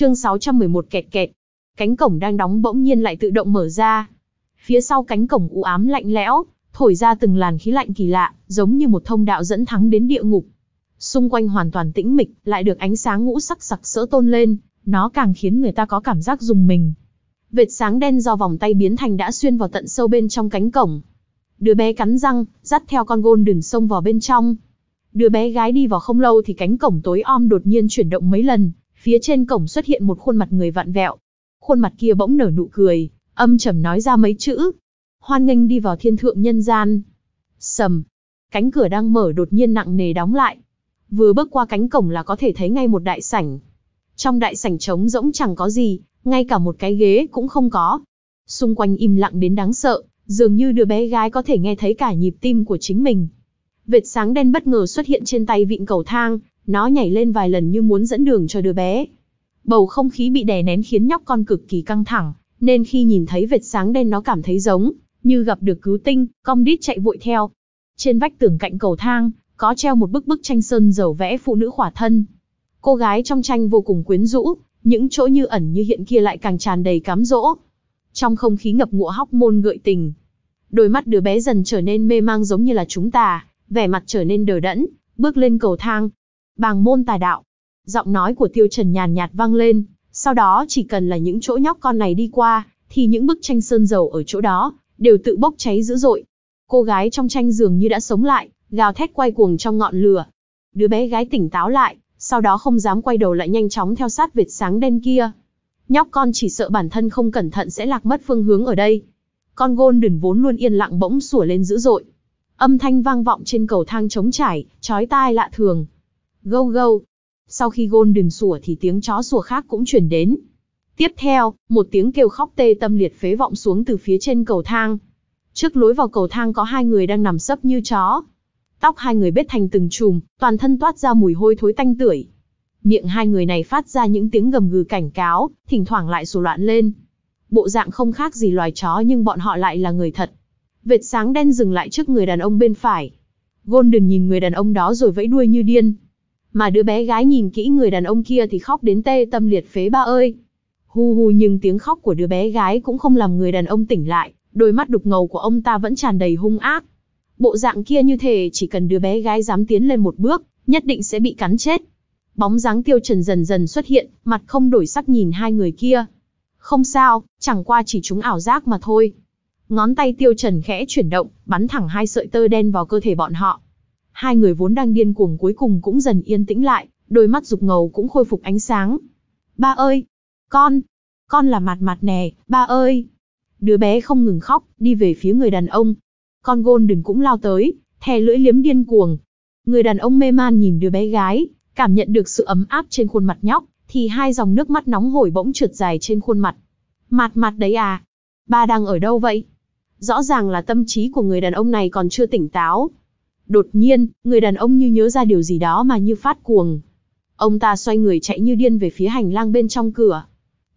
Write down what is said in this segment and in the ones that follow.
Chương 611 kẹt kẹt. Cánh cổng đang đóng bỗng nhiên lại tự động mở ra. Phía sau cánh cổng u ám lạnh lẽo, thổi ra từng làn khí lạnh kỳ lạ, giống như một thông đạo dẫn thắng đến địa ngục. Xung quanh hoàn toàn tĩnh mịch, lại được ánh sáng ngũ sắc sặc sỡ tôn lên, nó càng khiến người ta có cảm giác dùng mình. Vệt sáng đen do vòng tay biến thành đã xuyên vào tận sâu bên trong cánh cổng. Đứa bé cắn răng, dắt theo con gôn đừng sông vào bên trong. Đứa bé gái đi vào không lâu thì cánh cổng tối om đột nhiên chuyển động mấy lần, Phía trên cổng xuất hiện một khuôn mặt người vạn vẹo. Khuôn mặt kia bỗng nở nụ cười, âm trầm nói ra mấy chữ. Hoan nghênh đi vào thiên thượng nhân gian. Sầm. Cánh cửa đang mở đột nhiên nặng nề đóng lại. Vừa bước qua cánh cổng là có thể thấy ngay một đại sảnh. Trong đại sảnh trống rỗng chẳng có gì, ngay cả một cái ghế cũng không có. Xung quanh im lặng đến đáng sợ, dường như đứa bé gái có thể nghe thấy cả nhịp tim của chính mình. Vệt sáng đen bất ngờ xuất hiện trên tay vịn cầu thang, nó nhảy lên vài lần như muốn dẫn đường cho đứa bé. Bầu không khí bị đè nén khiến nhóc con cực kỳ căng thẳng, nên khi nhìn thấy vệt sáng đen nó cảm thấy giống, như gặp được cứu tinh, cong đít chạy vội theo. Trên vách tường cạnh cầu thang, có treo một bức bức tranh sơn dầu vẽ phụ nữ khỏa thân. Cô gái trong tranh vô cùng quyến rũ, những chỗ như ẩn như hiện kia lại càng tràn đầy cám dỗ. Trong không khí ngập ngụa hóc môn gợi tình, đôi mắt đứa bé dần trở nên mê mang giống như là chúng ta, vẻ mặt trở nên đờ đẫn, bước lên cầu thang, bàng môn tà đạo. Giọng nói của Tiêu Trần nhàn nhạt vang lên, sau đó chỉ cần là những chỗ nhóc con này đi qua, thì những bức tranh sơn dầu ở chỗ đó, đều tự bốc cháy dữ dội. Cô gái trong tranh dường như đã sống lại, gào thét quay cuồng trong ngọn lửa. Đứa bé gái tỉnh táo lại, sau đó không dám quay đầu lại nhanh chóng theo sát vệt sáng đen kia. Nhóc con chỉ sợ bản thân không cẩn thận sẽ lạc mất phương hướng ở đây. Con gôn Golden vốn luôn yên lặng bỗng sủa lên dữ dội. Âm thanh vang vọng trên cầu thang trống trải, chói tai lạ thường, Gâu gâu. Sau khi Golden sủa thì tiếng chó sủa khác cũng chuyển đến. Tiếp theo, một tiếng kêu khóc tê tâm liệt phế vọng xuống từ phía trên cầu thang. Trước lối vào cầu thang có hai người đang nằm sấp như chó. Tóc hai người bết thành từng chùm, toàn thân toát ra mùi hôi thối tanh tưởi. Miệng hai người này phát ra những tiếng gầm gừ cảnh cáo, thỉnh thoảng lại sổ loạn lên. Bộ dạng không khác gì loài chó nhưng bọn họ lại là người thật. Vệt sáng đen dừng lại trước người đàn ông bên phải. Golden nhìn người đàn ông đó rồi vẫy đuôi như điên. Mà đứa bé gái nhìn kỹ người đàn ông kia thì khóc đến tê tâm liệt phế ba ơi. Hu hu nhưng tiếng khóc của đứa bé gái cũng không làm người đàn ông tỉnh lại, đôi mắt đục ngầu của ông ta vẫn tràn đầy hung ác. Bộ dạng kia như thể chỉ cần đứa bé gái dám tiến lên một bước, nhất định sẽ bị cắn chết. Bóng dáng tiêu trần dần dần xuất hiện, mặt không đổi sắc nhìn hai người kia. Không sao, chẳng qua chỉ chúng ảo giác mà thôi. Ngón tay tiêu trần khẽ chuyển động, bắn thẳng hai sợi tơ đen vào cơ thể bọn họ. Hai người vốn đang điên cuồng cuối cùng cũng dần yên tĩnh lại, đôi mắt dục ngầu cũng khôi phục ánh sáng. Ba ơi! Con! Con là mặt mặt nè, ba ơi! Đứa bé không ngừng khóc, đi về phía người đàn ông. Con gôn đừng cũng lao tới, thè lưỡi liếm điên cuồng. Người đàn ông mê man nhìn đứa bé gái, cảm nhận được sự ấm áp trên khuôn mặt nhóc, thì hai dòng nước mắt nóng hổi bỗng trượt dài trên khuôn mặt. Mặt mặt đấy à? Ba đang ở đâu vậy? Rõ ràng là tâm trí của người đàn ông này còn chưa tỉnh táo, Đột nhiên, người đàn ông như nhớ ra điều gì đó mà như phát cuồng. Ông ta xoay người chạy như điên về phía hành lang bên trong cửa.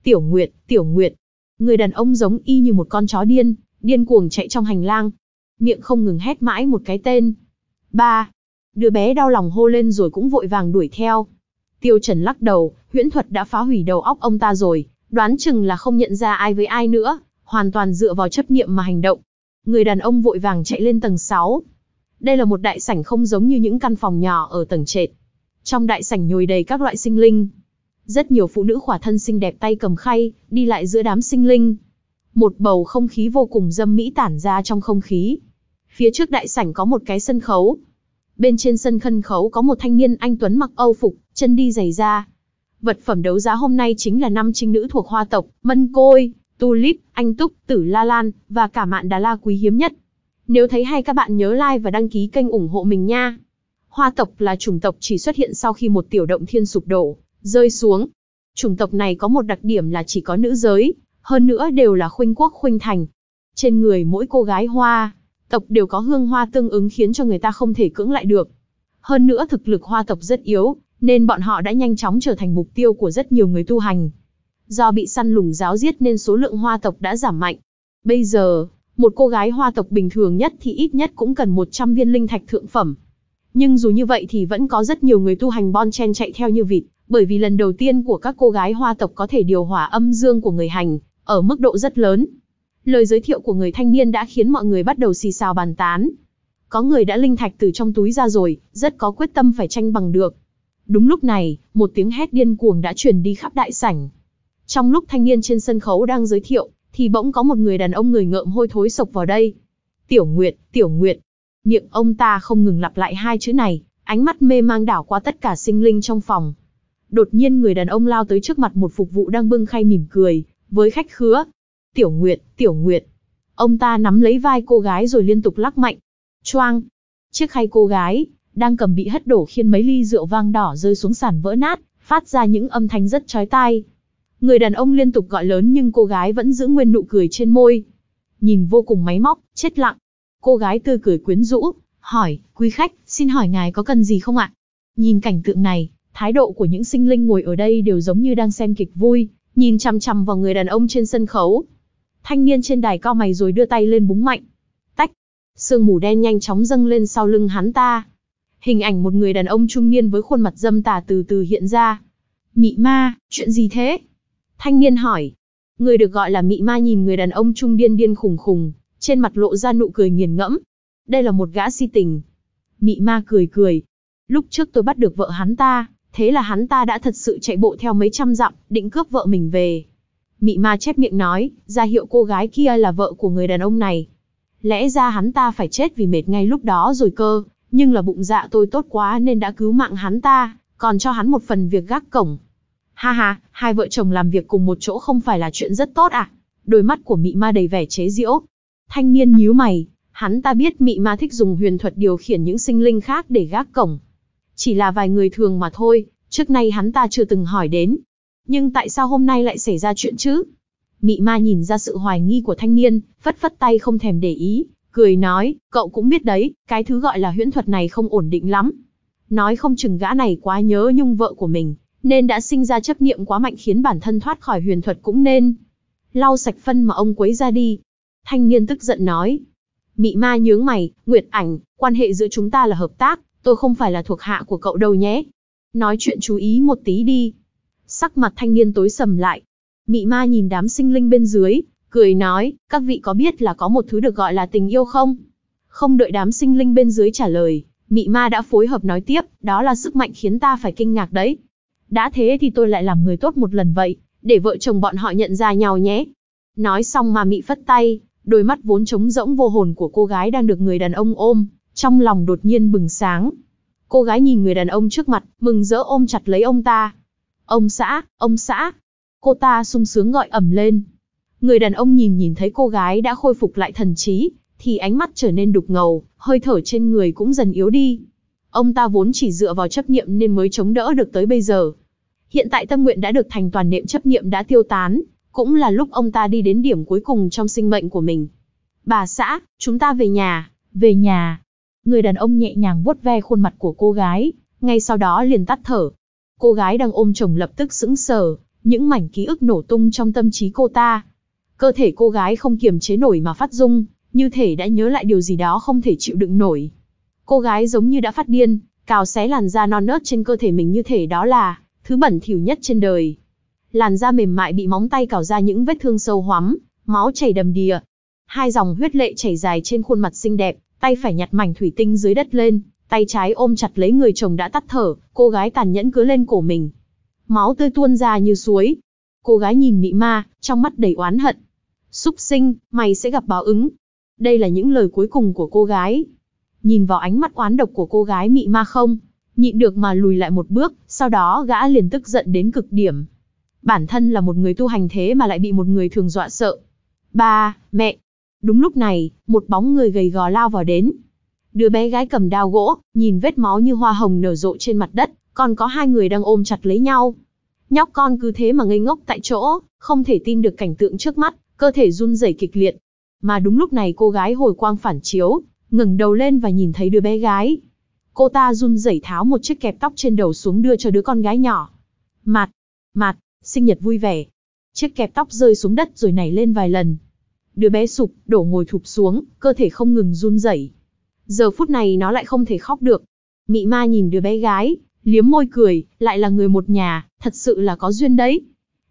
Tiểu Nguyệt, Tiểu Nguyệt. Người đàn ông giống y như một con chó điên, điên cuồng chạy trong hành lang. Miệng không ngừng hét mãi một cái tên. Ba. Đứa bé đau lòng hô lên rồi cũng vội vàng đuổi theo. Tiêu Trần lắc đầu, huyễn thuật đã phá hủy đầu óc ông ta rồi, đoán chừng là không nhận ra ai với ai nữa, hoàn toàn dựa vào chấp niệm mà hành động. Người đàn ông vội vàng chạy lên tầng 6, đây là một đại sảnh không giống như những căn phòng nhỏ ở tầng trệt. Trong đại sảnh nhồi đầy các loại sinh linh. Rất nhiều phụ nữ khỏa thân xinh đẹp tay cầm khay, đi lại giữa đám sinh linh. Một bầu không khí vô cùng dâm mỹ tản ra trong không khí. Phía trước đại sảnh có một cái sân khấu. Bên trên sân khân khấu có một thanh niên anh Tuấn mặc Âu phục, chân đi giày da. Vật phẩm đấu giá hôm nay chính là năm trinh nữ thuộc hoa tộc, Mân Côi, Tulip, Anh Túc, Tử La Lan, và cả mạn đà la quý hiếm nhất. Nếu thấy hay các bạn nhớ like và đăng ký kênh ủng hộ mình nha. Hoa tộc là chủng tộc chỉ xuất hiện sau khi một tiểu động thiên sụp đổ, rơi xuống. Chủng tộc này có một đặc điểm là chỉ có nữ giới, hơn nữa đều là khuynh quốc khuynh thành. Trên người mỗi cô gái hoa, tộc đều có hương hoa tương ứng khiến cho người ta không thể cưỡng lại được. Hơn nữa thực lực hoa tộc rất yếu, nên bọn họ đã nhanh chóng trở thành mục tiêu của rất nhiều người tu hành. Do bị săn lùng giáo giết nên số lượng hoa tộc đã giảm mạnh. Bây giờ, một cô gái hoa tộc bình thường nhất thì ít nhất cũng cần 100 viên linh thạch thượng phẩm. Nhưng dù như vậy thì vẫn có rất nhiều người tu hành bon chen chạy theo như vịt, bởi vì lần đầu tiên của các cô gái hoa tộc có thể điều hòa âm dương của người hành, ở mức độ rất lớn. Lời giới thiệu của người thanh niên đã khiến mọi người bắt đầu xì xào bàn tán. Có người đã linh thạch từ trong túi ra rồi, rất có quyết tâm phải tranh bằng được. Đúng lúc này, một tiếng hét điên cuồng đã truyền đi khắp đại sảnh. Trong lúc thanh niên trên sân khấu đang giới thiệu, thì bỗng có một người đàn ông người ngợm hôi thối sộc vào đây. Tiểu Nguyệt, Tiểu Nguyệt. Miệng ông ta không ngừng lặp lại hai chữ này, ánh mắt mê mang đảo qua tất cả sinh linh trong phòng. Đột nhiên người đàn ông lao tới trước mặt một phục vụ đang bưng khay mỉm cười, với khách khứa. Tiểu Nguyệt, Tiểu Nguyệt. Ông ta nắm lấy vai cô gái rồi liên tục lắc mạnh. Choang. Chiếc khay cô gái, đang cầm bị hất đổ khiến mấy ly rượu vang đỏ rơi xuống sàn vỡ nát, phát ra những âm thanh rất chói tai. Người đàn ông liên tục gọi lớn nhưng cô gái vẫn giữ nguyên nụ cười trên môi. Nhìn vô cùng máy móc, chết lặng. Cô gái tươi cười quyến rũ, hỏi, quý khách, xin hỏi ngài có cần gì không ạ? Nhìn cảnh tượng này, thái độ của những sinh linh ngồi ở đây đều giống như đang xem kịch vui, nhìn chằm chằm vào người đàn ông trên sân khấu. Thanh niên trên đài cao mày rồi đưa tay lên búng mạnh. Tách! Sương mù đen nhanh chóng dâng lên sau lưng hắn ta. Hình ảnh một người đàn ông trung niên với khuôn mặt dâm tà từ từ hiện ra. Mị ma, chuyện gì thế? Thanh niên hỏi. Người được gọi là mị ma nhìn người đàn ông trung điên điên khùng khùng, trên mặt lộ ra nụ cười nghiền ngẫm. Đây là một gã si tình. Mị ma cười cười. Lúc trước tôi bắt được vợ hắn ta, thế là hắn ta đã thật sự chạy bộ theo mấy trăm dặm, định cướp vợ mình về. Mị ma chép miệng nói, ra hiệu cô gái kia là vợ của người đàn ông này. Lẽ ra hắn ta phải chết vì mệt ngay lúc đó rồi cơ, nhưng là bụng dạ tôi tốt quá nên đã cứu mạng hắn ta, còn cho hắn một phần việc gác cổng. Ha ha, hai vợ chồng làm việc cùng một chỗ không phải là chuyện rất tốt à? Đôi mắt của mị ma đầy vẻ chế giễu. Thanh niên nhíu mày, hắn ta biết mị ma thích dùng huyền thuật điều khiển những sinh linh khác để gác cổng. Chỉ là vài người thường mà thôi, trước nay hắn ta chưa từng hỏi đến. Nhưng tại sao hôm nay lại xảy ra chuyện chứ? Mị ma nhìn ra sự hoài nghi của thanh niên, phất phất tay không thèm để ý, cười nói, cậu cũng biết đấy, cái thứ gọi là huyễn thuật này không ổn định lắm. Nói không chừng gã này quá nhớ nhung vợ của mình, nên đã sinh ra chấp niệm quá mạnh khiến bản thân thoát khỏi huyền thuật cũng nên. Lau sạch phân mà ông quấy ra đi. Thanh niên tức giận nói. Mị ma nhướng mày, Nguyệt ảnh, quan hệ giữa chúng ta là hợp tác, tôi không phải là thuộc hạ của cậu đâu nhé. Nói chuyện chú ý một tí đi. Sắc mặt thanh niên tối sầm lại. Mị ma nhìn đám sinh linh bên dưới, cười nói, các vị có biết là có một thứ được gọi là tình yêu không? Không đợi đám sinh linh bên dưới trả lời, mị ma đã phối hợp nói tiếp, đó là sức mạnh khiến ta phải kinh ngạc đấy. Đã thế thì tôi lại làm người tốt một lần vậy, để vợ chồng bọn họ nhận ra nhau nhé. Nói xong mà mị phất tay, đôi mắt vốn trống rỗng vô hồn của cô gái đang được người đàn ông ôm, trong lòng đột nhiên bừng sáng. Cô gái nhìn người đàn ông trước mặt, mừng rỡ ôm chặt lấy ông ta. Ông xã, ông xã. Cô ta sung sướng gọi ẩm lên. Người đàn ông nhìn nhìn thấy cô gái đã khôi phục lại thần trí, thì ánh mắt trở nên đục ngầu, hơi thở trên người cũng dần yếu đi. Ông ta vốn chỉ dựa vào chấp niệm nên mới chống đỡ được tới bây giờ. Hiện tại tâm nguyện đã được thành toàn niệm chấp niệm đã tiêu tán, cũng là lúc ông ta đi đến điểm cuối cùng trong sinh mệnh của mình. Bà xã, chúng ta về nhà, về nhà. Người đàn ông nhẹ nhàng vuốt ve khuôn mặt của cô gái, ngay sau đó liền tắt thở. Cô gái đang ôm chồng lập tức sững sờ, những mảnh ký ức nổ tung trong tâm trí cô ta. Cơ thể cô gái không kiềm chế nổi mà phát rung, như thể đã nhớ lại điều gì đó không thể chịu đựng nổi. Cô gái giống như đã phát điên, cào xé làn da non nớt trên cơ thể mình như thể đó là thứ bẩn thỉu nhất trên đời. Làn da mềm mại bị móng tay cào ra những vết thương sâu hoắm, máu chảy đầm đìa. Hai dòng huyết lệ chảy dài trên khuôn mặt xinh đẹp, tay phải nhặt mảnh thủy tinh dưới đất lên, tay trái ôm chặt lấy người chồng đã tắt thở, cô gái tàn nhẫn cứ lên cổ mình. Máu tươi tuôn ra như suối. Cô gái nhìn mị ma, trong mắt đầy oán hận. Súc sinh, mày sẽ gặp báo ứng. Đây là những lời cuối cùng của cô gái nhìn vào ánh mắt oán độc của cô gái mị ma không, nhịn được mà lùi lại một bước, sau đó gã liền tức giận đến cực điểm. Bản thân là một người tu hành thế mà lại bị một người thường dọa sợ. Ba, mẹ. Đúng lúc này, một bóng người gầy gò lao vào đến. Đứa bé gái cầm đao gỗ, nhìn vết máu như hoa hồng nở rộ trên mặt đất, còn có hai người đang ôm chặt lấy nhau. Nhóc con cứ thế mà ngây ngốc tại chỗ, không thể tin được cảnh tượng trước mắt, cơ thể run rẩy kịch liệt. Mà đúng lúc này cô gái hồi quang phản chiếu, ngẩng đầu lên và nhìn thấy đứa bé gái. Cô ta run rẩy tháo một chiếc kẹp tóc trên đầu xuống đưa cho đứa con gái nhỏ. Mạt, mạt, sinh nhật vui vẻ. Chiếc kẹp tóc rơi xuống đất rồi nảy lên vài lần. Đứa bé sụp, đổ ngồi thụp xuống, cơ thể không ngừng run rẩy. Giờ phút này nó lại không thể khóc được. Mị ma nhìn đứa bé gái, liếm môi cười, lại là người một nhà, thật sự là có duyên đấy.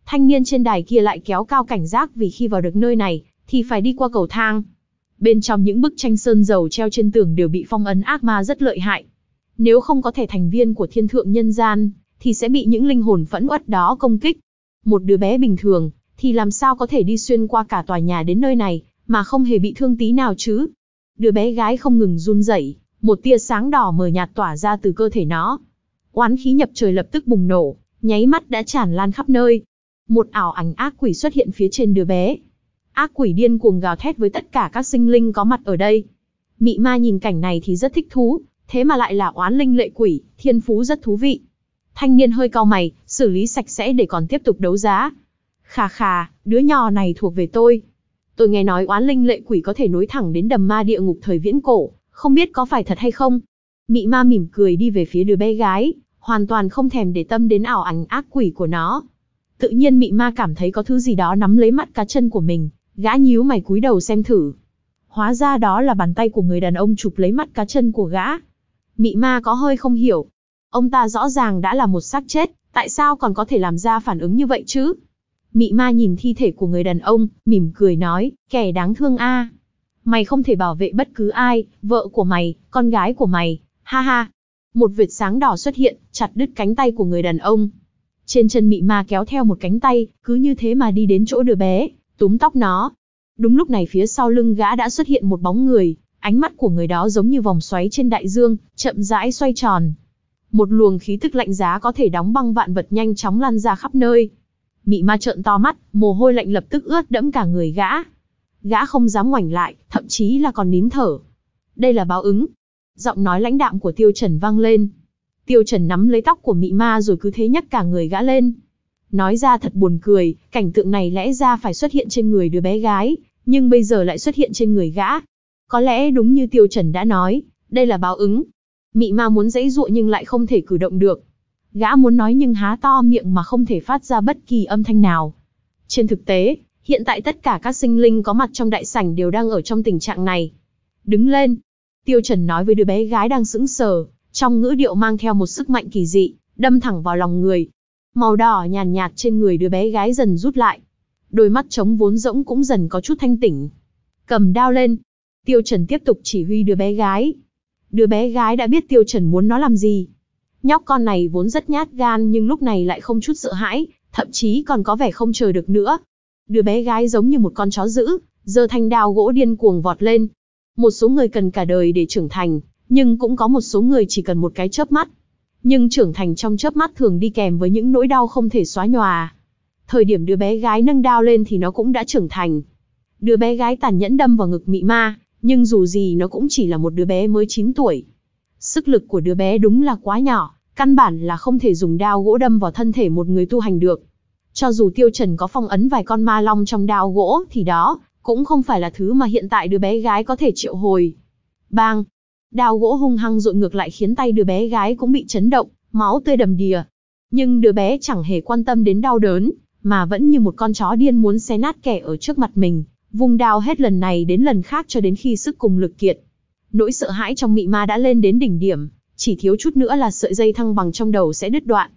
Thanh niên trên đài kia lại kéo cao cảnh giác vì khi vào được nơi này, thì phải đi qua cầu thang. Bên trong những bức tranh sơn dầu treo trên tường đều bị phong ấn ác ma rất lợi hại. Nếu không có thể thành viên của thiên thượng nhân gian, thì sẽ bị những linh hồn phẫn uất đó công kích. Một đứa bé bình thường, thì làm sao có thể đi xuyên qua cả tòa nhà đến nơi này, mà không hề bị thương tí nào chứ. Đứa bé gái không ngừng run rẩy, một tia sáng đỏ mờ nhạt tỏa ra từ cơ thể nó. Oán khí nhập trời lập tức bùng nổ, nháy mắt đã tràn lan khắp nơi. Một ảo ảnh ác quỷ xuất hiện phía trên đứa bé, Ác quỷ điên cuồng gào thét với tất cả các sinh linh có mặt ở đây. Mị ma nhìn cảnh này thì rất thích thú, thế mà lại là oán linh lệ quỷ, thiên phú rất thú vị. Thanh niên hơi cau mày, xử lý sạch sẽ để còn tiếp tục đấu giá. Khà khà, đứa nhỏ này thuộc về tôi. Tôi nghe nói oán linh lệ quỷ có thể nối thẳng đến đầm ma địa ngục thời viễn cổ, không biết có phải thật hay không. Mị ma mỉm cười đi về phía đứa bé gái, hoàn toàn không thèm để tâm đến ảo ảnh ác quỷ của nó. Tự nhiên mị ma cảm thấy có thứ gì đó nắm lấy mắt cá chân của mình, Gã nhíu mày cúi đầu xem thử. Hóa ra đó là bàn tay của người đàn ông chụp lấy mắt cá chân của gã. Mị ma có hơi không hiểu. Ông ta rõ ràng đã là một xác chết, tại sao còn có thể làm ra phản ứng như vậy chứ? Mị ma nhìn thi thể của người đàn ông, mỉm cười nói, kẻ đáng thương a. Mày không thể bảo vệ bất cứ ai, vợ của mày, con gái của mày, ha ha. Một vệt sáng đỏ xuất hiện, chặt đứt cánh tay của người đàn ông. Trên chân mị ma kéo theo một cánh tay, cứ như thế mà đi đến chỗ đứa bé, túm tóc nó. Đúng lúc này phía sau lưng gã đã xuất hiện một bóng người, ánh mắt của người đó giống như vòng xoáy trên đại dương, chậm rãi xoay tròn. Một luồng khí thức lạnh giá có thể đóng băng vạn vật nhanh chóng lan ra khắp nơi. Mị ma trợn to mắt, mồ hôi lạnh lập tức ướt đẫm cả người gã. Gã không dám ngoảnh lại, thậm chí là còn nín thở. Đây là báo ứng. Giọng nói lãnh đạm của Tiêu Trần vang lên. Tiêu Trần nắm lấy tóc của mị ma rồi cứ thế nhấc cả người gã lên, Nói ra thật buồn cười, cảnh tượng này lẽ ra phải xuất hiện trên người đứa bé gái, nhưng bây giờ lại xuất hiện trên người gã. Có lẽ đúng như Tiêu Trần đã nói, đây là báo ứng. Mị ma muốn dãy dụa nhưng lại không thể cử động được. Gã muốn nói nhưng há to miệng mà không thể phát ra bất kỳ âm thanh nào. Trên thực tế, hiện tại tất cả các sinh linh có mặt trong đại sảnh đều đang ở trong tình trạng này. Đứng lên. Tiêu Trần nói với đứa bé gái đang sững sờ, trong ngữ điệu mang theo một sức mạnh kỳ dị, đâm thẳng vào lòng người, Màu đỏ nhàn nhạt, trên người đứa bé gái dần rút lại. Đôi mắt trống vốn rỗng cũng dần có chút thanh tỉnh. Cầm đao lên. Tiêu Trần tiếp tục chỉ huy đứa bé gái. Đứa bé gái đã biết Tiêu Trần muốn nó làm gì. Nhóc con này vốn rất nhát gan nhưng lúc này lại không chút sợ hãi, thậm chí còn có vẻ không chờ được nữa. Đứa bé gái giống như một con chó dữ, giơ thanh đao gỗ điên cuồng vọt lên. Một số người cần cả đời để trưởng thành, nhưng cũng có một số người chỉ cần một cái chớp mắt nhưng trưởng thành trong chớp mắt thường đi kèm với những nỗi đau không thể xóa nhòa. Thời điểm đứa bé gái nâng đao lên thì nó cũng đã trưởng thành. Đứa bé gái tàn nhẫn đâm vào ngực mị ma, nhưng dù gì nó cũng chỉ là một đứa bé mới 9 tuổi. Sức lực của đứa bé đúng là quá nhỏ, căn bản là không thể dùng đao gỗ đâm vào thân thể một người tu hành được. Cho dù Tiêu Trần có phong ấn vài con ma long trong đao gỗ thì đó, cũng không phải là thứ mà hiện tại đứa bé gái có thể triệu hồi. Bang, Đao gỗ hung hăng dội ngược lại khiến tay đứa bé gái cũng bị chấn động, máu tươi đầm đìa. Nhưng đứa bé chẳng hề quan tâm đến đau đớn, mà vẫn như một con chó điên muốn xé nát kẻ ở trước mặt mình, vùng đao hết lần này đến lần khác cho đến khi sức cùng lực kiệt. Nỗi sợ hãi trong mị ma đã lên đến đỉnh điểm, chỉ thiếu chút nữa là sợi dây thăng bằng trong đầu sẽ đứt đoạn.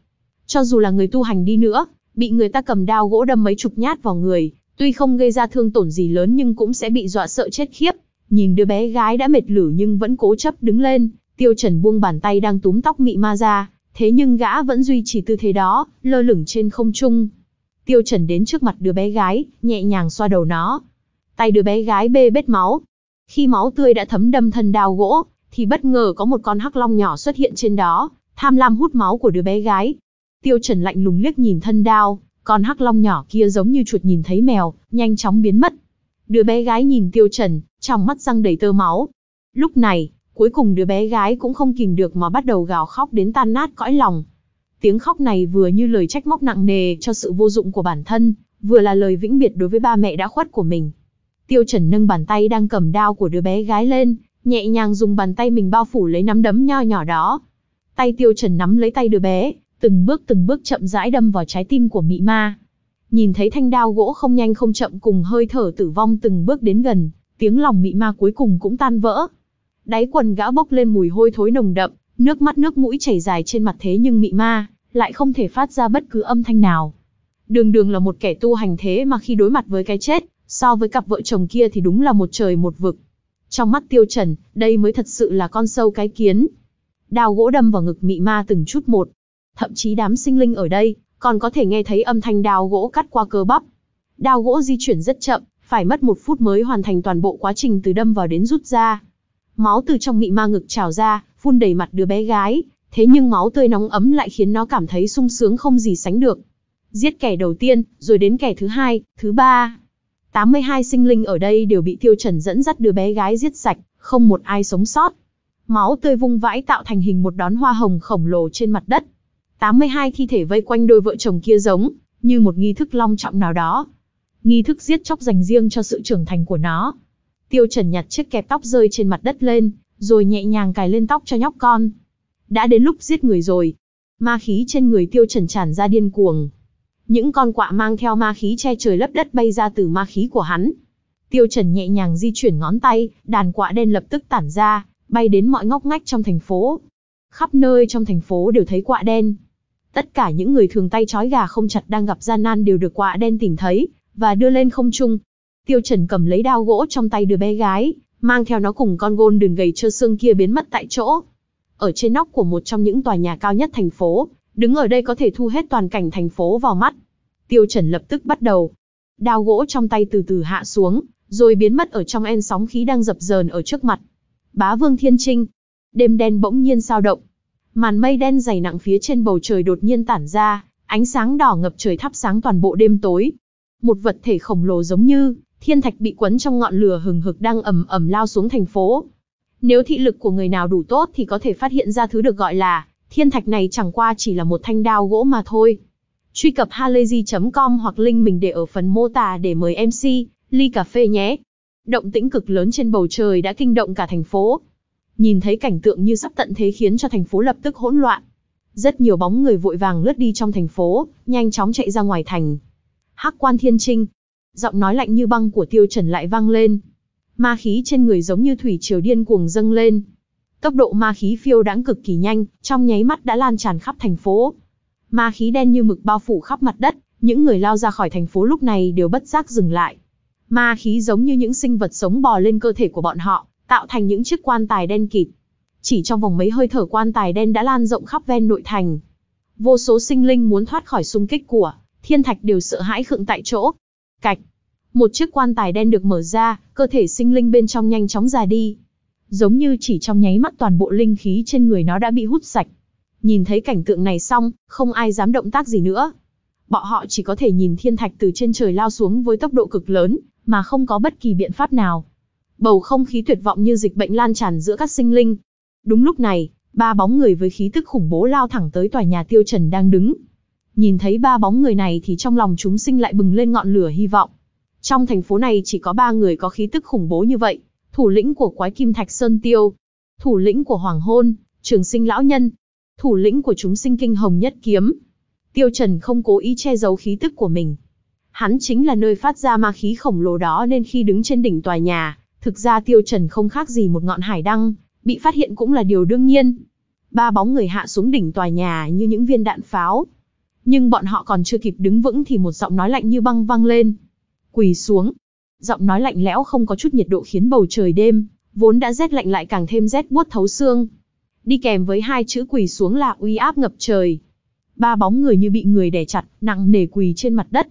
Cho dù là người tu hành đi nữa, bị người ta cầm đao gỗ đâm mấy chục nhát vào người, tuy không gây ra thương tổn gì lớn nhưng cũng sẽ bị dọa sợ chết khiếp. Nhìn đứa bé gái đã mệt lử nhưng vẫn cố chấp đứng lên, tiêu trần buông bàn tay đang túm tóc mị ma ra, thế nhưng gã vẫn duy trì tư thế đó, lơ lửng trên không trung. Tiêu trần đến trước mặt đứa bé gái, nhẹ nhàng xoa đầu nó. Tay đứa bé gái bê bết máu. Khi máu tươi đã thấm đâm thân đao gỗ, thì bất ngờ có một con hắc long nhỏ xuất hiện trên đó, tham lam hút máu của đứa bé gái. Tiêu Trần lạnh lùng liếc nhìn thân đao, con hắc long nhỏ kia giống như chuột nhìn thấy mèo, nhanh chóng biến mất. Đứa bé gái nhìn Tiêu Trần, trong mắt răng đầy tơ máu. Lúc này, cuối cùng đứa bé gái cũng không kìm được mà bắt đầu gào khóc đến tan nát cõi lòng. Tiếng khóc này vừa như lời trách móc nặng nề cho sự vô dụng của bản thân, vừa là lời vĩnh biệt đối với ba mẹ đã khuất của mình. Tiêu Trần nâng bàn tay đang cầm đao của đứa bé gái lên, nhẹ nhàng dùng bàn tay mình bao phủ lấy nắm đấm nho nhỏ đó. Tay Tiêu Trần nắm lấy tay đứa bé, từng bước từng bước chậm rãi đâm vào trái tim của Mị Ma nhìn thấy thanh đao gỗ không nhanh không chậm cùng hơi thở tử vong từng bước đến gần, tiếng lòng mị ma cuối cùng cũng tan vỡ. Đáy quần gã bốc lên mùi hôi thối nồng đậm, nước mắt nước mũi chảy dài trên mặt thế nhưng mị ma lại không thể phát ra bất cứ âm thanh nào. Đường đường là một kẻ tu hành thế mà khi đối mặt với cái chết, so với cặp vợ chồng kia thì đúng là một trời một vực. Trong mắt tiêu trần, đây mới thật sự là con sâu cái kiến. Đào gỗ đâm vào ngực mị ma từng chút một. Thậm chí đám sinh linh ở đây, còn có thể nghe thấy âm thanh đao gỗ cắt qua cơ bắp. Đao gỗ di chuyển rất chậm, phải mất một phút mới hoàn thành toàn bộ quá trình từ đâm vào đến rút ra. Máu từ trong mị ma ngực trào ra, phun đầy mặt đứa bé gái, thế nhưng máu tươi nóng ấm lại khiến nó cảm thấy sung sướng không gì sánh được. Giết kẻ đầu tiên, rồi đến kẻ thứ hai, thứ ba. 82 sinh linh ở đây đều bị tiêu trần dẫn dắt đứa bé gái giết sạch, không một ai sống sót. Máu tươi vung vãi tạo thành hình một đón hoa hồng khổng lồ trên mặt đất, 82 thi thể vây quanh đôi vợ chồng kia giống, như một nghi thức long trọng nào đó. Nghi thức giết chóc dành riêng cho sự trưởng thành của nó. Tiêu Trần nhặt chiếc kẹp tóc rơi trên mặt đất lên, rồi nhẹ nhàng cài lên tóc cho nhóc con. Đã đến lúc giết người rồi. Ma khí trên người Tiêu Trần tràn ra điên cuồng. Những con quạ mang theo ma khí che trời lấp đất bay ra từ ma khí của hắn. Tiêu Trần nhẹ nhàng di chuyển ngón tay, đàn quạ đen lập tức tản ra, bay đến mọi ngóc ngách trong thành phố. Khắp nơi trong thành phố đều thấy quạ đen, Tất cả những người thường tay trói gà không chặt đang gặp gian nan đều được quạ đen tìm thấy, và đưa lên không trung. Tiêu Trần cầm lấy đao gỗ trong tay đứa bé gái, mang theo nó cùng con gôn đường gầy trơ xương kia biến mất tại chỗ. Ở trên nóc của một trong những tòa nhà cao nhất thành phố, đứng ở đây có thể thu hết toàn cảnh thành phố vào mắt. Tiêu Trần lập tức bắt đầu. Đao gỗ trong tay từ từ hạ xuống, rồi biến mất ở trong en sóng khí đang dập dờn ở trước mặt. Bá Vương Thiên Trinh. Đêm đen bỗng nhiên sao động, Màn mây đen dày nặng phía trên bầu trời đột nhiên tản ra, ánh sáng đỏ ngập trời thắp sáng toàn bộ đêm tối. Một vật thể khổng lồ giống như thiên thạch bị quấn trong ngọn lửa hừng hực đang ầm ầm lao xuống thành phố. Nếu thị lực của người nào đủ tốt thì có thể phát hiện ra thứ được gọi là thiên thạch này chẳng qua chỉ là một thanh đao gỗ mà thôi. Truy cập halayzi.com hoặc link mình để ở phần mô tả để mời MC, ly cà phê nhé. Động tĩnh cực lớn trên bầu trời đã kinh động cả thành phố nhìn thấy cảnh tượng như sắp tận thế khiến cho thành phố lập tức hỗn loạn. Rất nhiều bóng người vội vàng lướt đi trong thành phố, nhanh chóng chạy ra ngoài thành. Hắc quan thiên trinh, giọng nói lạnh như băng của tiêu trần lại vang lên. Ma khí trên người giống như thủy triều điên cuồng dâng lên. Tốc độ ma khí phiêu đãng cực kỳ nhanh, trong nháy mắt đã lan tràn khắp thành phố. Ma khí đen như mực bao phủ khắp mặt đất, những người lao ra khỏi thành phố lúc này đều bất giác dừng lại. Ma khí giống như những sinh vật sống bò lên cơ thể của bọn họ, tạo thành những chiếc quan tài đen kịt. Chỉ trong vòng mấy hơi thở quan tài đen đã lan rộng khắp ven nội thành. Vô số sinh linh muốn thoát khỏi xung kích của thiên thạch đều sợ hãi khựng tại chỗ. Cạch, một chiếc quan tài đen được mở ra, cơ thể sinh linh bên trong nhanh chóng già đi. Giống như chỉ trong nháy mắt toàn bộ linh khí trên người nó đã bị hút sạch. Nhìn thấy cảnh tượng này xong, không ai dám động tác gì nữa. Bọn họ chỉ có thể nhìn thiên thạch từ trên trời lao xuống với tốc độ cực lớn, mà không có bất kỳ biện pháp nào bầu không khí tuyệt vọng như dịch bệnh lan tràn giữa các sinh linh. Đúng lúc này, ba bóng người với khí tức khủng bố lao thẳng tới tòa nhà Tiêu Trần đang đứng. Nhìn thấy ba bóng người này thì trong lòng chúng sinh lại bừng lên ngọn lửa hy vọng. Trong thành phố này chỉ có ba người có khí tức khủng bố như vậy, thủ lĩnh của quái kim thạch Sơn Tiêu, thủ lĩnh của Hoàng Hôn, trường sinh lão nhân, thủ lĩnh của chúng sinh kinh hồng nhất kiếm. Tiêu Trần không cố ý che giấu khí tức của mình. Hắn chính là nơi phát ra ma khí khổng lồ đó nên khi đứng trên đỉnh tòa nhà, Thực ra Tiêu Trần không khác gì một ngọn hải đăng, bị phát hiện cũng là điều đương nhiên. Ba bóng người hạ xuống đỉnh tòa nhà như những viên đạn pháo. Nhưng bọn họ còn chưa kịp đứng vững thì một giọng nói lạnh như băng vang lên. Quỳ xuống. Giọng nói lạnh lẽo không có chút nhiệt độ khiến bầu trời đêm, vốn đã rét lạnh lại càng thêm rét buốt thấu xương. Đi kèm với hai chữ quỳ xuống là uy áp ngập trời. Ba bóng người như bị người đè chặt, nặng nề quỳ trên mặt đất.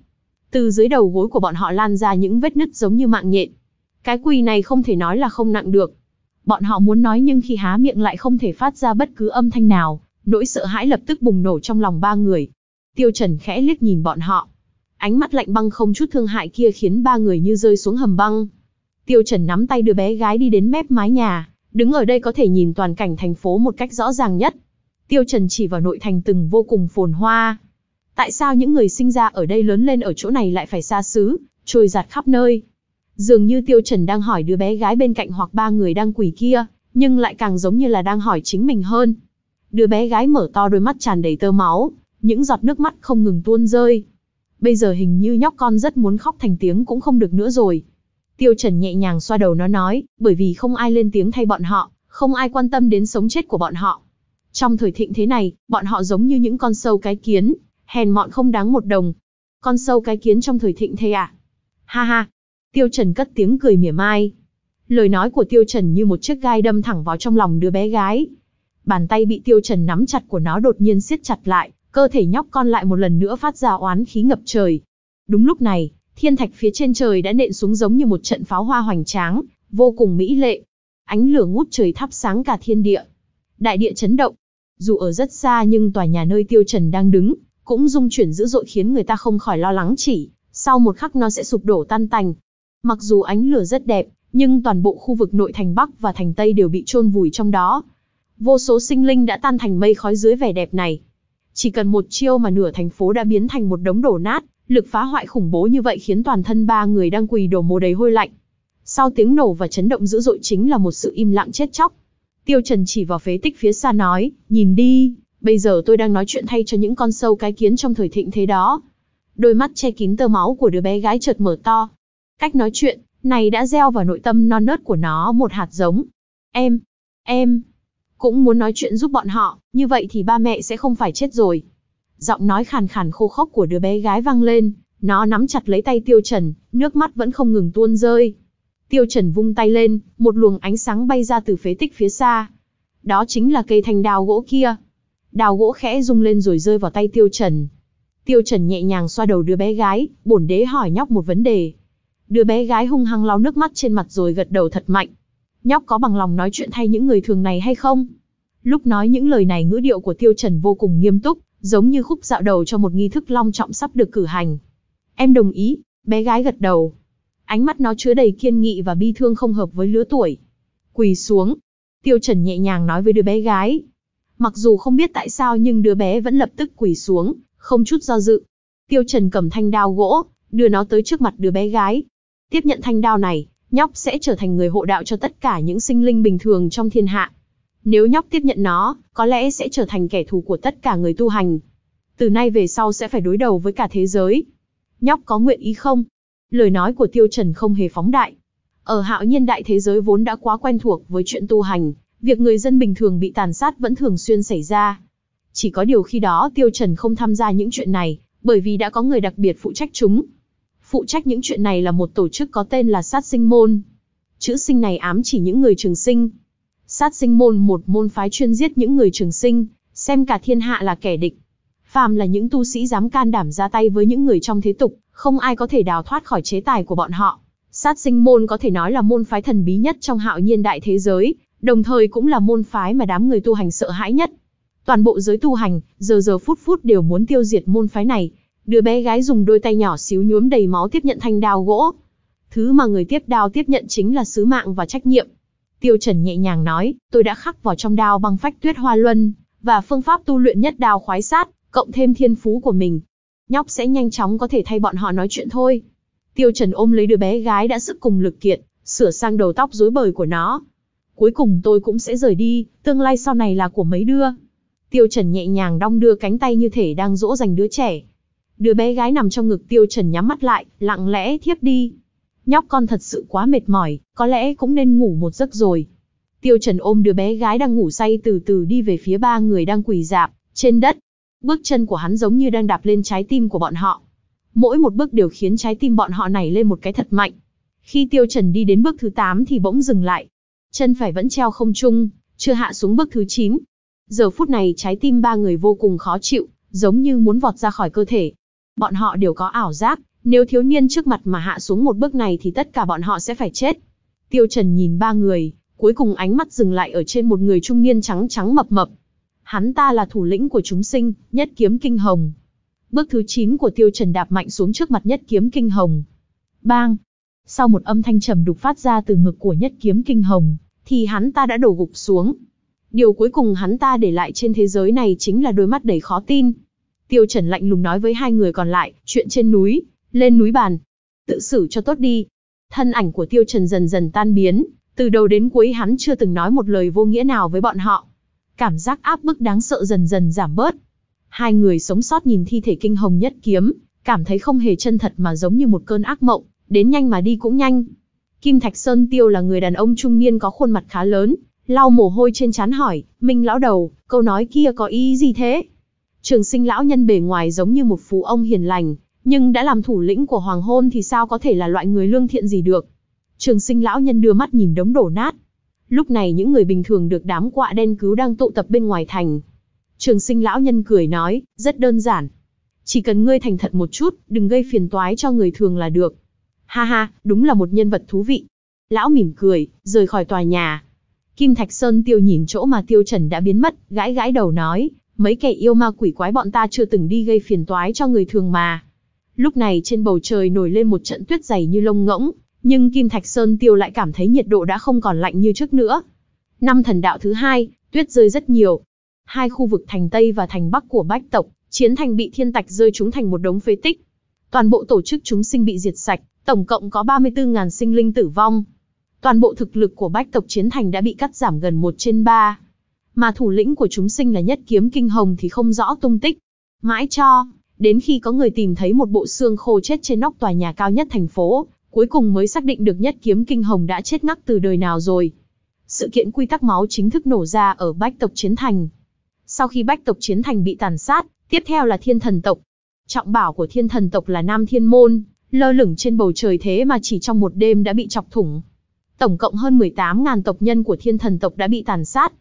Từ dưới đầu gối của bọn họ lan ra những vết nứt giống như mạng nhện. Cái quỳ này không thể nói là không nặng được. Bọn họ muốn nói nhưng khi há miệng lại không thể phát ra bất cứ âm thanh nào, nỗi sợ hãi lập tức bùng nổ trong lòng ba người. Tiêu Trần khẽ liếc nhìn bọn họ. Ánh mắt lạnh băng không chút thương hại kia khiến ba người như rơi xuống hầm băng. Tiêu Trần nắm tay đưa bé gái đi đến mép mái nhà, đứng ở đây có thể nhìn toàn cảnh thành phố một cách rõ ràng nhất. Tiêu Trần chỉ vào nội thành từng vô cùng phồn hoa. Tại sao những người sinh ra ở đây lớn lên ở chỗ này lại phải xa xứ, trôi giạt khắp nơi, Dường như Tiêu Trần đang hỏi đứa bé gái bên cạnh hoặc ba người đang quỳ kia, nhưng lại càng giống như là đang hỏi chính mình hơn. Đứa bé gái mở to đôi mắt tràn đầy tơ máu, những giọt nước mắt không ngừng tuôn rơi. Bây giờ hình như nhóc con rất muốn khóc thành tiếng cũng không được nữa rồi. Tiêu Trần nhẹ nhàng xoa đầu nó nói, bởi vì không ai lên tiếng thay bọn họ, không ai quan tâm đến sống chết của bọn họ. Trong thời thịnh thế này, bọn họ giống như những con sâu cái kiến, hèn mọn không đáng một đồng. Con sâu cái kiến trong thời thịnh thế à? Ha ha, Tiêu Trần cất tiếng cười mỉa mai. Lời nói của Tiêu Trần như một chiếc gai đâm thẳng vào trong lòng đứa bé gái. Bàn tay bị Tiêu Trần nắm chặt của nó đột nhiên siết chặt lại, cơ thể nhóc con lại một lần nữa phát ra oán khí ngập trời. Đúng lúc này, thiên thạch phía trên trời đã nện xuống giống như một trận pháo hoa hoành tráng, vô cùng mỹ lệ. Ánh lửa ngút trời thắp sáng cả thiên địa. Đại địa chấn động. Dù ở rất xa nhưng tòa nhà nơi Tiêu Trần đang đứng, cũng rung chuyển dữ dội khiến người ta không khỏi lo lắng chỉ, sau một khắc nó sẽ sụp đổ tan tành. Mặc dù ánh lửa rất đẹp, nhưng toàn bộ khu vực nội thành Bắc và thành Tây đều bị chôn vùi trong đó. Vô số sinh linh đã tan thành mây khói dưới vẻ đẹp này. Chỉ cần một chiêu mà nửa thành phố đã biến thành một đống đổ nát, lực phá hoại khủng bố như vậy khiến toàn thân ba người đang quỳ đổ mồ đầy hôi lạnh. Sau tiếng nổ và chấn động dữ dội chính là một sự im lặng chết chóc. Tiêu Trần chỉ vào phế tích phía xa nói, nhìn đi, bây giờ tôi đang nói chuyện thay cho những con sâu cái kiến trong thời thịnh thế đó. Đôi mắt che kín tơ máu của đứa bé gái chợt mở to, Cách nói chuyện, này đã gieo vào nội tâm non nớt của nó một hạt giống. Em, em, cũng muốn nói chuyện giúp bọn họ, như vậy thì ba mẹ sẽ không phải chết rồi. Giọng nói khàn khàn khô khốc của đứa bé gái vang lên, nó nắm chặt lấy tay Tiêu Trần, nước mắt vẫn không ngừng tuôn rơi. Tiêu Trần vung tay lên, một luồng ánh sáng bay ra từ phế tích phía xa. Đó chính là cây thanh đào gỗ kia. Đào gỗ khẽ rung lên rồi rơi vào tay Tiêu Trần. Tiêu Trần nhẹ nhàng xoa đầu đứa bé gái, bổn đế hỏi nhóc một vấn đề, Đứa bé gái hung hăng lau nước mắt trên mặt rồi gật đầu thật mạnh. Nhóc có bằng lòng nói chuyện thay những người thường này hay không? Lúc nói những lời này ngữ điệu của Tiêu Trần vô cùng nghiêm túc, giống như khúc dạo đầu cho một nghi thức long trọng sắp được cử hành. Em đồng ý, bé gái gật đầu. Ánh mắt nó chứa đầy kiên nghị và bi thương không hợp với lứa tuổi. Quỳ xuống. Tiêu Trần nhẹ nhàng nói với đứa bé gái. Mặc dù không biết tại sao nhưng đứa bé vẫn lập tức quỳ xuống, không chút do dự. Tiêu Trần cầm thanh đao gỗ, đưa nó tới trước mặt đứa bé gái, tiếp nhận thanh đao này, nhóc sẽ trở thành người hộ đạo cho tất cả những sinh linh bình thường trong thiên hạ. Nếu nhóc tiếp nhận nó, có lẽ sẽ trở thành kẻ thù của tất cả người tu hành. Từ nay về sau sẽ phải đối đầu với cả thế giới. Nhóc có nguyện ý không? Lời nói của Tiêu Trần không hề phóng đại. Ở hạo nhiên đại thế giới vốn đã quá quen thuộc với chuyện tu hành, việc người dân bình thường bị tàn sát vẫn thường xuyên xảy ra. Chỉ có điều khi đó Tiêu Trần không tham gia những chuyện này, bởi vì đã có người đặc biệt phụ trách chúng, Phụ trách những chuyện này là một tổ chức có tên là sát sinh môn. Chữ sinh này ám chỉ những người trường sinh. Sát sinh môn một môn phái chuyên giết những người trường sinh, xem cả thiên hạ là kẻ địch. Phàm là những tu sĩ dám can đảm ra tay với những người trong thế tục, không ai có thể đào thoát khỏi chế tài của bọn họ. Sát sinh môn có thể nói là môn phái thần bí nhất trong hạo nhiên đại thế giới, đồng thời cũng là môn phái mà đám người tu hành sợ hãi nhất. Toàn bộ giới tu hành, giờ giờ phút phút đều muốn tiêu diệt môn phái này, Đứa bé gái dùng đôi tay nhỏ xíu nhuốm đầy máu tiếp nhận thanh đao gỗ. Thứ mà người tiếp đao tiếp nhận chính là sứ mạng và trách nhiệm. Tiêu Trần nhẹ nhàng nói, tôi đã khắc vào trong đao băng phách tuyết hoa luân, và phương pháp tu luyện nhất đao khoái sát, cộng thêm thiên phú của mình. Nhóc sẽ nhanh chóng có thể thay bọn họ nói chuyện thôi. Tiêu Trần ôm lấy đứa bé gái đã sức cùng lực kiện sửa sang đầu tóc rối bời của nó. Cuối cùng tôi cũng sẽ rời đi, tương lai sau này là của mấy đứa. Tiêu Trần nhẹ nhàng đong đưa cánh tay như thể đang dỗ dành đứa trẻ. Đứa bé gái nằm trong ngực tiêu trần nhắm mắt lại, lặng lẽ thiếp đi. Nhóc con thật sự quá mệt mỏi, có lẽ cũng nên ngủ một giấc rồi. Tiêu trần ôm đứa bé gái đang ngủ say từ từ đi về phía ba người đang quỳ dạp, trên đất. Bước chân của hắn giống như đang đạp lên trái tim của bọn họ. Mỗi một bước đều khiến trái tim bọn họ này lên một cái thật mạnh. Khi tiêu trần đi đến bước thứ 8 thì bỗng dừng lại. Chân phải vẫn treo không chung chưa hạ xuống bước thứ 9. Giờ phút này trái tim ba người vô cùng khó chịu, giống như muốn vọt ra khỏi cơ thể bọn họ đều có ảo giác, nếu thiếu niên trước mặt mà hạ xuống một bước này thì tất cả bọn họ sẽ phải chết. Tiêu Trần nhìn ba người, cuối cùng ánh mắt dừng lại ở trên một người trung niên trắng trắng mập mập. Hắn ta là thủ lĩnh của chúng sinh, nhất kiếm kinh hồng. Bước thứ 9 của Tiêu Trần đạp mạnh xuống trước mặt nhất kiếm kinh hồng. Bang! Sau một âm thanh trầm đục phát ra từ ngực của nhất kiếm kinh hồng, thì hắn ta đã đổ gục xuống. Điều cuối cùng hắn ta để lại trên thế giới này chính là đôi mắt đầy khó tin, Tiêu Trần lạnh lùng nói với hai người còn lại, chuyện trên núi, lên núi bàn. Tự xử cho tốt đi. Thân ảnh của Tiêu Trần dần dần tan biến, từ đầu đến cuối hắn chưa từng nói một lời vô nghĩa nào với bọn họ. Cảm giác áp bức đáng sợ dần dần giảm bớt. Hai người sống sót nhìn thi thể kinh hồng nhất kiếm, cảm thấy không hề chân thật mà giống như một cơn ác mộng, đến nhanh mà đi cũng nhanh. Kim Thạch Sơn Tiêu là người đàn ông trung niên có khuôn mặt khá lớn, lau mồ hôi trên trán hỏi, Minh lão đầu, câu nói kia có ý gì thế? Trường sinh lão nhân bề ngoài giống như một phú ông hiền lành, nhưng đã làm thủ lĩnh của hoàng hôn thì sao có thể là loại người lương thiện gì được. Trường sinh lão nhân đưa mắt nhìn đống đổ nát. Lúc này những người bình thường được đám quạ đen cứu đang tụ tập bên ngoài thành. Trường sinh lão nhân cười nói, rất đơn giản. Chỉ cần ngươi thành thật một chút, đừng gây phiền toái cho người thường là được. Ha ha, đúng là một nhân vật thú vị. Lão mỉm cười, rời khỏi tòa nhà. Kim Thạch Sơn Tiêu nhìn chỗ mà Tiêu Trần đã biến mất, gãi gãi đầu nói, Mấy kẻ yêu ma quỷ quái bọn ta chưa từng đi gây phiền toái cho người thường mà. Lúc này trên bầu trời nổi lên một trận tuyết dày như lông ngỗng, nhưng Kim Thạch Sơn Tiêu lại cảm thấy nhiệt độ đã không còn lạnh như trước nữa. Năm thần đạo thứ hai, tuyết rơi rất nhiều. Hai khu vực thành Tây và thành Bắc của Bách Tộc, chiến thành bị thiên tạch rơi chúng thành một đống phế tích. Toàn bộ tổ chức chúng sinh bị diệt sạch, tổng cộng có 34.000 sinh linh tử vong. Toàn bộ thực lực của Bách Tộc chiến thành đã bị cắt giảm gần 1 trên 3 mà thủ lĩnh của chúng sinh là nhất kiếm kinh hồng thì không rõ tung tích. Mãi cho, đến khi có người tìm thấy một bộ xương khô chết trên nóc tòa nhà cao nhất thành phố, cuối cùng mới xác định được nhất kiếm kinh hồng đã chết ngắc từ đời nào rồi. Sự kiện quy tắc máu chính thức nổ ra ở bách tộc chiến thành. Sau khi bách tộc chiến thành bị tàn sát, tiếp theo là thiên thần tộc. Trọng bảo của thiên thần tộc là Nam Thiên Môn, lơ lửng trên bầu trời thế mà chỉ trong một đêm đã bị chọc thủng. Tổng cộng hơn 18.000 tộc nhân của thiên thần tộc đã bị tàn sát,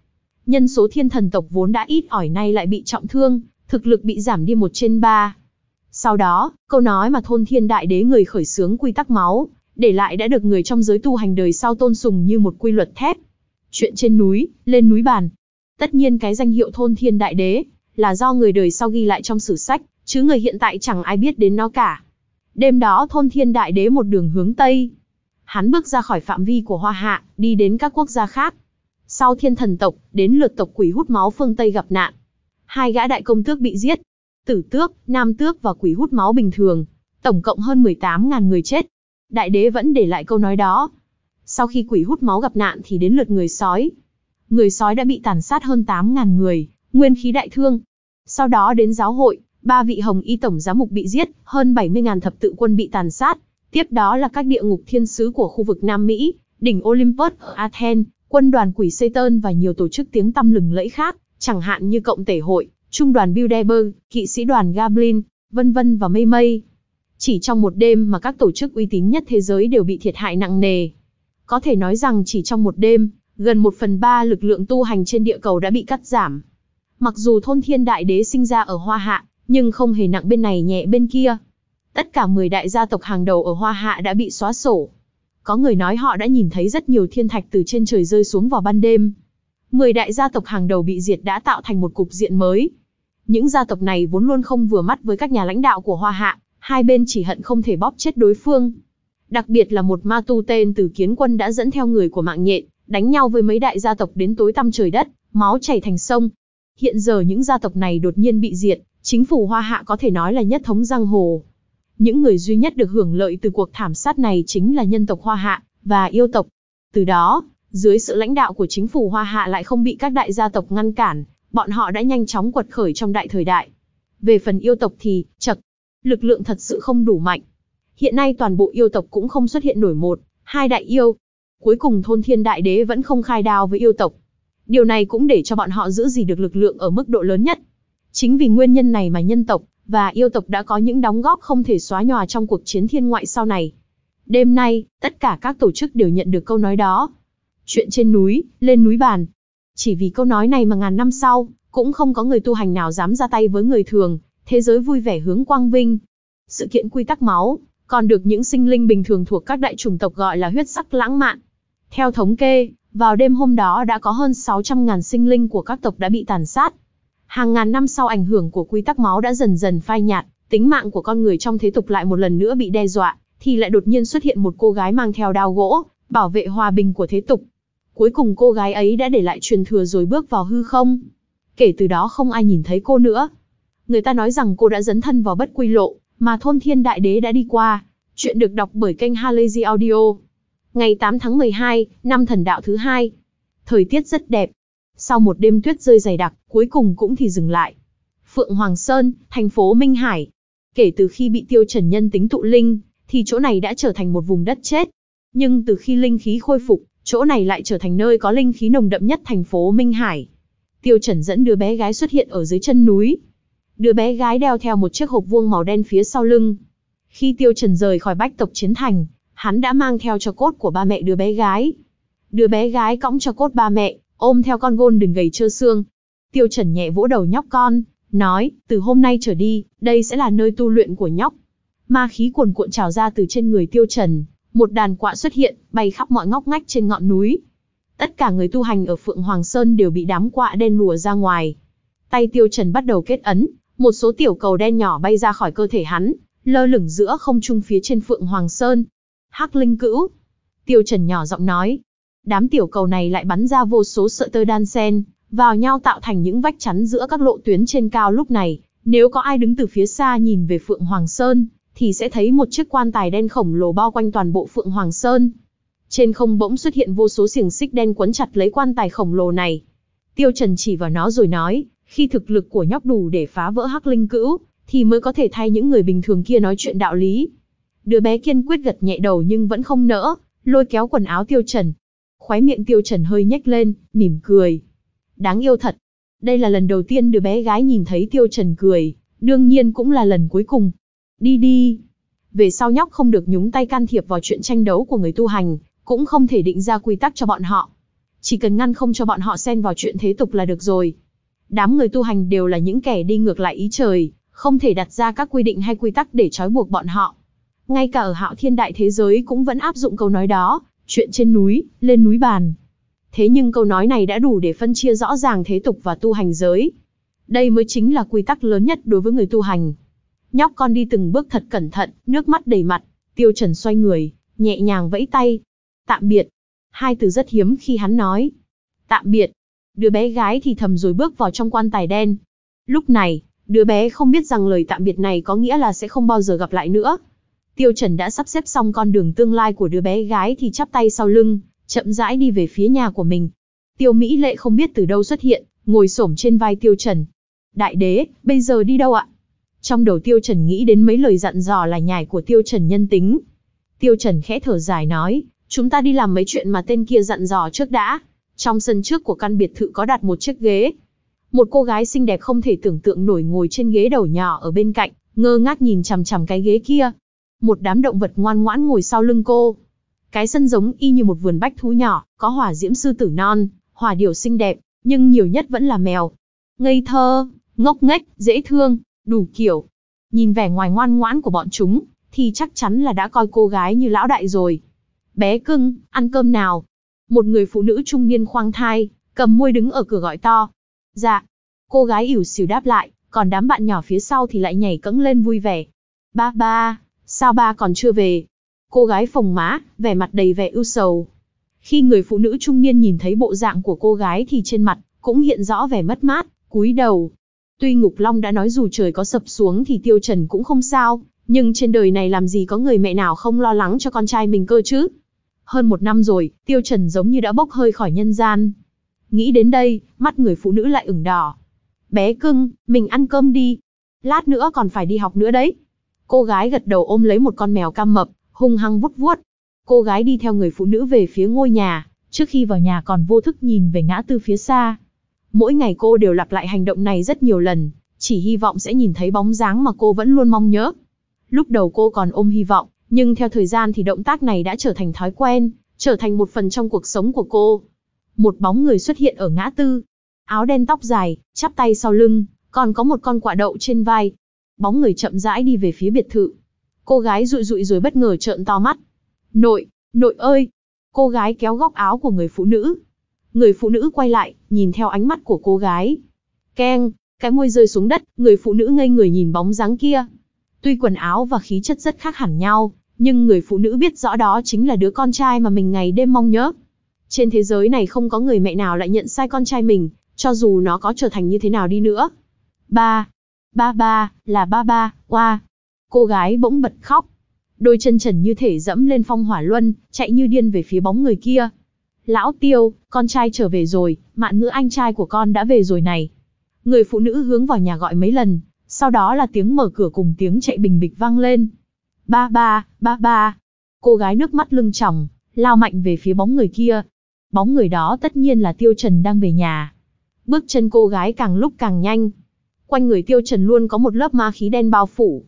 nhân số thiên thần tộc vốn đã ít ỏi nay lại bị trọng thương, thực lực bị giảm đi một trên ba. Sau đó, câu nói mà thôn thiên đại đế người khởi xướng quy tắc máu, để lại đã được người trong giới tu hành đời sau tôn sùng như một quy luật thép. Chuyện trên núi, lên núi bàn. Tất nhiên cái danh hiệu thôn thiên đại đế là do người đời sau ghi lại trong sử sách, chứ người hiện tại chẳng ai biết đến nó cả. Đêm đó thôn thiên đại đế một đường hướng Tây. Hắn bước ra khỏi phạm vi của Hoa Hạ, đi đến các quốc gia khác, sau thiên thần tộc, đến lượt tộc quỷ hút máu phương Tây gặp nạn. Hai gã đại công tước bị giết, tử tước, nam tước và quỷ hút máu bình thường, tổng cộng hơn 18.000 người chết. Đại đế vẫn để lại câu nói đó. Sau khi quỷ hút máu gặp nạn thì đến lượt người sói. Người sói đã bị tàn sát hơn 8.000 người, nguyên khí đại thương. Sau đó đến giáo hội, ba vị hồng y tổng giám mục bị giết, hơn 70.000 thập tự quân bị tàn sát. Tiếp đó là các địa ngục thiên sứ của khu vực Nam Mỹ, đỉnh Olympus ở Athens, quân đoàn quỷ xây tơn và nhiều tổ chức tiếng tăm lừng lẫy khác, chẳng hạn như Cộng Tể Hội, Trung đoàn Bilderberg, Kỵ sĩ đoàn Gablin, vân vân và mây mây. Chỉ trong một đêm mà các tổ chức uy tín nhất thế giới đều bị thiệt hại nặng nề. Có thể nói rằng chỉ trong một đêm, gần một phần ba lực lượng tu hành trên địa cầu đã bị cắt giảm. Mặc dù thôn thiên đại đế sinh ra ở Hoa Hạ, nhưng không hề nặng bên này nhẹ bên kia. Tất cả 10 đại gia tộc hàng đầu ở Hoa Hạ đã bị xóa sổ. Có người nói họ đã nhìn thấy rất nhiều thiên thạch từ trên trời rơi xuống vào ban đêm. Mười đại gia tộc hàng đầu bị diệt đã tạo thành một cục diện mới. Những gia tộc này vốn luôn không vừa mắt với các nhà lãnh đạo của Hoa Hạ, hai bên chỉ hận không thể bóp chết đối phương. Đặc biệt là một ma tu tên từ kiến quân đã dẫn theo người của mạng nhện, đánh nhau với mấy đại gia tộc đến tối tăm trời đất, máu chảy thành sông. Hiện giờ những gia tộc này đột nhiên bị diệt, chính phủ Hoa Hạ có thể nói là nhất thống giang hồ những người duy nhất được hưởng lợi từ cuộc thảm sát này chính là nhân tộc Hoa Hạ và yêu tộc. Từ đó, dưới sự lãnh đạo của chính phủ Hoa Hạ lại không bị các đại gia tộc ngăn cản, bọn họ đã nhanh chóng quật khởi trong đại thời đại. Về phần yêu tộc thì, chật, lực lượng thật sự không đủ mạnh. Hiện nay toàn bộ yêu tộc cũng không xuất hiện nổi một, hai đại yêu. Cuối cùng thôn thiên đại đế vẫn không khai đao với yêu tộc. Điều này cũng để cho bọn họ giữ gì được lực lượng ở mức độ lớn nhất. Chính vì nguyên nhân này mà nhân tộc, và yêu tộc đã có những đóng góp không thể xóa nhòa trong cuộc chiến thiên ngoại sau này. Đêm nay, tất cả các tổ chức đều nhận được câu nói đó. Chuyện trên núi, lên núi bàn. Chỉ vì câu nói này mà ngàn năm sau, cũng không có người tu hành nào dám ra tay với người thường, thế giới vui vẻ hướng quang vinh. Sự kiện quy tắc máu, còn được những sinh linh bình thường thuộc các đại chủng tộc gọi là huyết sắc lãng mạn. Theo thống kê, vào đêm hôm đó đã có hơn 600.000 sinh linh của các tộc đã bị tàn sát, Hàng ngàn năm sau ảnh hưởng của quy tắc máu đã dần dần phai nhạt, tính mạng của con người trong thế tục lại một lần nữa bị đe dọa, thì lại đột nhiên xuất hiện một cô gái mang theo đao gỗ, bảo vệ hòa bình của thế tục. Cuối cùng cô gái ấy đã để lại truyền thừa rồi bước vào hư không. Kể từ đó không ai nhìn thấy cô nữa. Người ta nói rằng cô đã dấn thân vào bất quy lộ, mà thôn thiên đại đế đã đi qua. Chuyện được đọc bởi kênh Halazy Audio. Ngày 8 tháng 12, năm thần đạo thứ hai. Thời tiết rất đẹp, sau một đêm tuyết rơi dày đặc, cuối cùng cũng thì dừng lại. Phượng Hoàng Sơn, thành phố Minh Hải. Kể từ khi bị tiêu trần nhân tính tụ linh, thì chỗ này đã trở thành một vùng đất chết. Nhưng từ khi linh khí khôi phục, chỗ này lại trở thành nơi có linh khí nồng đậm nhất thành phố Minh Hải. Tiêu Trần dẫn đứa bé gái xuất hiện ở dưới chân núi. Đứa bé gái đeo theo một chiếc hộp vuông màu đen phía sau lưng. Khi Tiêu Trần rời khỏi bách tộc chiến thành, hắn đã mang theo cho cốt của ba mẹ đứa bé gái. Đứa bé gái cõng cho cốt ba mẹ, ôm theo con gôn đừng gầy trơ xương. Tiêu Trần nhẹ vỗ đầu nhóc con, nói, từ hôm nay trở đi, đây sẽ là nơi tu luyện của nhóc. Ma khí cuồn cuộn trào ra từ trên người Tiêu Trần, một đàn quạ xuất hiện, bay khắp mọi ngóc ngách trên ngọn núi. Tất cả người tu hành ở Phượng Hoàng Sơn đều bị đám quạ đen lùa ra ngoài. Tay Tiêu Trần bắt đầu kết ấn, một số tiểu cầu đen nhỏ bay ra khỏi cơ thể hắn, lơ lửng giữa không trung phía trên Phượng Hoàng Sơn. Hắc Linh Cữu. Tiêu Trần nhỏ giọng nói, đám tiểu cầu này lại bắn ra vô số sợi tơ đan sen, vào nhau tạo thành những vách chắn giữa các lộ tuyến trên cao lúc này. Nếu có ai đứng từ phía xa nhìn về Phượng Hoàng Sơn, thì sẽ thấy một chiếc quan tài đen khổng lồ bao quanh toàn bộ Phượng Hoàng Sơn. Trên không bỗng xuất hiện vô số xiềng xích đen quấn chặt lấy quan tài khổng lồ này. Tiêu Trần chỉ vào nó rồi nói, khi thực lực của nhóc đủ để phá vỡ hắc linh cữu, thì mới có thể thay những người bình thường kia nói chuyện đạo lý. Đứa bé kiên quyết gật nhẹ đầu nhưng vẫn không nỡ, lôi kéo quần áo Tiêu Trần, Khóe miệng Tiêu Trần hơi nhếch lên, mỉm cười. Đáng yêu thật. Đây là lần đầu tiên đứa bé gái nhìn thấy Tiêu Trần cười, đương nhiên cũng là lần cuối cùng. Đi đi. Về sau nhóc không được nhúng tay can thiệp vào chuyện tranh đấu của người tu hành, cũng không thể định ra quy tắc cho bọn họ. Chỉ cần ngăn không cho bọn họ xen vào chuyện thế tục là được rồi. Đám người tu hành đều là những kẻ đi ngược lại ý trời, không thể đặt ra các quy định hay quy tắc để trói buộc bọn họ. Ngay cả ở hạo thiên đại thế giới cũng vẫn áp dụng câu nói đó, Chuyện trên núi, lên núi bàn. Thế nhưng câu nói này đã đủ để phân chia rõ ràng thế tục và tu hành giới. Đây mới chính là quy tắc lớn nhất đối với người tu hành. Nhóc con đi từng bước thật cẩn thận, nước mắt đầy mặt, tiêu trần xoay người, nhẹ nhàng vẫy tay. Tạm biệt. Hai từ rất hiếm khi hắn nói. Tạm biệt. Đứa bé gái thì thầm rồi bước vào trong quan tài đen. Lúc này, đứa bé không biết rằng lời tạm biệt này có nghĩa là sẽ không bao giờ gặp lại nữa. Tiêu Trần đã sắp xếp xong con đường tương lai của đứa bé gái thì chắp tay sau lưng, chậm rãi đi về phía nhà của mình. Tiêu Mỹ Lệ không biết từ đâu xuất hiện, ngồi xổm trên vai Tiêu Trần. Đại đế, bây giờ đi đâu ạ? Trong đầu Tiêu Trần nghĩ đến mấy lời dặn dò là nhải của Tiêu Trần nhân tính. Tiêu Trần khẽ thở dài nói, chúng ta đi làm mấy chuyện mà tên kia dặn dò trước đã. Trong sân trước của căn biệt thự có đặt một chiếc ghế. Một cô gái xinh đẹp không thể tưởng tượng nổi ngồi trên ghế đầu nhỏ ở bên cạnh, ngơ ngác nhìn chằm chằm cái ghế kia, một đám động vật ngoan ngoãn ngồi sau lưng cô. Cái sân giống y như một vườn bách thú nhỏ, có hỏa diễm sư tử non, hỏa điểu xinh đẹp, nhưng nhiều nhất vẫn là mèo. Ngây thơ, ngốc nghếch, dễ thương, đủ kiểu. Nhìn vẻ ngoài ngoan ngoãn của bọn chúng, thì chắc chắn là đã coi cô gái như lão đại rồi. Bé cưng, ăn cơm nào. Một người phụ nữ trung niên khoang thai, cầm môi đứng ở cửa gọi to. Dạ. Cô gái ỉu xìu đáp lại, còn đám bạn nhỏ phía sau thì lại nhảy cẫng lên vui vẻ. Ba ba, sao ba còn chưa về? Cô gái phồng má, vẻ mặt đầy vẻ ưu sầu. Khi người phụ nữ trung niên nhìn thấy bộ dạng của cô gái thì trên mặt cũng hiện rõ vẻ mất mát, cúi đầu. Tuy Ngục Long đã nói dù trời có sập xuống thì Tiêu Trần cũng không sao, nhưng trên đời này làm gì có người mẹ nào không lo lắng cho con trai mình cơ chứ? Hơn một năm rồi, Tiêu Trần giống như đã bốc hơi khỏi nhân gian. Nghĩ đến đây, mắt người phụ nữ lại ửng đỏ. Bé cưng, mình ăn cơm đi. Lát nữa còn phải đi học nữa đấy. Cô gái gật đầu ôm lấy một con mèo cam mập, hung hăng vút vuốt. Cô gái đi theo người phụ nữ về phía ngôi nhà, trước khi vào nhà còn vô thức nhìn về ngã tư phía xa. Mỗi ngày cô đều lặp lại hành động này rất nhiều lần, chỉ hy vọng sẽ nhìn thấy bóng dáng mà cô vẫn luôn mong nhớ. Lúc đầu cô còn ôm hy vọng, nhưng theo thời gian thì động tác này đã trở thành thói quen, trở thành một phần trong cuộc sống của cô. Một bóng người xuất hiện ở ngã tư, áo đen tóc dài, chắp tay sau lưng, còn có một con quả đậu trên vai, bóng người chậm rãi đi về phía biệt thự. Cô gái rụi rụi rồi bất ngờ trợn to mắt. Nội, nội ơi! Cô gái kéo góc áo của người phụ nữ. Người phụ nữ quay lại, nhìn theo ánh mắt của cô gái. Keng, cái môi rơi xuống đất, người phụ nữ ngây người nhìn bóng dáng kia. Tuy quần áo và khí chất rất khác hẳn nhau, nhưng người phụ nữ biết rõ đó chính là đứa con trai mà mình ngày đêm mong nhớ. Trên thế giới này không có người mẹ nào lại nhận sai con trai mình, cho dù nó có trở thành như thế nào đi nữa. 3 ba ba, là ba ba, oa. Cô gái bỗng bật khóc. Đôi chân trần như thể dẫm lên phong hỏa luân, chạy như điên về phía bóng người kia. Lão tiêu, con trai trở về rồi, mạn ngữ anh trai của con đã về rồi này. Người phụ nữ hướng vào nhà gọi mấy lần, sau đó là tiếng mở cửa cùng tiếng chạy bình bịch vang lên. Ba ba, ba ba. Cô gái nước mắt lưng tròng, lao mạnh về phía bóng người kia. Bóng người đó tất nhiên là tiêu trần đang về nhà. Bước chân cô gái càng lúc càng nhanh, Quanh người Tiêu Trần luôn có một lớp ma khí đen bao phủ.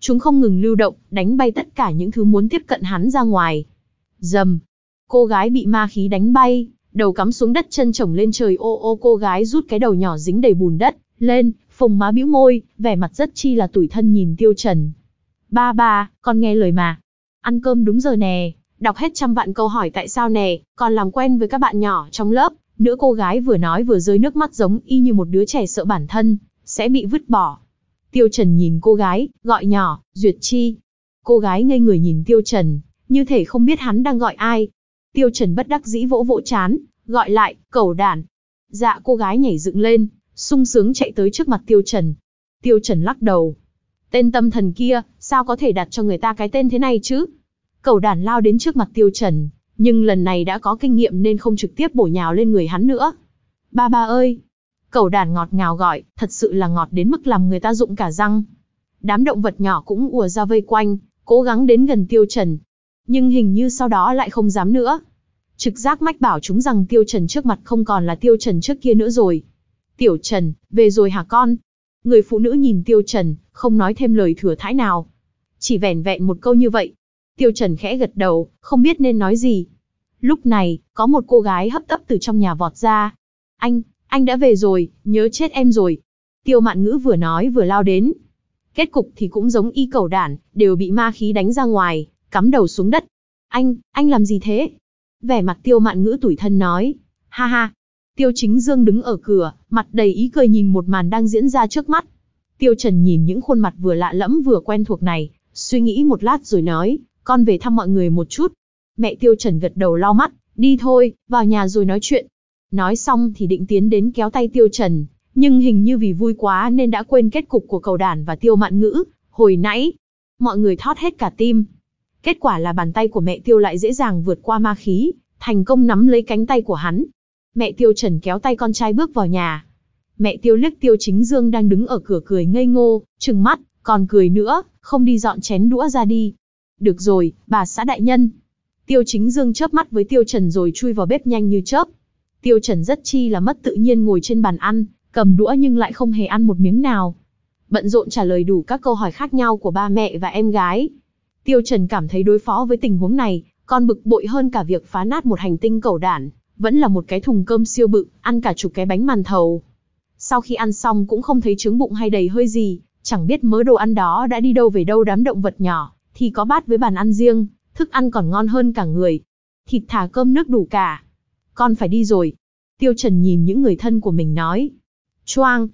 Chúng không ngừng lưu động, đánh bay tất cả những thứ muốn tiếp cận hắn ra ngoài. Dầm. Cô gái bị ma khí đánh bay, đầu cắm xuống đất chân chồng lên trời ô ô cô gái rút cái đầu nhỏ dính đầy bùn đất, lên, phồng má bĩu môi, vẻ mặt rất chi là tủi thân nhìn Tiêu Trần. Ba ba, con nghe lời mà. Ăn cơm đúng giờ nè, đọc hết trăm vạn câu hỏi tại sao nè, còn làm quen với các bạn nhỏ trong lớp. Nữ cô gái vừa nói vừa rơi nước mắt giống y như một đứa trẻ sợ bản thân, sẽ bị vứt bỏ. Tiêu Trần nhìn cô gái, gọi nhỏ, Duyệt Chi. Cô gái ngây người nhìn Tiêu Trần, như thể không biết hắn đang gọi ai. Tiêu Trần bất đắc dĩ vỗ vỗ chán, gọi lại, cẩu đản. Dạ cô gái nhảy dựng lên, sung sướng chạy tới trước mặt Tiêu Trần. Tiêu Trần lắc đầu. Tên tâm thần kia, sao có thể đặt cho người ta cái tên thế này chứ? Cẩu đản lao đến trước mặt Tiêu Trần, nhưng lần này đã có kinh nghiệm nên không trực tiếp bổ nhào lên người hắn nữa. Ba ba ơi, Cẩu đàn ngọt ngào gọi, thật sự là ngọt đến mức làm người ta rụng cả răng. Đám động vật nhỏ cũng ùa ra vây quanh, cố gắng đến gần Tiêu Trần. Nhưng hình như sau đó lại không dám nữa. Trực giác mách bảo chúng rằng Tiêu Trần trước mặt không còn là Tiêu Trần trước kia nữa rồi. Tiểu Trần, về rồi hả con? Người phụ nữ nhìn Tiêu Trần, không nói thêm lời thừa thãi nào. Chỉ vẻn vẹn một câu như vậy. Tiêu Trần khẽ gật đầu, không biết nên nói gì. Lúc này, có một cô gái hấp tấp từ trong nhà vọt ra. Anh, anh đã về rồi, nhớ chết em rồi. Tiêu mạn ngữ vừa nói vừa lao đến. Kết cục thì cũng giống y cầu đản, đều bị ma khí đánh ra ngoài, cắm đầu xuống đất. Anh, anh làm gì thế? Vẻ mặt tiêu mạn ngữ tủi thân nói. Ha ha. Tiêu chính dương đứng ở cửa, mặt đầy ý cười nhìn một màn đang diễn ra trước mắt. Tiêu Trần nhìn những khuôn mặt vừa lạ lẫm vừa quen thuộc này, suy nghĩ một lát rồi nói, con về thăm mọi người một chút. Mẹ Tiêu Trần gật đầu lau mắt, đi thôi, vào nhà rồi nói chuyện. Nói xong thì định tiến đến kéo tay Tiêu Trần, nhưng hình như vì vui quá nên đã quên kết cục của cầu đàn và Tiêu Mạn Ngữ, hồi nãy. Mọi người thót hết cả tim. Kết quả là bàn tay của mẹ Tiêu lại dễ dàng vượt qua ma khí, thành công nắm lấy cánh tay của hắn. Mẹ Tiêu Trần kéo tay con trai bước vào nhà. Mẹ Tiêu liếc Tiêu Chính Dương đang đứng ở cửa cười ngây ngô, trừng mắt, còn cười nữa, không đi dọn chén đũa ra đi. Được rồi, bà xã đại nhân. Tiêu Chính Dương chớp mắt với Tiêu Trần rồi chui vào bếp nhanh như chớp. Tiêu Trần rất chi là mất tự nhiên ngồi trên bàn ăn, cầm đũa nhưng lại không hề ăn một miếng nào. Bận rộn trả lời đủ các câu hỏi khác nhau của ba mẹ và em gái. Tiêu Trần cảm thấy đối phó với tình huống này, còn bực bội hơn cả việc phá nát một hành tinh cầu đản, vẫn là một cái thùng cơm siêu bự, ăn cả chục cái bánh màn thầu. Sau khi ăn xong cũng không thấy trứng bụng hay đầy hơi gì, chẳng biết mớ đồ ăn đó đã đi đâu về đâu đám động vật nhỏ, thì có bát với bàn ăn riêng, thức ăn còn ngon hơn cả người. Thịt thả cơm nước đủ cả, con phải đi rồi. Tiêu Trần nhìn những người thân của mình nói. Choang!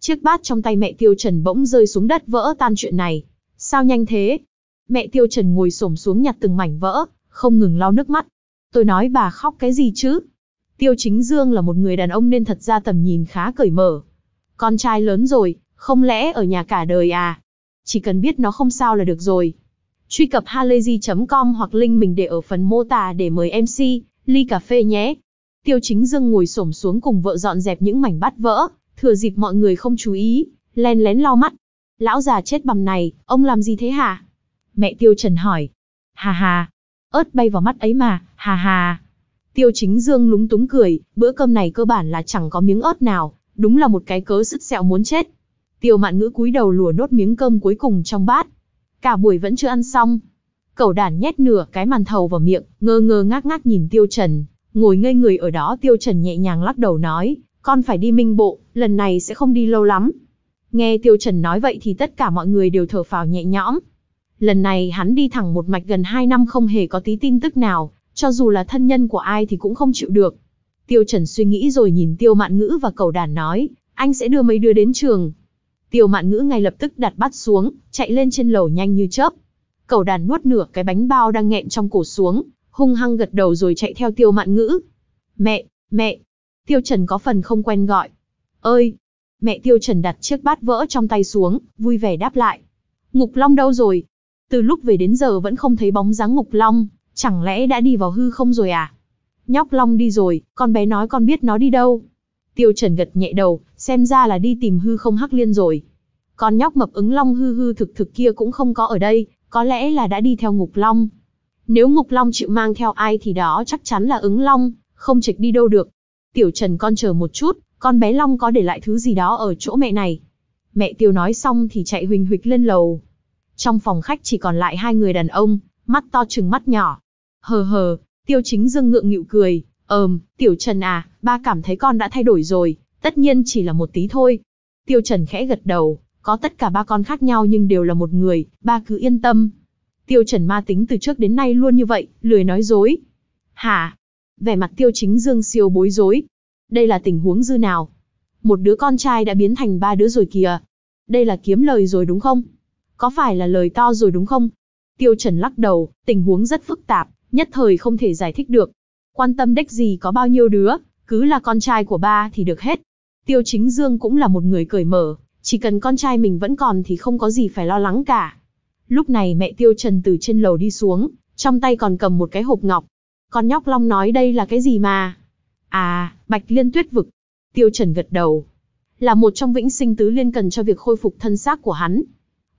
Chiếc bát trong tay mẹ Tiêu Trần bỗng rơi xuống đất vỡ tan chuyện này. Sao nhanh thế? Mẹ Tiêu Trần ngồi xổm xuống nhặt từng mảnh vỡ, không ngừng lau nước mắt. Tôi nói bà khóc cái gì chứ? Tiêu Chính Dương là một người đàn ông nên thật ra tầm nhìn khá cởi mở. Con trai lớn rồi, không lẽ ở nhà cả đời à? Chỉ cần biết nó không sao là được rồi. Truy cập halayzi.com hoặc link mình để ở phần mô tả để mời MC, ly cà phê nhé. Tiêu Chính Dương ngồi xổm xuống cùng vợ dọn dẹp những mảnh bát vỡ, thừa dịp mọi người không chú ý, len lén lo mắt. Lão già chết bầm này, ông làm gì thế hả? Mẹ Tiêu Trần hỏi. Hà hà, ớt bay vào mắt ấy mà, hà hà. Tiêu Chính Dương lúng túng cười, bữa cơm này cơ bản là chẳng có miếng ớt nào, đúng là một cái cớ sứt sẹo muốn chết. Tiêu Mạn Ngữ cúi đầu lùa nốt miếng cơm cuối cùng trong bát. Cả buổi vẫn chưa ăn xong. Cẩu đản nhét nửa cái màn thầu vào miệng, ngơ ngơ ngác ngác nhìn Tiêu Trần, Ngồi ngây người ở đó Tiêu Trần nhẹ nhàng lắc đầu nói, con phải đi minh bộ, lần này sẽ không đi lâu lắm. Nghe Tiêu Trần nói vậy thì tất cả mọi người đều thở phào nhẹ nhõm. Lần này hắn đi thẳng một mạch gần 2 năm không hề có tí tin tức nào, cho dù là thân nhân của ai thì cũng không chịu được. Tiêu Trần suy nghĩ rồi nhìn Tiêu Mạn Ngữ và Cầu Đàn nói, anh sẽ đưa mấy đứa đến trường. Tiêu Mạn Ngữ ngay lập tức đặt bắt xuống, chạy lên trên lầu nhanh như chớp. Cầu Đàn nuốt nửa cái bánh bao đang nghẹn trong cổ xuống, hung hăng gật đầu rồi chạy theo tiêu mạn ngữ. Mẹ, mẹ, tiêu trần có phần không quen gọi. Ơi, mẹ tiêu trần đặt chiếc bát vỡ trong tay xuống, vui vẻ đáp lại. Ngục Long đâu rồi? Từ lúc về đến giờ vẫn không thấy bóng dáng Ngục Long, chẳng lẽ đã đi vào hư không rồi à? Nhóc Long đi rồi, con bé nói con biết nó đi đâu. Tiêu Trần gật nhẹ đầu, xem ra là đi tìm hư không hắc liên rồi. Con nhóc mập ứng Long hư hư thực thực kia cũng không có ở đây, có lẽ là đã đi theo Ngục Long. Nếu Ngục Long chịu mang theo ai thì đó chắc chắn là ứng Long, không trịch đi đâu được. Tiểu Trần con chờ một chút, con bé Long có để lại thứ gì đó ở chỗ mẹ này. Mẹ Tiêu nói xong thì chạy huỳnh huỵch lên lầu. Trong phòng khách chỉ còn lại hai người đàn ông, mắt to trừng mắt nhỏ. Hờ hờ, Tiêu Chính Dương ngượng nghịu cười, ờm, Tiểu Trần à, ba cảm thấy con đã thay đổi rồi, tất nhiên chỉ là một tí thôi. Tiêu Trần khẽ gật đầu, có tất cả ba con khác nhau nhưng đều là một người, ba cứ yên tâm. Tiêu Trần ma tính từ trước đến nay luôn như vậy, lười nói dối. Hả? Vẻ mặt Tiêu Chính Dương siêu bối rối. Đây là tình huống dư nào? Một đứa con trai đã biến thành ba đứa rồi kìa. Đây là kiếm lời rồi đúng không? Có phải là lời to rồi đúng không? Tiêu Trần lắc đầu, tình huống rất phức tạp, nhất thời không thể giải thích được. Quan tâm đếch gì có bao nhiêu đứa, cứ là con trai của ba thì được hết. Tiêu Chính Dương cũng là một người cởi mở, chỉ cần con trai mình vẫn còn thì không có gì phải lo lắng cả. Lúc này mẹ Tiêu Trần từ trên lầu đi xuống, trong tay còn cầm một cái hộp ngọc. Con nhóc Long nói đây là cái gì mà? À, Bạch Liên Tuyết Vực. Tiêu Trần gật đầu. Là một trong vĩnh sinh tứ liên cần cho việc khôi phục thân xác của hắn.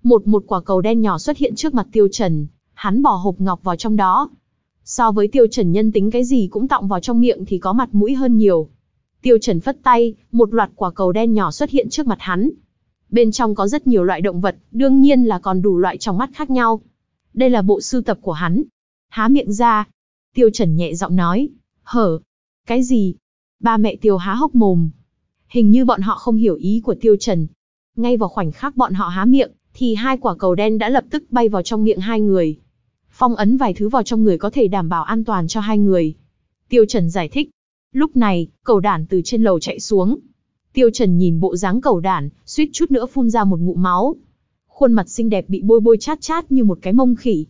Một một quả cầu đen nhỏ xuất hiện trước mặt Tiêu Trần, hắn bỏ hộp ngọc vào trong đó. So với Tiêu Trần nhân tính cái gì cũng tọng vào trong miệng thì có mặt mũi hơn nhiều. Tiêu Trần phất tay, một loạt quả cầu đen nhỏ xuất hiện trước mặt hắn, Bên trong có rất nhiều loại động vật, đương nhiên là còn đủ loại trong mắt khác nhau. Đây là bộ sưu tập của hắn. Há miệng ra. Tiêu Trần nhẹ giọng nói. Hở. Cái gì? Ba mẹ Tiêu há hốc mồm. Hình như bọn họ không hiểu ý của Tiêu Trần. Ngay vào khoảnh khắc bọn họ há miệng, thì hai quả cầu đen đã lập tức bay vào trong miệng hai người. Phong ấn vài thứ vào trong người có thể đảm bảo an toàn cho hai người. Tiêu Trần giải thích. Lúc này, cầu đản từ trên lầu chạy xuống, Tiêu Trần nhìn bộ dáng cầu đản, suýt chút nữa phun ra một ngụm máu. Khuôn mặt xinh đẹp bị bôi bôi chát chát như một cái mông khỉ.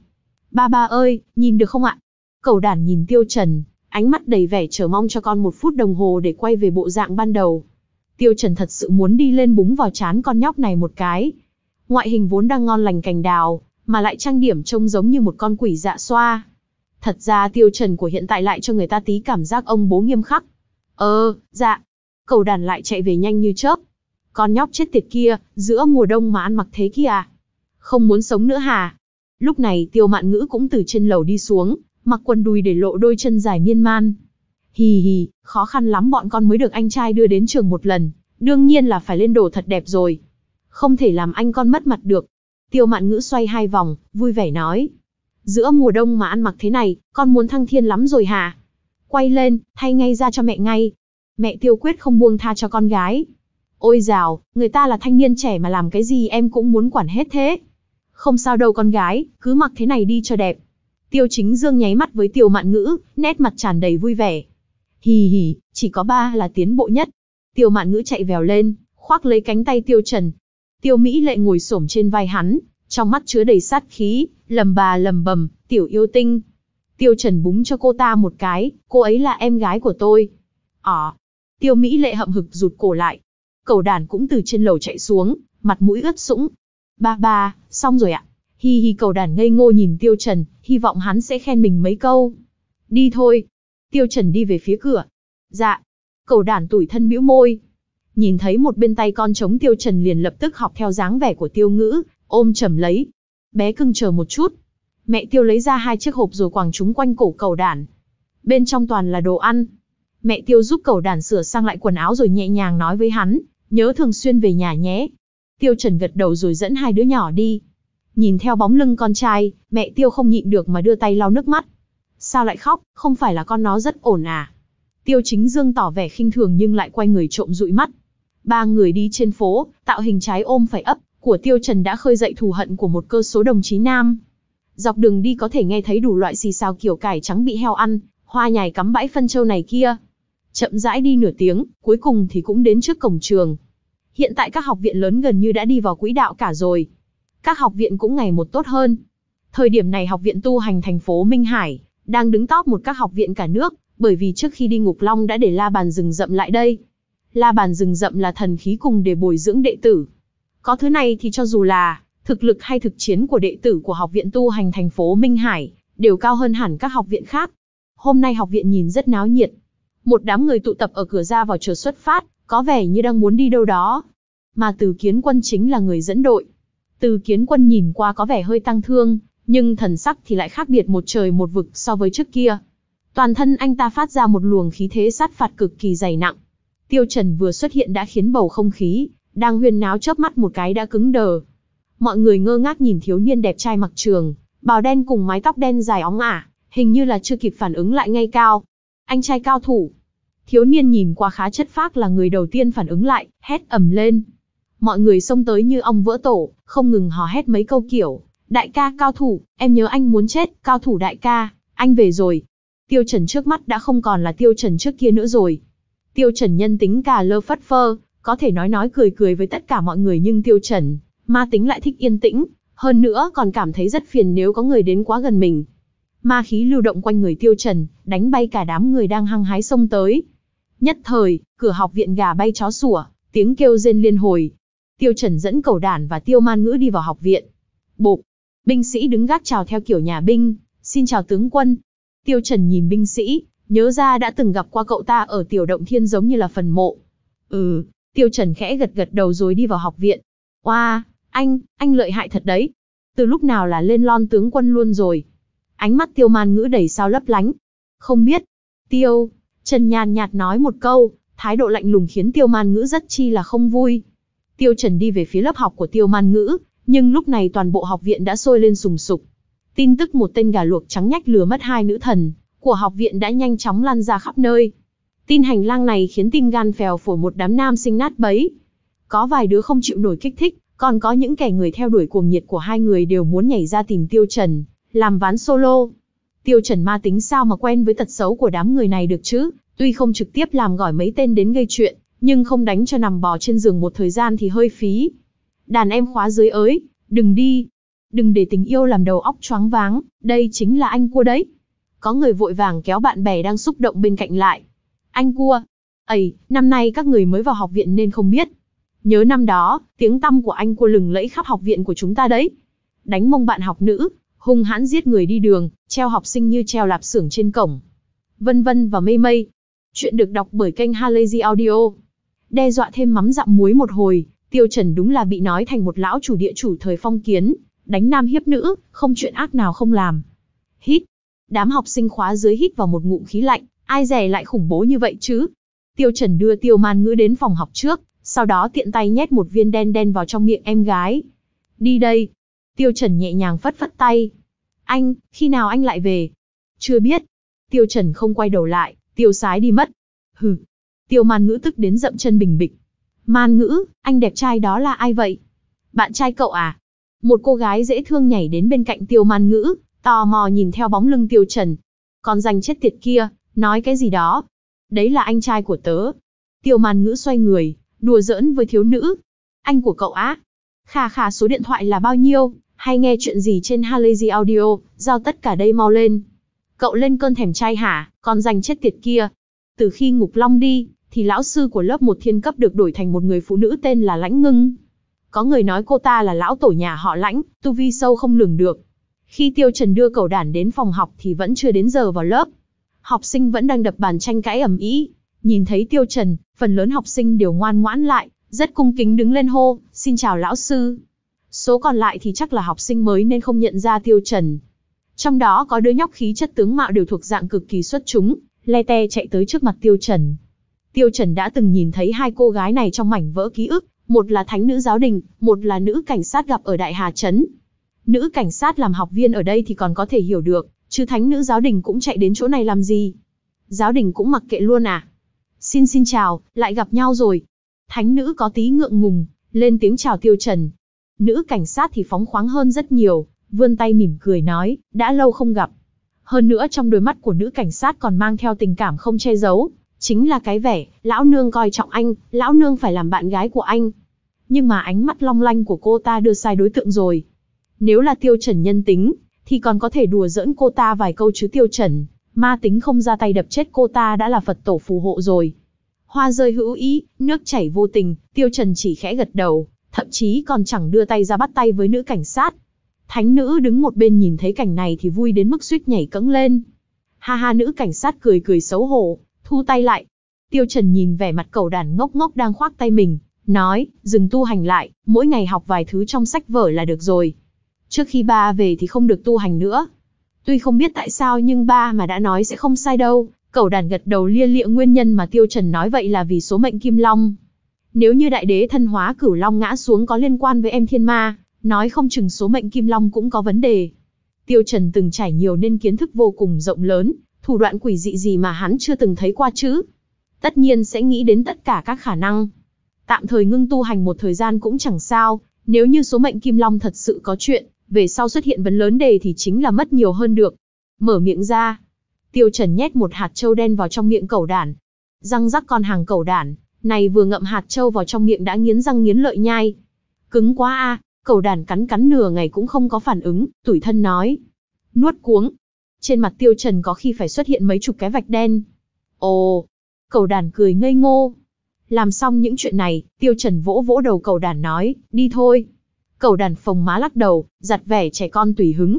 Ba ba ơi, nhìn được không ạ? Cầu đản nhìn Tiêu Trần, ánh mắt đầy vẻ chờ mong cho con một phút đồng hồ để quay về bộ dạng ban đầu. Tiêu Trần thật sự muốn đi lên búng vào chán con nhóc này một cái. Ngoại hình vốn đang ngon lành cành đào, mà lại trang điểm trông giống như một con quỷ dạ xoa. Thật ra Tiêu Trần của hiện tại lại cho người ta tí cảm giác ông bố nghiêm khắc. Ờ, dạ, cầu đàn lại chạy về nhanh như chớp. Con nhóc chết tiệt kia, giữa mùa đông mà ăn mặc thế kia à? Không muốn sống nữa hả? Lúc này tiêu mạn ngữ cũng từ trên lầu đi xuống, mặc quần đùi để lộ đôi chân dài miên man. Hì hì, khó khăn lắm bọn con mới được anh trai đưa đến trường một lần, đương nhiên là phải lên đồ thật đẹp rồi. Không thể làm anh con mất mặt được. Tiêu mạn ngữ xoay hai vòng, vui vẻ nói. Giữa mùa đông mà ăn mặc thế này, con muốn thăng thiên lắm rồi hả? Quay lên, thay ngay ra cho mẹ ngay, Mẹ tiêu quyết không buông tha cho con gái. Ôi dào, người ta là thanh niên trẻ mà làm cái gì em cũng muốn quản hết thế. Không sao đâu con gái, cứ mặc thế này đi cho đẹp. Tiêu chính dương nháy mắt với tiêu mạn ngữ, nét mặt tràn đầy vui vẻ. Hì hì, chỉ có ba là tiến bộ nhất. Tiêu mạn ngữ chạy vèo lên, khoác lấy cánh tay tiêu trần. Tiêu Mỹ lệ ngồi xổm trên vai hắn, trong mắt chứa đầy sát khí, lầm bà lầm bầm, tiểu yêu tinh. Tiêu Trần búng cho cô ta một cái, cô ấy là em gái của tôi. Ỏ, ờ. Tiêu Mỹ lệ hậm hực rụt cổ lại. Cầu đàn cũng từ trên lầu chạy xuống, mặt mũi ướt sũng. Ba ba, xong rồi ạ. Hi hi cầu đàn ngây ngô nhìn Tiêu Trần, hy vọng hắn sẽ khen mình mấy câu. Đi thôi. Tiêu Trần đi về phía cửa. Dạ. Cầu đàn tủi thân bĩu môi. Nhìn thấy một bên tay con chống Tiêu Trần liền lập tức học theo dáng vẻ của Tiêu Ngữ, ôm chầm lấy. Bé cưng chờ một chút. Mẹ Tiêu lấy ra hai chiếc hộp rồi quàng chúng quanh cổ cầu đàn. Bên trong toàn là đồ ăn, Mẹ tiêu giúp cầu đàn sửa sang lại quần áo rồi nhẹ nhàng nói với hắn, nhớ thường xuyên về nhà nhé. Tiêu Trần gật đầu rồi dẫn hai đứa nhỏ đi. Nhìn theo bóng lưng con trai, mẹ tiêu không nhịn được mà đưa tay lau nước mắt. Sao lại khóc, không phải là con nó rất ổn à? Tiêu chính dương tỏ vẻ khinh thường nhưng lại quay người trộm dụi mắt. Ba người đi trên phố, tạo hình trái ôm phải ấp, của Tiêu Trần đã khơi dậy thù hận của một cơ số đồng chí nam. Dọc đường đi có thể nghe thấy đủ loại xì xào kiểu cải trắng bị heo ăn, hoa nhài cắm bãi phân châu này kia, chậm rãi đi nửa tiếng, cuối cùng thì cũng đến trước cổng trường. Hiện tại các học viện lớn gần như đã đi vào quỹ đạo cả rồi. Các học viện cũng ngày một tốt hơn. Thời điểm này học viện tu hành thành phố Minh Hải đang đứng top một các học viện cả nước, bởi vì trước khi đi Ngục Long đã để La Bàn rừng rậm lại đây. La Bàn rừng rậm là thần khí cùng để bồi dưỡng đệ tử. Có thứ này thì cho dù là thực lực hay thực chiến của đệ tử của học viện tu hành thành phố Minh Hải đều cao hơn hẳn các học viện khác. Hôm nay học viện nhìn rất náo nhiệt, một đám người tụ tập ở cửa ra vào chờ xuất phát, có vẻ như đang muốn đi đâu đó. Mà Từ Kiến Quân chính là người dẫn đội. Từ Kiến Quân nhìn qua có vẻ hơi tăng thương, nhưng thần sắc thì lại khác biệt một trời một vực so với trước kia. Toàn thân anh ta phát ra một luồng khí thế sát phạt cực kỳ dày nặng. Tiêu Trần vừa xuất hiện đã khiến bầu không khí đang huyên náo chớp mắt một cái đã cứng đờ. Mọi người ngơ ngác nhìn thiếu niên đẹp trai mặc trường, bào đen cùng mái tóc đen dài óng ả, hình như là chưa kịp phản ứng lại ngay cao, anh trai cao thủ. Thiếu niên nhìn qua khá chất phác là người đầu tiên phản ứng lại, hét ầm lên. Mọi người xông tới như ong vỡ tổ, không ngừng hò hét mấy câu kiểu. Đại ca cao thủ, em nhớ anh muốn chết, cao thủ đại ca, anh về rồi. Tiêu Trần trước mắt đã không còn là Tiêu Trần trước kia nữa rồi. Tiêu Trần nhân tính cà lơ phất phơ, có thể nói nói cười cười với tất cả mọi người nhưng Tiêu Trần, ma tính lại thích yên tĩnh, hơn nữa còn cảm thấy rất phiền nếu có người đến quá gần mình, ma khí lưu động quanh người tiêu trần, đánh bay cả đám người đang hăng hái xông tới. Nhất thời, cửa học viện gà bay chó sủa, tiếng kêu rên liên hồi. Tiêu trần dẫn cầu đản và tiêu man ngữ đi vào học viện. Bộp, binh sĩ đứng gác chào theo kiểu nhà binh, xin chào tướng quân. Tiêu trần nhìn binh sĩ, nhớ ra đã từng gặp qua cậu ta ở tiểu động thiên giống như là phần mộ. Ừ, tiêu trần khẽ gật gật đầu rồi đi vào học viện. Oa, wow, anh, anh lợi hại thật đấy. Từ lúc nào là lên lon tướng quân luôn rồi. Ánh mắt tiêu man ngữ đầy sao lấp lánh. Không biết. Tiêu. Trần nhàn nhạt nói một câu, thái độ lạnh lùng khiến tiêu man ngữ rất chi là không vui. Tiêu Trần đi về phía lớp học của tiêu man ngữ, nhưng lúc này toàn bộ học viện đã sôi lên sùng sục. Tin tức một tên gà luộc trắng nhách lừa mất hai nữ thần, của học viện đã nhanh chóng lan ra khắp nơi. Tin hành lang này khiến tim gan phèo phổi một đám nam sinh nát bấy. Có vài đứa không chịu nổi kích thích, còn có những kẻ người theo đuổi cuồng nhiệt của hai người đều muốn nhảy ra tìm Tiêu Trần, làm ván solo. Tiêu Trần ma tính sao mà quen với tật xấu của đám người này được chứ, tuy không trực tiếp làm gọi mấy tên đến gây chuyện, nhưng không đánh cho nằm bò trên giường một thời gian thì hơi phí. Đàn em khóa dưới ới, đừng đi. Đừng để tình yêu làm đầu óc choáng váng, đây chính là anh cua đấy. Có người vội vàng kéo bạn bè đang xúc động bên cạnh lại. Anh cua, ầy, năm nay các người mới vào học viện nên không biết. Nhớ năm đó, tiếng tăm của anh cua lừng lẫy khắp học viện của chúng ta đấy. Đánh mông bạn học nữ, hung hãn giết người đi đường, treo học sinh như treo lạp xưởng trên cổng. Vân vân và mây mây. Chuyện được đọc bởi kênh Halazy Audio. Đe dọa thêm mắm dặm muối một hồi, Tiêu Trần đúng là bị nói thành một lão chủ địa chủ thời phong kiến, đánh nam hiếp nữ, không chuyện ác nào không làm. Hít. Đám học sinh khóa dưới hít vào một ngụm khí lạnh, ai rẻ lại khủng bố như vậy chứ? Tiêu Trần đưa Tiêu Man Ngữ đến phòng học trước, sau đó tiện tay nhét một viên đen đen vào trong miệng em gái. Đi đây. Tiêu Trần nhẹ nhàng phất phất tay, anh, khi nào anh lại về? Chưa biết. Tiêu Trần không quay đầu lại, tiêu sái đi mất. Hừ. Tiêu man ngữ tức đến dậm chân bình bịch. Man ngữ, anh đẹp trai đó là ai vậy? Bạn trai cậu à? Một cô gái dễ thương nhảy đến bên cạnh tiêu man ngữ, tò mò nhìn theo bóng lưng tiêu trần. Còn danh chết tiệt kia, nói cái gì đó? Đấy là anh trai của tớ. Tiêu man ngữ xoay người, đùa giỡn với thiếu nữ. Anh của cậu á? Khà khà số điện thoại là bao nhiêu, hay nghe chuyện gì trên Halazy Audio, giao tất cả đây mau lên. Cậu lên cơn thèm trai hả, Còn dành chết tiệt kia. Từ khi Ngục Long đi, thì lão sư của lớp một thiên cấp được đổi thành một người phụ nữ tên là Lãnh Ngưng. Có người nói cô ta là lão tổ nhà họ Lãnh, tu vi sâu không lường được. Khi Tiêu Trần đưa cầu đản đến phòng học thì vẫn chưa đến giờ vào lớp. Học sinh vẫn đang đập bàn tranh cãi ầm ĩ. Nhìn thấy Tiêu Trần, phần lớn học sinh đều ngoan ngoãn lại, rất cung kính đứng lên hô, xin chào lão sư số còn lại thì chắc là học sinh mới nên không nhận ra Tiêu Trần. Trong đó có đứa nhóc khí chất tướng mạo đều thuộc dạng cực kỳ xuất chúng, le te chạy tới trước mặt Tiêu Trần. Tiêu Trần đã từng nhìn thấy hai cô gái này trong mảnh vỡ ký ức, một là thánh nữ giáo đình, một là nữ cảnh sát gặp ở Đại Hà Trấn. Nữ cảnh sát làm học viên ở đây thì còn có thể hiểu được, chứ thánh nữ giáo đình cũng chạy đến chỗ này làm gì. Giáo đình cũng mặc kệ luôn à. Xin xin chào, lại gặp nhau rồi. Thánh nữ có tí ngượng ngùng, lên tiếng chào Tiêu Trần, Nữ cảnh sát thì phóng khoáng hơn rất nhiều, vươn tay mỉm cười nói, đã lâu không gặp. Hơn nữa trong đôi mắt của nữ cảnh sát còn mang theo tình cảm không che giấu, chính là cái vẻ, lão nương coi trọng anh, lão nương phải làm bạn gái của anh. Nhưng mà ánh mắt long lanh của cô ta đưa sai đối tượng rồi. Nếu là tiêu trần nhân tính, thì còn có thể đùa giỡn cô ta vài câu chứ tiêu trần, ma tính không ra tay đập chết cô ta đã là Phật tổ phù hộ rồi. Hoa rơi hữu ý, nước chảy vô tình, tiêu trần chỉ khẽ gật đầu, thậm chí còn chẳng đưa tay ra bắt tay với nữ cảnh sát. Thánh nữ đứng một bên nhìn thấy cảnh này thì vui đến mức suýt nhảy cẫng lên. Ha ha nữ cảnh sát cười cười xấu hổ, thu tay lại. Tiêu Trần nhìn vẻ mặt cầu đàn ngốc ngốc đang khoác tay mình, nói, dừng tu hành lại, mỗi ngày học vài thứ trong sách vở là được rồi. Trước khi ba về thì không được tu hành nữa. Tuy không biết tại sao nhưng ba mà đã nói sẽ không sai đâu, cầu đàn gật đầu lia lịa nguyên nhân mà Tiêu Trần nói vậy là vì số mệnh Kim Long, nếu như đại đế thân hóa cửu long ngã xuống có liên quan với em thiên ma, nói không chừng số mệnh kim long cũng có vấn đề. Tiêu Trần từng trải nhiều nên kiến thức vô cùng rộng lớn, thủ đoạn quỷ dị gì mà hắn chưa từng thấy qua chứ. Tất nhiên sẽ nghĩ đến tất cả các khả năng. Tạm thời ngưng tu hành một thời gian cũng chẳng sao, nếu như số mệnh kim long thật sự có chuyện, về sau xuất hiện vấn lớn đề thì chính là mất nhiều hơn được. Mở miệng ra, Tiêu Trần nhét một hạt châu đen vào trong miệng cẩu đản. Răng rắc con hàng cẩu đản, này vừa ngậm hạt trâu vào trong miệng đã nghiến răng nghiến lợi nhai. Cứng quá a, cầu đàn cắn cắn nửa ngày cũng không có phản ứng, tủi thân nói. Nuốt cuống. Trên mặt tiêu trần có khi phải xuất hiện mấy chục cái vạch đen. Ồ, cầu đàn cười ngây ngô. Làm xong những chuyện này, tiêu trần vỗ vỗ đầu cầu đàn nói, đi thôi. Cầu đàn phồng má lắc đầu, giặt vẻ trẻ con tùy hứng.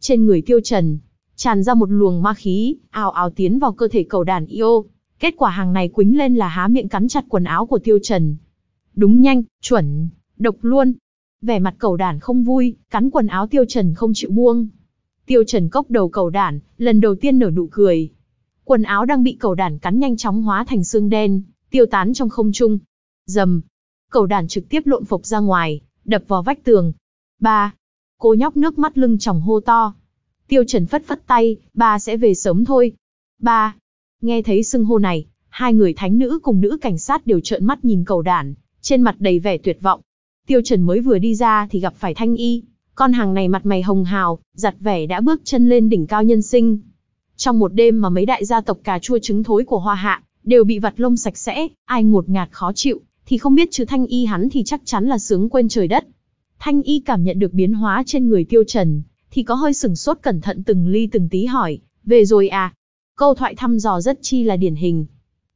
Trên người tiêu trần, tràn ra một luồng ma khí, ào ào tiến vào cơ thể cầu đàn yêu. Kết quả hàng này quính lên là há miệng cắn chặt quần áo của Tiêu Trần. Đúng nhanh, chuẩn, độc luôn. Vẻ mặt cầu đản không vui, cắn quần áo Tiêu Trần không chịu buông. Tiêu Trần cốc đầu cầu đản, lần đầu tiên nở nụ cười. Quần áo đang bị cầu đản cắn nhanh chóng hóa thành xương đen, tiêu tán trong không trung. Dầm. Cầu đản trực tiếp lộn phục ra ngoài, đập vào vách tường. Ba. Cô nhóc nước mắt lưng tròng hô to. Tiêu Trần phất phất tay, ba sẽ về sớm thôi. Ba. Nghe thấy xưng hô này, hai người thánh nữ cùng nữ cảnh sát đều trợn mắt nhìn cầu đản, trên mặt đầy vẻ tuyệt vọng. Tiêu Trần mới vừa đi ra thì gặp phải Thanh Y, con hàng này mặt mày hồng hào, giặt vẻ đã bước chân lên đỉnh cao nhân sinh. Trong một đêm mà mấy đại gia tộc cà chua trứng thối của Hoa Hạ đều bị vặt lông sạch sẽ, ai ngột ngạt khó chịu, thì không biết chứ Thanh Y hắn thì chắc chắn là sướng quên trời đất. Thanh Y cảm nhận được biến hóa trên người Tiêu Trần, thì có hơi sửng sốt cẩn thận từng ly từng tí hỏi, về rồi à? Câu thoại thăm dò rất chi là điển hình.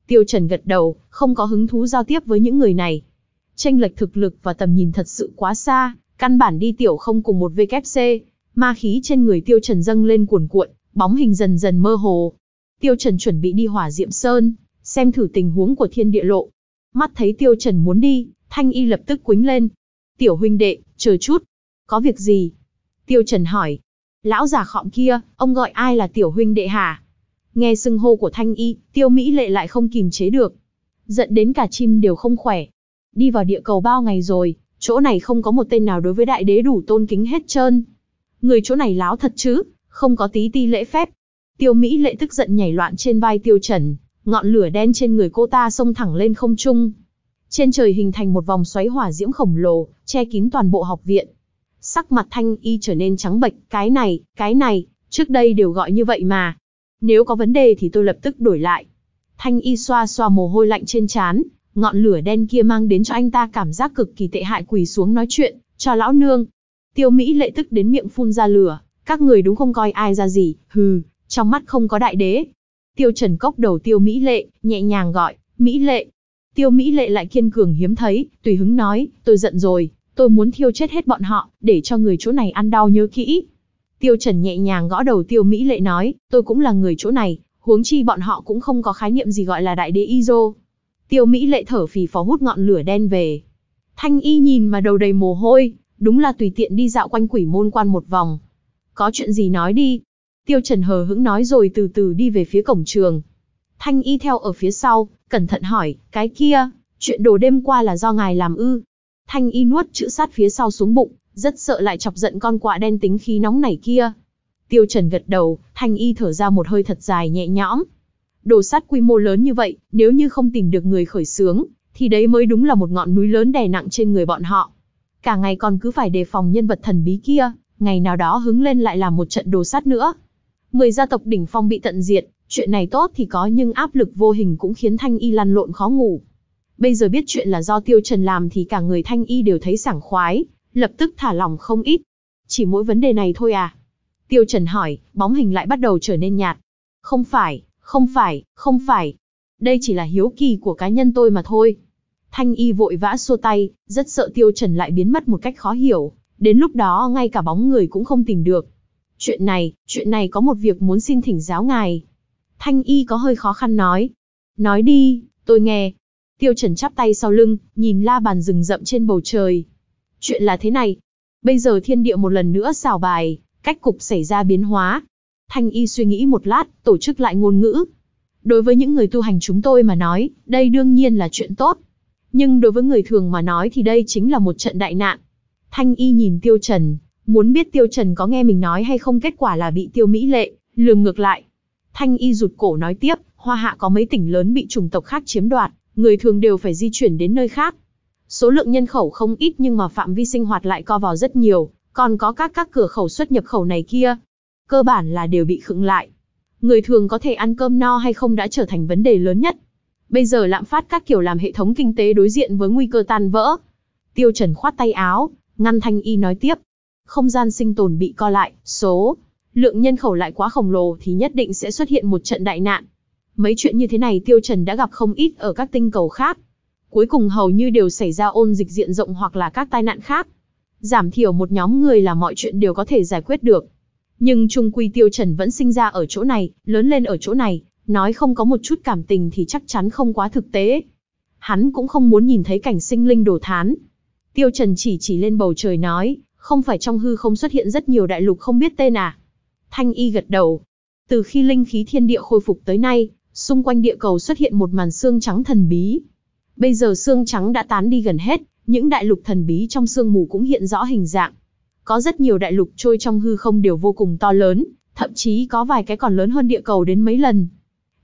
Tiêu Trần gật đầu, không có hứng thú giao tiếp với những người này. Tranh lệch thực lực và tầm nhìn thật sự quá xa, căn bản đi tiểu không cùng một VKC. ma khí trên người Tiêu Trần dâng lên cuồn cuộn, bóng hình dần dần mơ hồ. Tiêu Trần chuẩn bị đi hỏa diệm sơn, xem thử tình huống của thiên địa lộ. Mắt thấy Tiêu Trần muốn đi, Thanh Y lập tức quính lên. Tiểu huynh đệ, chờ chút. Có việc gì? Tiêu Trần hỏi. Lão già khọm kia, ông gọi ai là tiểu huynh đệ hả? Nghe xưng hô của Thanh Y, Tiêu Mỹ Lệ lại không kìm chế được. Giận đến cả chim đều không khỏe. Đi vào địa cầu bao ngày rồi, chỗ này không có một tên nào đối với đại đế đủ tôn kính hết trơn. Người chỗ này láo thật chứ, không có tí ti lễ phép. Tiêu Mỹ Lệ tức giận nhảy loạn trên vai Tiêu Trần, ngọn lửa đen trên người cô ta xông thẳng lên không trung. Trên trời hình thành một vòng xoáy hỏa diễm khổng lồ, che kín toàn bộ học viện. Sắc mặt Thanh Y trở nên trắng bệch, cái này, cái này, trước đây đều gọi như vậy mà. Nếu có vấn đề thì tôi lập tức đổi lại. Thanh y xoa xoa mồ hôi lạnh trên trán, ngọn lửa đen kia mang đến cho anh ta cảm giác cực kỳ tệ hại quỳ xuống nói chuyện, cho lão nương. Tiêu Mỹ lệ tức đến miệng phun ra lửa, các người đúng không coi ai ra gì, hừ, trong mắt không có đại đế. Tiêu Trần cốc đầu Tiêu Mỹ lệ, nhẹ nhàng gọi, Mỹ lệ. Tiêu Mỹ lệ lại kiên cường hiếm thấy, tùy hứng nói, tôi giận rồi, tôi muốn thiêu chết hết bọn họ, để cho người chỗ này ăn đau nhớ kỹ, Tiêu Trần nhẹ nhàng gõ đầu Tiêu Mỹ Lệ nói, tôi cũng là người chỗ này, huống chi bọn họ cũng không có khái niệm gì gọi là đại đế Izo. Tiêu Mỹ Lệ thở phì phó hút ngọn lửa đen về. Thanh y nhìn mà đầu đầy mồ hôi, đúng là tùy tiện đi dạo quanh quỷ môn quan một vòng. Có chuyện gì nói đi. Tiêu Trần hờ hững nói rồi từ từ đi về phía cổng trường. Thanh y theo ở phía sau, cẩn thận hỏi, cái kia, chuyện đồ đêm qua là do ngài làm ư. Thanh y nuốt chữ sát phía sau xuống bụng, rất sợ lại chọc giận con quạ đen tính khí nóng nảy kia. Tiêu Trần gật đầu, Thanh Y thở ra một hơi thật dài nhẹ nhõm. Đồ sát quy mô lớn như vậy, nếu như không tìm được người khởi sướng, thì đấy mới đúng là một ngọn núi lớn đè nặng trên người bọn họ. Cả ngày còn cứ phải đề phòng nhân vật thần bí kia, ngày nào đó hứng lên lại làm một trận đồ sát nữa. Mười gia tộc đỉnh phong bị tận diệt, chuyện này tốt thì có nhưng áp lực vô hình cũng khiến Thanh Y lăn lộn khó ngủ. Bây giờ biết chuyện là do Tiêu Trần làm thì cả người Thanh Y đều thấy sảng khoái, lập tức thả lòng không ít. Chỉ mỗi vấn đề này thôi à? Tiêu Trần hỏi, bóng hình lại bắt đầu trở nên nhạt. Không phải, không phải, không phải. Đây chỉ là hiếu kỳ của cá nhân tôi mà thôi. Thanh y vội vã xua tay, rất sợ Tiêu Trần lại biến mất một cách khó hiểu. Đến lúc đó ngay cả bóng người cũng không tìm được. Chuyện này, chuyện này có một việc muốn xin thỉnh giáo ngài. Thanh y có hơi khó khăn nói. Nói đi, tôi nghe. Tiêu Trần chắp tay sau lưng, nhìn la bàn rừng rậm trên bầu trời, Chuyện là thế này. Bây giờ thiên địa một lần nữa xào bài, cách cục xảy ra biến hóa. Thanh y suy nghĩ một lát, tổ chức lại ngôn ngữ. Đối với những người tu hành chúng tôi mà nói, đây đương nhiên là chuyện tốt. Nhưng đối với người thường mà nói thì đây chính là một trận đại nạn. Thanh y nhìn Tiêu Trần, muốn biết Tiêu Trần có nghe mình nói hay không kết quả là bị Tiêu Mỹ Lệ, lườm ngược lại. Thanh y rụt cổ nói tiếp, hoa hạ có mấy tỉnh lớn bị chủng tộc khác chiếm đoạt, người thường đều phải di chuyển đến nơi khác, Số lượng nhân khẩu không ít nhưng mà phạm vi sinh hoạt lại co vào rất nhiều, còn có các các cửa khẩu xuất nhập khẩu này kia. Cơ bản là đều bị khựng lại. Người thường có thể ăn cơm no hay không đã trở thành vấn đề lớn nhất. Bây giờ lạm phát các kiểu làm hệ thống kinh tế đối diện với nguy cơ tan vỡ. Tiêu Trần khoát tay áo, ngăn Thanh Y nói tiếp. Không gian sinh tồn bị co lại, số lượng nhân khẩu lại quá khổng lồ thì nhất định sẽ xuất hiện một trận đại nạn. Mấy chuyện như thế này Tiêu Trần đã gặp không ít ở các tinh cầu khác cuối cùng hầu như đều xảy ra ôn dịch diện rộng hoặc là các tai nạn khác. Giảm thiểu một nhóm người là mọi chuyện đều có thể giải quyết được. Nhưng Trung Quy Tiêu Trần vẫn sinh ra ở chỗ này, lớn lên ở chỗ này, nói không có một chút cảm tình thì chắc chắn không quá thực tế. Hắn cũng không muốn nhìn thấy cảnh sinh linh đổ thán. Tiêu Trần chỉ chỉ lên bầu trời nói, không phải trong hư không xuất hiện rất nhiều đại lục không biết tên à. Thanh Y gật đầu. Từ khi linh khí thiên địa khôi phục tới nay, xung quanh địa cầu xuất hiện một màn xương trắng thần bí, Bây giờ xương trắng đã tán đi gần hết, những đại lục thần bí trong sương mù cũng hiện rõ hình dạng. Có rất nhiều đại lục trôi trong hư không đều vô cùng to lớn, thậm chí có vài cái còn lớn hơn địa cầu đến mấy lần.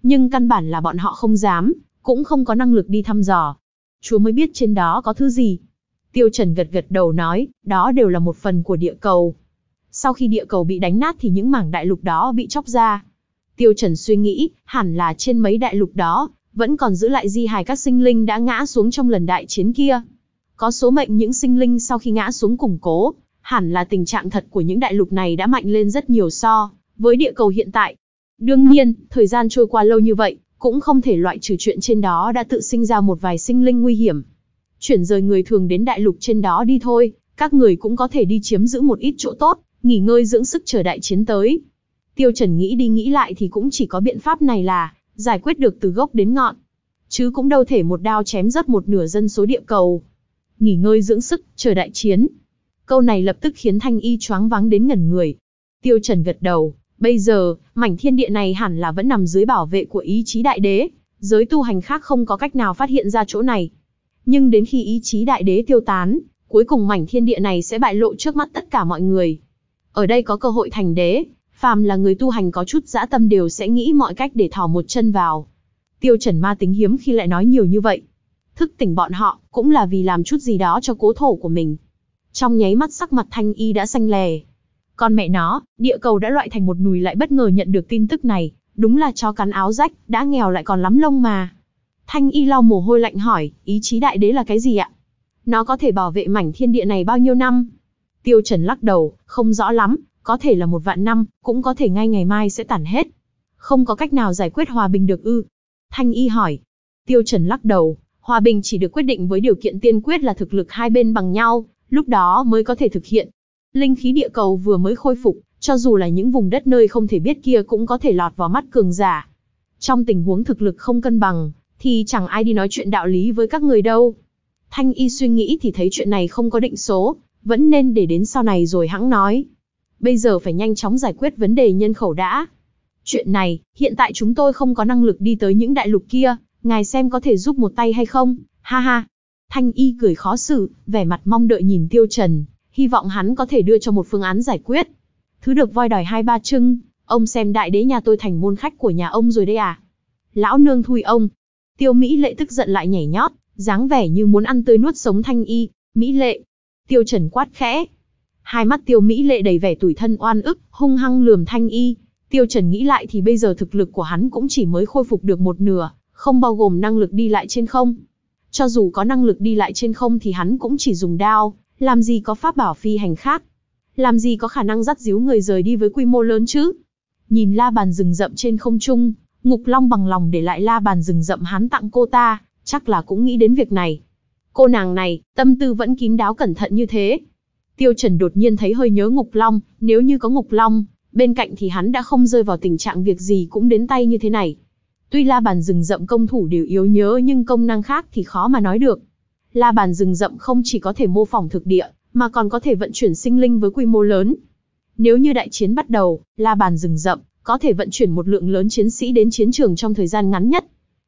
Nhưng căn bản là bọn họ không dám, cũng không có năng lực đi thăm dò. Chúa mới biết trên đó có thứ gì. Tiêu Trần gật gật đầu nói, đó đều là một phần của địa cầu. Sau khi địa cầu bị đánh nát thì những mảng đại lục đó bị chóc ra. Tiêu Trần suy nghĩ, hẳn là trên mấy đại lục đó, vẫn còn giữ lại di hài các sinh linh đã ngã xuống trong lần đại chiến kia. Có số mệnh những sinh linh sau khi ngã xuống củng cố, hẳn là tình trạng thật của những đại lục này đã mạnh lên rất nhiều so với địa cầu hiện tại. Đương nhiên, thời gian trôi qua lâu như vậy, cũng không thể loại trừ chuyện trên đó đã tự sinh ra một vài sinh linh nguy hiểm. Chuyển rời người thường đến đại lục trên đó đi thôi, các người cũng có thể đi chiếm giữ một ít chỗ tốt, nghỉ ngơi dưỡng sức chờ đại chiến tới. Tiêu Trần nghĩ đi nghĩ lại thì cũng chỉ có biện pháp này là giải quyết được từ gốc đến ngọn. Chứ cũng đâu thể một đao chém rất một nửa dân số địa cầu. Nghỉ ngơi dưỡng sức, chờ đại chiến. Câu này lập tức khiến Thanh Y choáng váng đến ngẩn người. Tiêu Trần gật đầu, bây giờ, mảnh thiên địa này hẳn là vẫn nằm dưới bảo vệ của ý chí đại đế, giới tu hành khác không có cách nào phát hiện ra chỗ này. Nhưng đến khi ý chí đại đế tiêu tán, cuối cùng mảnh thiên địa này sẽ bại lộ trước mắt tất cả mọi người. Ở đây có cơ hội thành đế, phàm là người tu hành có chút dã tâm đều sẽ nghĩ mọi cách để thò một chân vào. Tiêu Trần Ma tính hiếm khi lại nói nhiều như vậy. Thức tỉnh bọn họ cũng là vì làm chút gì đó cho cố thổ của mình. Trong nháy mắt sắc mặt Thanh Y đã xanh lè. Con mẹ nó, địa cầu đã loại thành một nùi lại bất ngờ nhận được tin tức này, đúng là cho cắn áo rách, đã nghèo lại còn lắm lông mà. Thanh Y lau mồ hôi lạnh hỏi, ý chí đại đế là cái gì ạ? Nó có thể bảo vệ mảnh thiên địa này bao nhiêu năm? Tiêu Trần lắc đầu, không rõ lắm, có thể là một vạn năm, cũng có thể ngay ngày mai sẽ tản hết. Không có cách nào giải quyết hòa bình được ư? Thanh Y hỏi. Tiêu Trần lắc đầu, hòa bình chỉ được quyết định với điều kiện tiên quyết là thực lực hai bên bằng nhau, lúc đó mới có thể thực hiện. Linh khí địa cầu vừa mới khôi phục, cho dù là những vùng đất nơi không thể biết kia cũng có thể lọt vào mắt cường giả. Trong tình huống thực lực không cân bằng, thì chẳng ai đi nói chuyện đạo lý với các người đâu. Thanh Y suy nghĩ thì thấy chuyện này không có định số, vẫn nên để đến sau này rồi hãng nói bây giờ phải nhanh chóng giải quyết vấn đề nhân khẩu đã. Chuyện này, hiện tại chúng tôi không có năng lực đi tới những đại lục kia, ngài xem có thể giúp một tay hay không, ha ha. Thanh y cười khó xử, vẻ mặt mong đợi nhìn tiêu trần, hy vọng hắn có thể đưa cho một phương án giải quyết. Thứ được voi đòi hai ba chưng ông xem đại đế nhà tôi thành môn khách của nhà ông rồi đây à. Lão nương thui ông. Tiêu Mỹ lệ tức giận lại nhảy nhót, dáng vẻ như muốn ăn tươi nuốt sống thanh y, Mỹ lệ. Tiêu Trần quát khẽ, hai mắt tiêu mỹ lệ đầy vẻ tủi thân oan ức, hung hăng lườm thanh y. Tiêu Trần nghĩ lại thì bây giờ thực lực của hắn cũng chỉ mới khôi phục được một nửa, không bao gồm năng lực đi lại trên không. Cho dù có năng lực đi lại trên không thì hắn cũng chỉ dùng đao, làm gì có pháp bảo phi hành khác. Làm gì có khả năng dắt díu người rời đi với quy mô lớn chứ. Nhìn la bàn rừng rậm trên không trung, Ngục Long bằng lòng để lại la bàn rừng rậm hắn tặng cô ta, chắc là cũng nghĩ đến việc này. Cô nàng này, tâm tư vẫn kín đáo cẩn thận như thế, Tiêu Trần đột nhiên thấy hơi nhớ Ngục Long, nếu như có Ngục Long, bên cạnh thì hắn đã không rơi vào tình trạng việc gì cũng đến tay như thế này. Tuy la bàn rừng rậm công thủ đều yếu nhớ nhưng công năng khác thì khó mà nói được. La bàn rừng rậm không chỉ có thể mô phỏng thực địa, mà còn có thể vận chuyển sinh linh với quy mô lớn. Nếu như đại chiến bắt đầu, la bàn rừng rậm có thể vận chuyển một lượng lớn chiến sĩ đến chiến trường trong thời gian ngắn nhất.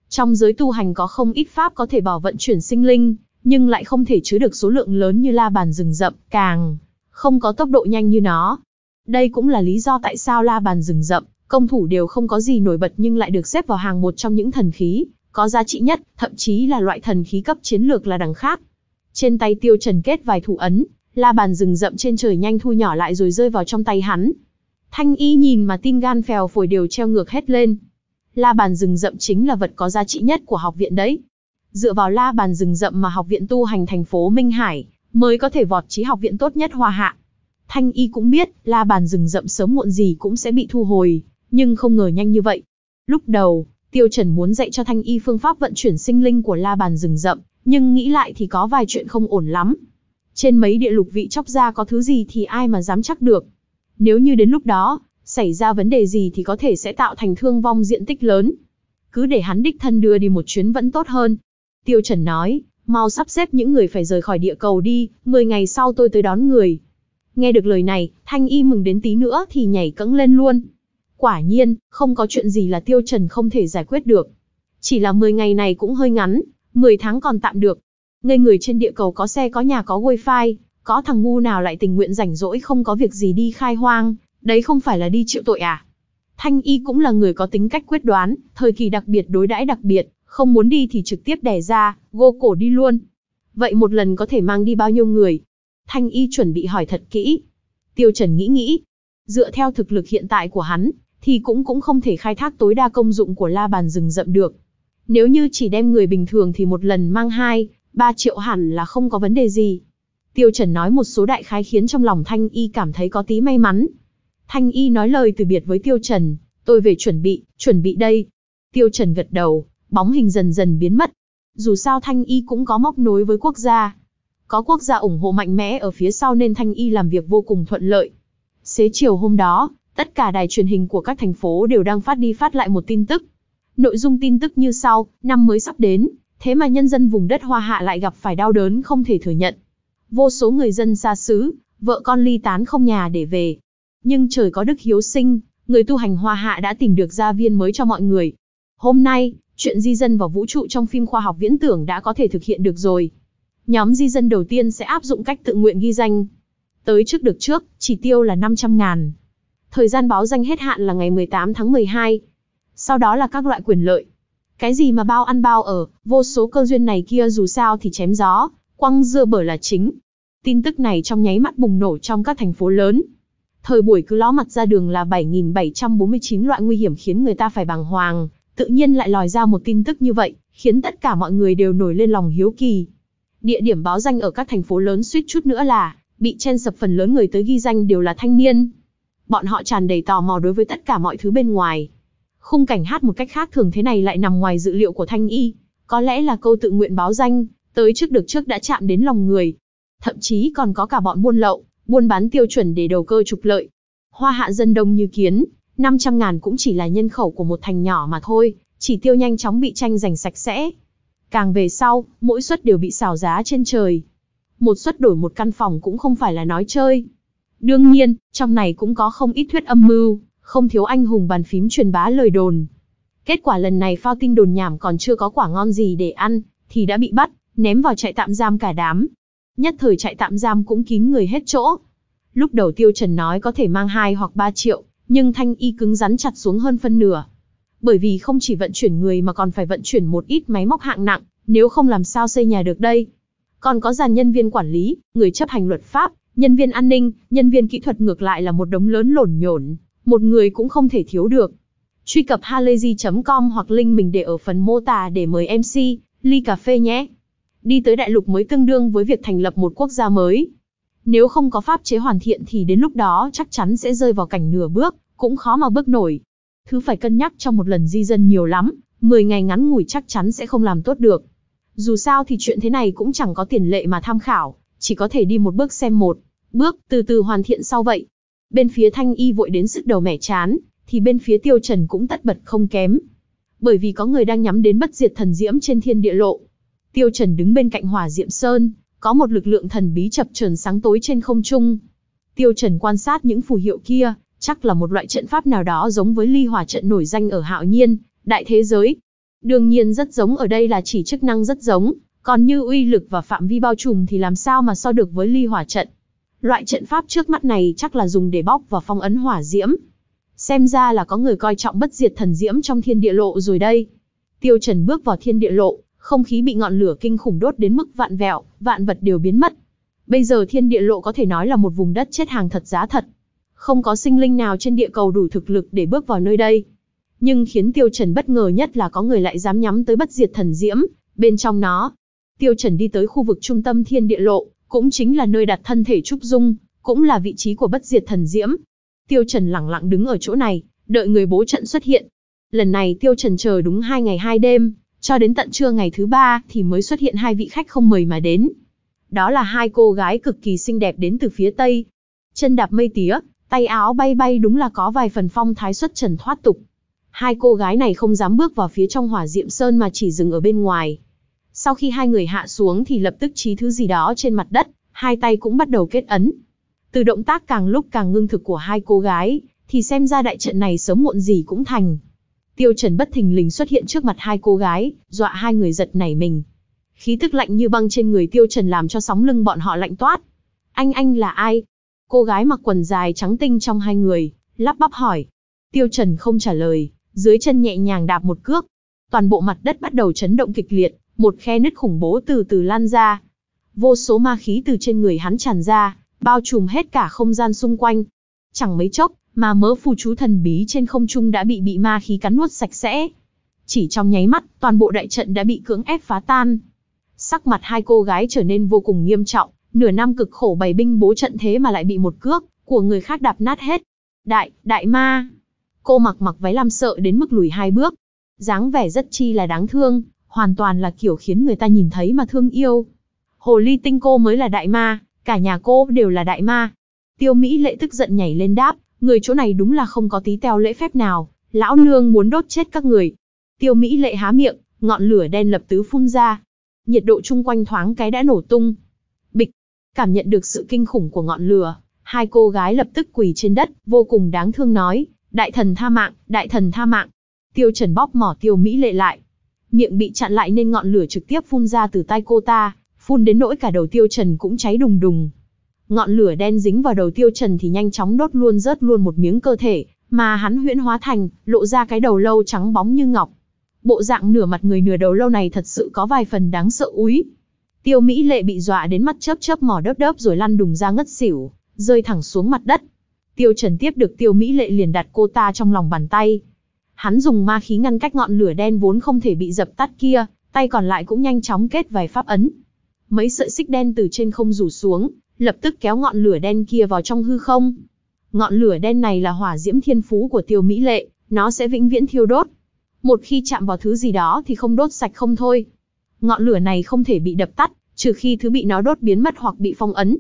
Trong giới tu hành có không ít pháp có thể bảo vận chuyển sinh linh, nhưng lại không thể chứa được số lượng lớn như la bàn rừng rậm, càng không có tốc độ nhanh như nó. Đây cũng là lý do tại sao la bàn rừng rậm, công thủ đều không có gì nổi bật nhưng lại được xếp vào hàng một trong những thần khí, có giá trị nhất, thậm chí là loại thần khí cấp chiến lược là đằng khác. Trên tay tiêu trần kết vài thủ ấn, la bàn rừng rậm trên trời nhanh thu nhỏ lại rồi rơi vào trong tay hắn. Thanh y nhìn mà tim gan phèo phổi đều treo ngược hết lên. La bàn rừng rậm chính là vật có giá trị nhất của học viện đấy dựa vào la bàn rừng rậm mà học viện tu hành thành phố Minh Hải mới có thể vọt trí học viện tốt nhất Hoa hạ. Thanh y cũng biết, la bàn rừng rậm sớm muộn gì cũng sẽ bị thu hồi, nhưng không ngờ nhanh như vậy. Lúc đầu, Tiêu Trần muốn dạy cho Thanh y phương pháp vận chuyển sinh linh của la bàn rừng rậm, nhưng nghĩ lại thì có vài chuyện không ổn lắm. Trên mấy địa lục vị chóc ra có thứ gì thì ai mà dám chắc được. Nếu như đến lúc đó, xảy ra vấn đề gì thì có thể sẽ tạo thành thương vong diện tích lớn. Cứ để hắn đích thân đưa đi một chuyến vẫn tốt hơn, Tiêu Trần nói, mau sắp xếp những người phải rời khỏi địa cầu đi, 10 ngày sau tôi tới đón người. Nghe được lời này, Thanh Y mừng đến tí nữa thì nhảy cẫng lên luôn. Quả nhiên, không có chuyện gì là Tiêu Trần không thể giải quyết được. Chỉ là 10 ngày này cũng hơi ngắn, 10 tháng còn tạm được. Ngây người trên địa cầu có xe có nhà có wifi, có thằng ngu nào lại tình nguyện rảnh rỗi không có việc gì đi khai hoang, đấy không phải là đi chịu tội à? Thanh Y cũng là người có tính cách quyết đoán, thời kỳ đặc biệt đối đãi đặc biệt, không muốn đi thì trực tiếp đẻ ra, gô cổ đi luôn. Vậy một lần có thể mang đi bao nhiêu người? Thanh y chuẩn bị hỏi thật kỹ. Tiêu Trần nghĩ nghĩ, dựa theo thực lực hiện tại của hắn, thì cũng cũng không thể khai thác tối đa công dụng của la bàn rừng rậm được. Nếu như chỉ đem người bình thường thì một lần mang 2, 3 triệu hẳn là không có vấn đề gì. Tiêu Trần nói một số đại khái khiến trong lòng Thanh Y cảm thấy có tí may mắn. Thanh Y nói lời từ biệt với Tiêu Trần, tôi về chuẩn bị, chuẩn bị đây. Tiêu Trần gật đầu, bóng hình dần dần biến mất. Dù sao Thanh Y cũng có móc nối với quốc gia. Có quốc gia ủng hộ mạnh mẽ ở phía sau nên Thanh Y làm việc vô cùng thuận lợi. Xế chiều hôm đó, tất cả đài truyền hình của các thành phố đều đang phát đi phát lại một tin tức. Nội dung tin tức như sau, năm mới sắp đến, thế mà nhân dân vùng đất Hoa Hạ lại gặp phải đau đớn không thể thừa nhận. Vô số người dân xa xứ, vợ con ly tán không nhà để về. Nhưng trời có đức hiếu sinh, người tu hành Hoa Hạ đã tìm được gia viên mới cho mọi người. Hôm nay, chuyện di dân vào vũ trụ trong phim khoa học viễn tưởng đã có thể thực hiện được rồi. Nhóm di dân đầu tiên sẽ áp dụng cách tự nguyện ghi danh. Tới trước được trước, chỉ tiêu là 500 ngàn. Thời gian báo danh hết hạn là ngày 18 tháng 12. Sau đó là các loại quyền lợi. Cái gì mà bao ăn bao ở, vô số cơ duyên này kia dù sao thì chém gió, quăng dưa bở là chính. Tin tức này trong nháy mắt bùng nổ trong các thành phố lớn. Thời buổi cứ ló mặt ra đường là 7.749 loại nguy hiểm khiến người ta phải bàng hoàng, tự nhiên lại lòi ra một tin tức như vậy, khiến tất cả mọi người đều nổi lên lòng hiếu kỳ. Địa điểm báo danh ở các thành phố lớn suýt chút nữa là, bị chen sập phần lớn người tới ghi danh đều là thanh niên. Bọn họ tràn đầy tò mò đối với tất cả mọi thứ bên ngoài. Khung cảnh hát một cách khác thường thế này lại nằm ngoài dự liệu của Thanh Y. Có lẽ là câu tự nguyện báo danh, tới trước được trước đã chạm đến lòng người. Thậm chí còn có cả bọn buôn lậu, buôn bán tiêu chuẩn để đầu cơ trục lợi. Hoa hạ dân đông như kiến, 500 ngàn cũng chỉ là nhân khẩu của một thành nhỏ mà thôi, chỉ tiêu nhanh chóng bị tranh giành sạch sẽ. Càng về sau, mỗi suất đều bị xào giá trên trời. Một suất đổi một căn phòng cũng không phải là nói chơi. Đương nhiên, trong này cũng có không ít thuyết âm mưu, không thiếu anh hùng bàn phím truyền bá lời đồn. Kết quả lần này phao tinh đồn nhảm còn chưa có quả ngon gì để ăn, thì đã bị bắt, ném vào trại tạm giam cả đám. Nhất thời trại tạm giam cũng kín người hết chỗ. Lúc đầu Tiêu Trần nói có thể mang 2 hoặc 3 triệu, nhưng thanh y cứng rắn chặt xuống hơn phân nửa. Bởi vì không chỉ vận chuyển người mà còn phải vận chuyển một ít máy móc hạng nặng, nếu không làm sao xây nhà được đây. Còn có dàn nhân viên quản lý, người chấp hành luật pháp, nhân viên an ninh, nhân viên kỹ thuật ngược lại là một đống lớn lổn nhổn, một người cũng không thể thiếu được. Truy cập halayzi.com hoặc link mình để ở phần mô tả để mời MC, ly cà phê nhé. Đi tới đại lục mới tương đương với việc thành lập một quốc gia mới. Nếu không có pháp chế hoàn thiện thì đến lúc đó chắc chắn sẽ rơi vào cảnh nửa bước, cũng khó mà bước nổi. Thứ phải cân nhắc trong một lần di dân nhiều lắm, 10 ngày ngắn ngủi chắc chắn sẽ không làm tốt được. Dù sao thì chuyện thế này cũng chẳng có tiền lệ mà tham khảo, chỉ có thể đi một bước xem một, bước từ từ hoàn thiện sau vậy. Bên phía Thanh Y vội đến sức đầu mẻ chán, thì bên phía Tiêu Trần cũng tất bật không kém. Bởi vì có người đang nhắm đến bất diệt thần diễm trên thiên địa lộ. Tiêu Trần đứng bên cạnh hỏa diệm sơn, có một lực lượng thần bí chập chờn sáng tối trên không trung. Tiêu Trần quan sát những phù hiệu kia, chắc là một loại trận pháp nào đó giống với ly hỏa trận nổi danh ở Hạo Nhiên, đại thế giới. Đương nhiên rất giống ở đây là chỉ chức năng rất giống, còn như uy lực và phạm vi bao trùm thì làm sao mà so được với ly hỏa trận. Loại trận pháp trước mắt này chắc là dùng để bóc và phong ấn hỏa diễm. Xem ra là có người coi trọng bất diệt thần diễm trong thiên địa lộ rồi đây. Tiêu Trần bước vào thiên địa lộ, không khí bị ngọn lửa kinh khủng đốt đến mức vạn vẹo, vạn vật đều biến mất. Bây giờ thiên địa lộ có thể nói là một vùng đất chết hàng thật giá thật. Không có sinh linh nào trên địa cầu đủ thực lực để bước vào nơi đây. Nhưng khiến Tiêu Trần bất ngờ nhất là có người lại dám nhắm tới bất diệt thần diễm, bên trong nó. Tiêu Trần đi tới khu vực trung tâm thiên địa lộ, cũng chính là nơi đặt thân thể Trúc Dung, cũng là vị trí của bất diệt thần diễm. Tiêu Trần lặng lặng đứng ở chỗ này, đợi người bố trận xuất hiện. Lần này Tiêu Trần chờ đúng hai ngày hai đêm, cho đến tận trưa ngày thứ ba thì mới xuất hiện hai vị khách không mời mà đến. Đó là hai cô gái cực kỳ xinh đẹp đến từ phía Tây. Chân đạp mây tía, tay áo bay bay đúng là có vài phần phong thái xuất trần thoát tục. Hai cô gái này không dám bước vào phía trong hỏa diệm sơn mà chỉ dừng ở bên ngoài. Sau khi hai người hạ xuống thì lập tức trí thứ gì đó trên mặt đất, hai tay cũng bắt đầu kết ấn. Từ động tác càng lúc càng ngưng thực của hai cô gái, thì xem ra đại trận này sớm muộn gì cũng thành. Tiêu Trần bất thình lình xuất hiện trước mặt hai cô gái, dọa hai người giật nảy mình. Khí tức lạnh như băng trên người Tiêu Trần làm cho sóng lưng bọn họ lạnh toát. Anh anh là ai? Cô gái mặc quần dài trắng tinh trong hai người, lắp bắp hỏi. Tiêu Trần không trả lời, dưới chân nhẹ nhàng đạp một cước. Toàn bộ mặt đất bắt đầu chấn động kịch liệt, một khe nứt khủng bố từ từ lan ra. Vô số ma khí từ trên người hắn tràn ra, bao trùm hết cả không gian xung quanh. Chẳng mấy chốc, mà mớ phù chú thần bí trên không trung đã bị bị ma khí cắn nuốt sạch sẽ. Chỉ trong nháy mắt, toàn bộ đại trận đã bị cưỡng ép phá tan. Sắc mặt hai cô gái trở nên vô cùng nghiêm trọng, nửa năm cực khổ bày binh bố trận thế mà lại bị một cước của người khác đạp nát hết. Đại, đại ma. Cô mặc mặc váy lam sợ đến mức lùi hai bước. dáng vẻ rất chi là đáng thương, hoàn toàn là kiểu khiến người ta nhìn thấy mà thương yêu. Hồ ly tinh cô mới là đại ma, cả nhà cô đều là đại ma. Tiêu Mỹ lệ tức giận nhảy lên đáp, người chỗ này đúng là không có tí teo lễ phép nào, lão nương muốn đốt chết các người. Tiêu Mỹ lệ há miệng, ngọn lửa đen lập tứ phun ra. Nhiệt độ chung quanh thoáng cái đã nổ tung. Bịch, cảm nhận được sự kinh khủng của ngọn lửa, hai cô gái lập tức quỳ trên đất, vô cùng đáng thương nói, đại thần tha mạng, đại thần tha mạng. Tiêu Trần bóp mỏ Tiêu Mỹ lệ lại. Miệng bị chặn lại nên ngọn lửa trực tiếp phun ra từ tay cô ta, phun đến nỗi cả đầu Tiêu Trần cũng cháy đùng đùng. Ngọn lửa đen dính vào đầu tiêu trần thì nhanh chóng đốt luôn rớt luôn một miếng cơ thể, mà hắn huyễn hóa thành, lộ ra cái đầu lâu trắng bóng như ngọc. Bộ dạng nửa mặt người nửa đầu lâu này thật sự có vài phần đáng sợ úi. Tiêu Mỹ Lệ bị dọa đến mắt chớp chớp mỏ đớp đớp rồi lăn đùng ra ngất xỉu, rơi thẳng xuống mặt đất. Tiêu Trần tiếp được Tiêu Mỹ Lệ liền đặt cô ta trong lòng bàn tay. Hắn dùng ma khí ngăn cách ngọn lửa đen vốn không thể bị dập tắt kia, tay còn lại cũng nhanh chóng kết vài pháp ấn. Mấy sợi xích đen từ trên không rủ xuống, lập tức kéo ngọn lửa đen kia vào trong hư không. Ngọn lửa đen này là hỏa diễm thiên phú của Tiêu Mỹ Lệ, nó sẽ vĩnh viễn thiêu đốt. Một khi chạm vào thứ gì đó thì không đốt sạch không thôi. Ngọn lửa này không thể bị đập tắt, trừ khi thứ bị nó đốt biến mất hoặc bị phong ấn.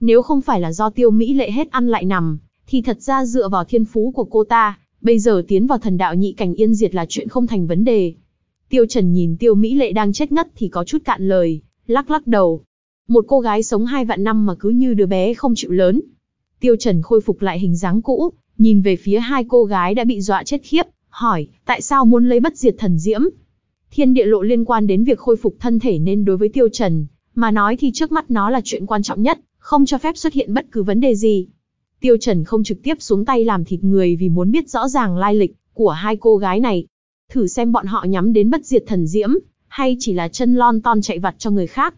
Nếu không phải là do Tiêu Mỹ Lệ hết ăn lại nằm, thì thật ra dựa vào thiên phú của cô ta, bây giờ tiến vào thần đạo nhị cảnh yên diệt là chuyện không thành vấn đề. Tiêu Trần nhìn Tiêu Mỹ Lệ đang chết ngất thì có chút cạn lời, lắc lắc đầu, một cô gái sống hai vạn năm mà cứ như đứa bé không chịu lớn. Tiêu Trần khôi phục lại hình dáng cũ, nhìn về phía hai cô gái đã bị dọa chết khiếp, hỏi, tại sao muốn lấy bất diệt thần diễm? Thiên địa lộ liên quan đến việc khôi phục thân thể nên đối với Tiêu Trần, mà nói thì trước mắt nó là chuyện quan trọng nhất, không cho phép xuất hiện bất cứ vấn đề gì. Tiêu Trần không trực tiếp xuống tay làm thịt người vì muốn biết rõ ràng lai lịch của hai cô gái này. Thử xem bọn họ nhắm đến bất diệt thần diễm, hay chỉ là chân lon ton chạy vặt cho người khác.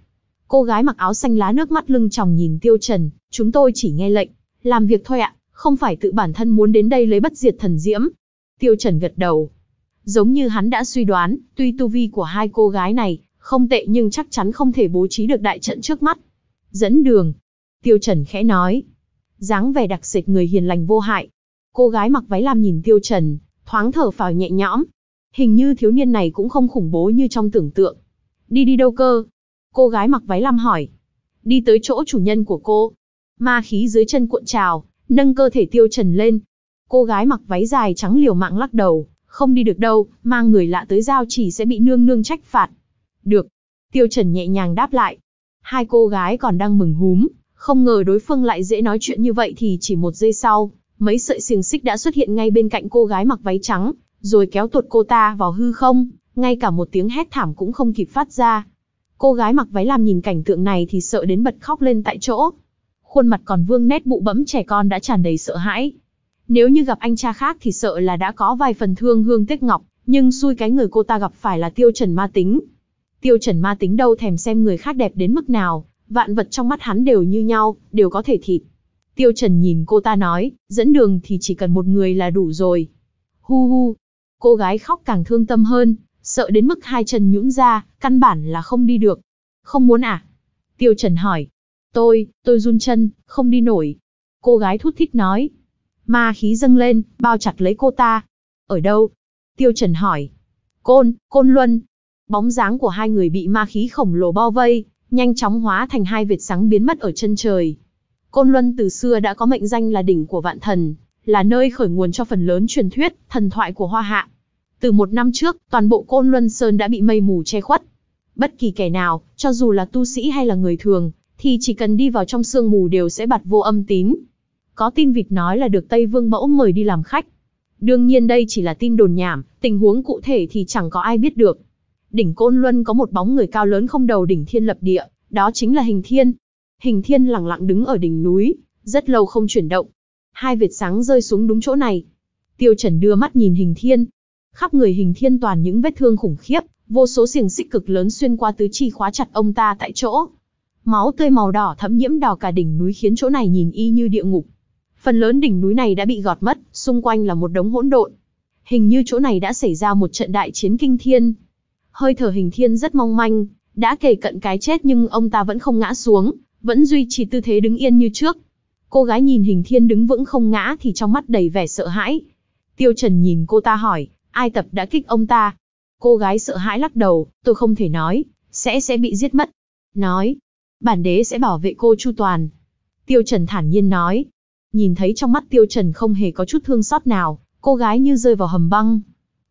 Cô gái mặc áo xanh lá nước mắt lưng tròng nhìn Tiêu Trần, chúng tôi chỉ nghe lệnh, làm việc thôi ạ, không phải tự bản thân muốn đến đây lấy bất diệt thần diễm. Tiêu Trần gật đầu. Giống như hắn đã suy đoán, tuy tu vi của hai cô gái này không tệ nhưng chắc chắn không thể bố trí được đại trận trước mắt. Dẫn đường. Tiêu Trần khẽ nói. dáng vẻ đặc sệt người hiền lành vô hại. Cô gái mặc váy lam nhìn Tiêu Trần, thoáng thở phào nhẹ nhõm. Hình như thiếu niên này cũng không khủng bố như trong tưởng tượng. Đi đi đâu cơ? Cô gái mặc váy lam hỏi. Đi tới chỗ chủ nhân của cô. Ma khí dưới chân cuộn trào, nâng cơ thể tiêu trần lên. Cô gái mặc váy dài trắng liều mạng lắc đầu, không đi được đâu, mang người lạ tới giao chỉ sẽ bị nương nương trách phạt. Được. Tiêu trần nhẹ nhàng đáp lại. Hai cô gái còn đang mừng húm, không ngờ đối phương lại dễ nói chuyện như vậy thì chỉ một giây sau, mấy sợi xiềng xích đã xuất hiện ngay bên cạnh cô gái mặc váy trắng, rồi kéo tuột cô ta vào hư không, ngay cả một tiếng hét thảm cũng không kịp phát ra. Cô gái mặc váy làm nhìn cảnh tượng này thì sợ đến bật khóc lên tại chỗ. Khuôn mặt còn vương nét bụ bẫm trẻ con đã tràn đầy sợ hãi. Nếu như gặp anh cha khác thì sợ là đã có vài phần thương hương tiếc ngọc, nhưng xui cái người cô ta gặp phải là tiêu trần ma tính. Tiêu trần ma tính đâu thèm xem người khác đẹp đến mức nào, vạn vật trong mắt hắn đều như nhau, đều có thể thịt. Tiêu Trần nhìn cô ta nói, dẫn đường thì chỉ cần một người là đủ rồi. Hu hu. Cô gái khóc càng thương tâm hơn, sợ đến mức hai chân nhũn ra, căn bản là không đi được. Không muốn à? Tiêu Trần hỏi. Tôi, tôi run chân, không đi nổi. Cô gái thút thít nói. Ma khí dâng lên, bao chặt lấy cô ta. Ở đâu? Tiêu Trần hỏi. Côn, Côn Luân. Bóng dáng của hai người bị ma khí khổng lồ bao vây, nhanh chóng hóa thành hai vệt sáng biến mất ở chân trời. Côn Luân từ xưa đã có mệnh danh là đỉnh của vạn thần, là nơi khởi nguồn cho phần lớn truyền thuyết, thần thoại của Hoa Hạ. Từ một năm trước, toàn bộ Côn Luân Sơn đã bị mây mù che khuất. Bất kỳ kẻ nào, cho dù là tu sĩ hay là người thường, thì chỉ cần đi vào trong sương mù đều sẽ bật vô âm tín. Có tin vịt nói là được Tây Vương Mẫu mời đi làm khách. Đương nhiên đây chỉ là tin đồn nhảm, tình huống cụ thể thì chẳng có ai biết được. Đỉnh Côn Luân có một bóng người cao lớn không đầu đỉnh thiên lập địa, đó chính là Hình Thiên. Hình Thiên lặng lặng đứng ở đỉnh núi, rất lâu không chuyển động. Hai vệt sáng rơi xuống đúng chỗ này. Tiêu Trần đưa mắt nhìn Hình Thiên, Khắp người hình thiên toàn những vết thương khủng khiếp, vô số xiềng xích cực lớn xuyên qua tứ chi khóa chặt ông ta tại chỗ. Máu tươi màu đỏ thấm nhiễm đỏ cả đỉnh núi khiến chỗ này nhìn y như địa ngục. Phần lớn đỉnh núi này đã bị gọt mất, xung quanh là một đống hỗn độn. Hình như chỗ này đã xảy ra một trận đại chiến kinh thiên. Hơi thở hình thiên rất mong manh, đã kề cận cái chết nhưng ông ta vẫn không ngã xuống, vẫn duy trì tư thế đứng yên như trước. Cô gái nhìn hình thiên đứng vững không ngã thì trong mắt đầy vẻ sợ hãi. Tiêu Trần nhìn cô ta hỏi, Ai Cập đã kích ông ta. Cô gái sợ hãi lắc đầu, tôi không thể nói, sẽ sẽ bị giết mất. Nói, bản đế sẽ bảo vệ cô chu toàn. Tiêu Trần thản nhiên nói. Nhìn thấy trong mắt Tiêu Trần không hề có chút thương xót nào, cô gái như rơi vào hầm băng.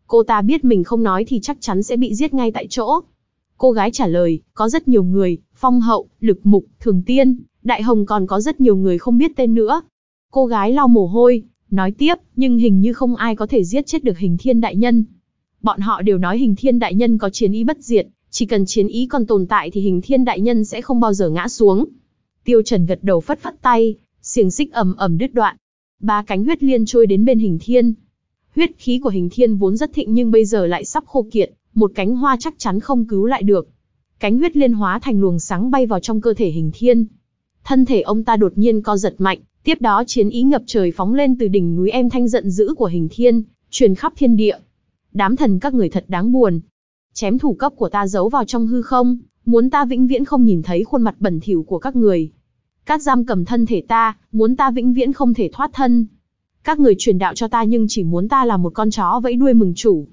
Cô ta biết mình không nói thì chắc chắn sẽ bị giết ngay tại chỗ. Cô gái trả lời, có rất nhiều người, phong hậu, lực mục, thường tiên, đại hồng còn có rất nhiều người không biết tên nữa. Cô gái lau mồ hôi, Nói tiếp, nhưng hình như không ai có thể giết chết được hình thiên đại nhân. Bọn họ đều nói hình thiên đại nhân có chiến ý bất diệt, chỉ cần chiến ý còn tồn tại thì hình thiên đại nhân sẽ không bao giờ ngã xuống. Tiêu Trần gật đầu phất phất tay, xiềng xích ầm ầm đứt đoạn. Ba cánh huyết liên trôi đến bên hình thiên. Huyết khí của hình thiên vốn rất thịnh nhưng bây giờ lại sắp khô kiệt, một cánh hoa chắc chắn không cứu lại được. Cánh huyết liên hóa thành luồng sáng bay vào trong cơ thể hình thiên. Thân thể ông ta đột nhiên co giật mạnh, Tiếp đó chiến ý ngập trời phóng lên từ đỉnh núi em thanh giận dữ của hình thiên, truyền khắp thiên địa. Đám thần các người thật đáng buồn. Chém thủ cấp của ta giấu vào trong hư không, muốn ta vĩnh viễn không nhìn thấy khuôn mặt bẩn thỉu của các người. Các giam cầm thân thể ta, muốn ta vĩnh viễn không thể thoát thân. Các người truyền đạo cho ta nhưng chỉ muốn ta là một con chó vẫy đuôi mừng chủ.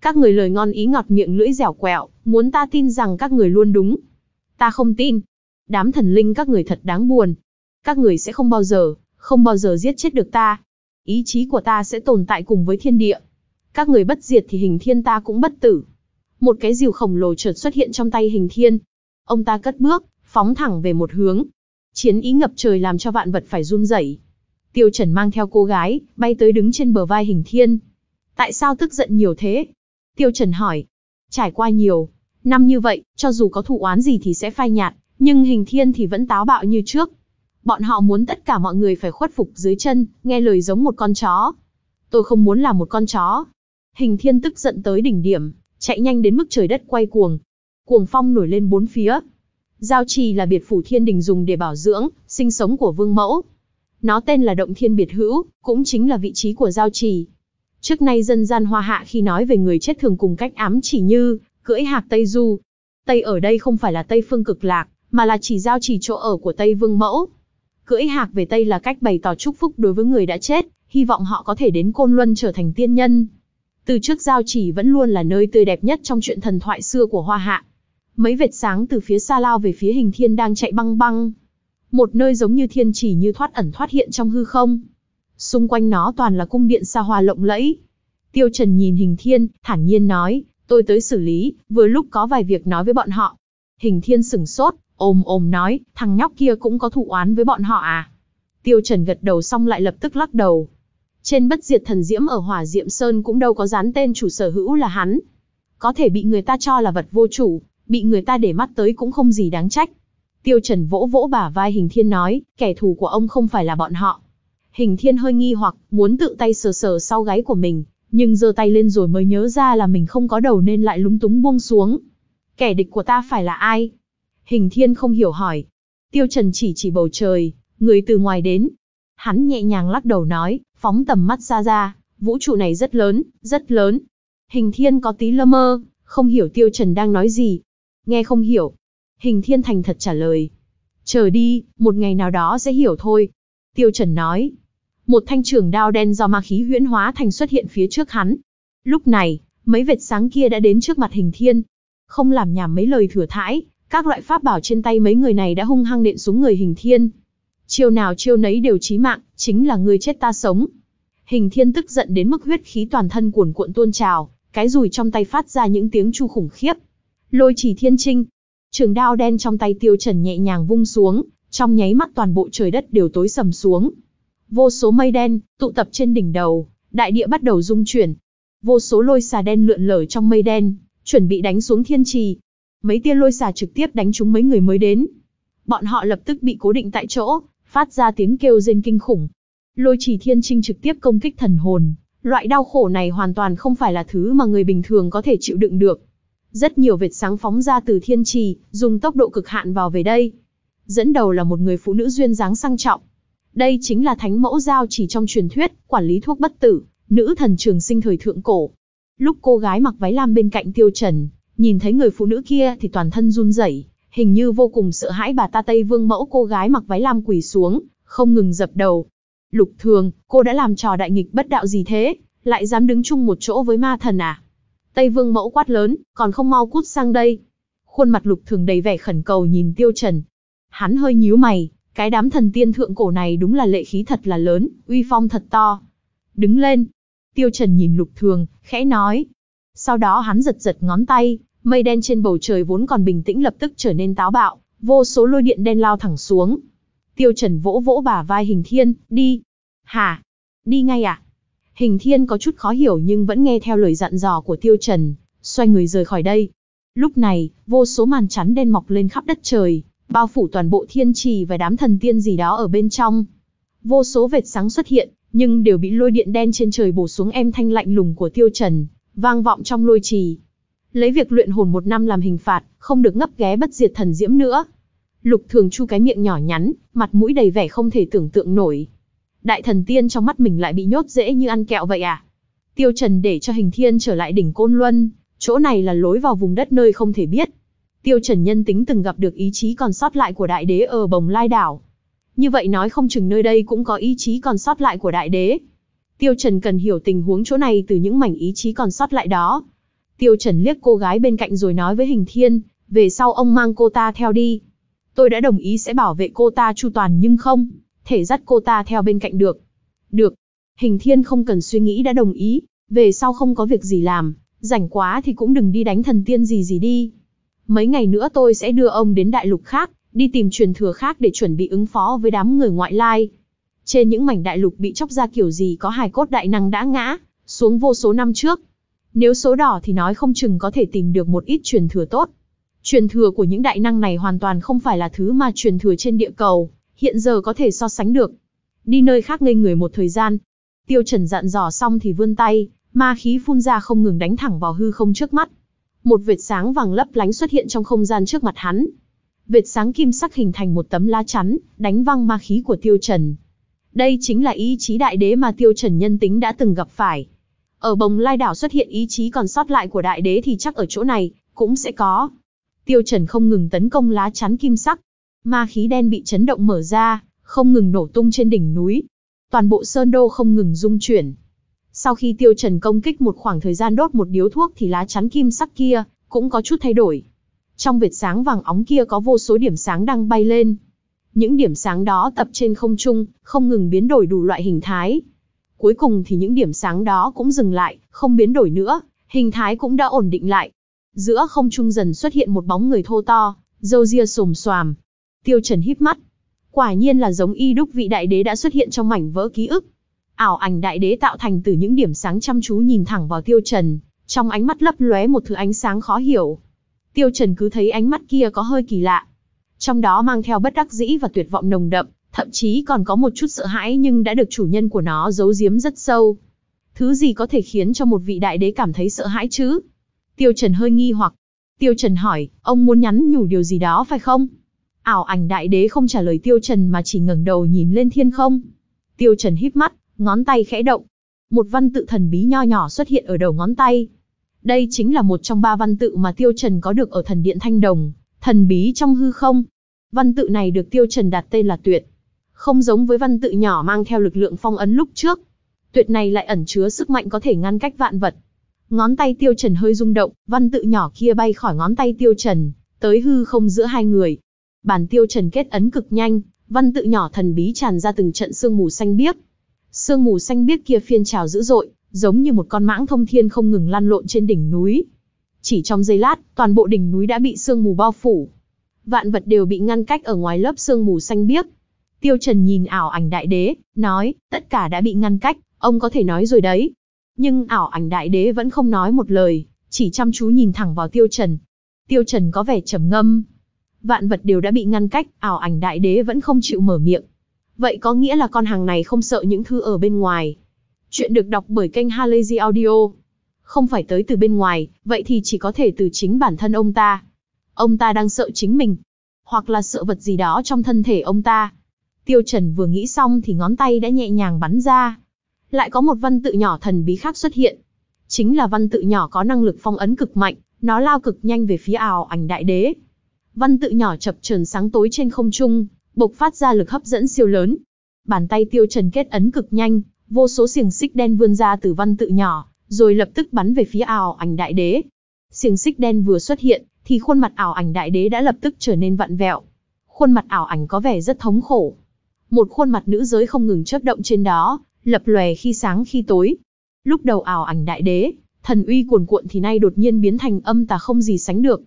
Các người lời ngon ý ngọt miệng lưỡi dẻo quẹo, muốn ta tin rằng các người luôn đúng. Ta không tin. Đám thần linh các người thật đáng buồn, các người sẽ không bao giờ, không bao giờ giết chết được ta. Ý chí của ta sẽ tồn tại cùng với thiên địa. Các người bất diệt thì hình thiên ta cũng bất tử. Một cái rìu khổng lồ chợt xuất hiện trong tay hình thiên. Ông ta cất bước, phóng thẳng về một hướng. Chiến ý ngập trời làm cho vạn vật phải run rẩy. Tiêu Trần mang theo cô gái, bay tới đứng trên bờ vai hình thiên. Tại sao tức giận nhiều thế? Tiêu Trần hỏi. Trải qua nhiều, năm như vậy, cho dù có thù oán gì thì sẽ phai nhạt, nhưng hình thiên thì vẫn táo bạo như trước. Bọn họ muốn tất cả mọi người phải khuất phục dưới chân, nghe lời giống một con chó. Tôi không muốn là một con chó. Hình thiên tức giận tới đỉnh điểm, chạy nhanh đến mức trời đất quay cuồng. Cuồng phong nổi lên bốn phía. Giao trì là biệt phủ thiên đình dùng để bảo dưỡng, sinh sống của vương mẫu. Nó tên là động thiên biệt hữu, cũng chính là vị trí của giao trì. Trước nay dân gian hoa hạ khi nói về người chết thường cùng cách ám chỉ như, cưỡi hạc Tây Du. Tây ở đây không phải là Tây phương cực lạc, mà là chỉ giao trì chỗ ở của Tây vương mẫu. Cưỡi hạc về Tây là cách bày tỏ chúc phúc đối với người đã chết, hy vọng họ có thể đến Côn Luân trở thành tiên nhân. Từ trước giao chỉ vẫn luôn là nơi tươi đẹp nhất trong chuyện thần thoại xưa của Hoa Hạ. Mấy vệt sáng từ phía xa lao về phía hình thiên đang chạy băng băng. Một nơi giống như thiên chỉ như thoát ẩn thoát hiện trong hư không. Xung quanh nó toàn là cung điện xa hoa lộng lẫy. Tiêu Trần nhìn hình thiên, thản nhiên nói, tôi tới xử lý, vừa lúc có vài việc nói với bọn họ. Hình thiên sửng sốt, ôm ôm nói, thằng nhóc kia cũng có thụ oán với bọn họ à? Tiêu Trần gật đầu xong lại lập tức lắc đầu. Trên bất diệt thần diễm ở hỏa diệm sơn cũng đâu có dán tên chủ sở hữu là hắn. Có thể bị người ta cho là vật vô chủ, bị người ta để mắt tới cũng không gì đáng trách. Tiêu Trần vỗ vỗ bả vai Hình Thiên nói, kẻ thù của ông không phải là bọn họ. Hình Thiên hơi nghi hoặc, muốn tự tay sờ sờ sau gáy của mình, nhưng giơ tay lên rồi mới nhớ ra là mình không có đầu nên lại lúng túng buông xuống. Kẻ địch của ta phải là ai, Hình thiên không hiểu hỏi. Tiêu Trần chỉ chỉ bầu trời, người từ ngoài đến. Hắn nhẹ nhàng lắc đầu nói, phóng tầm mắt xa ra, vũ trụ này rất lớn, rất lớn. Hình thiên có tí lơ mơ, không hiểu Tiêu Trần đang nói gì. Nghe không hiểu. Hình thiên thành thật trả lời. Chờ đi, một ngày nào đó sẽ hiểu thôi. Tiêu Trần nói. Một thanh trường đao đen do ma khí huyễn hóa thành xuất hiện phía trước hắn. Lúc này, mấy vệt sáng kia đã đến trước mặt hình thiên. Không làm nhảm mấy lời thừa thãi, các loại pháp bảo trên tay mấy người này đã hung hăng nện xuống người hình thiên. Chiêu nào chiêu nấy đều chí mạng, chính là người chết ta sống. Hình thiên tức giận đến mức huyết khí toàn thân cuồn cuộn tuôn trào, cái rùi trong tay phát ra những tiếng chu khủng khiếp. Lôi chỉ thiên trinh. Trường đao đen trong tay tiêu trần nhẹ nhàng vung xuống, trong nháy mắt toàn bộ trời đất đều tối sầm xuống. Vô số mây đen, tụ tập trên đỉnh đầu, đại địa bắt đầu rung chuyển. Vô số lôi xà đen lượn lờ trong mây đen, chuẩn bị đánh xuống thiên trì mấy tia lôi xả trực tiếp đánh trúng mấy người mới đến. Bọn họ lập tức bị cố định tại chỗ, phát ra tiếng kêu rên kinh khủng. Lôi chỉ thiên trinh trực tiếp công kích thần hồn, loại đau khổ này hoàn toàn không phải là thứ mà người bình thường có thể chịu đựng được. Rất nhiều vệt sáng phóng ra từ thiên trì, dùng tốc độ cực hạn vào về đây. Dẫn đầu là một người phụ nữ duyên dáng sang trọng. Đây chính là thánh mẫu giao chỉ trong truyền thuyết, quản lý thuốc bất tử, nữ thần trường sinh thời thượng cổ. Lúc cô gái mặc váy lam bên cạnh tiêu trần, Nhìn thấy người phụ nữ kia thì toàn thân run rẩy, hình như vô cùng sợ hãi bà ta Tây Vương mẫu cô gái mặc váy lam quỳ xuống, không ngừng dập đầu. Lục Thường, cô đã làm trò đại nghịch bất đạo gì thế, lại dám đứng chung một chỗ với ma thần à? Tây Vương mẫu quát lớn, còn không mau cút sang đây. Khuôn mặt Lục Thường đầy vẻ khẩn cầu nhìn Tiêu Trần. Hắn hơi nhíu mày, cái đám thần tiên thượng cổ này đúng là lệ khí thật là lớn, uy phong thật to. Đứng lên. Tiêu Trần nhìn Lục Thường, khẽ nói, sau đó hắn giật giật ngón tay, mây đen trên bầu trời vốn còn bình tĩnh lập tức trở nên táo bạo, vô số lôi điện đen lao thẳng xuống. Tiêu Trần vỗ vỗ bả vai Hình Thiên, đi. Hà, Đi ngay à? Hình Thiên có chút khó hiểu nhưng vẫn nghe theo lời dặn dò của Tiêu Trần, xoay người rời khỏi đây. Lúc này, vô số màn chắn đen mọc lên khắp đất trời, bao phủ toàn bộ thiên trì và đám thần tiên gì đó ở bên trong. Vô số vệt sáng xuất hiện, nhưng đều bị lôi điện đen trên trời bổ xuống em thanh lạnh lùng của Tiêu Trần, vang vọng trong lôi trì. Lấy việc luyện hồn một năm làm hình phạt, không được ngấp ghé bất diệt thần diễm nữa. Lục Thường Chu cái miệng nhỏ nhắn, mặt mũi đầy vẻ không thể tưởng tượng nổi. Đại thần tiên trong mắt mình lại bị nhốt dễ như ăn kẹo vậy à? Tiêu Trần để cho hình thiên trở lại đỉnh Côn Luân, chỗ này là lối vào vùng đất nơi không thể biết. Tiêu Trần nhân tính từng gặp được ý chí còn sót lại của đại đế ở Bồng Lai Đảo. Như vậy nói không chừng nơi đây cũng có ý chí còn sót lại của đại đế, Tiêu Trần cần hiểu tình huống chỗ này từ những mảnh ý chí còn sót lại đó. Tiêu Trần liếc cô gái bên cạnh rồi nói với Hình Thiên, về sau ông mang cô ta theo đi. Tôi đã đồng ý sẽ bảo vệ cô ta chu toàn nhưng không, thể dắt cô ta theo bên cạnh được. Được. Hình Thiên không cần suy nghĩ đã đồng ý, về sau không có việc gì làm, rảnh quá thì cũng đừng đi đánh thần tiên gì gì đi. Mấy ngày nữa tôi sẽ đưa ông đến đại lục khác, đi tìm truyền thừa khác để chuẩn bị ứng phó với đám người ngoại lai. Trên những mảnh đại lục bị chóc ra kiểu gì có hài cốt đại năng đã ngã, xuống vô số năm trước. Nếu số đỏ thì nói không chừng có thể tìm được một ít truyền thừa tốt. Truyền thừa của những đại năng này hoàn toàn không phải là thứ mà truyền thừa trên địa cầu, hiện giờ có thể so sánh được. Đi nơi khác ngây người một thời gian. Tiêu Trần dặn dò xong thì vươn tay, ma khí phun ra không ngừng đánh thẳng vào hư không trước mắt. Một vệt sáng vàng lấp lánh xuất hiện trong không gian trước mặt hắn. Vệt sáng kim sắc hình thành một tấm lá chắn, đánh văng ma khí của Tiêu Trần. Đây chính là ý chí đại đế mà Tiêu Trần nhân tính đã từng gặp phải. Ở bồng lai đảo xuất hiện ý chí còn sót lại của đại đế thì chắc ở chỗ này, cũng sẽ có. Tiêu Trần không ngừng tấn công lá chắn kim sắc. Ma khí đen bị chấn động mở ra, không ngừng nổ tung trên đỉnh núi. Toàn bộ sơn đô không ngừng rung chuyển. Sau khi Tiêu Trần công kích một khoảng thời gian đốt một điếu thuốc thì lá chắn kim sắc kia cũng có chút thay đổi. Trong vệt sáng vàng óng kia có vô số điểm sáng đang bay lên. Những điểm sáng đó tập trên không trung, không ngừng biến đổi đủ loại hình thái. Cuối cùng thì những điểm sáng đó cũng dừng lại, không biến đổi nữa, hình thái cũng đã ổn định lại. Giữa không trung dần xuất hiện một bóng người thô to, râu ria xồm xoàm. Tiêu Trần híp mắt. Quả nhiên là giống y đúc vị đại đế đã xuất hiện trong mảnh vỡ ký ức. Ảo ảnh đại đế tạo thành từ những điểm sáng chăm chú nhìn thẳng vào Tiêu Trần, trong ánh mắt lấp lóe một thứ ánh sáng khó hiểu. Tiêu Trần cứ thấy ánh mắt kia có hơi kỳ lạ, trong đó mang theo bất đắc dĩ và tuyệt vọng nồng đậm, thậm chí còn có một chút sợ hãi nhưng đã được chủ nhân của nó giấu giếm rất sâu. Thứ gì có thể khiến cho một vị đại đế cảm thấy sợ hãi chứ? Tiêu Trần hơi nghi hoặc. Tiêu Trần hỏi, ông muốn nhắn nhủ điều gì đó phải không? Ảo ảnh đại đế không trả lời Tiêu Trần mà chỉ ngẩng đầu nhìn lên thiên không. Tiêu Trần híp mắt, ngón tay khẽ động. Một văn tự thần bí nho nhỏ xuất hiện ở đầu ngón tay. Đây chính là một trong ba văn tự mà Tiêu Trần có được ở thần điện Thanh Đồng, thần bí trong hư không. Văn tự này được Tiêu Trần đặt tên là tuyệt. Không giống với văn tự nhỏ mang theo lực lượng phong ấn lúc trước. Tuyệt này lại ẩn chứa sức mạnh có thể ngăn cách vạn vật. Ngón tay Tiêu Trần hơi rung động, văn tự nhỏ kia bay khỏi ngón tay Tiêu Trần, tới hư không giữa hai người. Bàn Tiêu Trần kết ấn cực nhanh, văn tự nhỏ thần bí tràn ra từng trận sương mù xanh biếc. Sương mù xanh biếc kia phiên trào dữ dội, giống như một con mãng thông thiên không ngừng lăn lộn trên đỉnh núi. Chỉ trong giây lát, toàn bộ đỉnh núi đã bị sương mù bao phủ. Vạn vật đều bị ngăn cách ở ngoài lớp sương mù xanh biếc. Tiêu Trần nhìn ảo ảnh đại đế, nói, tất cả đã bị ngăn cách, ông có thể nói rồi đấy. Nhưng ảo ảnh đại đế vẫn không nói một lời, chỉ chăm chú nhìn thẳng vào Tiêu Trần. Tiêu Trần có vẻ trầm ngâm. Vạn vật đều đã bị ngăn cách, ảo ảnh đại đế vẫn không chịu mở miệng. Vậy có nghĩa là con hàng này không sợ những thứ ở bên ngoài. Chuyện được đọc bởi kênh Halazy Audio không phải tới từ bên ngoài, vậy thì chỉ có thể từ chính bản thân ông ta. Ông ta đang sợ chính mình, hoặc là sợ vật gì đó trong thân thể ông ta. Tiêu Trần vừa nghĩ xong thì ngón tay đã nhẹ nhàng bắn ra. Lại có một văn tự nhỏ thần bí khác xuất hiện. Chính là văn tự nhỏ có năng lực phong ấn cực mạnh, nó lao cực nhanh về phía ảo ảnh đại đế. Văn tự nhỏ chập chờn sáng tối trên không trung, bộc phát ra lực hấp dẫn siêu lớn. Bàn tay Tiêu Trần kết ấn cực nhanh, vô số xiềng xích đen vươn ra từ văn tự nhỏ, rồi lập tức bắn về phía ảo ảnh đại đế. Xiềng xích đen vừa xuất hiện, thì khuôn mặt ảo ảnh đại đế đã lập tức trở nên vặn vẹo. Khuôn mặt ảo ảnh có vẻ rất thống khổ. Một khuôn mặt nữ giới không ngừng chớp động trên đó, lập lòe khi sáng khi tối. Lúc đầu ảo ảnh đại đế, thần uy cuồn cuộn thì nay đột nhiên biến thành âm tà không gì sánh được.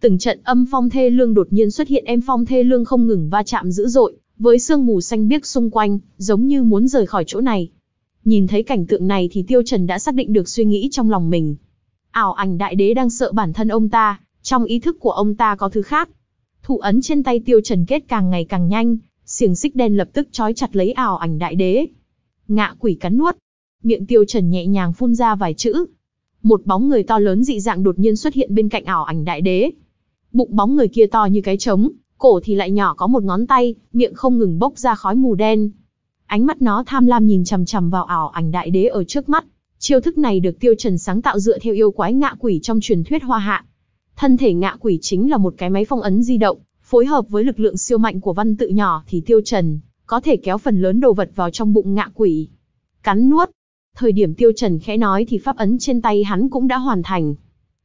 Từng trận âm phong thê lương đột nhiên xuất hiện em phong thê lương không ngừng va chạm dữ dội, với sương mù xanh biếc xung quanh, giống như muốn rời khỏi chỗ này. Nhìn thấy cảnh tượng này thì Tiêu Trần đã xác định được suy nghĩ trong lòng mình. Ảo ảnh đại đế đang sợ bản thân ông ta, trong ý thức của ông ta có thứ khác. Thủ ấn trên tay Tiêu Trần kết càng ngày càng nhanh, xiềng xích đen lập tức trói chặt lấy ảo ảnh đại đế. Ngạ quỷ cắn nuốt. Miệng Tiêu Trần nhẹ nhàng phun ra vài chữ. Một bóng người to lớn dị dạng đột nhiên xuất hiện bên cạnh ảo ảnh đại đế. Bụng bóng người kia to như cái trống, cổ thì lại nhỏ có một ngón tay, miệng không ngừng bốc ra khói mù đen. Ánh mắt nó tham lam nhìn chằm chằm vào ảo ảnh đại đế ở trước mắt. Chiêu thức này được Tiêu Trần sáng tạo dựa theo yêu quái ngạ quỷ trong truyền thuyết Hoa Hạ. Thân thể ngạ quỷ chính là một cái máy phong ấn di động, phối hợp với lực lượng siêu mạnh của văn tự nhỏ thì Tiêu Trần có thể kéo phần lớn đồ vật vào trong bụng ngạ quỷ. Cắn nuốt. Thời điểm Tiêu Trần khẽ nói thì pháp ấn trên tay hắn cũng đã hoàn thành.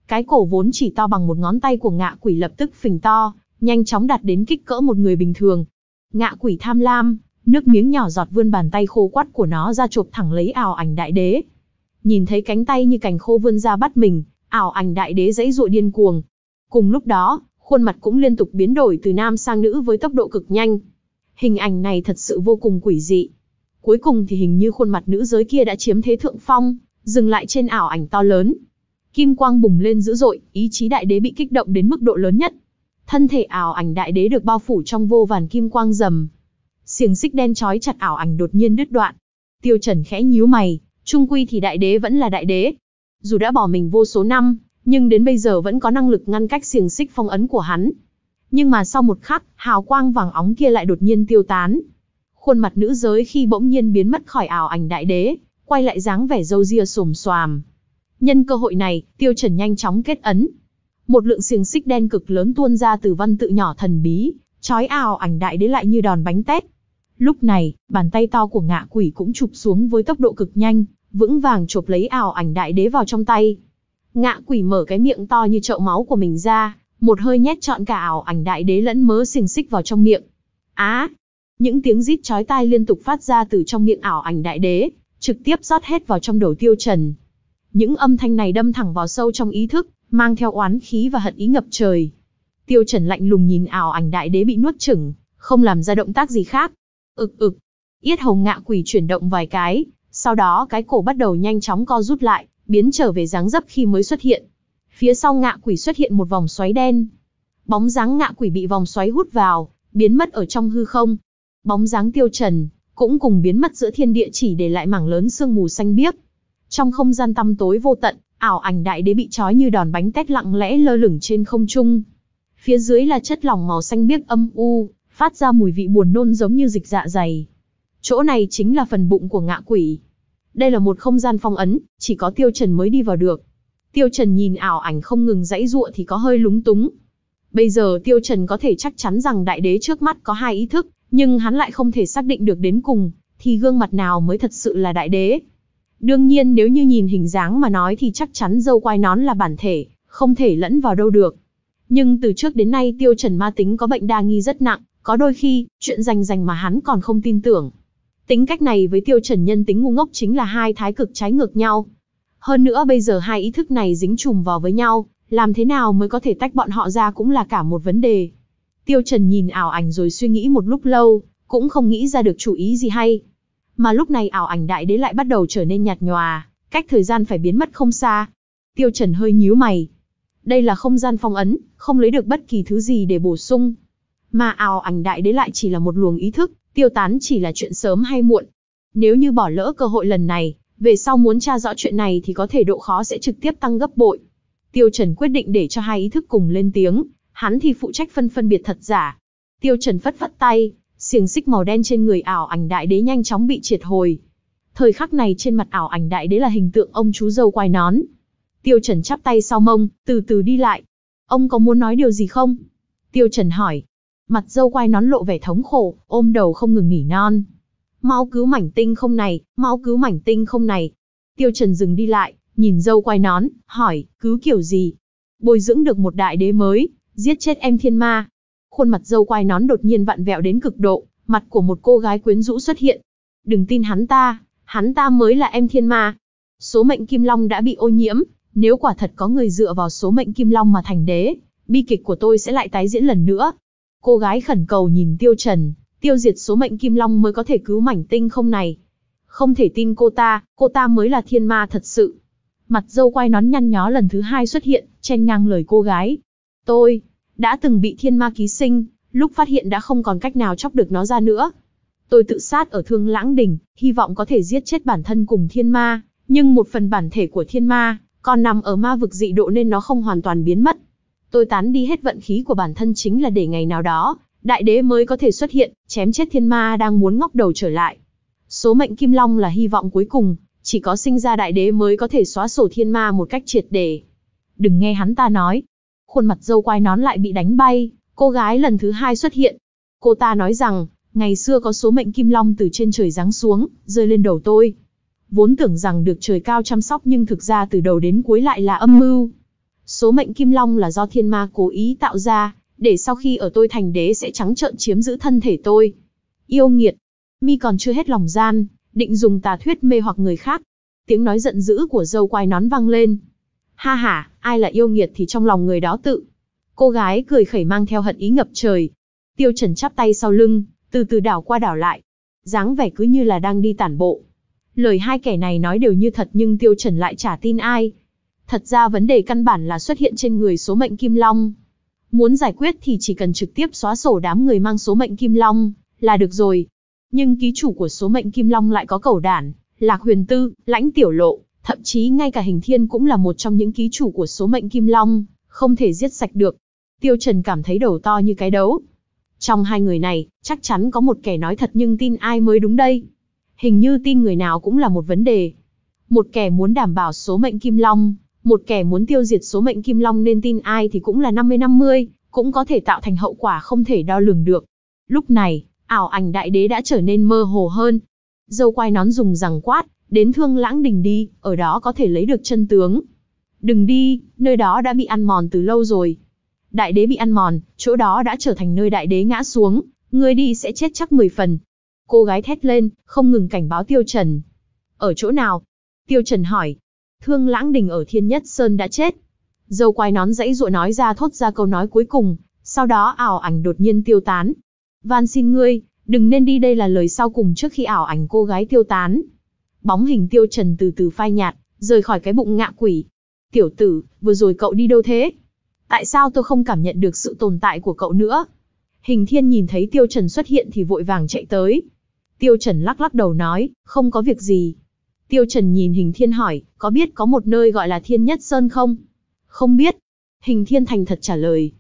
Cái cổ vốn chỉ to bằng một ngón tay của ngạ quỷ lập tức phình to, nhanh chóng đạt đến kích cỡ một người bình thường. Ngạ quỷ tham lam, Nước miếng nhỏ giọt vươn bàn tay khô quắt của nó ra chụp thẳng lấy ảo ảnh đại đế. Nhìn thấy cánh tay như cành khô vươn ra bắt mình, ảo ảnh đại đế dãy dụa điên cuồng. Cùng lúc đó, khuôn mặt cũng liên tục biến đổi từ nam sang nữ với tốc độ cực nhanh. Hình ảnh này thật sự vô cùng quỷ dị. Cuối cùng thì hình như khuôn mặt nữ giới kia đã chiếm thế thượng phong, dừng lại trên ảo ảnh to lớn. Kim quang bùng lên dữ dội, ý chí đại đế bị kích động đến mức độ lớn nhất. Thân thể ảo ảnh đại đế được bao phủ trong vô vàn kim quang rầm, xiềng xích đen trói chặt ảo ảnh đột nhiên đứt đoạn. Tiêu Trần khẽ nhíu mày, trung quy thì đại đế vẫn là đại đế. Dù đã bỏ mình vô số năm, nhưng đến bây giờ vẫn có năng lực ngăn cách xiềng xích phong ấn của hắn. Nhưng mà sau một khắc, hào quang vàng óng kia lại đột nhiên tiêu tán. Khuôn mặt nữ giới khi bỗng nhiên biến mất khỏi ảo ảnh đại đế, quay lại dáng vẻ dâu ria xồm xoàm. Nhân cơ hội này, Tiêu Trần nhanh chóng kết ấn. Một lượng xiềng xích đen cực lớn tuôn ra từ văn tự nhỏ thần bí, trói ảo ảnh đại đế lại như đòn bánh tét. Lúc này, bàn tay to của ngạ quỷ cũng chụp xuống với tốc độ cực nhanh, vững vàng chụp lấy ảo ảnh đại đế vào trong tay. Ngạ quỷ mở cái miệng to như chậu máu của mình ra, một hơi nhét trọn cả ảo ảnh đại đế lẫn mớ xiềng xích vào trong miệng. Á! những tiếng rít chói tai liên tục phát ra từ trong miệng ảo ảnh đại đế, trực tiếp rót hết vào trong đầu tiêu trần. Những âm thanh này đâm thẳng vào sâu trong ý thức, mang theo oán khí và hận ý ngập trời. Tiêu Trần lạnh lùng nhìn ảo ảnh đại đế bị nuốt chửng, không làm ra động tác gì khác, Ực ực, yết hầu ngạ quỷ chuyển động vài cái, sau đó cái cổ bắt đầu nhanh chóng co rút lại, biến trở về dáng dấp khi mới xuất hiện. Phía sau ngạ quỷ xuất hiện một vòng xoáy đen. Bóng dáng ngạ quỷ bị vòng xoáy hút vào, biến mất ở trong hư không. Bóng dáng tiêu trần, cũng cùng biến mất giữa thiên địa chỉ để lại mảng lớn sương mù xanh biếc. Trong không gian tăm tối vô tận, ảo ảnh đại đế bị trói như đòn bánh tét lặng lẽ lơ lửng trên không trung. Phía dưới là chất lỏng màu xanh biếc âm u, phát ra mùi vị buồn nôn giống như dịch dạ dày. Chỗ này chính là phần bụng của ngạ quỷ. Đây là một không gian phong ấn, chỉ có Tiêu Trần mới đi vào được. Tiêu Trần nhìn ảo ảnh không ngừng dãy dụa thì có hơi lúng túng. Bây giờ Tiêu Trần có thể chắc chắn rằng đại đế trước mắt có hai ý thức, nhưng hắn lại không thể xác định được đến cùng, thì gương mặt nào mới thật sự là đại đế. Đương nhiên nếu như nhìn hình dáng mà nói thì chắc chắn dâu quai nón là bản thể, không thể lẫn vào đâu được. Nhưng từ trước đến nay tiêu trần ma tính có bệnh đa nghi rất nặng, có đôi khi, chuyện rành rành mà hắn còn không tin tưởng. Tính cách này với tiêu trần nhân tính ngu ngốc chính là hai thái cực trái ngược nhau. Hơn nữa bây giờ hai ý thức này dính chùm vào với nhau, làm thế nào mới có thể tách bọn họ ra cũng là cả một vấn đề. Tiêu Trần nhìn ảo ảnh rồi suy nghĩ một lúc lâu, cũng không nghĩ ra được chủ ý gì hay. Mà lúc này ảo ảnh đại đế lại bắt đầu trở nên nhạt nhòa, cách thời gian phải biến mất không xa. Tiêu Trần hơi nhíu mày. Đây là không gian phong ấn, không lấy được bất kỳ thứ gì để bổ sung, mà ảo ảnh đại đế lại chỉ là một luồng ý thức, tiêu tán chỉ là chuyện sớm hay muộn. Nếu như bỏ lỡ cơ hội lần này, về sau muốn tra rõ chuyện này thì có thể độ khó sẽ trực tiếp tăng gấp bội. Tiêu Trần quyết định để cho hai ý thức cùng lên tiếng, hắn thì phụ trách phân phân biệt thật giả. Tiêu Trần phất phất tay, xiềng xích màu đen trên người ảo ảnh đại đế nhanh chóng bị triệt hồi. Thời khắc này trên mặt ảo ảnh đại đế là hình tượng ông chú dâu quai nón. Tiêu Trần chắp tay sau mông, từ từ đi lại. Ông có muốn nói điều gì không? Tiêu Trần hỏi mặt dâu quai nón lộ vẻ thống khổ, ôm đầu không ngừng nỉ non. Mau cứu mảnh tinh không này, mau cứu mảnh tinh không này. Tiêu Trần dừng đi lại, nhìn dâu quai nón, hỏi, cứu kiểu gì? Bồi dưỡng được một đại đế mới, giết chết em thiên ma. Khuôn mặt dâu quai nón đột nhiên vặn vẹo đến cực độ, mặt của một cô gái quyến rũ xuất hiện. Đừng tin hắn ta, hắn ta mới là em thiên ma. Số mệnh kim long đã bị ô nhiễm, nếu quả thật có người dựa vào số mệnh kim long mà thành đế, bi kịch của tôi sẽ lại tái diễn lần nữa. Cô gái khẩn cầu nhìn Tiêu Trần, tiêu diệt số mệnh Kim Long mới có thể cứu mảnh tinh không này. Không thể tin cô ta, cô ta mới là thiên ma thật sự. Mặt dâu quay nón nhăn nhó lần thứ hai xuất hiện, chen ngang lời cô gái. Tôi, đã từng bị thiên ma ký sinh, lúc phát hiện đã không còn cách nào chóc được nó ra nữa. Tôi tự sát ở thương lãng đỉnh, hy vọng có thể giết chết bản thân cùng thiên ma, nhưng một phần bản thể của thiên ma, còn nằm ở ma vực dị độ nên nó không hoàn toàn biến mất tôi tán đi hết vận khí của bản thân chính là để ngày nào đó, đại đế mới có thể xuất hiện, chém chết thiên ma đang muốn ngóc đầu trở lại. Số mệnh kim long là hy vọng cuối cùng, chỉ có sinh ra đại đế mới có thể xóa sổ thiên ma một cách triệt để. Đừng nghe hắn ta nói. Khuôn mặt dâu quai nón lại bị đánh bay, cô gái lần thứ hai xuất hiện. Cô ta nói rằng, ngày xưa có số mệnh kim long từ trên trời giáng xuống, rơi lên đầu tôi. Vốn tưởng rằng được trời cao chăm sóc nhưng thực ra từ đầu đến cuối lại là âm mưu. Số mệnh kim long là do thiên ma cố ý tạo ra, để sau khi ở tôi thành đế sẽ trắng trợn chiếm giữ thân thể tôi. Yêu nghiệt, mi còn chưa hết lòng gian, định dùng tà thuyết mê hoặc người khác. Tiếng nói giận dữ của dâu quai nón vang lên. Ha ha, ai là yêu nghiệt thì trong lòng người đó tự. Cô gái cười khẩy mang theo hận ý ngập trời. Tiêu Trần chắp tay sau lưng, từ từ đảo qua đảo lại. dáng vẻ cứ như là đang đi tản bộ. Lời hai kẻ này nói đều như thật nhưng Tiêu Trần lại chả tin ai, Thật ra vấn đề căn bản là xuất hiện trên người số mệnh kim long. Muốn giải quyết thì chỉ cần trực tiếp xóa sổ đám người mang số mệnh kim long, là được rồi. Nhưng ký chủ của số mệnh kim long lại có cầu đản, lạc huyền tư, lãnh tiểu lộ, thậm chí ngay cả hình thiên cũng là một trong những ký chủ của số mệnh kim long, không thể giết sạch được. Tiêu Trần cảm thấy đầu to như cái đấu. Trong hai người này, chắc chắn có một kẻ nói thật nhưng tin ai mới đúng đây. Hình như tin người nào cũng là một vấn đề. Một kẻ muốn đảm bảo số mệnh kim long, một kẻ muốn tiêu diệt số mệnh kim long nên tin ai thì cũng là 50-50, cũng có thể tạo thành hậu quả không thể đo lường được. Lúc này, ảo ảnh đại đế đã trở nên mơ hồ hơn. Dâu quai nón dùng rằng quát, đến thương lãng đình đi, ở đó có thể lấy được chân tướng. Đừng đi, nơi đó đã bị ăn mòn từ lâu rồi. Đại đế bị ăn mòn, chỗ đó đã trở thành nơi đại đế ngã xuống, người đi sẽ chết chắc 10 phần. Cô gái thét lên, không ngừng cảnh báo Tiêu Trần. Ở chỗ nào? Tiêu Trần hỏi, Thương Lãng Đình ở Thiên Nhất Sơn đã chết. Dâu quai nón dãy dụa nói ra thốt ra câu nói cuối cùng, sau đó ảo ảnh đột nhiên tiêu tán. Van xin ngươi, đừng nên đi đây là lời sau cùng trước khi ảo ảnh cô gái tiêu tán. Bóng hình tiêu trần từ từ phai nhạt, rời khỏi cái bụng ngạ quỷ. Tiểu tử, vừa rồi cậu đi đâu thế? Tại sao tôi không cảm nhận được sự tồn tại của cậu nữa? Hình thiên nhìn thấy tiêu trần xuất hiện thì vội vàng chạy tới. Tiêu trần lắc lắc đầu nói, không có việc gì, Tiêu Trần nhìn Hình Thiên hỏi, có biết có một nơi gọi là Thiên Nhất Sơn không? Không biết. Hình Thiên thành thật trả lời.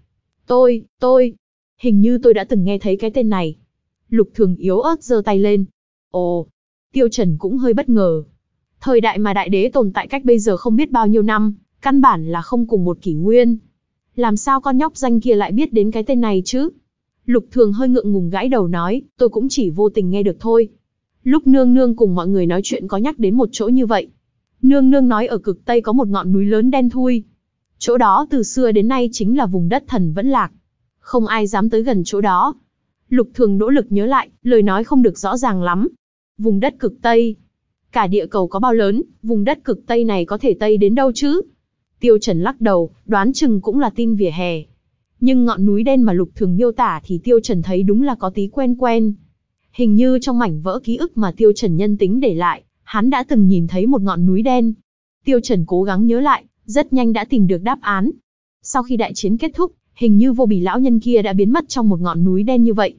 Tôi, tôi, hình như tôi đã từng nghe thấy cái tên này. Lục Thường yếu ớt giơ tay lên. Ồ, Tiêu Trần cũng hơi bất ngờ. Thời đại mà đại đế tồn tại cách bây giờ không biết bao nhiêu năm, căn bản là không cùng một kỷ nguyên. Làm sao con nhóc danh kia lại biết đến cái tên này chứ? Lục Thường hơi ngượng ngùng gãi đầu nói, tôi cũng chỉ vô tình nghe được thôi. Lúc nương nương cùng mọi người nói chuyện có nhắc đến một chỗ như vậy. Nương nương nói ở cực Tây có một ngọn núi lớn đen thui. Chỗ đó từ xưa đến nay chính là vùng đất thần vẫn lạc. Không ai dám tới gần chỗ đó. Lục thường nỗ lực nhớ lại, lời nói không được rõ ràng lắm. Vùng đất cực Tây. Cả địa cầu có bao lớn, vùng đất cực Tây này có thể Tây đến đâu chứ? Tiêu Trần lắc đầu, đoán chừng cũng là tin vỉa hè. Nhưng ngọn núi đen mà Lục Thường miêu tả thì Tiêu Trần thấy đúng là có tí quen quen. Hình như trong mảnh vỡ ký ức mà Tiêu Trần nhân tính để lại, hắn đã từng nhìn thấy một ngọn núi đen. Tiêu Trần cố gắng nhớ lại, rất nhanh đã tìm được đáp án. Sau khi đại chiến kết thúc, hình như vô bỉ lão nhân kia đã biến mất trong một ngọn núi đen như vậy.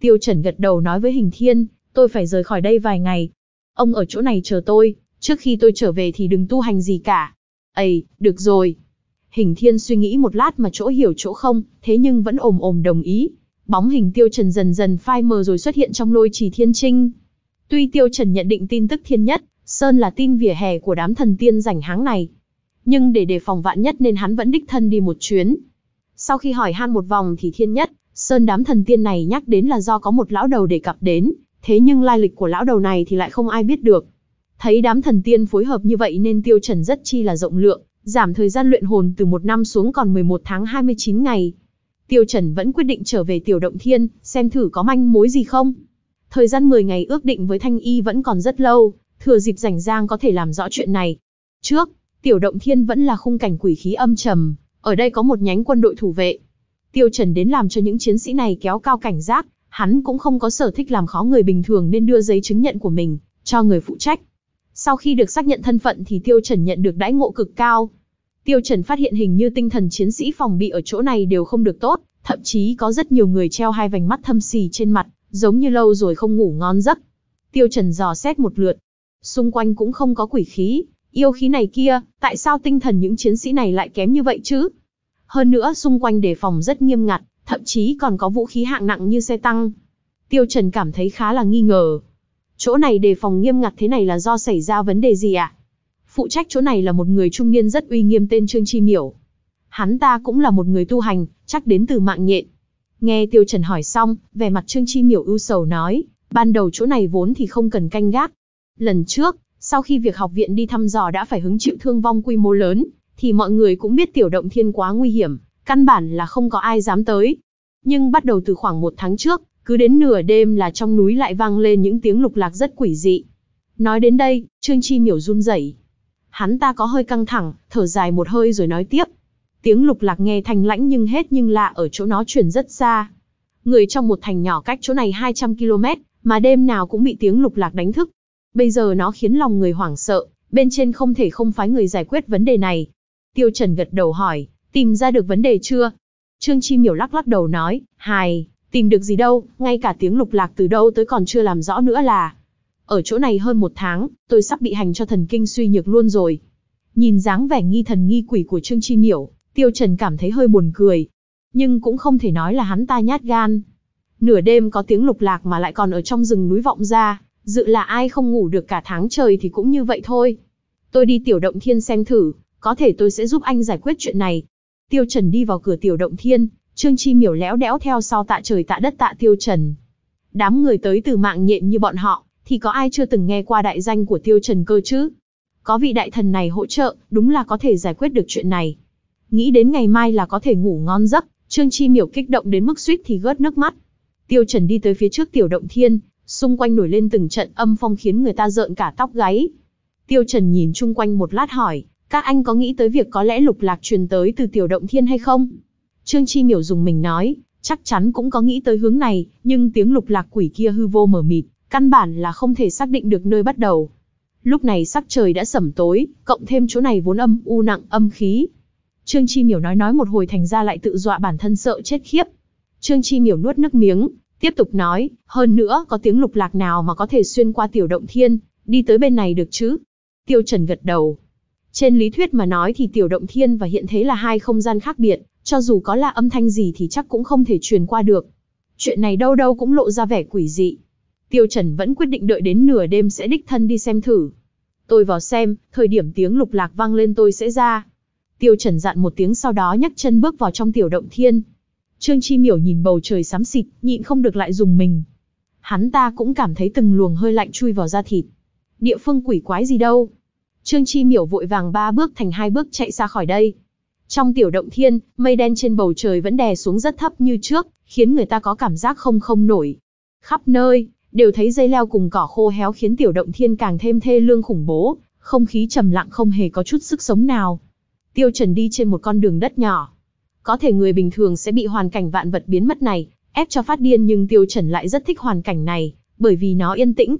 Tiêu Trần gật đầu nói với Hình Thiên, tôi phải rời khỏi đây vài ngày. Ông ở chỗ này chờ tôi, trước khi tôi trở về thì đừng tu hành gì cả. Ây, được rồi. Hình Thiên suy nghĩ một lát mà chỗ hiểu chỗ không, thế nhưng vẫn ồm ồm đồng ý. Bóng hình Tiêu Trần dần dần phai mờ rồi xuất hiện trong lôi trì thiên trinh. Tuy Tiêu Trần nhận định tin tức thiên nhất, Sơn là tin vỉa hè của đám thần tiên rảnh háng này. Nhưng để đề phòng vạn nhất nên hắn vẫn đích thân đi một chuyến. Sau khi hỏi han một vòng thì thiên nhất, Sơn đám thần tiên này nhắc đến là do có một lão đầu đề cập đến, thế nhưng lai lịch của lão đầu này thì lại không ai biết được. Thấy đám thần tiên phối hợp như vậy nên tiêu trần rất chi là rộng lượng, giảm thời gian luyện hồn từ một năm xuống còn 11 tháng 29 ngày. Tiêu Trần vẫn quyết định trở về Tiểu Động Thiên, xem thử có manh mối gì không. Thời gian 10 ngày ước định với Thanh Y vẫn còn rất lâu, thừa dịp rảnh rang có thể làm rõ chuyện này. Trước, Tiểu Động Thiên vẫn là khung cảnh quỷ khí âm trầm, ở đây có một nhánh quân đội thủ vệ. Tiêu Trần đến làm cho những chiến sĩ này kéo cao cảnh giác, hắn cũng không có sở thích làm khó người bình thường nên đưa giấy chứng nhận của mình cho người phụ trách. Sau khi được xác nhận thân phận thì Tiêu Trần nhận được đãi ngộ cực cao, Tiêu Trần phát hiện hình như tinh thần chiến sĩ phòng bị ở chỗ này đều không được tốt, thậm chí có rất nhiều người treo hai vành mắt thâm xì trên mặt, giống như lâu rồi không ngủ ngon giấc. Tiêu Trần dò xét một lượt, xung quanh cũng không có quỷ khí, yêu khí này kia, tại sao tinh thần những chiến sĩ này lại kém như vậy chứ? Hơn nữa xung quanh đề phòng rất nghiêm ngặt, thậm chí còn có vũ khí hạng nặng như xe tăng. Tiêu Trần cảm thấy khá là nghi ngờ. Chỗ này đề phòng nghiêm ngặt thế này là do xảy ra vấn đề gì ạ? À? Phụ trách chỗ này là một người trung niên rất uy nghiêm tên Trương Chi Miểu. Hắn ta cũng là một người tu hành, chắc đến từ mạng nhện. Nghe Tiêu Trần hỏi xong, vẻ mặt Trương Chi Miểu ưu sầu nói, ban đầu chỗ này vốn thì không cần canh gác. Lần trước, sau khi việc học viện đi thăm dò đã phải hứng chịu thương vong quy mô lớn, thì mọi người cũng biết tiểu động thiên quá nguy hiểm, căn bản là không có ai dám tới. Nhưng bắt đầu từ khoảng một tháng trước, cứ đến nửa đêm là trong núi lại vang lên những tiếng lục lạc rất quỷ dị. Nói đến đây, Trương Chi miểu run rẩy, hắn ta có hơi căng thẳng, thở dài một hơi rồi nói tiếp. Tiếng lục lạc nghe thanh lãnh nhưng hết nhưng lạ ở chỗ nó truyền rất xa. Người trong một thành nhỏ cách chỗ này 200 km, mà đêm nào cũng bị tiếng lục lạc đánh thức. Bây giờ nó khiến lòng người hoảng sợ, bên trên không thể không phái người giải quyết vấn đề này. Tiêu Trần gật đầu hỏi, tìm ra được vấn đề chưa? Trương Chi Miểu lắc lắc đầu nói, hài, tìm được gì đâu, ngay cả tiếng lục lạc từ đâu tới còn chưa làm rõ nữa là, ở chỗ này hơn một tháng, tôi sắp bị hành cho thần kinh suy nhược luôn rồi. Nhìn dáng vẻ nghi thần nghi quỷ của Trương Chi Miểu, Tiêu Trần cảm thấy hơi buồn cười. Nhưng cũng không thể nói là hắn ta nhát gan. Nửa đêm có tiếng lục lạc mà lại còn ở trong rừng núi vọng ra, dự là ai không ngủ được cả tháng trời thì cũng như vậy thôi. Tôi đi tiểu động thiên xem thử, có thể tôi sẽ giúp anh giải quyết chuyện này. Tiêu Trần đi vào cửa tiểu động thiên, Trương Chi miểu léo đẽo theo sau tạ trời tạ đất tạ Tiêu Trần. Đám người tới từ mạng nhện như bọn họ, thì có ai chưa từng nghe qua đại danh của tiêu trần cơ chứ? Có vị đại thần này hỗ trợ, đúng là có thể giải quyết được chuyện này. Nghĩ đến ngày mai là có thể ngủ ngon giấc, Trương Chi Miểu kích động đến mức suýt thì gớt nước mắt. Tiêu Trần đi tới phía trước Tiểu Động Thiên, xung quanh nổi lên từng trận âm phong khiến người ta rợn cả tóc gáy. Tiêu Trần nhìn chung quanh một lát hỏi, các anh có nghĩ tới việc có lẽ lục lạc truyền tới từ Tiểu Động Thiên hay không? Trương Chi Miểu dùng mình nói, chắc chắn cũng có nghĩ tới hướng này, nhưng tiếng lục lạc quỷ kia hư vô mờ mịt, căn bản là không thể xác định được nơi bắt đầu. Lúc này sắc trời đã sẩm tối, cộng thêm chỗ này vốn âm u nặng âm khí. Trương Chi Miểu nói nói một hồi thành ra lại tự dọa bản thân sợ chết khiếp. Trương Chi Miểu nuốt nước miếng, tiếp tục nói, hơn nữa có tiếng lục lạc nào mà có thể xuyên qua tiểu động thiên, đi tới bên này được chứ? Tiêu Trần gật đầu. Trên lý thuyết mà nói thì tiểu động thiên và hiện thế là hai không gian khác biệt, cho dù có là âm thanh gì thì chắc cũng không thể truyền qua được. Chuyện này đâu đâu cũng lộ ra vẻ quỷ dị. Tiêu Trần vẫn quyết định đợi đến nửa đêm sẽ đích thân đi xem thử. Tôi vào xem, thời điểm tiếng lục lạc vang lên tôi sẽ ra. Tiêu Trần dặn một tiếng sau đó nhấc chân bước vào trong tiểu động thiên. Trương Chi Miểu nhìn bầu trời xám xịt, nhịn không được lại dùng mình. Hắn ta cũng cảm thấy từng luồng hơi lạnh chui vào da thịt. Địa phương quỷ quái gì đâu. Trương Chi Miểu vội vàng ba bước thành hai bước chạy xa khỏi đây. Trong tiểu động thiên, mây đen trên bầu trời vẫn đè xuống rất thấp như trước, khiến người ta có cảm giác không không nổi. Khắp nơi, đều thấy dây leo cùng cỏ khô héo khiến tiểu động thiên càng thêm thê lương khủng bố, không khí trầm lặng không hề có chút sức sống nào. Tiêu Trần đi trên một con đường đất nhỏ. Có thể người bình thường sẽ bị hoàn cảnh vạn vật biến mất này, ép cho phát điên nhưng Tiêu Trần lại rất thích hoàn cảnh này, bởi vì nó yên tĩnh.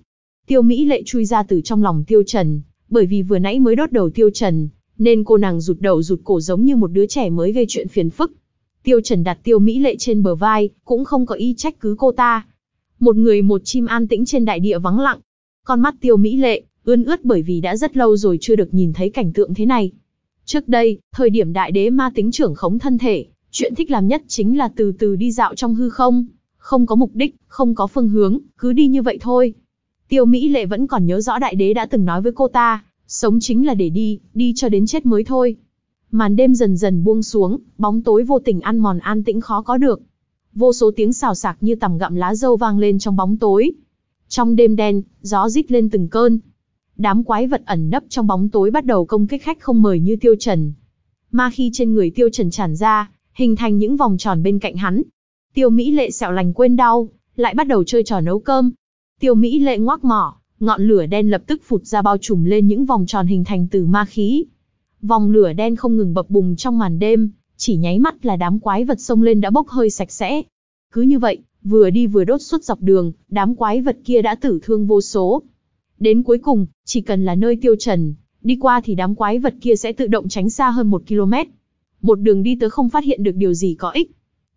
Tiêu Mỹ lệ chui ra từ trong lòng Tiêu Trần, bởi vì vừa nãy mới đốt đầu Tiêu Trần, nên cô nàng rụt đầu rụt cổ giống như một đứa trẻ mới gây chuyện phiền phức. Tiêu Trần đặt Tiêu Mỹ lệ trên bờ vai, cũng không có ý trách cứ cô ta, một người một chim an tĩnh trên đại địa vắng lặng. Con mắt tiêu mỹ lệ, ươn ướt bởi vì đã rất lâu rồi chưa được nhìn thấy cảnh tượng thế này. Trước đây, thời điểm đại đế ma tính trưởng khống thân thể, chuyện thích làm nhất chính là từ từ đi dạo trong hư không. Không có mục đích, không có phương hướng, cứ đi như vậy thôi. Tiêu Mỹ Lệ vẫn còn nhớ rõ đại đế đã từng nói với cô ta, sống chính là để đi, đi cho đến chết mới thôi. Màn đêm dần dần buông xuống, bóng tối vô tình ăn mòn an tĩnh khó có được vô số tiếng xào xạc như tầm gặm lá dâu vang lên trong bóng tối. Trong đêm đen, gió rít lên từng cơn. Đám quái vật ẩn nấp trong bóng tối bắt đầu công kích khách không mời như Tiêu Trần. Ma khi trên người Tiêu Trần tràn ra, hình thành những vòng tròn bên cạnh hắn. Tiêu Mỹ Lệ sẹo lành quên đau, lại bắt đầu chơi trò nấu cơm. Tiêu Mỹ Lệ ngoác mỏ, ngọn lửa đen lập tức phụt ra bao trùm lên những vòng tròn hình thành từ ma khí. Vòng lửa đen không ngừng bập bùng trong màn đêm, chỉ nháy mắt là đám quái vật xông lên đã bốc hơi sạch sẽ. Cứ như vậy, vừa đi vừa đốt suốt dọc đường, đám quái vật kia đã tử thương vô số. Đến cuối cùng, chỉ cần là nơi tiêu trần, đi qua thì đám quái vật kia sẽ tự động tránh xa hơn một km. Một đường đi tới không phát hiện được điều gì có ích.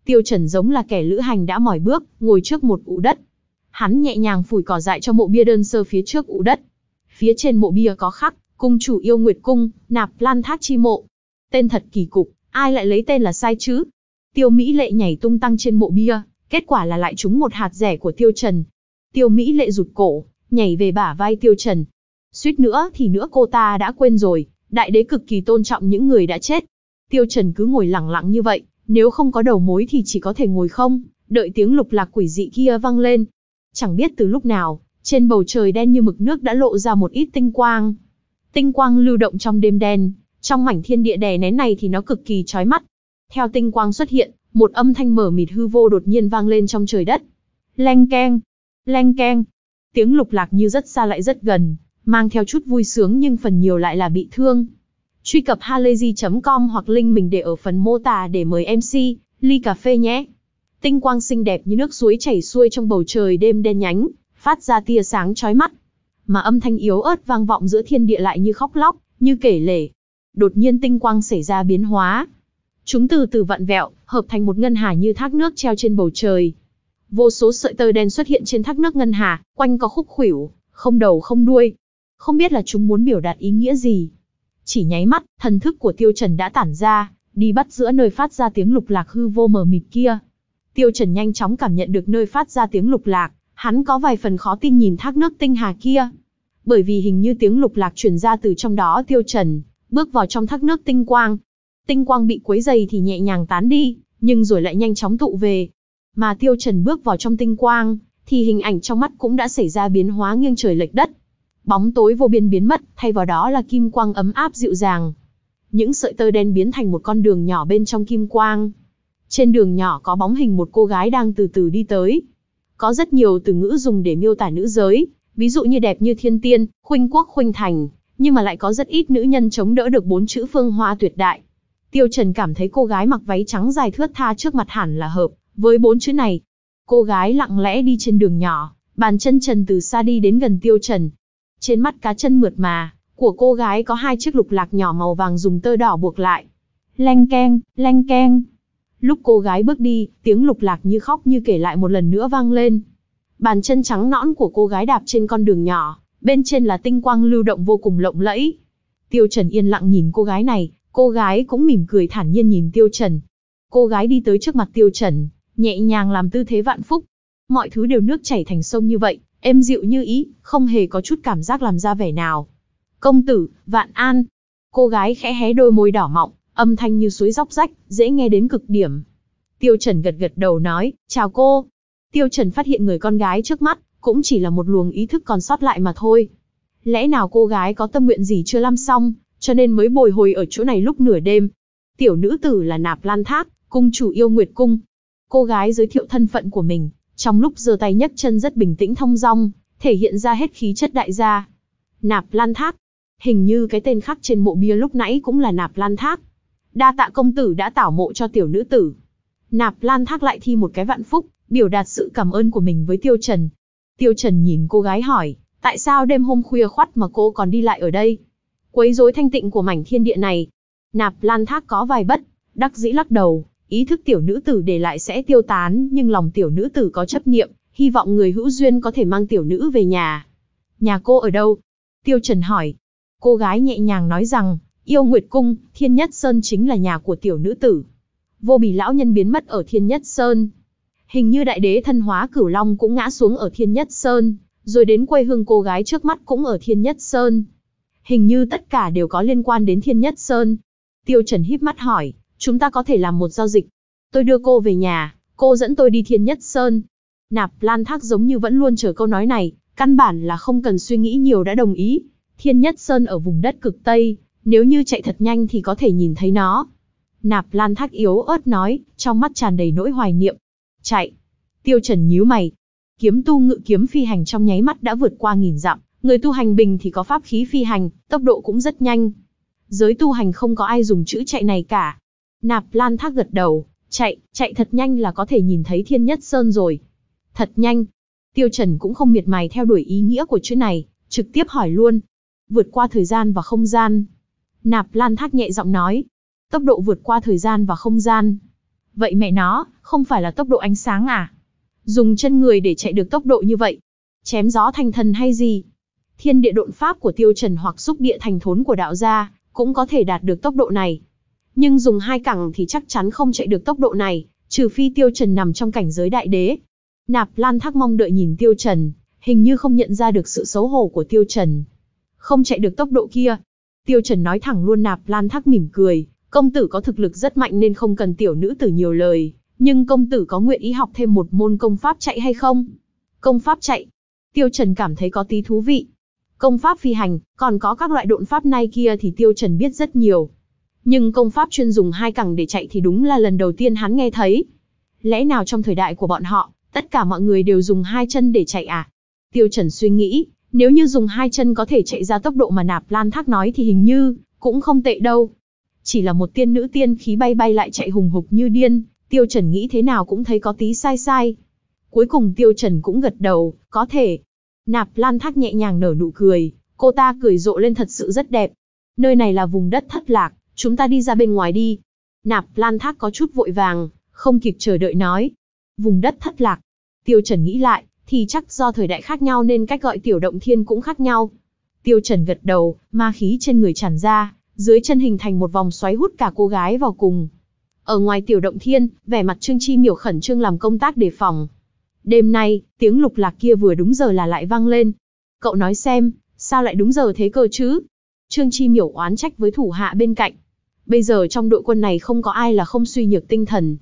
Tiêu Trần giống là kẻ lữ hành đã mỏi bước, ngồi trước một ụ đất. Hắn nhẹ nhàng phủi cỏ dại cho mộ bia đơn sơ phía trước ụ đất. Phía trên mộ bia có khắc, cung chủ yêu nguyệt cung, nạp lan thác chi mộ. Tên thật kỳ cục, Ai lại lấy tên là sai chứ? Tiêu Mỹ Lệ nhảy tung tăng trên mộ bia, kết quả là lại trúng một hạt rẻ của Tiêu Trần. Tiêu Mỹ Lệ rụt cổ, nhảy về bả vai Tiêu Trần. Suýt nữa thì nữa cô ta đã quên rồi, đại đế cực kỳ tôn trọng những người đã chết. Tiêu Trần cứ ngồi lặng lặng như vậy, nếu không có đầu mối thì chỉ có thể ngồi không, đợi tiếng lục lạc quỷ dị kia vang lên. Chẳng biết từ lúc nào, trên bầu trời đen như mực nước đã lộ ra một ít tinh quang. Tinh quang lưu động trong đêm đen, trong mảnh thiên địa đè nén này thì nó cực kỳ chói mắt. Theo tinh quang xuất hiện, một âm thanh mở mịt hư vô đột nhiên vang lên trong trời đất. Leng keng, leng keng. Tiếng lục lạc như rất xa lại rất gần, mang theo chút vui sướng nhưng phần nhiều lại là bị thương. Truy cập halayzi.com hoặc link mình để ở phần mô tả để mời MC, ly cà phê nhé. Tinh quang xinh đẹp như nước suối chảy xuôi trong bầu trời đêm đen nhánh, phát ra tia sáng chói mắt. Mà âm thanh yếu ớt vang vọng giữa thiên địa lại như khóc lóc, như kể lể đột nhiên tinh quang xảy ra biến hóa. Chúng từ từ vặn vẹo, hợp thành một ngân hà như thác nước treo trên bầu trời. Vô số sợi tơ đen xuất hiện trên thác nước ngân hà, quanh có khúc khuỷu, không đầu không đuôi. Không biết là chúng muốn biểu đạt ý nghĩa gì. Chỉ nháy mắt, thần thức của Tiêu Trần đã tản ra, đi bắt giữa nơi phát ra tiếng lục lạc hư vô mờ mịt kia. Tiêu Trần nhanh chóng cảm nhận được nơi phát ra tiếng lục lạc, hắn có vài phần khó tin nhìn thác nước tinh hà kia. Bởi vì hình như tiếng lục lạc truyền ra từ trong đó Tiêu Trần bước vào trong thác nước tinh quang. Tinh quang bị quấy dày thì nhẹ nhàng tán đi, nhưng rồi lại nhanh chóng tụ về. Mà Tiêu Trần bước vào trong tinh quang, thì hình ảnh trong mắt cũng đã xảy ra biến hóa nghiêng trời lệch đất. Bóng tối vô biên biến mất, thay vào đó là kim quang ấm áp dịu dàng. Những sợi tơ đen biến thành một con đường nhỏ bên trong kim quang. Trên đường nhỏ có bóng hình một cô gái đang từ từ đi tới. Có rất nhiều từ ngữ dùng để miêu tả nữ giới, ví dụ như đẹp như thiên tiên, khuynh quốc khuynh thành, nhưng mà lại có rất ít nữ nhân chống đỡ được bốn chữ phương hoa tuyệt đại. Tiêu Trần cảm thấy cô gái mặc váy trắng dài thướt tha trước mặt hẳn là hợp với bốn chữ này. Cô gái lặng lẽ đi trên đường nhỏ, bàn chân Trần từ xa đi đến gần Tiêu Trần. Trên mắt cá chân mượt mà của cô gái có hai chiếc lục lạc nhỏ màu vàng dùng tơ đỏ buộc lại. Leng keng, leng keng. Lúc cô gái bước đi, tiếng lục lạc như khóc như kể lại một lần nữa vang lên. Bàn chân trắng nõn của cô gái đạp trên con đường nhỏ, bên trên là tinh quang lưu động vô cùng lộng lẫy. Tiêu Trần yên lặng nhìn cô gái này, cô gái cũng mỉm cười thản nhiên nhìn Tiêu Trần. Cô gái đi tới trước mặt Tiêu Trần, nhẹ nhàng làm tư thế vạn phúc. Mọi thứ đều nước chảy thành sông như vậy, êm dịu như ý, không hề có chút cảm giác làm ra vẻ nào. Công tử, vạn an. Cô gái khẽ hé đôi môi đỏ mọng, âm thanh như suối róc rách, dễ nghe đến cực điểm. Tiêu Trần gật gật đầu nói, chào cô. Tiêu Trần phát hiện người con gái trước mắt, cũng chỉ là một luồng ý thức còn sót lại mà thôi. Lẽ nào cô gái có tâm nguyện gì chưa làm xong, cho nên mới bồi hồi ở chỗ này lúc nửa đêm. Tiểu nữ tử là Nạp Lan Thác, cung chủ yêu Nguyệt Cung. Cô gái giới thiệu thân phận của mình, trong lúc giơ tay nhấc chân rất bình tĩnh thong dong, thể hiện ra hết khí chất đại gia. Nạp Lan Thác. Hình như cái tên khắc trên mộ bia lúc nãy cũng là Nạp Lan Thác. Đa tạ công tử đã tảo mộ cho tiểu nữ tử. Nạp Lan Thác lại thi một cái vạn phúc, biểu đạt sự cảm ơn của mình với Tiêu Trần, Tiêu Trần nhìn cô gái hỏi, tại sao đêm hôm khuya khoắt mà cô còn đi lại ở đây? Quấy rối thanh tịnh của mảnh thiên địa này. Nạp Lan Thác có vài bất, đắc dĩ lắc đầu, ý thức tiểu nữ tử để lại sẽ tiêu tán, nhưng lòng tiểu nữ tử có chấp niệm, hy vọng người hữu duyên có thể mang tiểu nữ về nhà. Nhà cô ở đâu? Tiêu Trần hỏi. Cô gái nhẹ nhàng nói rằng, yêu Nguyệt Cung, Thiên Nhất Sơn chính là nhà của tiểu nữ tử. Vô bì lão nhân biến mất ở Thiên Nhất Sơn, Hình như đại đế thân hóa cửu long cũng ngã xuống ở Thiên Nhất Sơn, rồi đến quê hương cô gái trước mắt cũng ở Thiên Nhất Sơn. Hình như tất cả đều có liên quan đến Thiên Nhất Sơn. Tiêu Trần híp mắt hỏi, chúng ta có thể làm một giao dịch. Tôi đưa cô về nhà, cô dẫn tôi đi Thiên Nhất Sơn. Nạp Lan Thác giống như vẫn luôn chờ câu nói này, căn bản là không cần suy nghĩ nhiều đã đồng ý. Thiên Nhất Sơn ở vùng đất cực Tây, nếu như chạy thật nhanh thì có thể nhìn thấy nó. Nạp Lan Thác yếu ớt nói, trong mắt tràn đầy nỗi hoài niệm, Chạy. Tiêu Trần nhíu mày. Kiếm tu ngự kiếm phi hành trong nháy mắt đã vượt qua nghìn dặm, người tu hành bình thì có pháp khí phi hành, tốc độ cũng rất nhanh. Giới tu hành không có ai dùng chữ chạy này cả. Nạp Lan Thác gật đầu, chạy, chạy thật nhanh là có thể nhìn thấy Thiên Nhất Sơn rồi. Thật nhanh. Tiêu Trần cũng không miệt mài theo đuổi ý nghĩa của chữ này, trực tiếp hỏi luôn. Vượt qua thời gian và không gian. Nạp Lan Thác nhẹ giọng nói. Tốc độ vượt qua thời gian và không gian. Vậy mẹ nó, không phải là tốc độ ánh sáng à? Dùng chân người để chạy được tốc độ như vậy. Chém gió thành thần hay gì? Thiên địa độn pháp của tiêu trần hoặc xúc địa thành thốn của đạo gia, cũng có thể đạt được tốc độ này. Nhưng dùng hai cẳng thì chắc chắn không chạy được tốc độ này, trừ phi tiêu trần nằm trong cảnh giới đại đế. Nạp Lan Thác mong đợi nhìn tiêu trần, hình như không nhận ra được sự xấu hổ của tiêu trần. Không chạy được tốc độ kia. Tiêu trần nói thẳng luôn Nạp Lan Thác mỉm cười, Công tử có thực lực rất mạnh nên không cần tiểu nữ tử nhiều lời, nhưng công tử có nguyện ý học thêm một môn công pháp chạy hay không? Công pháp chạy. Tiêu Trần cảm thấy có tí thú vị. Công pháp phi hành, còn có các loại độn pháp nay kia thì Tiêu Trần biết rất nhiều. Nhưng công pháp chuyên dùng hai cẳng để chạy thì đúng là lần đầu tiên hắn nghe thấy. Lẽ nào trong thời đại của bọn họ, tất cả mọi người đều dùng hai chân để chạy à? Tiêu Trần suy nghĩ, nếu như dùng hai chân có thể chạy ra tốc độ mà nạp lan thác nói thì hình như, cũng không tệ đâu. Chỉ là một tiên nữ tiên khí bay bay lại chạy hùng hục như điên, Tiêu Trần nghĩ thế nào cũng thấy có tí sai sai. Cuối cùng Tiêu Trần cũng gật đầu, có thể. Nạp Lan Thác nhẹ nhàng nở nụ cười, cô ta cười rộ lên thật sự rất đẹp. Nơi này là vùng đất thất lạc, chúng ta đi ra bên ngoài đi. Nạp Lan Thác có chút vội vàng, không kịp chờ đợi nói. Vùng đất thất lạc. Tiêu Trần nghĩ lại, thì chắc do thời đại khác nhau nên cách gọi tiểu động thiên cũng khác nhau. Tiêu Trần gật đầu, ma khí trên người tràn ra, dưới chân hình thành một vòng xoáy hút cả cô gái vào cùng. Ở ngoài tiểu động thiên, vẻ mặt Trương Chi Miểu khẩn trương làm công tác đề phòng. Đêm nay, tiếng lục lạc kia vừa đúng giờ là lại vang lên. Cậu nói xem, sao lại đúng giờ thế cơ chứ? Trương Chi Miểu oán trách với thủ hạ bên cạnh. Bây giờ trong đội quân này không có ai là không suy nhược tinh thần.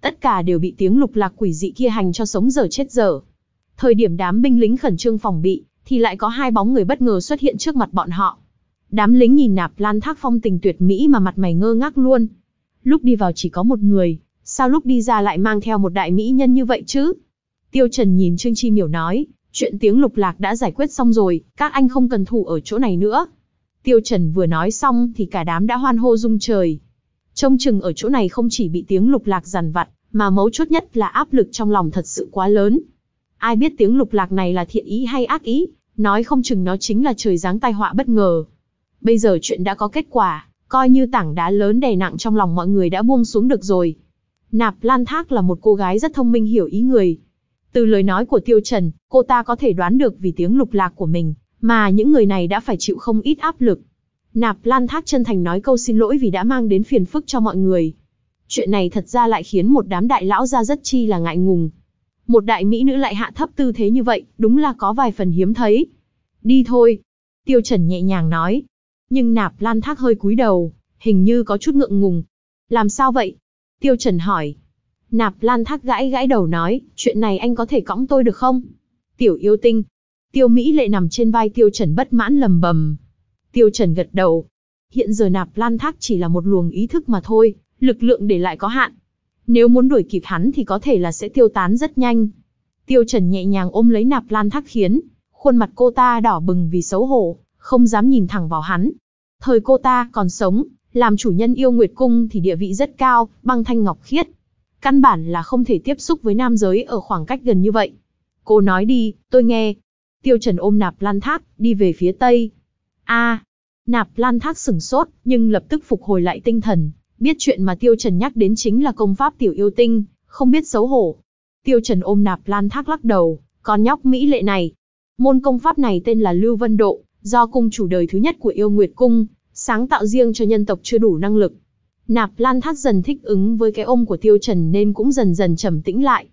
Tất cả đều bị tiếng lục lạc quỷ dị kia hành cho sống giờ chết giờ. Thời điểm đám binh lính khẩn trương phòng bị, thì lại có hai bóng người bất ngờ xuất hiện trước mặt bọn họ. Đám lính nhìn nạp lan thác phong tình tuyệt mỹ mà mặt mày ngơ ngác luôn. Lúc đi vào chỉ có một người, sao lúc đi ra lại mang theo một đại mỹ nhân như vậy chứ? Tiêu Trần nhìn Trương Chi Miểu nói, chuyện tiếng lục lạc đã giải quyết xong rồi, các anh không cần thủ ở chỗ này nữa. Tiêu Trần vừa nói xong thì cả đám đã hoan hô rung trời. Trông chừng ở chỗ này không chỉ bị tiếng lục lạc giằn vặt, mà mấu chốt nhất là áp lực trong lòng thật sự quá lớn. Ai biết tiếng lục lạc này là thiện ý hay ác ý, nói không chừng nó chính là trời giáng tai họa bất ngờ. Bây giờ chuyện đã có kết quả, coi như tảng đá lớn đè nặng trong lòng mọi người đã buông xuống được rồi. Nạp Lan Thác là một cô gái rất thông minh hiểu ý người. Từ lời nói của Tiêu Trần, cô ta có thể đoán được vì tiếng lục lạc của mình, mà những người này đã phải chịu không ít áp lực. Nạp Lan Thác chân thành nói câu xin lỗi vì đã mang đến phiền phức cho mọi người. Chuyện này thật ra lại khiến một đám đại lão ra rất chi là ngại ngùng. Một đại mỹ nữ lại hạ thấp tư thế như vậy, đúng là có vài phần hiếm thấy. Đi thôi. Tiêu Trần nhẹ nhàng nói, nhưng nạp lan thác hơi cúi đầu, hình như có chút ngượng ngùng. Làm sao vậy? Tiêu Trần hỏi. Nạp lan thác gãi gãi đầu nói, chuyện này anh có thể cõng tôi được không? Tiểu yêu tinh. Tiêu Mỹ lệ nằm trên vai Tiêu Trần bất mãn lầm bầm. Tiêu Trần gật đầu. Hiện giờ nạp lan thác chỉ là một luồng ý thức mà thôi, lực lượng để lại có hạn. Nếu muốn đuổi kịp hắn thì có thể là sẽ tiêu tán rất nhanh. Tiêu Trần nhẹ nhàng ôm lấy nạp lan thác khiến, khuôn mặt cô ta đỏ bừng vì xấu hổ, không dám nhìn thẳng vào hắn. Thời cô ta còn sống, làm chủ nhân yêu Nguyệt Cung thì địa vị rất cao, băng thanh ngọc khiết. Căn bản là không thể tiếp xúc với nam giới ở khoảng cách gần như vậy. Cô nói đi, tôi nghe. Tiêu Trần ôm nạp lan thác, đi về phía tây. a nạp lan thác sửng sốt, nhưng lập tức phục hồi lại tinh thần. Biết chuyện mà Tiêu Trần nhắc đến chính là công pháp tiểu yêu tinh, không biết xấu hổ. Tiêu Trần ôm nạp lan thác lắc đầu, con nhóc Mỹ lệ này. Môn công pháp này tên là Lưu Vân Độ, do cung chủ đời thứ nhất của yêu nguyệt cung, sáng tạo riêng cho nhân tộc chưa đủ năng lực. Nạp Lan Thác dần thích ứng với cái ôm của Tiêu Trần nên cũng dần dần trầm tĩnh lại.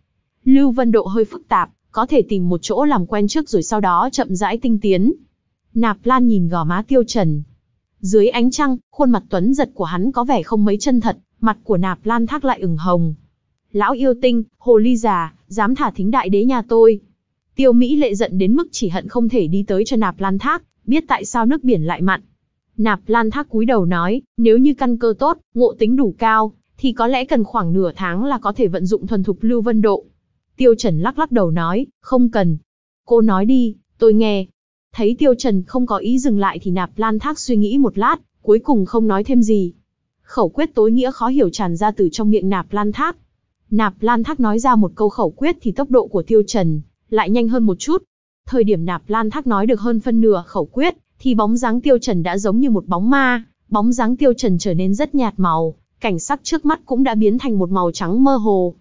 Lưu Vân Độ hơi phức tạp, có thể tìm một chỗ làm quen trước rồi sau đó chậm rãi tinh tiến. Nạp Lan nhìn gò má Tiêu Trần. Dưới ánh trăng, khuôn mặt tuấn giật của hắn có vẻ không mấy chân thật, mặt của Nạp Lan Thác lại ửng hồng. Lão yêu tinh, hồ ly già, dám thả thính đại đế nhà tôi. Tiêu Mỹ lệ giận đến mức chỉ hận không thể đi tới cho nạp lan thác, biết tại sao nước biển lại mặn. Nạp lan thác cúi đầu nói, nếu như căn cơ tốt, ngộ tính đủ cao, thì có lẽ cần khoảng nửa tháng là có thể vận dụng thuần thục lưu vân độ. Tiêu Trần lắc lắc đầu nói, không cần. Cô nói đi, tôi nghe. Thấy Tiêu Trần không có ý dừng lại thì nạp lan thác suy nghĩ một lát, cuối cùng không nói thêm gì. Khẩu quyết tối nghĩa khó hiểu tràn ra từ trong miệng nạp lan thác. Nạp lan thác nói ra một câu khẩu quyết thì tốc độ của Tiêu Trần lại nhanh hơn một chút. Thời điểm nạp lan thác nói được hơn phân nửa khẩu quyết, thì bóng dáng tiêu trần đã giống như một bóng ma, bóng dáng tiêu trần trở nên rất nhạt màu, cảnh sắc trước mắt cũng đã biến thành một màu trắng mơ hồ.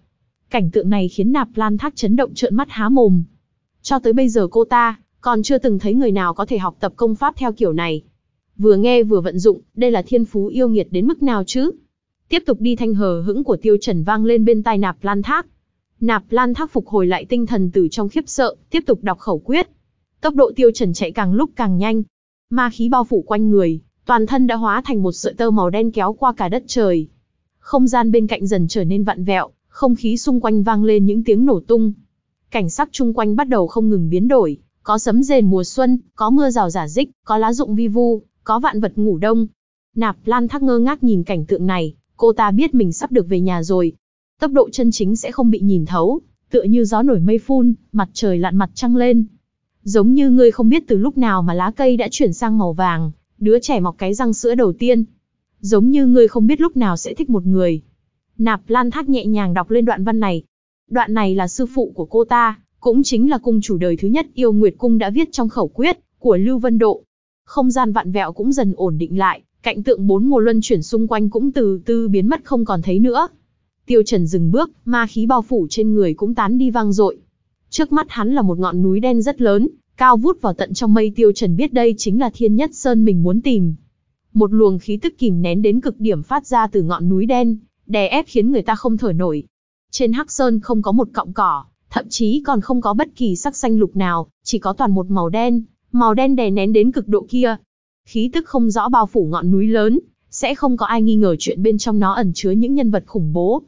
Cảnh tượng này khiến nạp lan thác chấn động trợn mắt há mồm. Cho tới bây giờ cô ta, còn chưa từng thấy người nào có thể học tập công pháp theo kiểu này. Vừa nghe vừa vận dụng, đây là thiên phú yêu nghiệt đến mức nào chứ? Tiếp tục đi thanh hờ hững của tiêu trần vang lên bên tai nạp lan thác. Nạp Lan Thác phục hồi lại tinh thần từ trong khiếp sợ, tiếp tục đọc khẩu quyết. Tốc độ Tiêu Trần chạy càng lúc càng nhanh. Ma khí bao phủ quanh người, toàn thân đã hóa thành một sợi tơ màu đen kéo qua cả đất trời. Không gian bên cạnh dần trở nên vặn vẹo, không khí xung quanh vang lên những tiếng nổ tung. Cảnh sắc chung quanh bắt đầu không ngừng biến đổi, có sấm rền mùa xuân, có mưa rào giả dích, có lá rụng vi vu, có vạn vật ngủ đông. Nạp Lan Thác ngơ ngác nhìn cảnh tượng này, cô ta biết mình sắp được về nhà rồi, tốc độ chân chính sẽ không bị nhìn thấu, tựa như gió nổi mây phun, mặt trời lặn mặt trăng lên. Giống như ngươi không biết từ lúc nào mà lá cây đã chuyển sang màu vàng, đứa trẻ mọc cái răng sữa đầu tiên. Giống như ngươi không biết lúc nào sẽ thích một người. Nạp Lan Thác nhẹ nhàng đọc lên đoạn văn này. Đoạn này là sư phụ của cô ta, cũng chính là cung chủ đời thứ nhất yêu Nguyệt Cung đã viết trong khẩu quyết của Lưu Vân Độ. Không gian vạn vẹo cũng dần ổn định lại, cạnh tượng bốn mùa luân chuyển xung quanh cũng từ từ biến mất không còn thấy nữa. Tiêu Trần dừng bước, ma khí bao phủ trên người cũng tán đi vang dội. Trước mắt hắn là một ngọn núi đen rất lớn, cao vút vào tận trong mây Tiêu Trần biết đây chính là Thiên Nhất Sơn mình muốn tìm. Một luồng khí tức kìm nén đến cực điểm phát ra từ ngọn núi đen, đè ép khiến người ta không thở nổi. Trên Hắc Sơn không có một cọng cỏ, thậm chí còn không có bất kỳ sắc xanh lục nào, chỉ có toàn một màu đen, màu đen đè nén đến cực độ kia. Khí tức không rõ bao phủ ngọn núi lớn, sẽ không có ai nghi ngờ chuyện bên trong nó ẩn chứa những nhân vật khủng bố,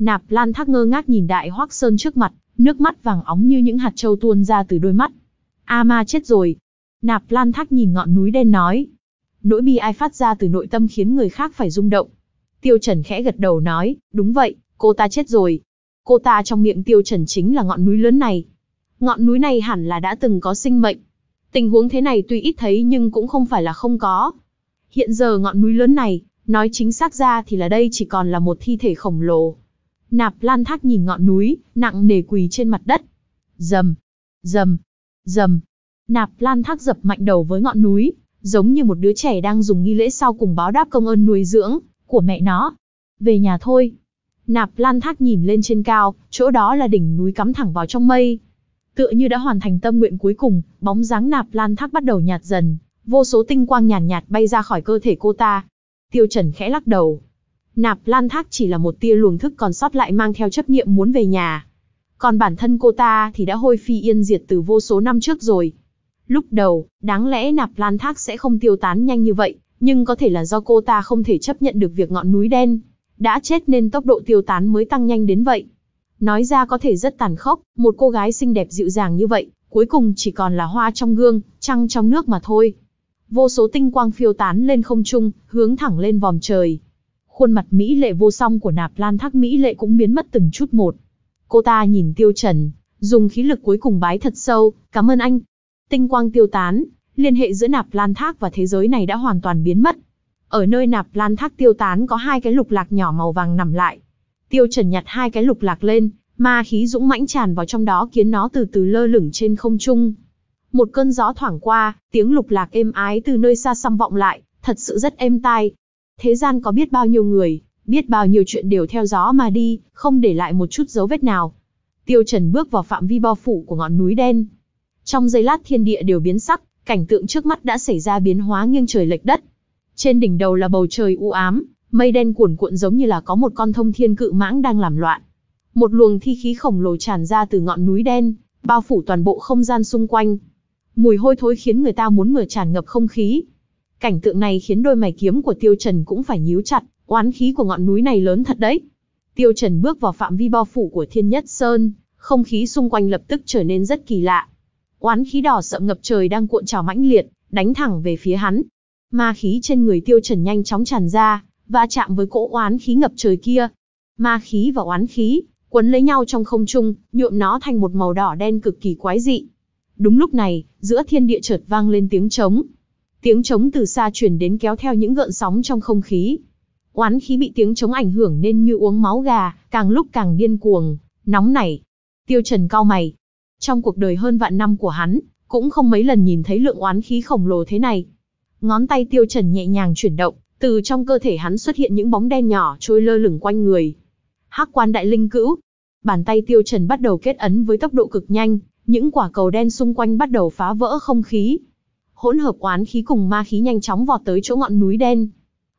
Nạp Lan Thác ngơ ngác nhìn Đại Hoắc Sơn trước mặt, nước mắt vàng óng như những hạt châu tuôn ra từ đôi mắt. A ma chết rồi. Nạp Lan Thác nhìn ngọn núi đen nói. Nỗi bi ai phát ra từ nội tâm khiến người khác phải rung động. Tiêu Trần khẽ gật đầu nói, đúng vậy, cô ta chết rồi. Cô ta trong miệng Tiêu Trần chính là ngọn núi lớn này. Ngọn núi này hẳn là đã từng có sinh mệnh. Tình huống thế này tuy ít thấy nhưng cũng không phải là không có. Hiện giờ ngọn núi lớn này, nói chính xác ra thì là đây chỉ còn là một thi thể khổng lồ. Nạp Lan Thác nhìn ngọn núi, nặng nề quỳ trên mặt đất. Dầm, dầm, dầm. Nạp Lan Thác dập mạnh đầu với ngọn núi, giống như một đứa trẻ đang dùng nghi lễ sau cùng báo đáp công ơn nuôi dưỡng của mẹ nó. Về nhà thôi. Nạp Lan Thác nhìn lên trên cao, chỗ đó là đỉnh núi cắm thẳng vào trong mây. Tựa như đã hoàn thành tâm nguyện cuối cùng, bóng dáng Nạp Lan Thác bắt đầu nhạt dần, vô số tinh quang nhàn nhạt, nhạt bay ra khỏi cơ thể cô ta. Tiêu Trần khẽ lắc đầu, Nạp Lan Thác chỉ là một tia luồng thức còn sót lại mang theo chấp niệm muốn về nhà. Còn bản thân cô ta thì đã hôi phi yên diệt từ vô số năm trước rồi. Lúc đầu, đáng lẽ Nạp Lan Thác sẽ không tiêu tán nhanh như vậy, nhưng có thể là do cô ta không thể chấp nhận được việc ngọn núi đen. Đã chết nên tốc độ tiêu tán mới tăng nhanh đến vậy. Nói ra có thể rất tàn khốc, một cô gái xinh đẹp dịu dàng như vậy, cuối cùng chỉ còn là hoa trong gương, trăng trong nước mà thôi. Vô số tinh quang phiêu tán lên không trung, hướng thẳng lên vòm trời khuôn mặt mỹ lệ vô song của nạp lan thác mỹ lệ cũng biến mất từng chút một. Cô ta nhìn tiêu trần, dùng khí lực cuối cùng bái thật sâu, cảm ơn anh. Tinh quang tiêu tán, liên hệ giữa nạp lan thác và thế giới này đã hoàn toàn biến mất. Ở nơi nạp lan thác tiêu tán có hai cái lục lạc nhỏ màu vàng nằm lại. Tiêu trần nhặt hai cái lục lạc lên, ma khí dũng mãnh tràn vào trong đó khiến nó từ từ lơ lửng trên không trung. Một cơn gió thoảng qua, tiếng lục lạc êm ái từ nơi xa xăm vọng lại, thật sự rất êm tai, Thế gian có biết bao nhiêu người, biết bao nhiêu chuyện đều theo gió mà đi, không để lại một chút dấu vết nào. Tiêu Trần bước vào phạm vi bao phủ của ngọn núi đen. Trong giây lát thiên địa đều biến sắc, cảnh tượng trước mắt đã xảy ra biến hóa nghiêng trời lệch đất. Trên đỉnh đầu là bầu trời u ám, mây đen cuộn cuộn giống như là có một con thông thiên cự mãng đang làm loạn. Một luồng thi khí khổng lồ tràn ra từ ngọn núi đen, bao phủ toàn bộ không gian xung quanh. Mùi hôi thối khiến người ta muốn ngửa tràn ngập không khí. Cảnh tượng này khiến đôi mày kiếm của Tiêu Trần cũng phải nhíu chặt, oán khí của ngọn núi này lớn thật đấy. Tiêu Trần bước vào phạm vi bao phủ của Thiên Nhất Sơn, không khí xung quanh lập tức trở nên rất kỳ lạ. Oán khí đỏ sậm ngập trời đang cuộn trào mãnh liệt, đánh thẳng về phía hắn. Ma khí trên người Tiêu Trần nhanh chóng tràn ra, va chạm với cỗ oán khí ngập trời kia. Ma khí và oán khí quấn lấy nhau trong không trung, nhuộm nó thành một màu đỏ đen cực kỳ quái dị. Đúng lúc này, giữa thiên địa chợt vang lên tiếng trống, Tiếng trống từ xa truyền đến kéo theo những gợn sóng trong không khí. Oán khí bị tiếng trống ảnh hưởng nên như uống máu gà, càng lúc càng điên cuồng, nóng nảy. Tiêu Trần cao mày. Trong cuộc đời hơn vạn năm của hắn, cũng không mấy lần nhìn thấy lượng oán khí khổng lồ thế này. Ngón tay Tiêu Trần nhẹ nhàng chuyển động, từ trong cơ thể hắn xuất hiện những bóng đen nhỏ trôi lơ lửng quanh người. Hắc quan đại linh cữu. Bàn tay Tiêu Trần bắt đầu kết ấn với tốc độ cực nhanh, những quả cầu đen xung quanh bắt đầu phá vỡ không khí, hỗn hợp oán khí cùng ma khí nhanh chóng vọt tới chỗ ngọn núi đen.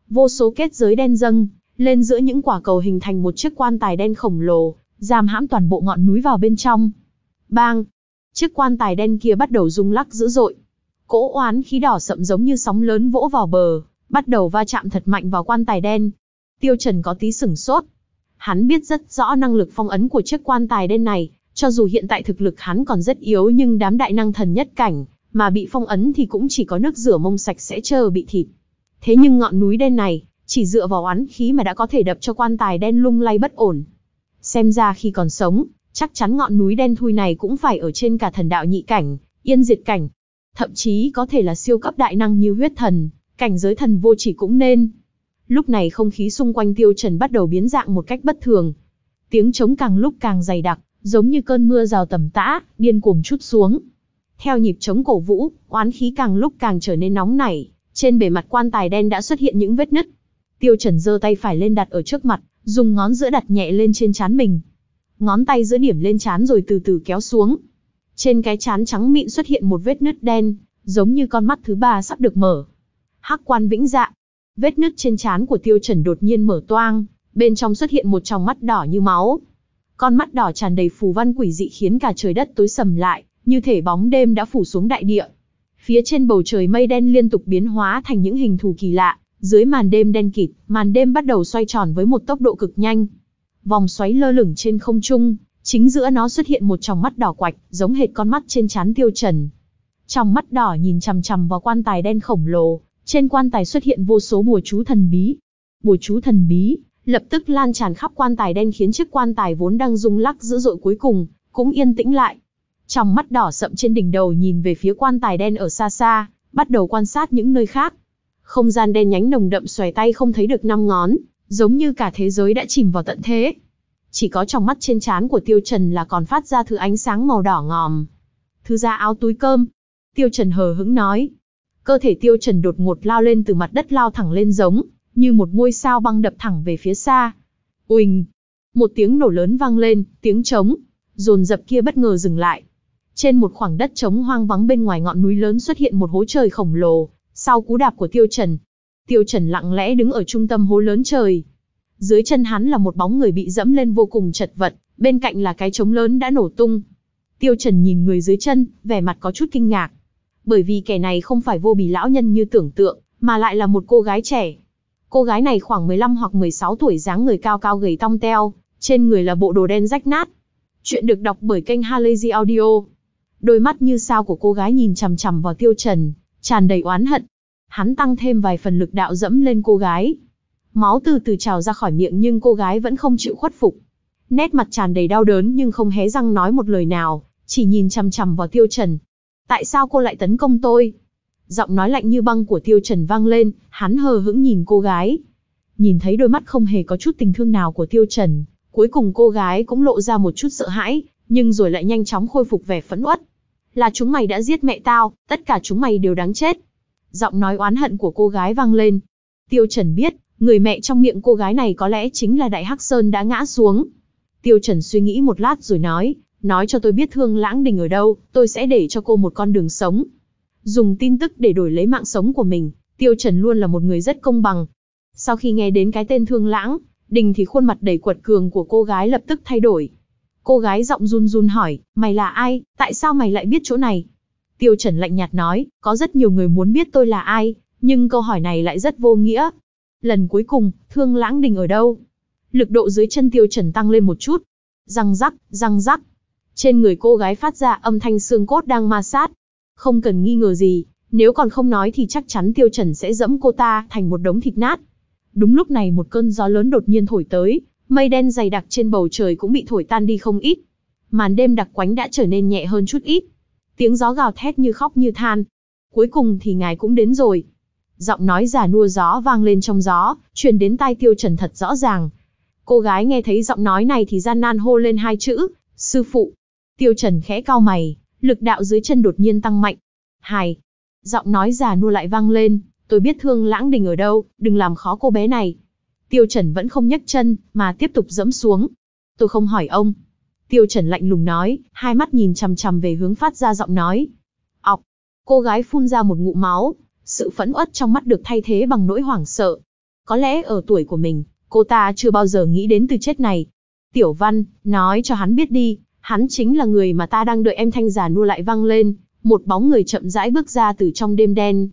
Vô số kết giới đen dâng, lên giữa những quả cầu hình thành một chiếc quan tài đen khổng lồ, giam hãm toàn bộ ngọn núi vào bên trong. Bang! Chiếc quan tài đen kia bắt đầu rung lắc dữ dội. Cỗ oán khí đỏ sậm giống như sóng lớn vỗ vào bờ, bắt đầu va chạm thật mạnh vào quan tài đen. Tiêu Trần có tí sửng sốt. Hắn biết rất rõ năng lực phong ấn của chiếc quan tài đen này, cho dù hiện tại thực lực hắn còn rất yếu nhưng đám đại năng thần nhất cảnh, mà bị phong ấn thì cũng chỉ có nước rửa mông sạch sẽ chờ bị thịt. Thế nhưng ngọn núi đen này, chỉ dựa vào oán khí mà đã có thể đập cho quan tài đen lung lay bất ổn. Xem ra khi còn sống, chắc chắn ngọn núi đen thui này cũng phải ở trên cả thần đạo nhị cảnh, yên diệt cảnh, thậm chí có thể là siêu cấp đại năng như huyết thần, cảnh giới thần vô chỉ cũng nên. Lúc này không khí xung quanh Tiêu Trần bắt đầu biến dạng một cách bất thường. Tiếng trống càng lúc càng dày đặc, giống như cơn mưa rào tầm tã, điên cuồng chút xuống. Theo nhịp chống cổ vũ, oán khí càng lúc càng trở nên nóng nảy, trên bề mặt quan tài đen đã xuất hiện những vết nứt. Tiêu Trần giơ tay phải lên đặt ở trước mặt, dùng ngón giữa đặt nhẹ lên trên trán mình. Ngón tay giữa điểm lên trán rồi từ từ kéo xuống. Trên cái trán trắng mịn xuất hiện một vết nứt đen, giống như con mắt thứ ba sắp được mở. Hắc quan vĩnh dạ. Vết nứt trên trán của Tiêu Trần đột nhiên mở toang, bên trong xuất hiện một tròng mắt đỏ như máu. Con mắt đỏ tràn đầy phù văn quỷ dị khiến cả trời đất tối sầm lại, như thể bóng đêm đã phủ xuống đại địa. Phía trên bầu trời mây đen liên tục biến hóa thành những hình thù kỳ lạ, dưới màn đêm đen kịt, màn đêm bắt đầu xoay tròn với một tốc độ cực nhanh. Vòng xoáy lơ lửng trên không trung, chính giữa nó xuất hiện một tròng mắt đỏ quạch, giống hệt con mắt trên trán Tiêu Trần. Tròng mắt đỏ nhìn chằm chằm vào quan tài đen khổng lồ, trên quan tài xuất hiện vô số bùa chú thần bí. Bùa chú thần bí lập tức lan tràn khắp quan tài đen khiến chiếc quan tài vốn đang rung lắc dữ dội cuối cùng cũng yên tĩnh lại, trong mắt đỏ sậm trên đỉnh đầu nhìn về phía quan tài đen ở xa xa, bắt đầu quan sát những nơi khác. Không gian đen nhánh nồng đậm xoài tay không thấy được năm ngón, giống như cả thế giới đã chìm vào tận thế. Chỉ có trong mắt trên trán của Tiêu Trần là còn phát ra thứ ánh sáng màu đỏ ngòm. Thứ ra áo túi cơm. Tiêu Trần hờ hững nói. Cơ thể Tiêu Trần đột ngột lao lên từ mặt đất lao thẳng lên giống, như một ngôi sao băng đập thẳng về phía xa. Uỳnh! Một tiếng nổ lớn vang lên, tiếng trống. Dồn dập kia bất ngờ dừng lại, trên một khoảng đất trống hoang vắng bên ngoài ngọn núi lớn xuất hiện một hố trời khổng lồ, sau cú đạp của Tiêu Trần. Tiêu Trần lặng lẽ đứng ở trung tâm hố lớn trời. Dưới chân hắn là một bóng người bị dẫm lên vô cùng chật vật, bên cạnh là cái trống lớn đã nổ tung. Tiêu Trần nhìn người dưới chân, vẻ mặt có chút kinh ngạc. Bởi vì kẻ này không phải vô bì lão nhân như tưởng tượng, mà lại là một cô gái trẻ. Cô gái này khoảng 15 hoặc 16 tuổi dáng người cao cao gầy tong teo, trên người là bộ đồ đen rách nát. Chuyện được đọc bởi kênh Halazy Audio. Đôi mắt như sao của cô gái nhìn chằm chằm vào tiêu trần, tràn đầy oán hận. Hắn tăng thêm vài phần lực đạo dẫm lên cô gái. Máu từ từ trào ra khỏi miệng nhưng cô gái vẫn không chịu khuất phục. Nét mặt tràn đầy đau đớn nhưng không hé răng nói một lời nào, chỉ nhìn chằm chằm vào tiêu trần. Tại sao cô lại tấn công tôi? Giọng nói lạnh như băng của tiêu trần vang lên, hắn hờ hững nhìn cô gái. Nhìn thấy đôi mắt không hề có chút tình thương nào của tiêu trần, cuối cùng cô gái cũng lộ ra một chút sợ hãi, nhưng rồi lại nhanh chóng khôi phục vẻ phẫn uất là chúng mày đã giết mẹ tao, tất cả chúng mày đều đáng chết. Giọng nói oán hận của cô gái vang lên. Tiêu Trần biết, người mẹ trong miệng cô gái này có lẽ chính là Đại Hắc Sơn đã ngã xuống. Tiêu Trần suy nghĩ một lát rồi nói, nói cho tôi biết thương lãng đình ở đâu, tôi sẽ để cho cô một con đường sống. Dùng tin tức để đổi lấy mạng sống của mình, Tiêu Trần luôn là một người rất công bằng. Sau khi nghe đến cái tên thương lãng, đình thì khuôn mặt đầy quật cường của cô gái lập tức thay đổi. Cô gái giọng run run hỏi, mày là ai, tại sao mày lại biết chỗ này? Tiêu Trần lạnh nhạt nói, có rất nhiều người muốn biết tôi là ai, nhưng câu hỏi này lại rất vô nghĩa. Lần cuối cùng, thương lãng đình ở đâu? Lực độ dưới chân Tiêu Trần tăng lên một chút. Răng rắc, răng rắc. Trên người cô gái phát ra âm thanh xương cốt đang ma sát. Không cần nghi ngờ gì, nếu còn không nói thì chắc chắn Tiêu Trần sẽ dẫm cô ta thành một đống thịt nát. Đúng lúc này một cơn gió lớn đột nhiên thổi tới, mây đen dày đặc trên bầu trời cũng bị thổi tan đi không ít. Màn đêm đặc quánh đã trở nên nhẹ hơn chút ít. Tiếng gió gào thét như khóc như than. Cuối cùng thì ngài cũng đến rồi. Giọng nói giả nua gió vang lên trong gió, truyền đến tai tiêu trần thật rõ ràng. Cô gái nghe thấy giọng nói này thì gian nan hô lên hai chữ, sư phụ. Tiêu trần khẽ cau mày, lực đạo dưới chân đột nhiên tăng mạnh. Hài. Giọng nói giả nua lại vang lên, tôi biết thương lãng đình ở đâu, đừng làm khó cô bé này. Tiêu Trần vẫn không nhấc chân, mà tiếp tục dẫm xuống. Tôi không hỏi ông. Tiêu Trần lạnh lùng nói, hai mắt nhìn chằm chằm về hướng phát ra giọng nói. Ọc! Cô gái phun ra một ngụ máu, sự phẫn uất trong mắt được thay thế bằng nỗi hoảng sợ. Có lẽ ở tuổi của mình, cô ta chưa bao giờ nghĩ đến từ chết này. Tiểu Văn, nói cho hắn biết đi, hắn chính là người mà ta đang đợi em thanh già nua lại vang lên, một bóng người chậm rãi bước ra từ trong đêm đen.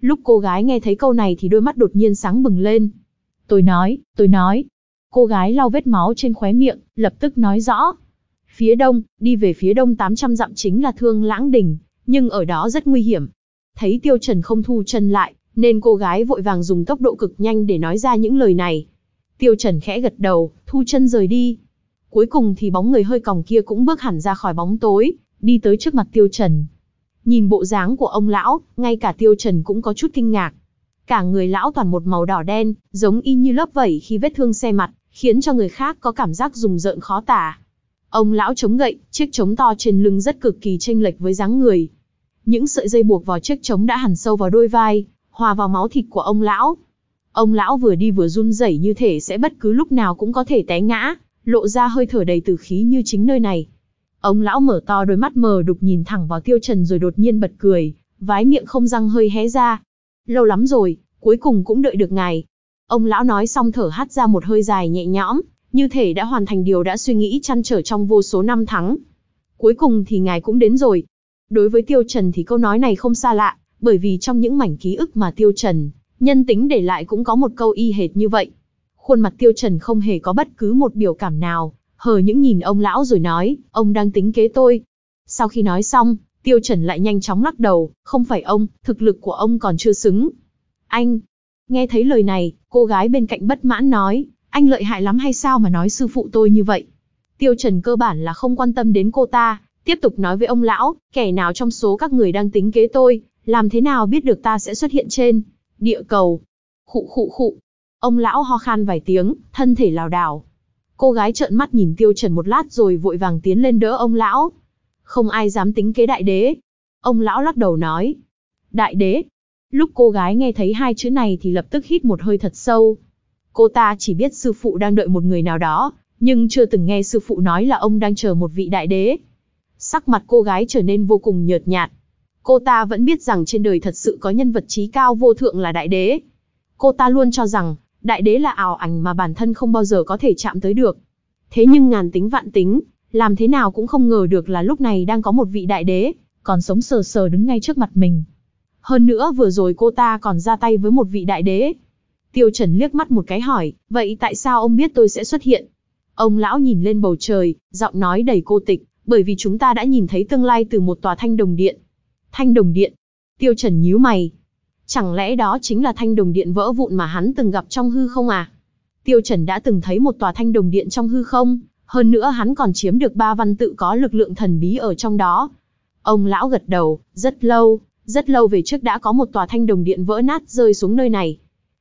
Lúc cô gái nghe thấy câu này thì đôi mắt đột nhiên sáng bừng lên, Tôi nói, tôi nói. Cô gái lau vết máu trên khóe miệng, lập tức nói rõ. Phía đông, đi về phía đông 800 dặm chính là Thương Lãng Đỉnh, nhưng ở đó rất nguy hiểm. Thấy Tiêu Trần không thu chân lại, nên cô gái vội vàng dùng tốc độ cực nhanh để nói ra những lời này. Tiêu Trần khẽ gật đầu, thu chân rời đi. Cuối cùng thì bóng người hơi còng kia cũng bước hẳn ra khỏi bóng tối, đi tới trước mặt Tiêu Trần. Nhìn bộ dáng của ông lão, ngay cả Tiêu Trần cũng có chút kinh ngạc. Cả người lão toàn một màu đỏ đen, giống y như lớp vẩy khi vết thương xe mặt, khiến cho người khác có cảm giác rùng rợn khó tả. Ông lão chống gậy, chiếc chống to trên lưng rất cực kỳ chênh lệch với dáng người. Những sợi dây buộc vào chiếc chống đã hằn sâu vào đôi vai, hòa vào máu thịt của ông lão. Ông lão vừa đi vừa run rẩy như thể sẽ bất cứ lúc nào cũng có thể té ngã, lộ ra hơi thở đầy tử khí như chính nơi này. Ông lão mở to đôi mắt mờ đục nhìn thẳng vào Tiêu Trần rồi đột nhiên bật cười, vái miệng không răng hơi hé ra, Lâu lắm rồi, cuối cùng cũng đợi được ngài. Ông lão nói xong thở hắt ra một hơi dài nhẹ nhõm, như thể đã hoàn thành điều đã suy nghĩ chăn trở trong vô số năm tháng. Cuối cùng thì ngài cũng đến rồi. Đối với Tiêu Trần thì câu nói này không xa lạ, bởi vì trong những mảnh ký ức mà Tiêu Trần, nhân tính để lại cũng có một câu y hệt như vậy. Khuôn mặt Tiêu Trần không hề có bất cứ một biểu cảm nào, hờ những nhìn ông lão rồi nói, ông đang tính kế tôi. Sau khi nói xong, Tiêu Trần lại nhanh chóng lắc đầu, không phải ông, thực lực của ông còn chưa xứng. Anh, nghe thấy lời này, cô gái bên cạnh bất mãn nói, anh lợi hại lắm hay sao mà nói sư phụ tôi như vậy. Tiêu Trần cơ bản là không quan tâm đến cô ta, tiếp tục nói với ông lão, kẻ nào trong số các người đang tính kế tôi, làm thế nào biết được ta sẽ xuất hiện trên địa cầu. Khụ khụ khụ. Ông lão ho khan vài tiếng, thân thể lảo đảo. Cô gái trợn mắt nhìn Tiêu Trần một lát rồi vội vàng tiến lên đỡ ông lão. Không ai dám tính kế đại đế. Ông lão lắc đầu nói. Đại đế. Lúc cô gái nghe thấy hai chữ này thì lập tức hít một hơi thật sâu. Cô ta chỉ biết sư phụ đang đợi một người nào đó, nhưng chưa từng nghe sư phụ nói là ông đang chờ một vị đại đế. Sắc mặt cô gái trở nên vô cùng nhợt nhạt. Cô ta vẫn biết rằng trên đời thật sự có nhân vật trí cao vô thượng là đại đế. Cô ta luôn cho rằng, đại đế là ảo ảnh mà bản thân không bao giờ có thể chạm tới được. Thế nhưng ngàn tính vạn tính, làm thế nào cũng không ngờ được là lúc này đang có một vị đại đế, còn sống sờ sờ đứng ngay trước mặt mình. Hơn nữa vừa rồi cô ta còn ra tay với một vị đại đế. Tiêu Trần liếc mắt một cái hỏi, vậy tại sao ông biết tôi sẽ xuất hiện? Ông lão nhìn lên bầu trời, giọng nói đầy cô tịch, bởi vì chúng ta đã nhìn thấy tương lai từ một tòa thanh đồng điện. Thanh đồng điện? Tiêu Trần nhíu mày. Chẳng lẽ đó chính là thanh đồng điện vỡ vụn mà hắn từng gặp trong hư không à? Tiêu Trần đã từng thấy một tòa thanh đồng điện trong hư không, hơn nữa hắn còn chiếm được ba văn tự có lực lượng thần bí ở trong đó. Ông lão gật đầu, rất lâu, rất lâu về trước đã có một tòa thanh đồng điện vỡ nát rơi xuống nơi này.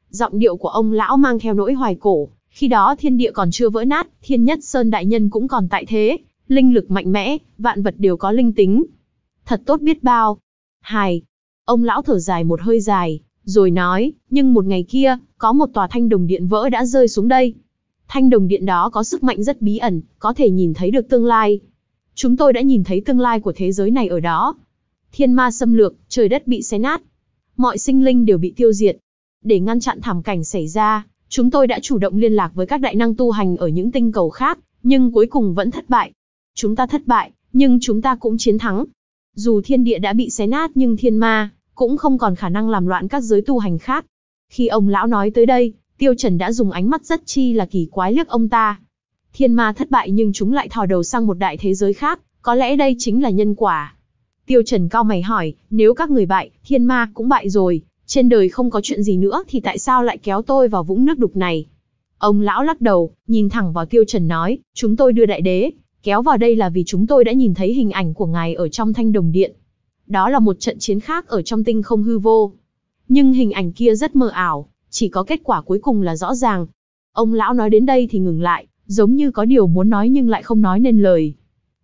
Giọng điệu của ông lão mang theo nỗi hoài cổ, khi đó thiên địa còn chưa vỡ nát, thiên nhất sơn đại nhân cũng còn tại thế, linh lực mạnh mẽ, vạn vật đều có linh tính. Thật tốt biết bao. Hài. Ông lão thở dài một hơi dài, rồi nói, nhưng một ngày kia, có một tòa thanh đồng điện vỡ đã rơi xuống đây. Thanh đồng điện đó có sức mạnh rất bí ẩn, có thể nhìn thấy được tương lai. Chúng tôi đã nhìn thấy tương lai của thế giới này ở đó. Thiên ma xâm lược, trời đất bị xé nát. Mọi sinh linh đều bị tiêu diệt. Để ngăn chặn thảm cảnh xảy ra, chúng tôi đã chủ động liên lạc với các đại năng tu hành ở những tinh cầu khác, nhưng cuối cùng vẫn thất bại. Chúng ta thất bại, nhưng chúng ta cũng chiến thắng. Dù thiên địa đã bị xé nát nhưng thiên ma cũng không còn khả năng làm loạn các giới tu hành khác. Khi ông lão nói tới đây, Tiêu Trần đã dùng ánh mắt rất chi là kỳ quái liếc ông ta. Thiên ma thất bại nhưng chúng lại thò đầu sang một đại thế giới khác, có lẽ đây chính là nhân quả. Tiêu Trần cao mày hỏi, nếu các người bại, thiên ma cũng bại rồi, trên đời không có chuyện gì nữa thì tại sao lại kéo tôi vào vũng nước đục này? Ông lão lắc đầu, nhìn thẳng vào Tiêu Trần nói, chúng tôi đưa đại đế, kéo vào đây là vì chúng tôi đã nhìn thấy hình ảnh của ngài ở trong thanh đồng điện. Đó là một trận chiến khác ở trong tinh không hư vô. Nhưng hình ảnh kia rất mơ ảo, chỉ có kết quả cuối cùng là rõ ràng. Ông lão nói đến đây thì ngừng lại, giống như có điều muốn nói nhưng lại không nói nên lời.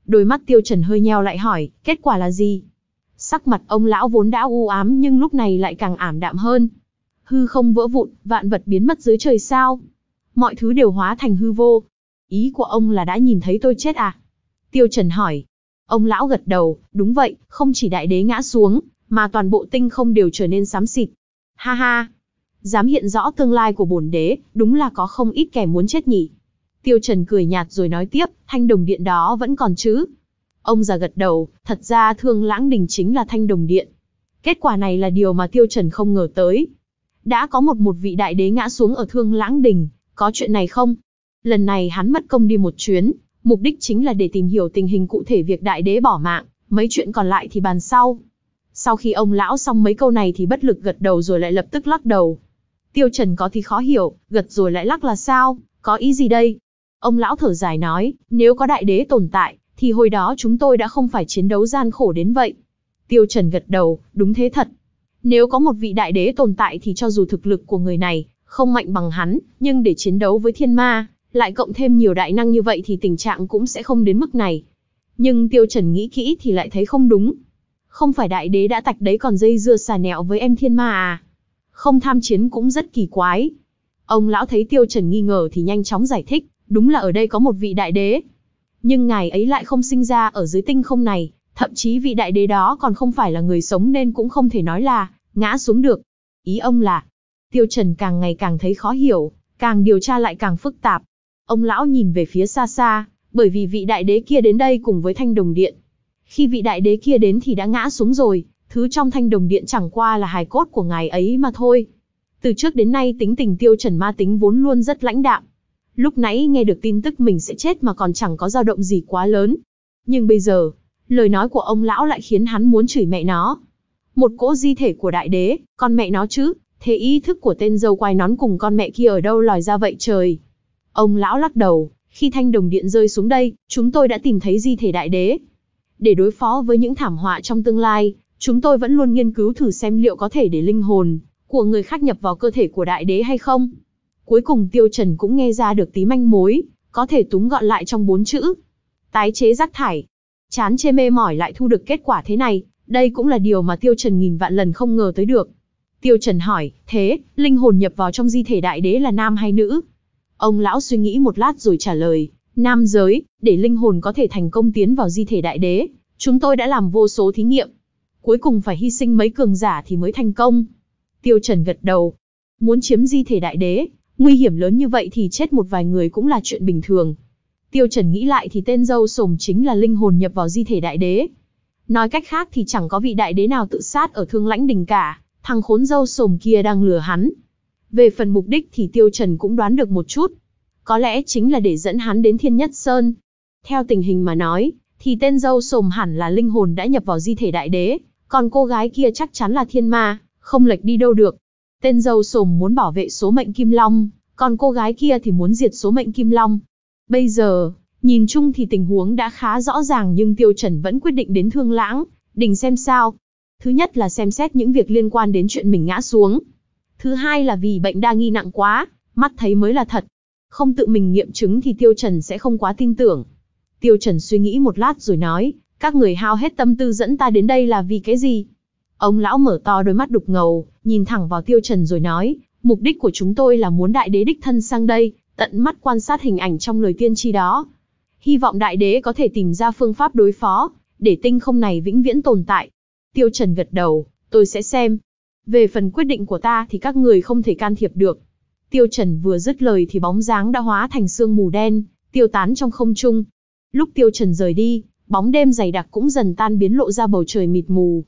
Đôi mắt tiêu trần hơi nheo lại hỏi, kết quả là gì? Sắc mặt ông lão vốn đã u ám nhưng lúc này lại càng ảm đạm hơn. Hư không vỡ vụn, vạn vật biến mất dưới trời sao. Mọi thứ đều hóa thành hư vô. Ý của ông là đã nhìn thấy tôi chết à? Tiêu Trần hỏi. Ông lão gật đầu, đúng vậy, không chỉ đại đế ngã xuống, mà toàn bộ tinh không đều trở nên xám xịt. Ha ha, dám hiện rõ tương lai của bổn đế, đúng là có không ít kẻ muốn chết nhỉ. Tiêu Trần cười nhạt rồi nói tiếp, thanh đồng điện đó vẫn còn chứ. Ông già gật đầu, thật ra thương lãng đình chính là thanh đồng điện. Kết quả này là điều mà Tiêu Trần không ngờ tới. Đã có một một vị đại đế ngã xuống ở thương lãng đình, có chuyện này không? Lần này hắn mất công đi một chuyến, mục đích chính là để tìm hiểu tình hình cụ thể việc đại đế bỏ mạng, mấy chuyện còn lại thì bàn sau. Sau khi ông lão xong mấy câu này thì bất lực gật đầu rồi lại lập tức lắc đầu, Tiêu Trần có thì khó hiểu, gật rồi lại lắc là sao, có ý gì đây? Ông lão thở dài nói, nếu có đại đế tồn tại, thì hồi đó chúng tôi đã không phải chiến đấu gian khổ đến vậy. Tiêu Trần gật đầu, đúng thế thật. Nếu có một vị đại đế tồn tại thì cho dù thực lực của người này không mạnh bằng hắn, nhưng để chiến đấu với thiên ma, lại cộng thêm nhiều đại năng như vậy thì tình trạng cũng sẽ không đến mức này. Nhưng Tiêu Trần nghĩ kỹ thì lại thấy không đúng. Không phải đại đế đã tạch đấy còn dây dưa xà nẹo với em thiên ma à? không tham chiến cũng rất kỳ quái. Ông lão thấy Tiêu Trần nghi ngờ thì nhanh chóng giải thích, đúng là ở đây có một vị đại đế. Nhưng ngài ấy lại không sinh ra ở dưới tinh không này, thậm chí vị đại đế đó còn không phải là người sống nên cũng không thể nói là ngã xuống được. Ý ông là, Tiêu Trần càng ngày càng thấy khó hiểu, càng điều tra lại càng phức tạp. Ông lão nhìn về phía xa xa, bởi vì vị đại đế kia đến đây cùng với thanh đồng điện. Khi vị đại đế kia đến thì đã ngã xuống rồi, thứ trong thanh đồng điện chẳng qua là hài cốt của ngài ấy mà thôi. Từ trước đến nay tính tình tiêu trần ma tính vốn luôn rất lãnh đạm. Lúc nãy nghe được tin tức mình sẽ chết mà còn chẳng có dao động gì quá lớn. Nhưng bây giờ, lời nói của ông lão lại khiến hắn muốn chửi mẹ nó. Một cỗ di thể của đại đế, con mẹ nó chứ, thế ý thức của tên dâu quai nón cùng con mẹ kia ở đâu lòi ra vậy trời. Ông lão lắc đầu, khi thanh đồng điện rơi xuống đây, chúng tôi đã tìm thấy di thể đại đế. Để đối phó với những thảm họa trong tương lai, Chúng tôi vẫn luôn nghiên cứu thử xem liệu có thể để linh hồn của người khác nhập vào cơ thể của đại đế hay không. Cuối cùng Tiêu Trần cũng nghe ra được tí manh mối, có thể túng gọn lại trong bốn chữ. Tái chế rác thải. Chán chê mê mỏi lại thu được kết quả thế này, đây cũng là điều mà Tiêu Trần nghìn vạn lần không ngờ tới được. Tiêu Trần hỏi, thế, linh hồn nhập vào trong di thể đại đế là nam hay nữ? Ông lão suy nghĩ một lát rồi trả lời, nam giới, để linh hồn có thể thành công tiến vào di thể đại đế, chúng tôi đã làm vô số thí nghiệm, Cuối cùng phải hy sinh mấy cường giả thì mới thành công. Tiêu Trần gật đầu. Muốn chiếm di thể đại đế, nguy hiểm lớn như vậy thì chết một vài người cũng là chuyện bình thường. Tiêu Trần nghĩ lại thì tên dâu sồm chính là linh hồn nhập vào di thể đại đế. Nói cách khác thì chẳng có vị đại đế nào tự sát ở thương lãnh đình cả, thằng khốn dâu sồm kia đang lừa hắn. Về phần mục đích thì Tiêu Trần cũng đoán được một chút. Có lẽ chính là để dẫn hắn đến Thiên Nhất Sơn. Theo tình hình mà nói, thì tên dâu sồm hẳn là linh hồn đã nhập vào di thể đại đế, còn cô gái kia chắc chắn là thiên ma, không lệch đi đâu được. Tên dâu sồm muốn bảo vệ số mệnh kim long, còn cô gái kia thì muốn diệt số mệnh kim long. Bây giờ, nhìn chung thì tình huống đã khá rõ ràng nhưng Tiêu Trần vẫn quyết định đến thương lãng, đình xem sao. Thứ nhất là xem xét những việc liên quan đến chuyện mình ngã xuống. Thứ hai là vì bệnh đa nghi nặng quá, mắt thấy mới là thật. Không tự mình nghiệm chứng thì Tiêu Trần sẽ không quá tin tưởng. Tiêu Trần suy nghĩ một lát rồi nói, các người hao hết tâm tư dẫn ta đến đây là vì cái gì? Ông lão mở to đôi mắt đục ngầu, nhìn thẳng vào tiêu trần rồi nói, mục đích của chúng tôi là muốn đại đế đích thân sang đây, tận mắt quan sát hình ảnh trong lời tiên tri đó. Hy vọng đại đế có thể tìm ra phương pháp đối phó, để tinh không này vĩnh viễn tồn tại. Tiêu trần gật đầu, tôi sẽ xem. Về phần quyết định của ta thì các người không thể can thiệp được. Tiêu Trần vừa dứt lời thì bóng dáng đã hóa thành sương mù đen, tiêu tán trong không trung. Lúc Tiêu Trần rời đi, bóng đêm dày đặc cũng dần tan biến lộ ra bầu trời mịt mù.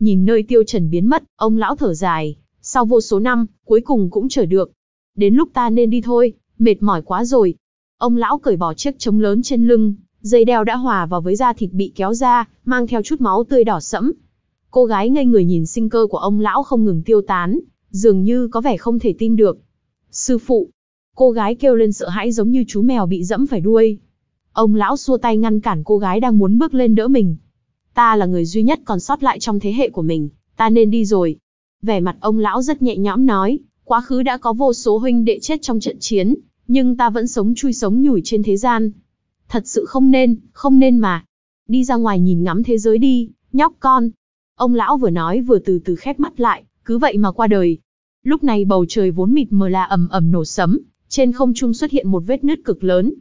Nhìn nơi tiêu trần biến mất, ông lão thở dài, sau vô số năm, cuối cùng cũng chờ được. Đến lúc ta nên đi thôi, mệt mỏi quá rồi. Ông lão cởi bỏ chiếc trống lớn trên lưng, dây đeo đã hòa vào với da thịt bị kéo ra, mang theo chút máu tươi đỏ sẫm. Cô gái ngây người nhìn sinh cơ của ông lão không ngừng tiêu tán, dường như có vẻ không thể tin được. Sư phụ, cô gái kêu lên sợ hãi giống như chú mèo bị dẫm phải đuôi, Ông lão xua tay ngăn cản cô gái đang muốn bước lên đỡ mình. Ta là người duy nhất còn sót lại trong thế hệ của mình, ta nên đi rồi. Vẻ mặt ông lão rất nhẹ nhõm nói, quá khứ đã có vô số huynh đệ chết trong trận chiến, nhưng ta vẫn sống chui sống nhủi trên thế gian. Thật sự không nên, không nên mà. Đi ra ngoài nhìn ngắm thế giới đi, nhóc con. Ông lão vừa nói vừa từ từ khép mắt lại, cứ vậy mà qua đời. Lúc này bầu trời vốn mịt mờ la ầm ầm nổ sấm, trên không trung xuất hiện một vết nứt cực lớn,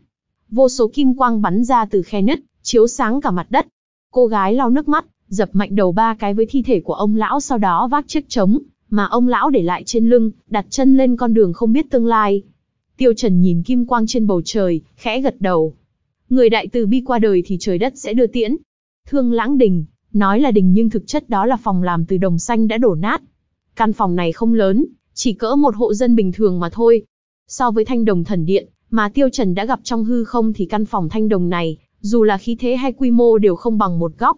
vô số kim quang bắn ra từ khe nứt, chiếu sáng cả mặt đất. Cô gái lau nước mắt, dập mạnh đầu ba cái với thi thể của ông lão sau đó vác chiếc trống, mà ông lão để lại trên lưng, đặt chân lên con đường không biết tương lai. Tiêu Trần nhìn kim quang trên bầu trời, khẽ gật đầu. Người đại từ bi qua đời thì trời đất sẽ đưa tiễn. Thương lãng đình, nói là đình nhưng thực chất đó là phòng làm từ đồng xanh đã đổ nát. Căn phòng này không lớn, chỉ cỡ một hộ dân bình thường mà thôi. So với thanh đồng thần điện, mà Tiêu Trần đã gặp trong hư không thì căn phòng thanh đồng này, dù là khí thế hay quy mô đều không bằng một góc.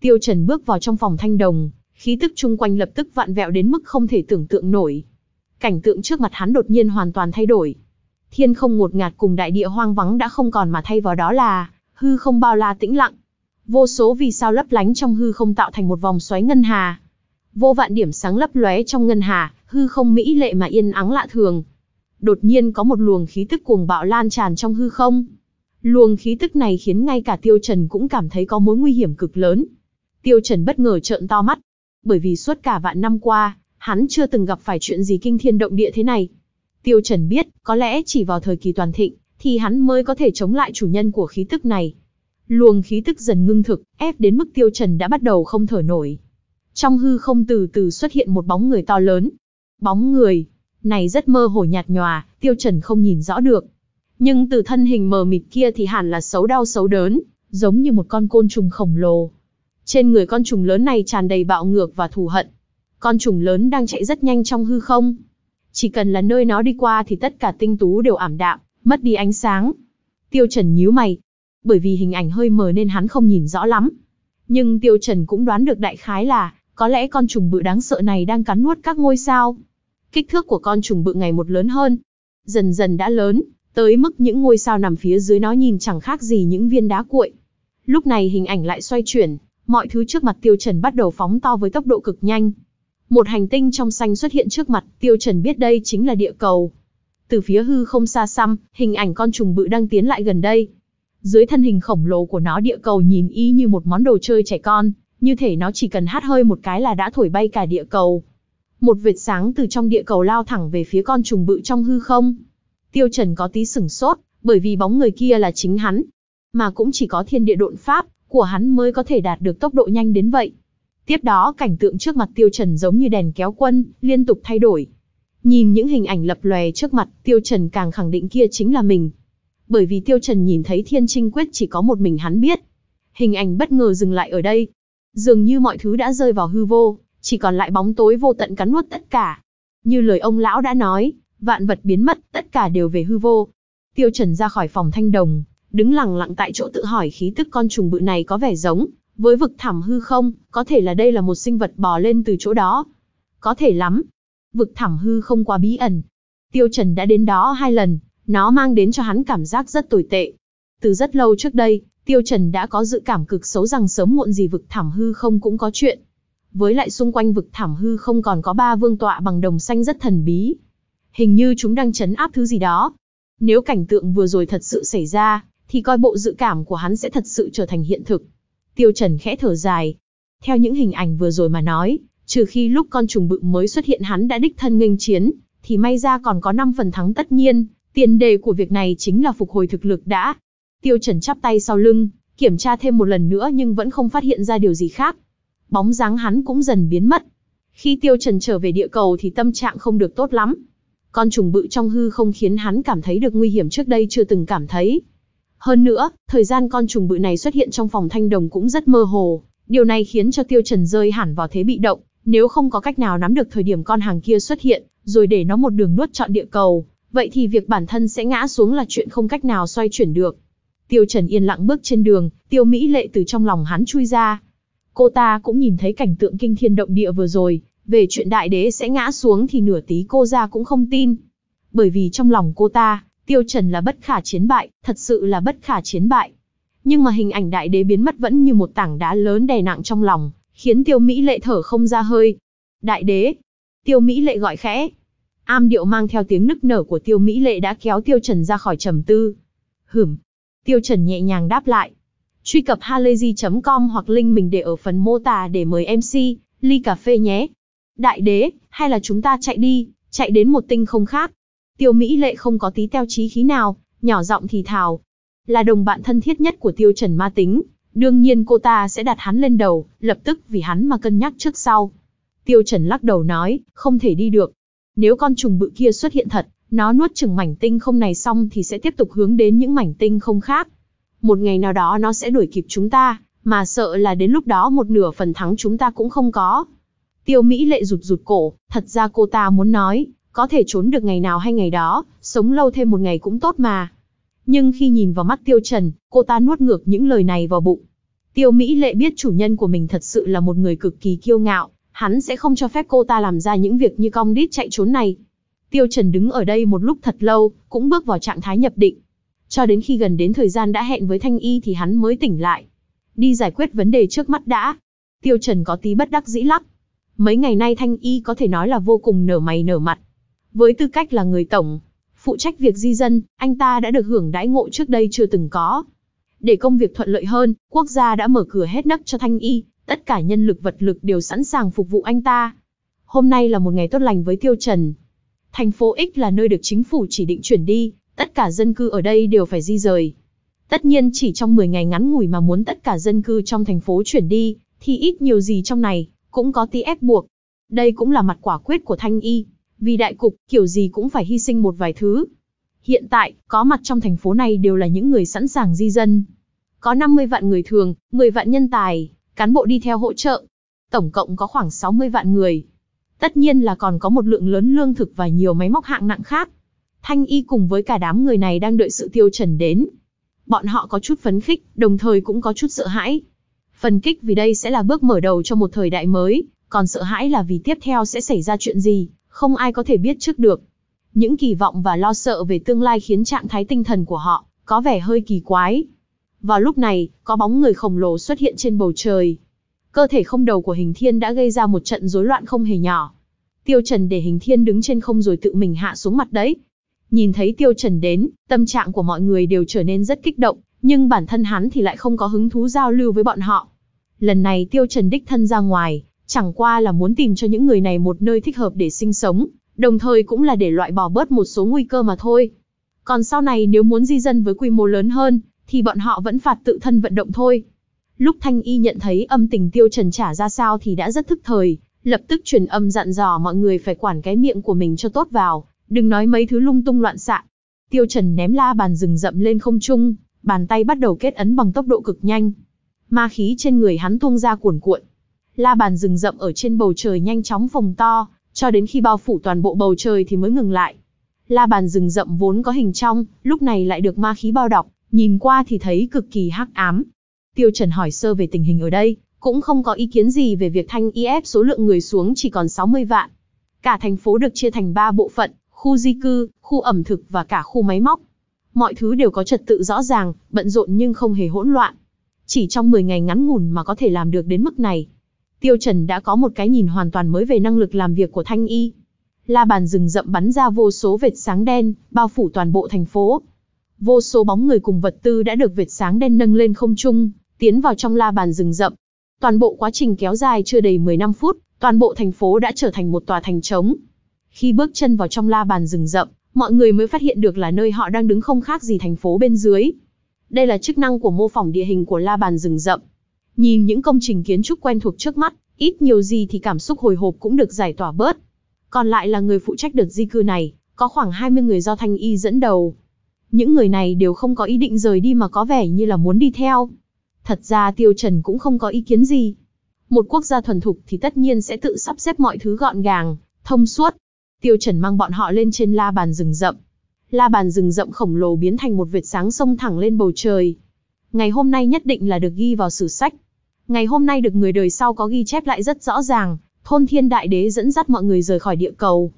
Tiêu Trần bước vào trong phòng thanh đồng, khí tức chung quanh lập tức vạn vẹo đến mức không thể tưởng tượng nổi. Cảnh tượng trước mặt hắn đột nhiên hoàn toàn thay đổi. Thiên không ngột ngạt cùng đại địa hoang vắng đã không còn mà thay vào đó là hư không bao la tĩnh lặng. Vô số vì sao lấp lánh trong hư không tạo thành một vòng xoáy ngân hà. Vô vạn điểm sáng lấp lóe trong ngân hà, hư không mỹ lệ mà yên ắng lạ thường, đột nhiên có một luồng khí tức cuồng bạo lan tràn trong hư không. Luồng khí tức này khiến ngay cả Tiêu Trần cũng cảm thấy có mối nguy hiểm cực lớn. Tiêu Trần bất ngờ trợn to mắt, bởi vì suốt cả vạn năm qua, hắn chưa từng gặp phải chuyện gì kinh thiên động địa thế này. Tiêu Trần biết, có lẽ chỉ vào thời kỳ toàn thịnh, thì hắn mới có thể chống lại chủ nhân của khí tức này. Luồng khí tức dần ngưng thực, ép đến mức Tiêu Trần đã bắt đầu không thở nổi. Trong hư không từ từ xuất hiện một bóng người to lớn. Bóng người, này rất mơ hồ nhạt nhòa, Tiêu Trần không nhìn rõ được. Nhưng từ thân hình mờ mịt kia thì hẳn là xấu đau xấu đớn, giống như một con côn trùng khổng lồ. Trên người con trùng lớn này tràn đầy bạo ngược và thù hận. Con trùng lớn đang chạy rất nhanh trong hư không. Chỉ cần là nơi nó đi qua thì tất cả tinh tú đều ảm đạm, mất đi ánh sáng. Tiêu Trần nhíu mày, bởi vì hình ảnh hơi mờ nên hắn không nhìn rõ lắm. Nhưng Tiêu Trần cũng đoán được đại khái là, có lẽ con trùng bự đáng sợ này đang cắn nuốt các ngôi sao. Kích thước của con trùng bự ngày một lớn hơn, dần dần đã lớn, tới mức những ngôi sao nằm phía dưới nó nhìn chẳng khác gì những viên đá cuội. Lúc này hình ảnh lại xoay chuyển, mọi thứ trước mặt Tiêu Trần bắt đầu phóng to với tốc độ cực nhanh. Một hành tinh trong xanh xuất hiện trước mặt, Tiêu Trần biết đây chính là địa cầu. Từ phía hư không xa xăm, hình ảnh con trùng bự đang tiến lại gần đây. Dưới thân hình khổng lồ của nó địa cầu nhìn y như một món đồ chơi trẻ con, như thể nó chỉ cần hát hơi một cái là đã thổi bay cả địa cầu một vệt sáng từ trong địa cầu lao thẳng về phía con trùng bự trong hư không. Tiêu Trần có tí sửng sốt, bởi vì bóng người kia là chính hắn, mà cũng chỉ có thiên địa độn pháp của hắn mới có thể đạt được tốc độ nhanh đến vậy. Tiếp đó cảnh tượng trước mặt Tiêu Trần giống như đèn kéo quân, liên tục thay đổi. Nhìn những hình ảnh lập lòe trước mặt, Tiêu Trần càng khẳng định kia chính là mình. Bởi vì Tiêu Trần nhìn thấy Thiên Trinh Quyết chỉ có một mình hắn biết. Hình ảnh bất ngờ dừng lại ở đây. Dường như mọi thứ đã rơi vào hư vô chỉ còn lại bóng tối vô tận cắn nuốt tất cả. Như lời ông lão đã nói, vạn vật biến mất, tất cả đều về hư vô. Tiêu Trần ra khỏi phòng thanh đồng, đứng lặng lặng tại chỗ tự hỏi khí tức con trùng bự này có vẻ giống với vực thẳm hư không, có thể là đây là một sinh vật bò lên từ chỗ đó. Có thể lắm. Vực thẳm hư không quá bí ẩn. Tiêu Trần đã đến đó hai lần, nó mang đến cho hắn cảm giác rất tồi tệ. Từ rất lâu trước đây, Tiêu Trần đã có dự cảm cực xấu rằng sớm muộn gì vực thẳm hư không cũng có chuyện với lại xung quanh vực thảm hư không còn có ba vương tọa bằng đồng xanh rất thần bí. Hình như chúng đang chấn áp thứ gì đó. Nếu cảnh tượng vừa rồi thật sự xảy ra, thì coi bộ dự cảm của hắn sẽ thật sự trở thành hiện thực. Tiêu Trần khẽ thở dài. Theo những hình ảnh vừa rồi mà nói, trừ khi lúc con trùng bự mới xuất hiện hắn đã đích thân nghênh chiến, thì may ra còn có 5 phần thắng tất nhiên, tiền đề của việc này chính là phục hồi thực lực đã. Tiêu Trần chắp tay sau lưng, kiểm tra thêm một lần nữa nhưng vẫn không phát hiện ra điều gì khác, bóng dáng hắn cũng dần biến mất. Khi Tiêu Trần trở về địa cầu thì tâm trạng không được tốt lắm. Con trùng bự trong hư không khiến hắn cảm thấy được nguy hiểm trước đây chưa từng cảm thấy. Hơn nữa, thời gian con trùng bự này xuất hiện trong phòng thanh đồng cũng rất mơ hồ, điều này khiến cho Tiêu Trần rơi hẳn vào thế bị động, nếu không có cách nào nắm được thời điểm con hàng kia xuất hiện, rồi để nó một đường nuốt trọn địa cầu, vậy thì việc bản thân sẽ ngã xuống là chuyện không cách nào xoay chuyển được. Tiêu Trần yên lặng bước trên đường, Tiêu Mỹ Lệ từ trong lòng hắn chui ra, cô ta cũng nhìn thấy cảnh tượng kinh thiên động địa vừa rồi, về chuyện đại đế sẽ ngã xuống thì nửa tí cô ra cũng không tin. Bởi vì trong lòng cô ta, Tiêu Trần là bất khả chiến bại, thật sự là bất khả chiến bại. Nhưng mà hình ảnh đại đế biến mất vẫn như một tảng đá lớn đè nặng trong lòng, khiến Tiêu Mỹ Lệ thở không ra hơi. Đại đế! Tiêu Mỹ Lệ gọi khẽ. Am điệu mang theo tiếng nức nở của Tiêu Mỹ Lệ đã kéo Tiêu Trần ra khỏi trầm tư. Hửm! Tiêu Trần nhẹ nhàng đáp lại, Truy cập halayzi.com hoặc link mình để ở phần mô tả để mời MC, ly cà phê nhé. Đại đế, hay là chúng ta chạy đi, chạy đến một tinh không khác. Tiêu Mỹ Lệ không có tí teo trí khí nào, nhỏ giọng thì thào. Là đồng bạn thân thiết nhất của Tiêu Trần Ma Tính, đương nhiên cô ta sẽ đặt hắn lên đầu, lập tức vì hắn mà cân nhắc trước sau. Tiêu Trần lắc đầu nói, không thể đi được. Nếu con trùng bự kia xuất hiện thật, nó nuốt chừng mảnh tinh không này xong thì sẽ tiếp tục hướng đến những mảnh tinh không khác, một ngày nào đó nó sẽ đuổi kịp chúng ta, mà sợ là đến lúc đó một nửa phần thắng chúng ta cũng không có. Tiêu Mỹ lệ rụt rụt cổ, thật ra cô ta muốn nói, có thể trốn được ngày nào hay ngày đó, sống lâu thêm một ngày cũng tốt mà. Nhưng khi nhìn vào mắt Tiêu Trần, cô ta nuốt ngược những lời này vào bụng. Tiêu Mỹ lệ biết chủ nhân của mình thật sự là một người cực kỳ kiêu ngạo, hắn sẽ không cho phép cô ta làm ra những việc như cong đít chạy trốn này. Tiêu Trần đứng ở đây một lúc thật lâu, cũng bước vào trạng thái nhập định, cho đến khi gần đến thời gian đã hẹn với Thanh Y thì hắn mới tỉnh lại. Đi giải quyết vấn đề trước mắt đã. Tiêu Trần có tí bất đắc dĩ lắc. Mấy ngày nay Thanh Y có thể nói là vô cùng nở mày nở mặt. Với tư cách là người tổng, phụ trách việc di dân, anh ta đã được hưởng đãi ngộ trước đây chưa từng có. Để công việc thuận lợi hơn, quốc gia đã mở cửa hết nấc cho Thanh Y, tất cả nhân lực vật lực đều sẵn sàng phục vụ anh ta. Hôm nay là một ngày tốt lành với Tiêu Trần. Thành phố X là nơi được chính phủ chỉ định chuyển đi, tất cả dân cư ở đây đều phải di rời. Tất nhiên chỉ trong 10 ngày ngắn ngủi mà muốn tất cả dân cư trong thành phố chuyển đi, thì ít nhiều gì trong này, cũng có tí ép buộc. Đây cũng là mặt quả quyết của Thanh Y, vì đại cục kiểu gì cũng phải hy sinh một vài thứ. Hiện tại, có mặt trong thành phố này đều là những người sẵn sàng di dân. Có 50 vạn người thường, 10 vạn nhân tài, cán bộ đi theo hỗ trợ. Tổng cộng có khoảng 60 vạn người. Tất nhiên là còn có một lượng lớn lương thực và nhiều máy móc hạng nặng khác. Thanh Y cùng với cả đám người này đang đợi sự tiêu trần đến. Bọn họ có chút phấn khích, đồng thời cũng có chút sợ hãi. Phấn kích vì đây sẽ là bước mở đầu cho một thời đại mới, còn sợ hãi là vì tiếp theo sẽ xảy ra chuyện gì, không ai có thể biết trước được. Những kỳ vọng và lo sợ về tương lai khiến trạng thái tinh thần của họ có vẻ hơi kỳ quái. Vào lúc này, có bóng người khổng lồ xuất hiện trên bầu trời. Cơ thể không đầu của hình thiên đã gây ra một trận rối loạn không hề nhỏ. Tiêu Trần để hình thiên đứng trên không rồi tự mình hạ xuống mặt đấy, Nhìn thấy Tiêu Trần đến, tâm trạng của mọi người đều trở nên rất kích động, nhưng bản thân hắn thì lại không có hứng thú giao lưu với bọn họ. Lần này Tiêu Trần đích thân ra ngoài, chẳng qua là muốn tìm cho những người này một nơi thích hợp để sinh sống, đồng thời cũng là để loại bỏ bớt một số nguy cơ mà thôi. Còn sau này nếu muốn di dân với quy mô lớn hơn, thì bọn họ vẫn phạt tự thân vận động thôi. Lúc Thanh Y nhận thấy âm tình Tiêu Trần trả ra sao thì đã rất thức thời, lập tức truyền âm dặn dò mọi người phải quản cái miệng của mình cho tốt vào, Đừng nói mấy thứ lung tung loạn xạ. Tiêu Trần ném la bàn rừng rậm lên không trung, bàn tay bắt đầu kết ấn bằng tốc độ cực nhanh. Ma khí trên người hắn tuôn ra cuồn cuộn. La bàn rừng rậm ở trên bầu trời nhanh chóng phồng to, cho đến khi bao phủ toàn bộ bầu trời thì mới ngừng lại. La bàn rừng rậm vốn có hình trong, lúc này lại được ma khí bao đọc, nhìn qua thì thấy cực kỳ hắc ám. Tiêu Trần hỏi sơ về tình hình ở đây, cũng không có ý kiến gì về việc thanh y ép số lượng người xuống chỉ còn 60 vạn. Cả thành phố được chia thành 3 bộ phận, khu di cư, khu ẩm thực và cả khu máy móc. Mọi thứ đều có trật tự rõ ràng, bận rộn nhưng không hề hỗn loạn. Chỉ trong 10 ngày ngắn ngủn mà có thể làm được đến mức này. Tiêu Trần đã có một cái nhìn hoàn toàn mới về năng lực làm việc của Thanh Y. La bàn rừng rậm bắn ra vô số vệt sáng đen, bao phủ toàn bộ thành phố. Vô số bóng người cùng vật tư đã được vệt sáng đen nâng lên không trung, tiến vào trong la bàn rừng rậm. Toàn bộ quá trình kéo dài chưa đầy 15 phút, toàn bộ thành phố đã trở thành một tòa thành trống. Khi bước chân vào trong la bàn rừng rậm, mọi người mới phát hiện được là nơi họ đang đứng không khác gì thành phố bên dưới. Đây là chức năng của mô phỏng địa hình của la bàn rừng rậm. Nhìn những công trình kiến trúc quen thuộc trước mắt, ít nhiều gì thì cảm xúc hồi hộp cũng được giải tỏa bớt. Còn lại là người phụ trách đợt di cư này, có khoảng 20 người do Thanh Y dẫn đầu. Những người này đều không có ý định rời đi mà có vẻ như là muốn đi theo. Thật ra Tiêu Trần cũng không có ý kiến gì. Một quốc gia thuần thục thì tất nhiên sẽ tự sắp xếp mọi thứ gọn gàng, thông suốt, Tiêu Trần mang bọn họ lên trên la bàn rừng rậm. La bàn rừng rậm khổng lồ biến thành một vệt sáng sông thẳng lên bầu trời. Ngày hôm nay nhất định là được ghi vào sử sách. Ngày hôm nay được người đời sau có ghi chép lại rất rõ ràng, thôn thiên đại đế dẫn dắt mọi người rời khỏi địa cầu.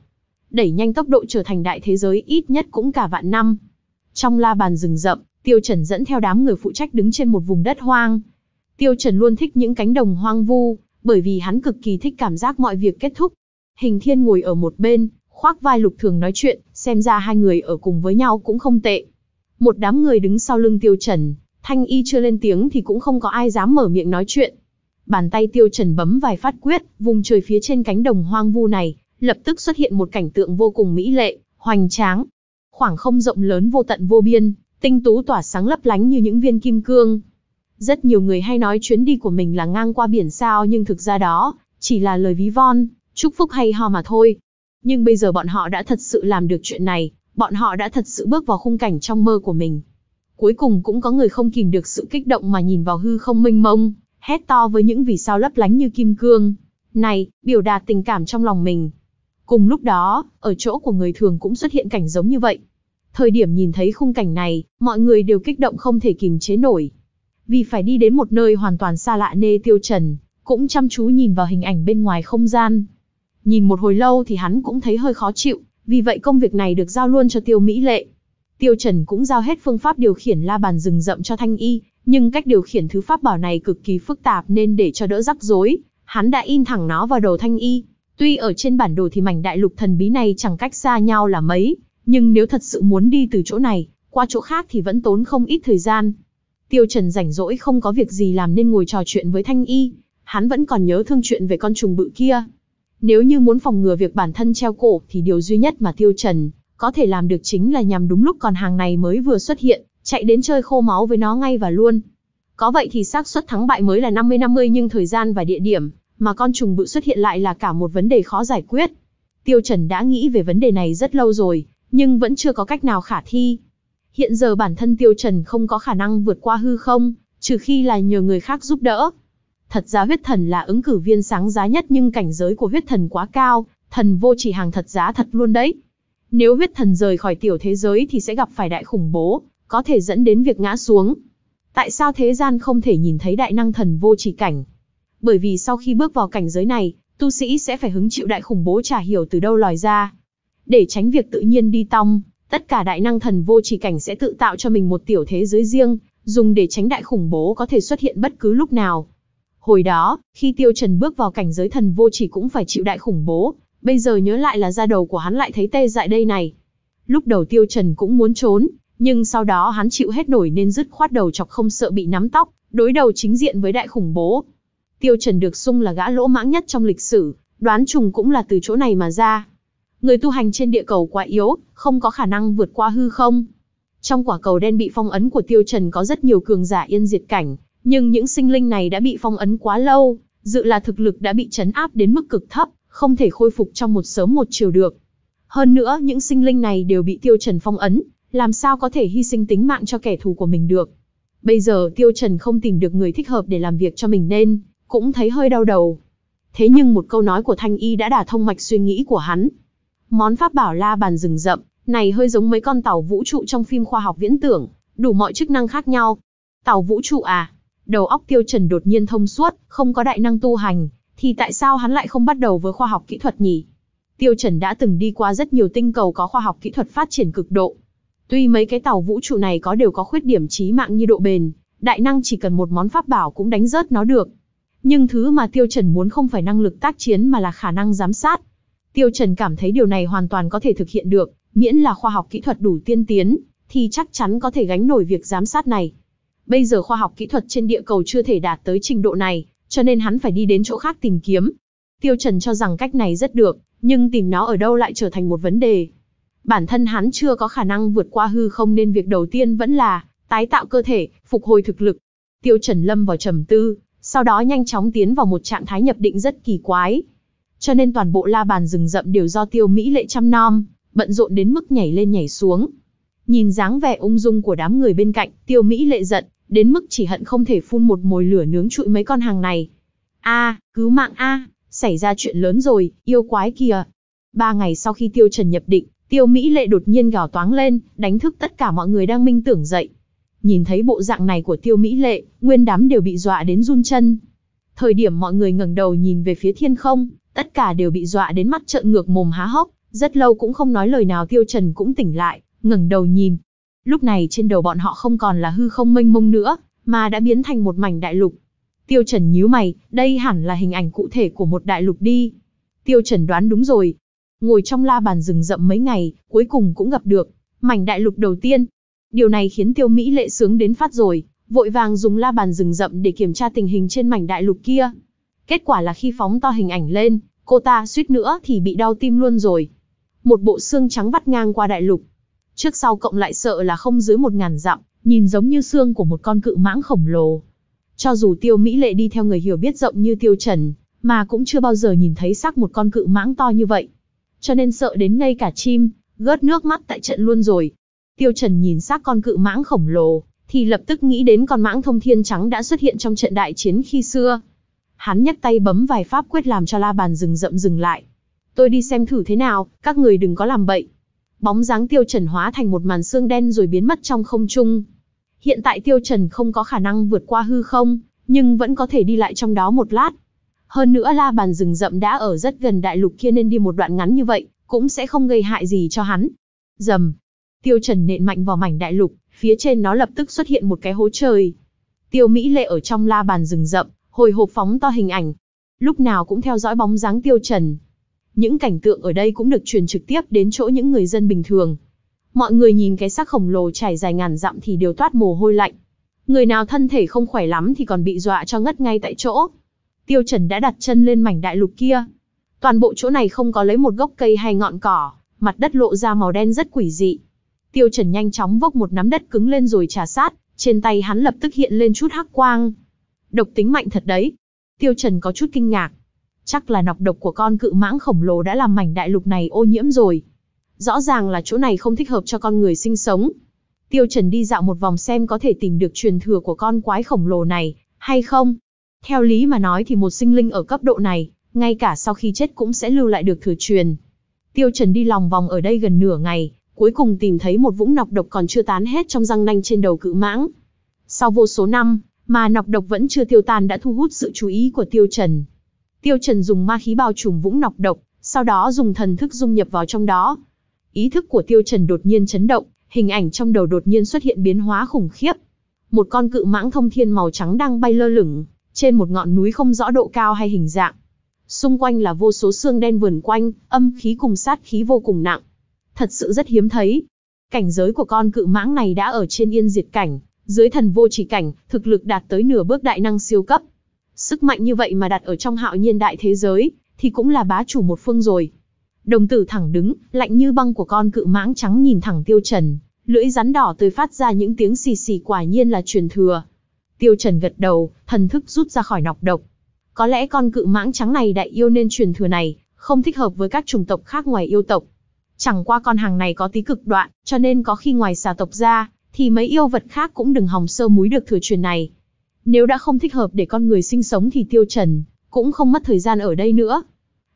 Đẩy nhanh tốc độ trở thành đại thế giới ít nhất cũng cả vạn năm. Trong la bàn rừng rậm, Tiêu Trần dẫn theo đám người phụ trách đứng trên một vùng đất hoang. Tiêu Trần luôn thích những cánh đồng hoang vu, bởi vì hắn cực kỳ thích cảm giác mọi việc kết thúc, Hình Thiên ngồi ở một bên, khoác vai Lục Thường nói chuyện, xem ra hai người ở cùng với nhau cũng không tệ. Một đám người đứng sau lưng Tiêu Trần, Thanh Y chưa lên tiếng thì cũng không có ai dám mở miệng nói chuyện. Bàn tay Tiêu Trần bấm vài phát quyết, vùng trời phía trên cánh đồng hoang vu này, lập tức xuất hiện một cảnh tượng vô cùng mỹ lệ, hoành tráng. Khoảng không rộng lớn vô tận vô biên, tinh tú tỏa sáng lấp lánh như những viên kim cương. Rất nhiều người hay nói chuyến đi của mình là ngang qua biển sao nhưng thực ra đó, chỉ là lời ví von, Chúc phúc hay ho mà thôi. Nhưng bây giờ bọn họ đã thật sự làm được chuyện này, bọn họ đã thật sự bước vào khung cảnh trong mơ của mình. Cuối cùng cũng có người không kìm được sự kích động mà nhìn vào hư không mênh mông, hét to với những vì sao lấp lánh như kim cương. Này, biểu đạt tình cảm trong lòng mình. Cùng lúc đó, ở chỗ của người thường cũng xuất hiện cảnh giống như vậy. Thời điểm nhìn thấy khung cảnh này, mọi người đều kích động không thể kìm chế nổi. Vì phải đi đến một nơi hoàn toàn xa lạ nê tiêu trần, cũng chăm chú nhìn vào hình ảnh bên ngoài không gian, Nhìn một hồi lâu thì hắn cũng thấy hơi khó chịu, vì vậy công việc này được giao luôn cho Tiêu Mỹ Lệ. Tiêu Trần cũng giao hết phương pháp điều khiển la bàn rừng rậm cho Thanh Y, nhưng cách điều khiển thứ pháp bảo này cực kỳ phức tạp nên để cho đỡ rắc rối, hắn đã in thẳng nó vào đầu Thanh Y. Tuy ở trên bản đồ thì mảnh đại lục thần bí này chẳng cách xa nhau là mấy, nhưng nếu thật sự muốn đi từ chỗ này, qua chỗ khác thì vẫn tốn không ít thời gian. Tiêu Trần rảnh rỗi không có việc gì làm nên ngồi trò chuyện với Thanh Y, hắn vẫn còn nhớ thương chuyện về con trùng bự kia. Nếu như muốn phòng ngừa việc bản thân treo cổ thì điều duy nhất mà Tiêu Trần có thể làm được chính là nhằm đúng lúc còn hàng này mới vừa xuất hiện, chạy đến chơi khô máu với nó ngay và luôn. Có vậy thì xác suất thắng bại mới là 50-50 nhưng thời gian và địa điểm mà con trùng bự xuất hiện lại là cả một vấn đề khó giải quyết. Tiêu Trần đã nghĩ về vấn đề này rất lâu rồi, nhưng vẫn chưa có cách nào khả thi. Hiện giờ bản thân Tiêu Trần không có khả năng vượt qua hư không, trừ khi là nhờ người khác giúp đỡ. Thật ra huyết thần là ứng cử viên sáng giá nhất nhưng cảnh giới của huyết thần quá cao, thần vô chỉ hàng thật giá thật luôn đấy. Nếu huyết thần rời khỏi tiểu thế giới thì sẽ gặp phải đại khủng bố, có thể dẫn đến việc ngã xuống. Tại sao thế gian không thể nhìn thấy đại năng thần vô chỉ cảnh? Bởi vì sau khi bước vào cảnh giới này, tu sĩ sẽ phải hứng chịu đại khủng bố trả hiểu từ đâu lòi ra. Để tránh việc tự nhiên đi tong, tất cả đại năng thần vô chỉ cảnh sẽ tự tạo cho mình một tiểu thế giới riêng, dùng để tránh đại khủng bố có thể xuất hiện bất cứ lúc nào. Hồi đó, khi Tiêu Trần bước vào cảnh giới thần vô chỉ cũng phải chịu đại khủng bố, bây giờ nhớ lại là da đầu của hắn lại thấy tê dại đây này. Lúc đầu Tiêu Trần cũng muốn trốn, nhưng sau đó hắn chịu hết nổi nên dứt khoát đầu chọc không sợ bị nắm tóc, đối đầu chính diện với đại khủng bố. Tiêu Trần được xung là gã lỗ mãng nhất trong lịch sử, đoán trùng cũng là từ chỗ này mà ra. Người tu hành trên địa cầu quá yếu, không có khả năng vượt qua hư không. Trong quả cầu đen bị phong ấn của Tiêu Trần có rất nhiều cường giả yên diệt cảnh, nhưng những sinh linh này đã bị phong ấn quá lâu, dự là thực lực đã bị chấn áp đến mức cực thấp, không thể khôi phục trong một sớm một chiều được. Hơn nữa, những sinh linh này đều bị Tiêu Trần phong ấn, làm sao có thể hy sinh tính mạng cho kẻ thù của mình được. Bây giờ Tiêu Trần không tìm được người thích hợp để làm việc cho mình nên, cũng thấy hơi đau đầu. Thế nhưng một câu nói của Thanh Y đã đả thông mạch suy nghĩ của hắn. Món pháp bảo la bàn rừng rậm, này hơi giống mấy con tàu vũ trụ trong phim khoa học viễn tưởng, đủ mọi chức năng khác nhau. Tàu vũ trụ à? đầu óc tiêu trần đột nhiên thông suốt, không có đại năng tu hành, thì tại sao hắn lại không bắt đầu với khoa học kỹ thuật nhỉ? Tiêu Trần đã từng đi qua rất nhiều tinh cầu có khoa học kỹ thuật phát triển cực độ. Tuy mấy cái tàu vũ trụ này có đều có khuyết điểm chí mạng như độ bền, đại năng chỉ cần một món pháp bảo cũng đánh rớt nó được. Nhưng thứ mà Tiêu Trần muốn không phải năng lực tác chiến mà là khả năng giám sát. Tiêu Trần cảm thấy điều này hoàn toàn có thể thực hiện được, miễn là khoa học kỹ thuật đủ tiên tiến, thì chắc chắn có thể gánh nổi việc giám sát này. Bây giờ khoa học kỹ thuật trên địa cầu chưa thể đạt tới trình độ này, cho nên hắn phải đi đến chỗ khác tìm kiếm. Tiêu Trần cho rằng cách này rất được, nhưng tìm nó ở đâu lại trở thành một vấn đề. Bản thân hắn chưa có khả năng vượt qua hư không nên việc đầu tiên vẫn là tái tạo cơ thể, phục hồi thực lực. Tiêu Trần lâm vào trầm tư, sau đó nhanh chóng tiến vào một trạng thái nhập định rất kỳ quái. Cho nên toàn bộ la bàn rừng rậm đều do tiêu Mỹ lệ chăm nom, bận rộn đến mức nhảy lên nhảy xuống. Nhìn dáng vẻ ung dung của đám người bên cạnh, tiêu Mỹ lệ giận, đến mức chỉ hận không thể phun một mồi lửa nướng trụi mấy con hàng này. A, cứu mạng a, xảy ra chuyện lớn rồi, yêu quái kìa. Ba ngày sau khi Tiêu Trần nhập định, Tiêu Mỹ Lệ đột nhiên gào toáng lên, đánh thức tất cả mọi người đang minh tưởng dậy. Nhìn thấy bộ dạng này của Tiêu Mỹ Lệ, nguyên đám đều bị dọa đến run chân. Thời điểm mọi người ngẩng đầu nhìn về phía thiên không, tất cả đều bị dọa đến mắt trợn ngược mồm há hốc, rất lâu cũng không nói lời nào Tiêu Trần cũng tỉnh lại, ngẩng đầu nhìn, Lúc này trên đầu bọn họ không còn là hư không mênh mông nữa, mà đã biến thành một mảnh đại lục. Tiêu Trần nhíu mày, đây hẳn là hình ảnh cụ thể của một đại lục đi. Tiêu Trần đoán đúng rồi. Ngồi trong la bàn rừng rậm mấy ngày, cuối cùng cũng gặp được mảnh đại lục đầu tiên. Điều này khiến Tiêu Mỹ lệ sướng đến phát rồi, vội vàng dùng la bàn rừng rậm để kiểm tra tình hình trên mảnh đại lục kia. Kết quả là khi phóng to hình ảnh lên, cô ta suýt nữa thì bị đau tim luôn rồi. Một bộ xương trắng vắt ngang qua đại lục, Trước sau cộng lại sợ là không dưới một ngàn dặm, nhìn giống như xương của một con cự mãng khổng lồ. Cho dù tiêu Mỹ Lệ đi theo người hiểu biết rộng như tiêu trần, mà cũng chưa bao giờ nhìn thấy xác một con cự mãng to như vậy. Cho nên sợ đến ngay cả chim, gớt nước mắt tại trận luôn rồi. Tiêu trần nhìn xác con cự mãng khổng lồ, thì lập tức nghĩ đến con mãng thông thiên trắng đã xuất hiện trong trận đại chiến khi xưa. Hắn nhấc tay bấm vài pháp quyết làm cho la bàn rừng rậm dừng lại. Tôi đi xem thử thế nào, các người đừng có làm bậy. Bóng dáng Tiêu Trần hóa thành một màn xương đen rồi biến mất trong không trung. Hiện tại Tiêu Trần không có khả năng vượt qua hư không, nhưng vẫn có thể đi lại trong đó một lát. Hơn nữa la bàn rừng rậm đã ở rất gần đại lục kia nên đi một đoạn ngắn như vậy, cũng sẽ không gây hại gì cho hắn. Dầm. Tiêu Trần nện mạnh vào mảnh đại lục, phía trên nó lập tức xuất hiện một cái hố trời. Tiêu Mỹ Lệ ở trong la bàn rừng rậm, hồi hộp phóng to hình ảnh. Lúc nào cũng theo dõi bóng dáng Tiêu Trần, những cảnh tượng ở đây cũng được truyền trực tiếp đến chỗ những người dân bình thường. Mọi người nhìn cái xác khổng lồ trải dài ngàn dặm thì đều toát mồ hôi lạnh. Người nào thân thể không khỏe lắm thì còn bị dọa cho ngất ngay tại chỗ. Tiêu Trần đã đặt chân lên mảnh đại lục kia. Toàn bộ chỗ này không có lấy một gốc cây hay ngọn cỏ, mặt đất lộ ra màu đen rất quỷ dị. Tiêu Trần nhanh chóng vốc một nắm đất cứng lên rồi trà sát, trên tay hắn lập tức hiện lên chút hắc quang. Độc tính mạnh thật đấy. Tiêu Trần có chút kinh ngạc, Chắc là nọc độc của con cự mãng khổng lồ đã làm mảnh đại lục này ô nhiễm rồi. Rõ ràng là chỗ này không thích hợp cho con người sinh sống. Tiêu Trần đi dạo một vòng xem có thể tìm được truyền thừa của con quái khổng lồ này, hay không. Theo lý mà nói thì một sinh linh ở cấp độ này, ngay cả sau khi chết cũng sẽ lưu lại được thừa truyền. Tiêu Trần đi lòng vòng ở đây gần nửa ngày, cuối cùng tìm thấy một vũng nọc độc còn chưa tán hết trong răng nanh trên đầu cự mãng. Sau vô số năm, mà nọc độc vẫn chưa tiêu tan đã thu hút sự chú ý của Tiêu Trần. Tiêu Trần dùng ma khí bao trùm vũng nọc độc, sau đó dùng thần thức dung nhập vào trong đó. Ý thức của Tiêu Trần đột nhiên chấn động, hình ảnh trong đầu đột nhiên xuất hiện biến hóa khủng khiếp. Một con cự mãng thông thiên màu trắng đang bay lơ lửng, trên một ngọn núi không rõ độ cao hay hình dạng. Xung quanh là vô số xương đen vườn quanh, âm khí cùng sát khí vô cùng nặng. Thật sự rất hiếm thấy. Cảnh giới của con cự mãng này đã ở trên yên diệt cảnh, dưới thần vô chỉ cảnh, thực lực đạt tới nửa bước đại năng siêu cấp. Sức mạnh như vậy mà đặt ở trong hạo nhiên đại thế giới, thì cũng là bá chủ một phương rồi. Đồng tử thẳng đứng, lạnh như băng của con cự mãng trắng nhìn thẳng tiêu trần, lưỡi rắn đỏ tươi phát ra những tiếng xì xì quả nhiên là truyền thừa. Tiêu trần gật đầu, thần thức rút ra khỏi nọc độc. Có lẽ con cự mãng trắng này đại yêu nên truyền thừa này, không thích hợp với các chủng tộc khác ngoài yêu tộc. Chẳng qua con hàng này có tí cực đoạn, cho nên có khi ngoài xà tộc ra, thì mấy yêu vật khác cũng đừng hòng sơ múi được thừa truyền này. Nếu đã không thích hợp để con người sinh sống thì tiêu trần, cũng không mất thời gian ở đây nữa.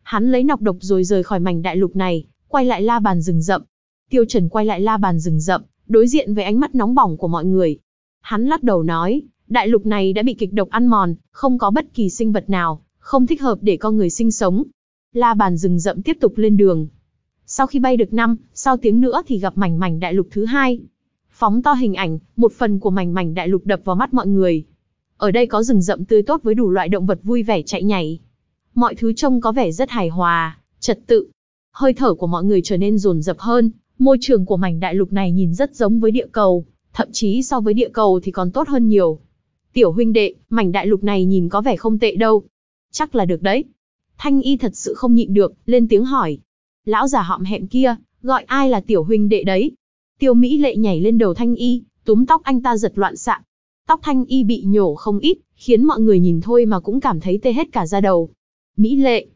Hắn lấy nọc độc rồi rời khỏi mảnh đại lục này, quay lại la bàn rừng rậm. Tiêu trần quay lại la bàn rừng rậm, đối diện với ánh mắt nóng bỏng của mọi người. Hắn lắc đầu nói, đại lục này đã bị kịch độc ăn mòn, không có bất kỳ sinh vật nào, không thích hợp để con người sinh sống. La bàn rừng rậm tiếp tục lên đường. Sau khi bay được năm, sau tiếng nữa thì gặp mảnh mảnh đại lục thứ hai. Phóng to hình ảnh, một phần của mảnh mảnh đại lục đập vào mắt mọi người, ở đây có rừng rậm tươi tốt với đủ loại động vật vui vẻ chạy nhảy. Mọi thứ trông có vẻ rất hài hòa, trật tự. Hơi thở của mọi người trở nên rồn rập hơn, môi trường của mảnh đại lục này nhìn rất giống với địa cầu, thậm chí so với địa cầu thì còn tốt hơn nhiều. Tiểu huynh đệ, mảnh đại lục này nhìn có vẻ không tệ đâu. Chắc là được đấy. Thanh y thật sự không nhịn được, lên tiếng hỏi. Lão già họm hẹm kia, gọi ai là tiểu huynh đệ đấy? Tiêu Mỹ lệ nhảy lên đầu thanh y, túm tóc anh ta giật loạn xạ, Tóc thanh y bị nhổ không ít, khiến mọi người nhìn thôi mà cũng cảm thấy tê hết cả da đầu. Mỹ lệ.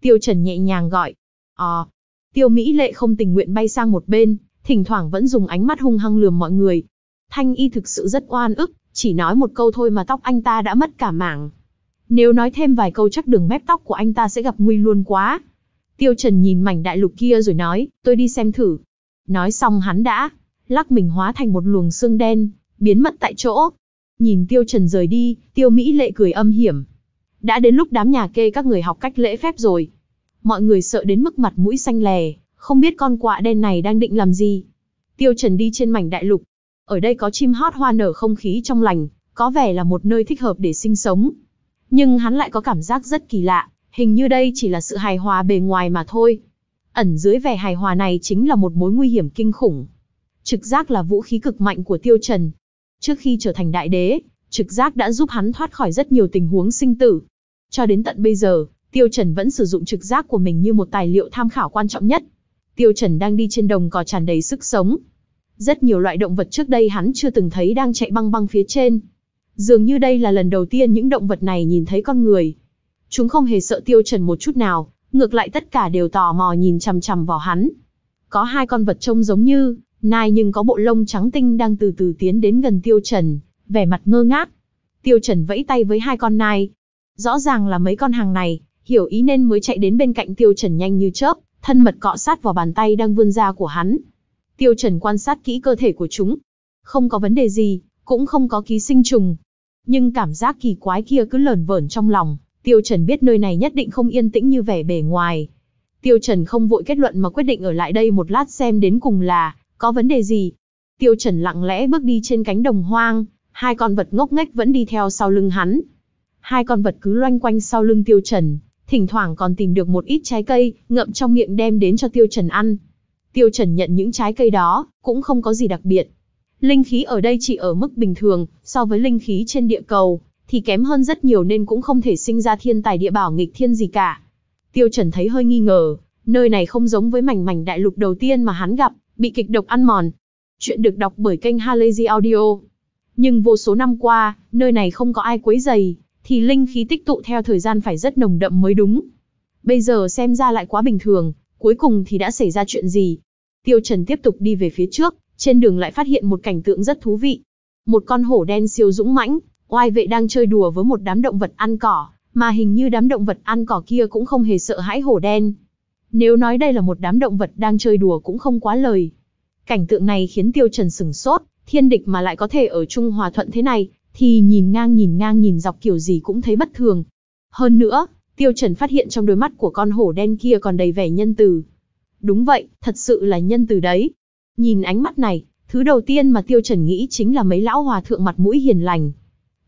Tiêu Trần nhẹ nhàng gọi. Ồ, ờ. tiêu Mỹ lệ không tình nguyện bay sang một bên, thỉnh thoảng vẫn dùng ánh mắt hung hăng lườm mọi người. Thanh y thực sự rất oan ức, chỉ nói một câu thôi mà tóc anh ta đã mất cả mảng. Nếu nói thêm vài câu chắc đường mép tóc của anh ta sẽ gặp nguy luôn quá. Tiêu Trần nhìn mảnh đại lục kia rồi nói, tôi đi xem thử. Nói xong hắn đã, lắc mình hóa thành một luồng xương đen, biến mất tại chỗ. Nhìn Tiêu Trần rời đi, Tiêu Mỹ lệ cười âm hiểm. Đã đến lúc đám nhà kê các người học cách lễ phép rồi. Mọi người sợ đến mức mặt mũi xanh lè, không biết con quạ đen này đang định làm gì. Tiêu Trần đi trên mảnh đại lục. Ở đây có chim hót hoa nở không khí trong lành, có vẻ là một nơi thích hợp để sinh sống. Nhưng hắn lại có cảm giác rất kỳ lạ, hình như đây chỉ là sự hài hòa bề ngoài mà thôi. Ẩn dưới vẻ hài hòa này chính là một mối nguy hiểm kinh khủng. Trực giác là vũ khí cực mạnh của Tiêu Trần, Trước khi trở thành đại đế, trực giác đã giúp hắn thoát khỏi rất nhiều tình huống sinh tử. Cho đến tận bây giờ, Tiêu Trần vẫn sử dụng trực giác của mình như một tài liệu tham khảo quan trọng nhất. Tiêu Trần đang đi trên đồng cỏ tràn đầy sức sống. Rất nhiều loại động vật trước đây hắn chưa từng thấy đang chạy băng băng phía trên. Dường như đây là lần đầu tiên những động vật này nhìn thấy con người. Chúng không hề sợ Tiêu Trần một chút nào, ngược lại tất cả đều tò mò nhìn chằm chằm vào hắn. Có hai con vật trông giống như nai nhưng có bộ lông trắng tinh đang từ từ tiến đến gần tiêu trần, vẻ mặt ngơ ngác. Tiêu trần vẫy tay với hai con nai. Rõ ràng là mấy con hàng này, hiểu ý nên mới chạy đến bên cạnh tiêu trần nhanh như chớp, thân mật cọ sát vào bàn tay đang vươn ra của hắn. Tiêu trần quan sát kỹ cơ thể của chúng. Không có vấn đề gì, cũng không có ký sinh trùng. Nhưng cảm giác kỳ quái kia cứ lởn vởn trong lòng, tiêu trần biết nơi này nhất định không yên tĩnh như vẻ bề ngoài. Tiêu Trần không vội kết luận mà quyết định ở lại đây một lát xem đến cùng là có vấn đề gì? Tiêu Trần lặng lẽ bước đi trên cánh đồng hoang, hai con vật ngốc nghếch vẫn đi theo sau lưng hắn. Hai con vật cứ loanh quanh sau lưng Tiêu Trần, thỉnh thoảng còn tìm được một ít trái cây, ngậm trong miệng đem đến cho Tiêu Trần ăn. Tiêu Trần nhận những trái cây đó, cũng không có gì đặc biệt. Linh khí ở đây chỉ ở mức bình thường, so với linh khí trên địa cầu, thì kém hơn rất nhiều nên cũng không thể sinh ra thiên tài địa bảo nghịch thiên gì cả. Tiêu Trần thấy hơi nghi ngờ, nơi này không giống với mảnh mảnh đại lục đầu tiên mà hắn gặp, bị kịch độc ăn mòn. Chuyện được đọc bởi kênh Halazy Audio. Nhưng vô số năm qua, nơi này không có ai quấy dày, thì linh khí tích tụ theo thời gian phải rất nồng đậm mới đúng. Bây giờ xem ra lại quá bình thường, cuối cùng thì đã xảy ra chuyện gì? Tiêu Trần tiếp tục đi về phía trước, trên đường lại phát hiện một cảnh tượng rất thú vị. Một con hổ đen siêu dũng mãnh, oai vệ đang chơi đùa với một đám động vật ăn cỏ, mà hình như đám động vật ăn cỏ kia cũng không hề sợ hãi hổ đen, nếu nói đây là một đám động vật đang chơi đùa cũng không quá lời. Cảnh tượng này khiến Tiêu Trần sửng sốt, thiên địch mà lại có thể ở chung hòa thuận thế này, thì nhìn ngang nhìn ngang nhìn dọc kiểu gì cũng thấy bất thường. Hơn nữa, Tiêu Trần phát hiện trong đôi mắt của con hổ đen kia còn đầy vẻ nhân từ. Đúng vậy, thật sự là nhân từ đấy. Nhìn ánh mắt này, thứ đầu tiên mà Tiêu Trần nghĩ chính là mấy lão hòa thượng mặt mũi hiền lành.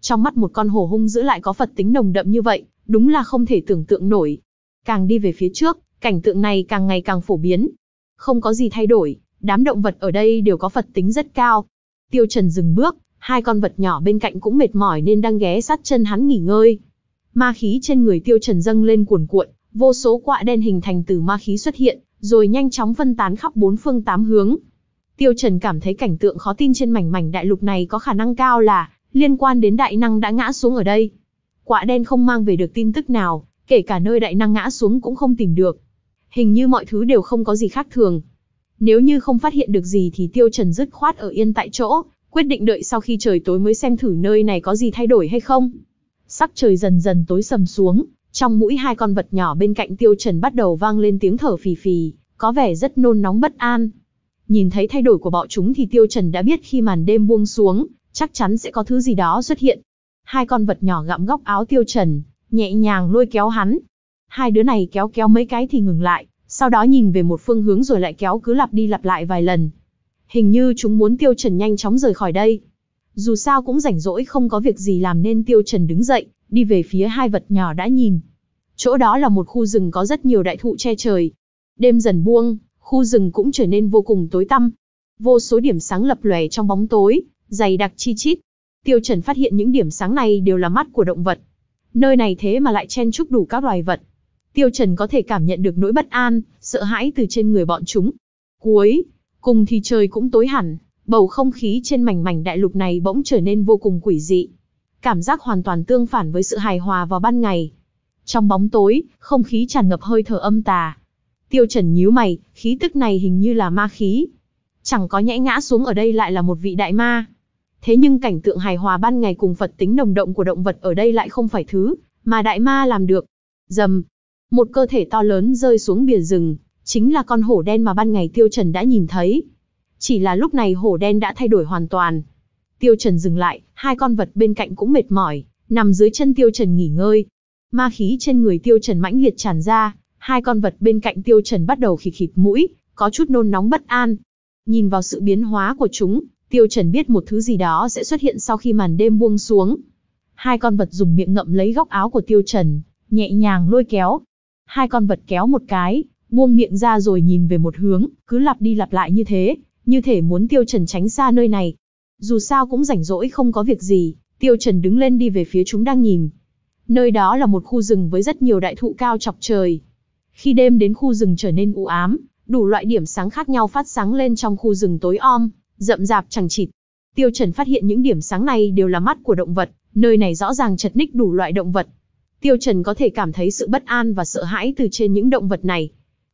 Trong mắt một con hổ hung dữ lại có Phật tính nồng đậm như vậy, đúng là không thể tưởng tượng nổi. Càng đi về phía trước, Cảnh tượng này càng ngày càng phổ biến. Không có gì thay đổi, đám động vật ở đây đều có Phật tính rất cao. Tiêu Trần dừng bước, hai con vật nhỏ bên cạnh cũng mệt mỏi nên đang ghé sát chân hắn nghỉ ngơi. Ma khí trên người Tiêu Trần dâng lên cuồn cuộn, vô số quạ đen hình thành từ ma khí xuất hiện, rồi nhanh chóng phân tán khắp bốn phương tám hướng. Tiêu Trần cảm thấy cảnh tượng khó tin trên mảnh mảnh đại lục này có khả năng cao là liên quan đến đại năng đã ngã xuống ở đây. Quạ đen không mang về được tin tức nào, kể cả nơi đại năng ngã xuống cũng không tìm được hình như mọi thứ đều không có gì khác thường. Nếu như không phát hiện được gì thì Tiêu Trần dứt khoát ở yên tại chỗ, quyết định đợi sau khi trời tối mới xem thử nơi này có gì thay đổi hay không. Sắc trời dần dần tối sầm xuống, trong mũi hai con vật nhỏ bên cạnh Tiêu Trần bắt đầu vang lên tiếng thở phì phì, có vẻ rất nôn nóng bất an. Nhìn thấy thay đổi của bọn chúng thì Tiêu Trần đã biết khi màn đêm buông xuống, chắc chắn sẽ có thứ gì đó xuất hiện. Hai con vật nhỏ gặm góc áo Tiêu Trần, nhẹ nhàng lôi kéo hắn, Hai đứa này kéo kéo mấy cái thì ngừng lại, sau đó nhìn về một phương hướng rồi lại kéo cứ lặp đi lặp lại vài lần. Hình như chúng muốn Tiêu Trần nhanh chóng rời khỏi đây. Dù sao cũng rảnh rỗi không có việc gì làm nên Tiêu Trần đứng dậy, đi về phía hai vật nhỏ đã nhìn. Chỗ đó là một khu rừng có rất nhiều đại thụ che trời. Đêm dần buông, khu rừng cũng trở nên vô cùng tối tăm. Vô số điểm sáng lập lòe trong bóng tối, dày đặc chi chít. Tiêu Trần phát hiện những điểm sáng này đều là mắt của động vật. Nơi này thế mà lại chen chúc đủ các loài vật, Tiêu Trần có thể cảm nhận được nỗi bất an, sợ hãi từ trên người bọn chúng. Cuối, cùng thì trời cũng tối hẳn, bầu không khí trên mảnh mảnh đại lục này bỗng trở nên vô cùng quỷ dị. Cảm giác hoàn toàn tương phản với sự hài hòa vào ban ngày. Trong bóng tối, không khí tràn ngập hơi thở âm tà. Tiêu Trần nhíu mày, khí tức này hình như là ma khí. Chẳng có nhẽ ngã xuống ở đây lại là một vị đại ma. Thế nhưng cảnh tượng hài hòa ban ngày cùng Phật tính nồng động của động vật ở đây lại không phải thứ mà đại ma làm được. Dầm, một cơ thể to lớn rơi xuống bìa rừng, chính là con hổ đen mà ban ngày Tiêu Trần đã nhìn thấy. Chỉ là lúc này hổ đen đã thay đổi hoàn toàn. Tiêu Trần dừng lại, hai con vật bên cạnh cũng mệt mỏi, nằm dưới chân Tiêu Trần nghỉ ngơi. Ma khí trên người Tiêu Trần mãnh liệt tràn ra, hai con vật bên cạnh Tiêu Trần bắt đầu khịt khịt mũi, có chút nôn nóng bất an. Nhìn vào sự biến hóa của chúng, Tiêu Trần biết một thứ gì đó sẽ xuất hiện sau khi màn đêm buông xuống. Hai con vật dùng miệng ngậm lấy góc áo của Tiêu Trần, nhẹ nhàng lôi kéo, hai con vật kéo một cái, buông miệng ra rồi nhìn về một hướng, cứ lặp đi lặp lại như thế, như thể muốn Tiêu Trần tránh xa nơi này. Dù sao cũng rảnh rỗi không có việc gì, Tiêu Trần đứng lên đi về phía chúng đang nhìn. Nơi đó là một khu rừng với rất nhiều đại thụ cao chọc trời. Khi đêm đến khu rừng trở nên u ám, đủ loại điểm sáng khác nhau phát sáng lên trong khu rừng tối om, rậm rạp chẳng chịt. Tiêu Trần phát hiện những điểm sáng này đều là mắt của động vật, nơi này rõ ràng chật ních đủ loại động vật, Tiêu Trần có thể cảm thấy sự bất an và sợ hãi từ trên những động vật này.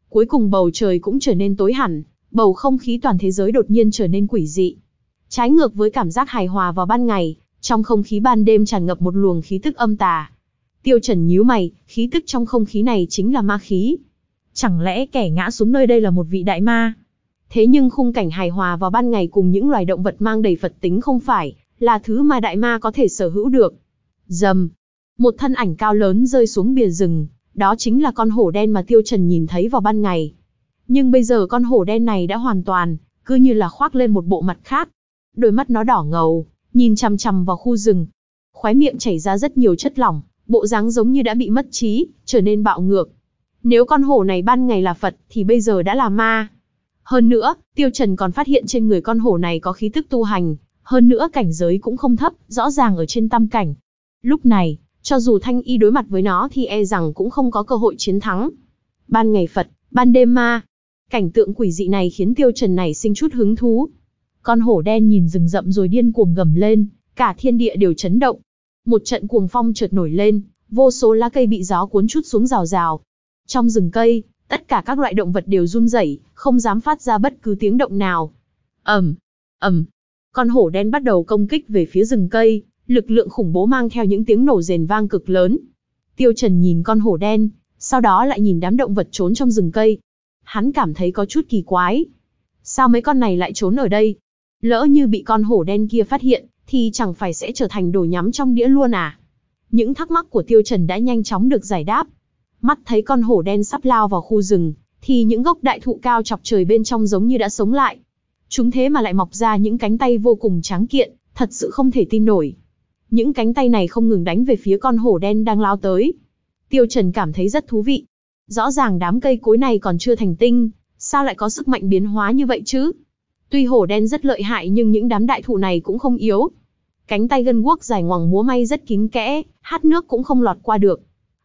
Cuối cùng bầu trời cũng trở nên tối hẳn, bầu không khí toàn thế giới đột nhiên trở nên quỷ dị. Trái ngược với cảm giác hài hòa vào ban ngày, trong không khí ban đêm tràn ngập một luồng khí tức âm tà. Tiêu Trần nhíu mày, khí tức trong không khí này chính là ma khí. Chẳng lẽ kẻ ngã xuống nơi đây là một vị đại ma? Thế nhưng khung cảnh hài hòa vào ban ngày cùng những loài động vật mang đầy Phật tính không phải là thứ mà đại ma có thể sở hữu được. Dầm, một thân ảnh cao lớn rơi xuống bìa rừng, đó chính là con hổ đen mà Tiêu Trần nhìn thấy vào ban ngày. Nhưng bây giờ con hổ đen này đã hoàn toàn, cứ như là khoác lên một bộ mặt khác. Đôi mắt nó đỏ ngầu, nhìn chằm chằm vào khu rừng. Khóe miệng chảy ra rất nhiều chất lỏng, bộ dáng giống như đã bị mất trí, trở nên bạo ngược. Nếu con hổ này ban ngày là Phật thì bây giờ đã là ma. Hơn nữa, Tiêu Trần còn phát hiện trên người con hổ này có khí tức tu hành, hơn nữa cảnh giới cũng không thấp, rõ ràng ở trên tam cảnh. Lúc này, cho dù Thanh Y đối mặt với nó thì e rằng cũng không có cơ hội chiến thắng. Ban ngày Phật, ban đêm ma. Cảnh tượng quỷ dị này khiến Tiêu Trần này sinh chút hứng thú. Con hổ đen nhìn rừng rậm rồi điên cuồng gầm lên, cả thiên địa đều chấn động. Một trận cuồng phong trượt nổi lên, vô số lá cây bị gió cuốn chút xuống rào rào. Trong rừng cây, tất cả các loại động vật đều run rẩy, không dám phát ra bất cứ tiếng động nào. Ầm, ầm. Con hổ đen bắt đầu công kích về phía rừng cây, Lực lượng khủng bố mang theo những tiếng nổ rền vang cực lớn. Tiêu Trần nhìn con hổ đen, sau đó lại nhìn đám động vật trốn trong rừng cây. Hắn cảm thấy có chút kỳ quái. Sao mấy con này lại trốn ở đây? Lỡ như bị con hổ đen kia phát hiện, thì chẳng phải sẽ trở thành đồ nhắm trong đĩa luôn à? Những thắc mắc của Tiêu Trần đã nhanh chóng được giải đáp. Mắt thấy con hổ đen sắp lao vào khu rừng, thì những gốc đại thụ cao chọc trời bên trong giống như đã sống lại. Chúng thế mà lại mọc ra những cánh tay vô cùng tráng kiện, thật sự không thể tin nổi những cánh tay này không ngừng đánh về phía con hổ đen đang lao tới. Tiêu Trần cảm thấy rất thú vị. Rõ ràng đám cây cối này còn chưa thành tinh, sao lại có sức mạnh biến hóa như vậy chứ? Tuy hổ đen rất lợi hại nhưng những đám đại thụ này cũng không yếu. Cánh tay gân guốc dài ngoằng múa may rất kín kẽ, hát nước cũng không lọt qua được.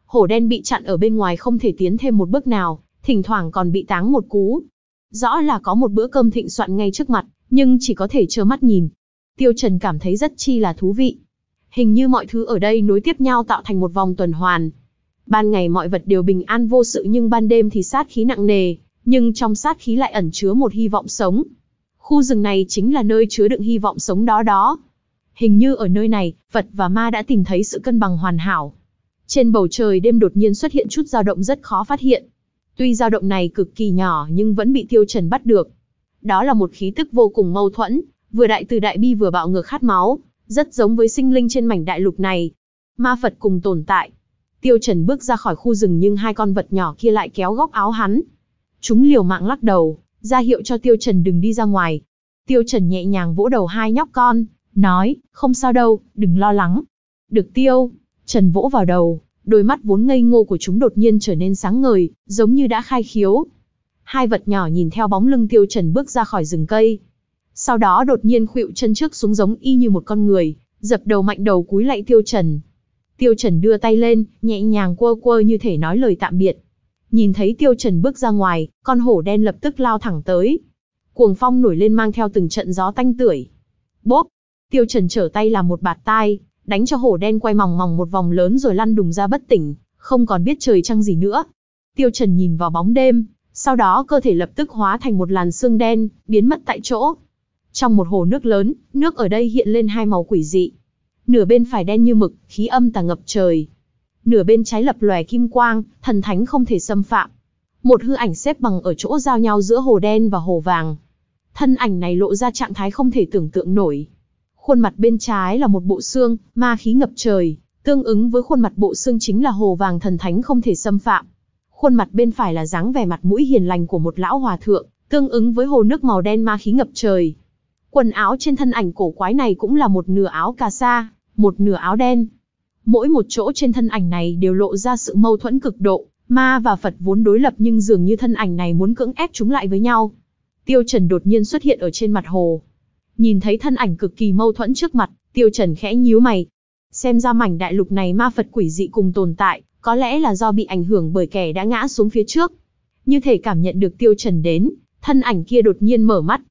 Hổ đen bị chặn ở bên ngoài không thể tiến thêm một bước nào, thỉnh thoảng còn bị táng một cú. Rõ là có một bữa cơm thịnh soạn ngay trước mặt, nhưng chỉ có thể trơ mắt nhìn. Tiêu Trần cảm thấy rất chi là thú vị. Hình như mọi thứ ở đây nối tiếp nhau tạo thành một vòng tuần hoàn. Ban ngày mọi vật đều bình an vô sự nhưng ban đêm thì sát khí nặng nề, nhưng trong sát khí lại ẩn chứa một hy vọng sống. Khu rừng này chính là nơi chứa đựng hy vọng sống đó đó. Hình như ở nơi này, vật và ma đã tìm thấy sự cân bằng hoàn hảo. Trên bầu trời đêm đột nhiên xuất hiện chút dao động rất khó phát hiện. Tuy dao động này cực kỳ nhỏ nhưng vẫn bị Tiêu Trần bắt được. Đó là một khí tức vô cùng mâu thuẫn, vừa đại từ đại bi vừa bạo ngược khát máu, rất giống với sinh linh trên mảnh đại lục này. Ma Phật cùng tồn tại. Tiêu Trần bước ra khỏi khu rừng nhưng hai con vật nhỏ kia lại kéo góc áo hắn. Chúng liều mạng lắc đầu, ra hiệu cho Tiêu Trần đừng đi ra ngoài. Tiêu Trần nhẹ nhàng vỗ đầu hai nhóc con, nói, không sao đâu, đừng lo lắng. Được Tiêu, Trần vỗ vào đầu, đôi mắt vốn ngây ngô của chúng đột nhiên trở nên sáng ngời, giống như đã khai khiếu. Hai vật nhỏ nhìn theo bóng lưng Tiêu Trần bước ra khỏi rừng cây, sau đó đột nhiên khuỵu chân trước xuống giống y như một con người, dập đầu mạnh đầu cúi lại Tiêu Trần. Tiêu Trần đưa tay lên, nhẹ nhàng quơ quơ như thể nói lời tạm biệt. Nhìn thấy Tiêu Trần bước ra ngoài, con hổ đen lập tức lao thẳng tới. Cuồng phong nổi lên mang theo từng trận gió tanh tưởi. Bốp! Tiêu Trần trở tay làm một bạt tai, đánh cho hổ đen quay mòng mòng một vòng lớn rồi lăn đùng ra bất tỉnh, không còn biết trời trăng gì nữa. Tiêu Trần nhìn vào bóng đêm, sau đó cơ thể lập tức hóa thành một làn xương đen, biến mất tại chỗ. Trong một hồ nước lớn, nước ở đây hiện lên hai màu quỷ dị. Nửa bên phải đen như mực, khí âm tà ngập trời. Nửa bên trái lập lòe kim quang, thần thánh không thể xâm phạm. Một hư ảnh xếp bằng ở chỗ giao nhau giữa hồ đen và hồ vàng. Thân ảnh này lộ ra trạng thái không thể tưởng tượng nổi. Khuôn mặt bên trái là một bộ xương, ma khí ngập trời, tương ứng với khuôn mặt bộ xương chính là hồ vàng thần thánh không thể xâm phạm. Khuôn mặt bên phải là dáng vẻ mặt mũi hiền lành của một lão hòa thượng, tương ứng với hồ nước màu đen ma khí ngập trời. Quần áo trên thân ảnh cổ quái này cũng là một nửa áo cà sa, một nửa áo đen. Mỗi một chỗ trên thân ảnh này đều lộ ra sự mâu thuẫn cực độ, ma và Phật vốn đối lập nhưng dường như thân ảnh này muốn cưỡng ép chúng lại với nhau. Tiêu Trần đột nhiên xuất hiện ở trên mặt hồ. Nhìn thấy thân ảnh cực kỳ mâu thuẫn trước mặt, Tiêu Trần khẽ nhíu mày. Xem ra mảnh đại lục này ma Phật quỷ dị cùng tồn tại, có lẽ là do bị ảnh hưởng bởi kẻ đã ngã xuống phía trước. Như thể cảm nhận được Tiêu Trần đến, thân ảnh kia đột nhiên mở mắt,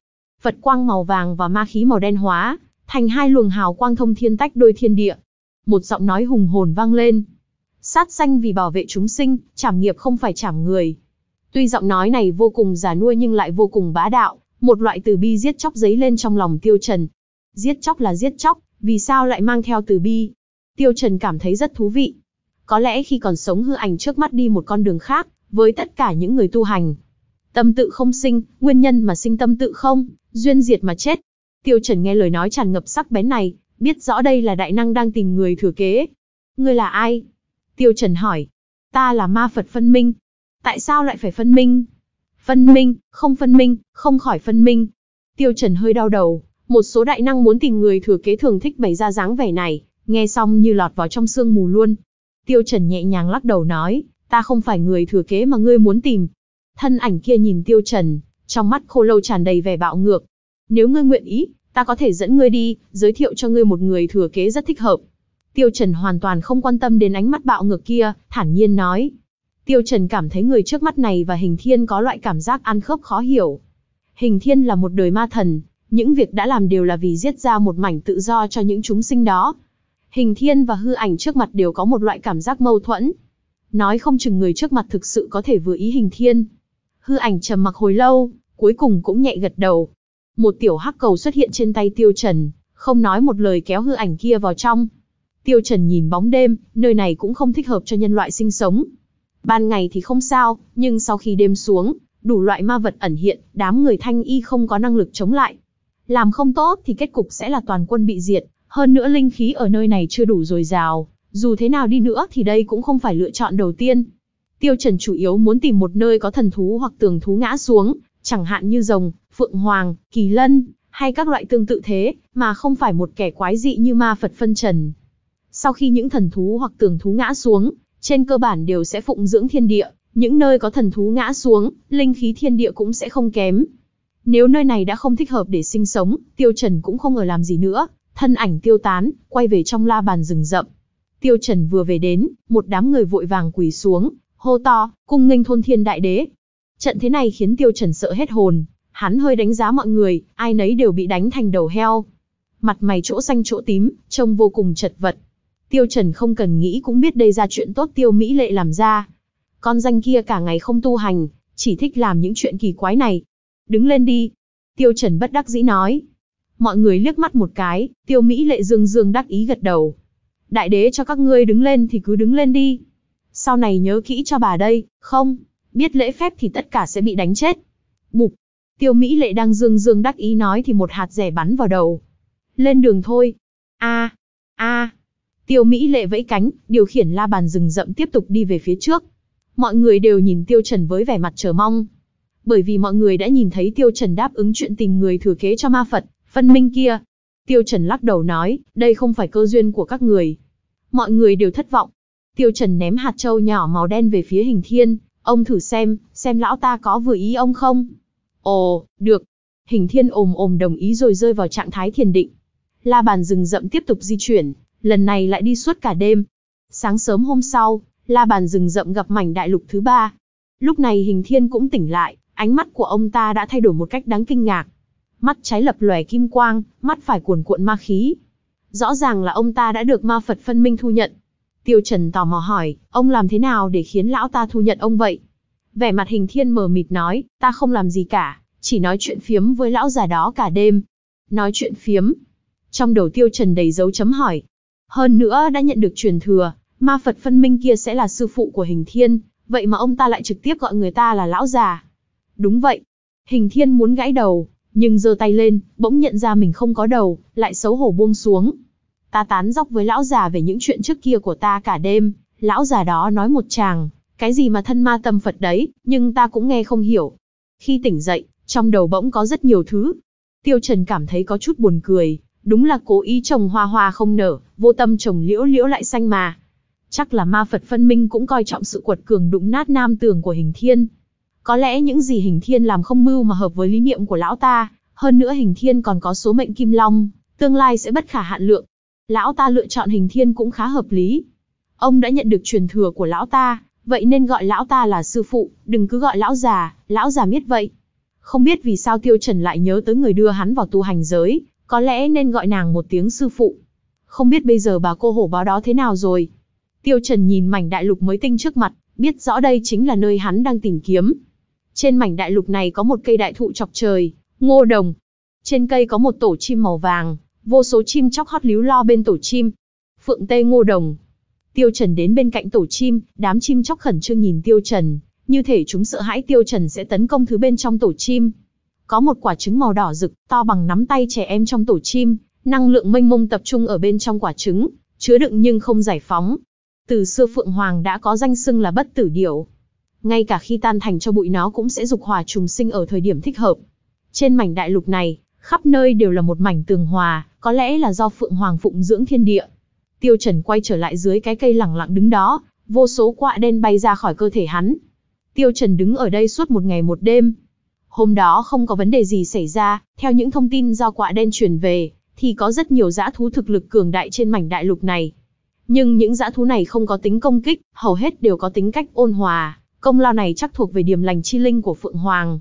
Phật quang màu vàng và ma khí màu đen hóa, thành hai luồng hào quang thông thiên tách đôi thiên địa. Một giọng nói hùng hồn vang lên. Sát sanh vì bảo vệ chúng sinh, trảm nghiệp không phải trảm người. Tuy giọng nói này vô cùng giả nuôi nhưng lại vô cùng bá đạo, một loại từ bi giết chóc giấy lên trong lòng Tiêu Trần. Giết chóc là giết chóc, vì sao lại mang theo từ bi? Tiêu Trần cảm thấy rất thú vị. Có lẽ khi còn sống hư ảnh trước mắt đi một con đường khác, với tất cả những người tu hành. Tâm tự không sinh, nguyên nhân mà sinh tâm tự không, duyên diệt mà chết. Tiêu Trần nghe lời nói tràn ngập sắc bén này, biết rõ đây là đại năng đang tìm người thừa kế. Ngươi là ai? Tiêu Trần hỏi. Ta là ma Phật phân minh. Tại sao lại phải phân minh? Phân minh, không phân minh, không khỏi phân minh. Tiêu Trần hơi đau đầu, một số đại năng muốn tìm người thừa kế thường thích bày ra dáng vẻ này, nghe xong như lọt vào trong sương mù luôn. Tiêu Trần nhẹ nhàng lắc đầu nói, ta không phải người thừa kế mà ngươi muốn tìm. Thân ảnh kia nhìn Tiêu Trần, trong mắt khô lâu tràn đầy vẻ bạo ngược. Nếu ngươi nguyện ý, ta có thể dẫn ngươi đi, giới thiệu cho ngươi một người thừa kế rất thích hợp. Tiêu Trần hoàn toàn không quan tâm đến ánh mắt bạo ngược kia, thản nhiên nói. Tiêu Trần cảm thấy người trước mắt này và Hình Thiên có loại cảm giác ăn khớp khó hiểu. Hình Thiên là một đời ma thần, những việc đã làm đều là vì giết ra một mảnh tự do cho những chúng sinh đó. Hình Thiên và hư ảnh trước mặt đều có một loại cảm giác mâu thuẫn. Nói không chừng người trước mặt thực sự có thể vừa ý Hình Thiên, Hư ảnh trầm mặc hồi lâu, cuối cùng cũng nhẹ gật đầu. Một tiểu hắc cầu xuất hiện trên tay Tiêu Trần, không nói một lời kéo hư ảnh kia vào trong. Tiêu Trần nhìn bóng đêm, nơi này cũng không thích hợp cho nhân loại sinh sống. Ban ngày thì không sao, nhưng sau khi đêm xuống, đủ loại ma vật ẩn hiện, đám người thanh y không có năng lực chống lại. Làm không tốt thì kết cục sẽ là toàn quân bị diệt, hơn nữa linh khí ở nơi này chưa đủ dồi dào, dù thế nào đi nữa thì đây cũng không phải lựa chọn đầu tiên. Tiêu Trần chủ yếu muốn tìm một nơi có thần thú hoặc tường thú ngã xuống, chẳng hạn như rồng, phượng hoàng, kỳ lân, hay các loại tương tự thế, mà không phải một kẻ quái dị như ma Phật phân trần. Sau khi những thần thú hoặc tường thú ngã xuống, trên cơ bản đều sẽ phụng dưỡng thiên địa, những nơi có thần thú ngã xuống, linh khí thiên địa cũng sẽ không kém. Nếu nơi này đã không thích hợp để sinh sống, Tiêu Trần cũng không ở làm gì nữa, thân ảnh tiêu tán, quay về trong la bàn rừng rậm. Tiêu Trần vừa về đến, một đám người vội vàng quỳ xuống, hô to, cung nghênh thôn thiên đại đế. Trận thế này khiến tiêu trần sợ hết hồn, hắn hơi đánh giá mọi người, ai nấy đều bị đánh thành đầu heo. Mặt mày chỗ xanh chỗ tím, trông vô cùng chật vật. Tiêu Trần không cần nghĩ cũng biết đây ra chuyện tốt Tiêu Mỹ Lệ làm ra. Con danh kia cả ngày không tu hành, chỉ thích làm những chuyện kỳ quái này. Đứng lên đi. Tiêu Trần bất đắc dĩ nói. Mọi người liếc mắt một cái, Tiêu Mỹ Lệ dương dương đắc ý gật đầu. Đại đế cho các ngươi đứng lên thì cứ đứng lên đi sau này nhớ kỹ cho bà đây, không, biết lễ phép thì tất cả sẽ bị đánh chết. Bụp, tiêu Mỹ lệ đang dương dương đắc ý nói thì một hạt rẻ bắn vào đầu. Lên đường thôi. a a Tiêu Mỹ lệ vẫy cánh, điều khiển la bàn rừng rậm tiếp tục đi về phía trước. Mọi người đều nhìn Tiêu Trần với vẻ mặt chờ mong. Bởi vì mọi người đã nhìn thấy Tiêu Trần đáp ứng chuyện tìm người thừa kế cho ma Phật, phân minh kia. Tiêu Trần lắc đầu nói, đây không phải cơ duyên của các người. Mọi người đều thất vọng, Tiêu Trần ném hạt châu nhỏ màu đen về phía hình thiên, ông thử xem, xem lão ta có vừa ý ông không. Ồ, được. Hình thiên ồm ồm đồng ý rồi rơi vào trạng thái thiền định. La bàn rừng rậm tiếp tục di chuyển, lần này lại đi suốt cả đêm. Sáng sớm hôm sau, la bàn rừng rậm gặp mảnh đại lục thứ ba. Lúc này hình thiên cũng tỉnh lại, ánh mắt của ông ta đã thay đổi một cách đáng kinh ngạc. Mắt trái lập lòe kim quang, mắt phải cuồn cuộn ma khí. Rõ ràng là ông ta đã được ma Phật phân minh thu nhận, Tiêu Trần tò mò hỏi, ông làm thế nào để khiến lão ta thu nhận ông vậy? Vẻ mặt hình thiên mờ mịt nói, ta không làm gì cả, chỉ nói chuyện phiếm với lão già đó cả đêm. Nói chuyện phiếm. Trong đầu Tiêu Trần đầy dấu chấm hỏi. Hơn nữa đã nhận được truyền thừa, ma Phật phân minh kia sẽ là sư phụ của hình thiên, vậy mà ông ta lại trực tiếp gọi người ta là lão già. Đúng vậy. Hình thiên muốn gãi đầu, nhưng giơ tay lên, bỗng nhận ra mình không có đầu, lại xấu hổ buông xuống. Ta tán dóc với lão già về những chuyện trước kia của ta cả đêm, lão già đó nói một chàng, cái gì mà thân ma tâm Phật đấy, nhưng ta cũng nghe không hiểu. Khi tỉnh dậy, trong đầu bỗng có rất nhiều thứ. Tiêu Trần cảm thấy có chút buồn cười, đúng là cố ý trồng hoa hoa không nở, vô tâm trồng liễu liễu lại xanh mà. Chắc là ma Phật phân minh cũng coi trọng sự quật cường đụng nát nam tường của hình thiên. Có lẽ những gì hình thiên làm không mưu mà hợp với lý niệm của lão ta, hơn nữa hình thiên còn có số mệnh kim long, tương lai sẽ bất khả hạn lượng, Lão ta lựa chọn hình thiên cũng khá hợp lý. Ông đã nhận được truyền thừa của lão ta, vậy nên gọi lão ta là sư phụ, đừng cứ gọi lão già, lão già biết vậy. Không biết vì sao Tiêu Trần lại nhớ tới người đưa hắn vào tu hành giới, có lẽ nên gọi nàng một tiếng sư phụ. Không biết bây giờ bà cô hổ báo đó thế nào rồi. Tiêu Trần nhìn mảnh đại lục mới tinh trước mặt, biết rõ đây chính là nơi hắn đang tìm kiếm. Trên mảnh đại lục này có một cây đại thụ chọc trời, ngô đồng. Trên cây có một tổ chim màu vàng, Vô số chim chóc hót líu lo bên tổ chim. Phượng Tê Ngô Đồng. Tiêu Trần đến bên cạnh tổ chim, đám chim chóc khẩn trương nhìn Tiêu Trần, như thể chúng sợ hãi Tiêu Trần sẽ tấn công thứ bên trong tổ chim. Có một quả trứng màu đỏ rực, to bằng nắm tay trẻ em trong tổ chim, năng lượng mênh mông tập trung ở bên trong quả trứng, chứa đựng nhưng không giải phóng. Từ xưa Phượng Hoàng đã có danh xưng là bất tử điểu. Ngay cả khi tan thành cho bụi nó cũng sẽ dục hòa trùng sinh ở thời điểm thích hợp. Trên mảnh đại lục này, khắp nơi đều là một mảnh tường hòa, có lẽ là do Phượng Hoàng phụng dưỡng thiên địa. Tiêu Trần quay trở lại dưới cái cây lẳng lặng đứng đó, vô số quạ đen bay ra khỏi cơ thể hắn. Tiêu Trần đứng ở đây suốt một ngày một đêm. Hôm đó không có vấn đề gì xảy ra, theo những thông tin do quạ đen truyền về, thì có rất nhiều dã thú thực lực cường đại trên mảnh đại lục này. Nhưng những dã thú này không có tính công kích, hầu hết đều có tính cách ôn hòa, công lao này chắc thuộc về điểm lành chi linh của Phượng Hoàng.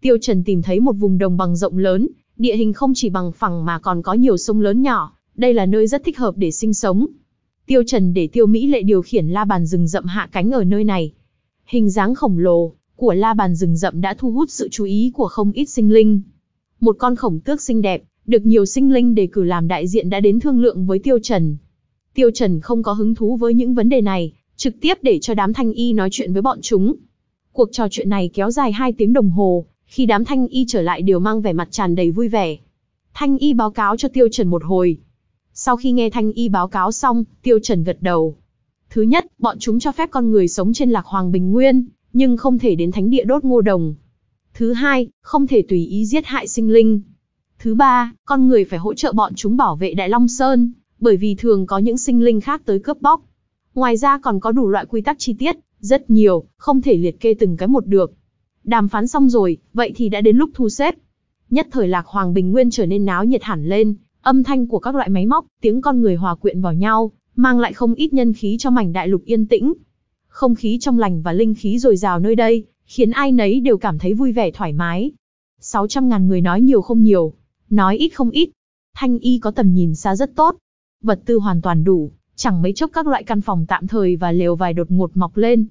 Tiêu Trần tìm thấy một vùng đồng bằng rộng lớn, Địa hình không chỉ bằng phẳng mà còn có nhiều sông lớn nhỏ, đây là nơi rất thích hợp để sinh sống. Tiêu Trần để Tiêu Mỹ Lệ điều khiển la bàn rừng rậm hạ cánh ở nơi này. Hình dáng khổng lồ của la bàn rừng rậm đã thu hút sự chú ý của không ít sinh linh. Một con khổng tước xinh đẹp, được nhiều sinh linh đề cử làm đại diện đã đến thương lượng với Tiêu Trần. Tiêu Trần không có hứng thú với những vấn đề này, trực tiếp để cho đám thanh y nói chuyện với bọn chúng. Cuộc trò chuyện này kéo dài 2 tiếng đồng hồ, khi đám thanh y trở lại đều mang vẻ mặt tràn đầy vui vẻ. Thanh y báo cáo cho Tiêu Trần một hồi. Sau khi nghe thanh y báo cáo xong, Tiêu Trần gật đầu. Thứ nhất, bọn chúng cho phép con người sống trên lạc hoàng bình nguyên, nhưng không thể đến thánh địa đốt ngô đồng. Thứ hai, không thể tùy ý giết hại sinh linh. Thứ ba, con người phải hỗ trợ bọn chúng bảo vệ Đại Long Sơn, bởi vì thường có những sinh linh khác tới cướp bóc. Ngoài ra còn có đủ loại quy tắc chi tiết, rất nhiều, không thể liệt kê từng cái một được đàm phán xong rồi, vậy thì đã đến lúc thu xếp. Nhất thời Lạc Hoàng Bình Nguyên trở nên náo nhiệt hẳn lên, âm thanh của các loại máy móc, tiếng con người hòa quyện vào nhau, mang lại không ít nhân khí cho mảnh đại lục yên tĩnh. Không khí trong lành và linh khí dồi dào nơi đây, khiến ai nấy đều cảm thấy vui vẻ thoải mái. 600.000 người nói nhiều không nhiều, nói ít không ít. Thanh y có tầm nhìn xa rất tốt, vật tư hoàn toàn đủ, chẳng mấy chốc các loại căn phòng tạm thời và lều vài đột ngột mọc lên,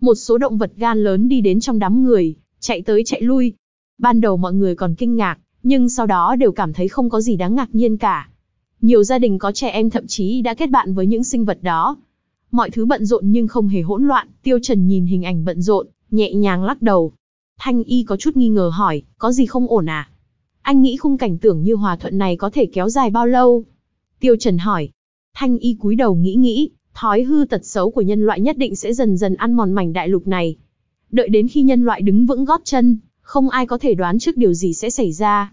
một số động vật gan lớn đi đến trong đám người, chạy tới chạy lui. Ban đầu mọi người còn kinh ngạc, nhưng sau đó đều cảm thấy không có gì đáng ngạc nhiên cả. Nhiều gia đình có trẻ em thậm chí đã kết bạn với những sinh vật đó. Mọi thứ bận rộn nhưng không hề hỗn loạn, Tiêu Trần nhìn hình ảnh bận rộn, nhẹ nhàng lắc đầu. Thanh Y có chút nghi ngờ hỏi, có gì không ổn à? Anh nghĩ khung cảnh tưởng như hòa thuận này có thể kéo dài bao lâu? Tiêu Trần hỏi. Thanh Y cúi đầu nghĩ nghĩ, thói hư tật xấu của nhân loại nhất định sẽ dần dần ăn mòn mảnh đại lục này. Đợi đến khi nhân loại đứng vững gót chân, không ai có thể đoán trước điều gì sẽ xảy ra.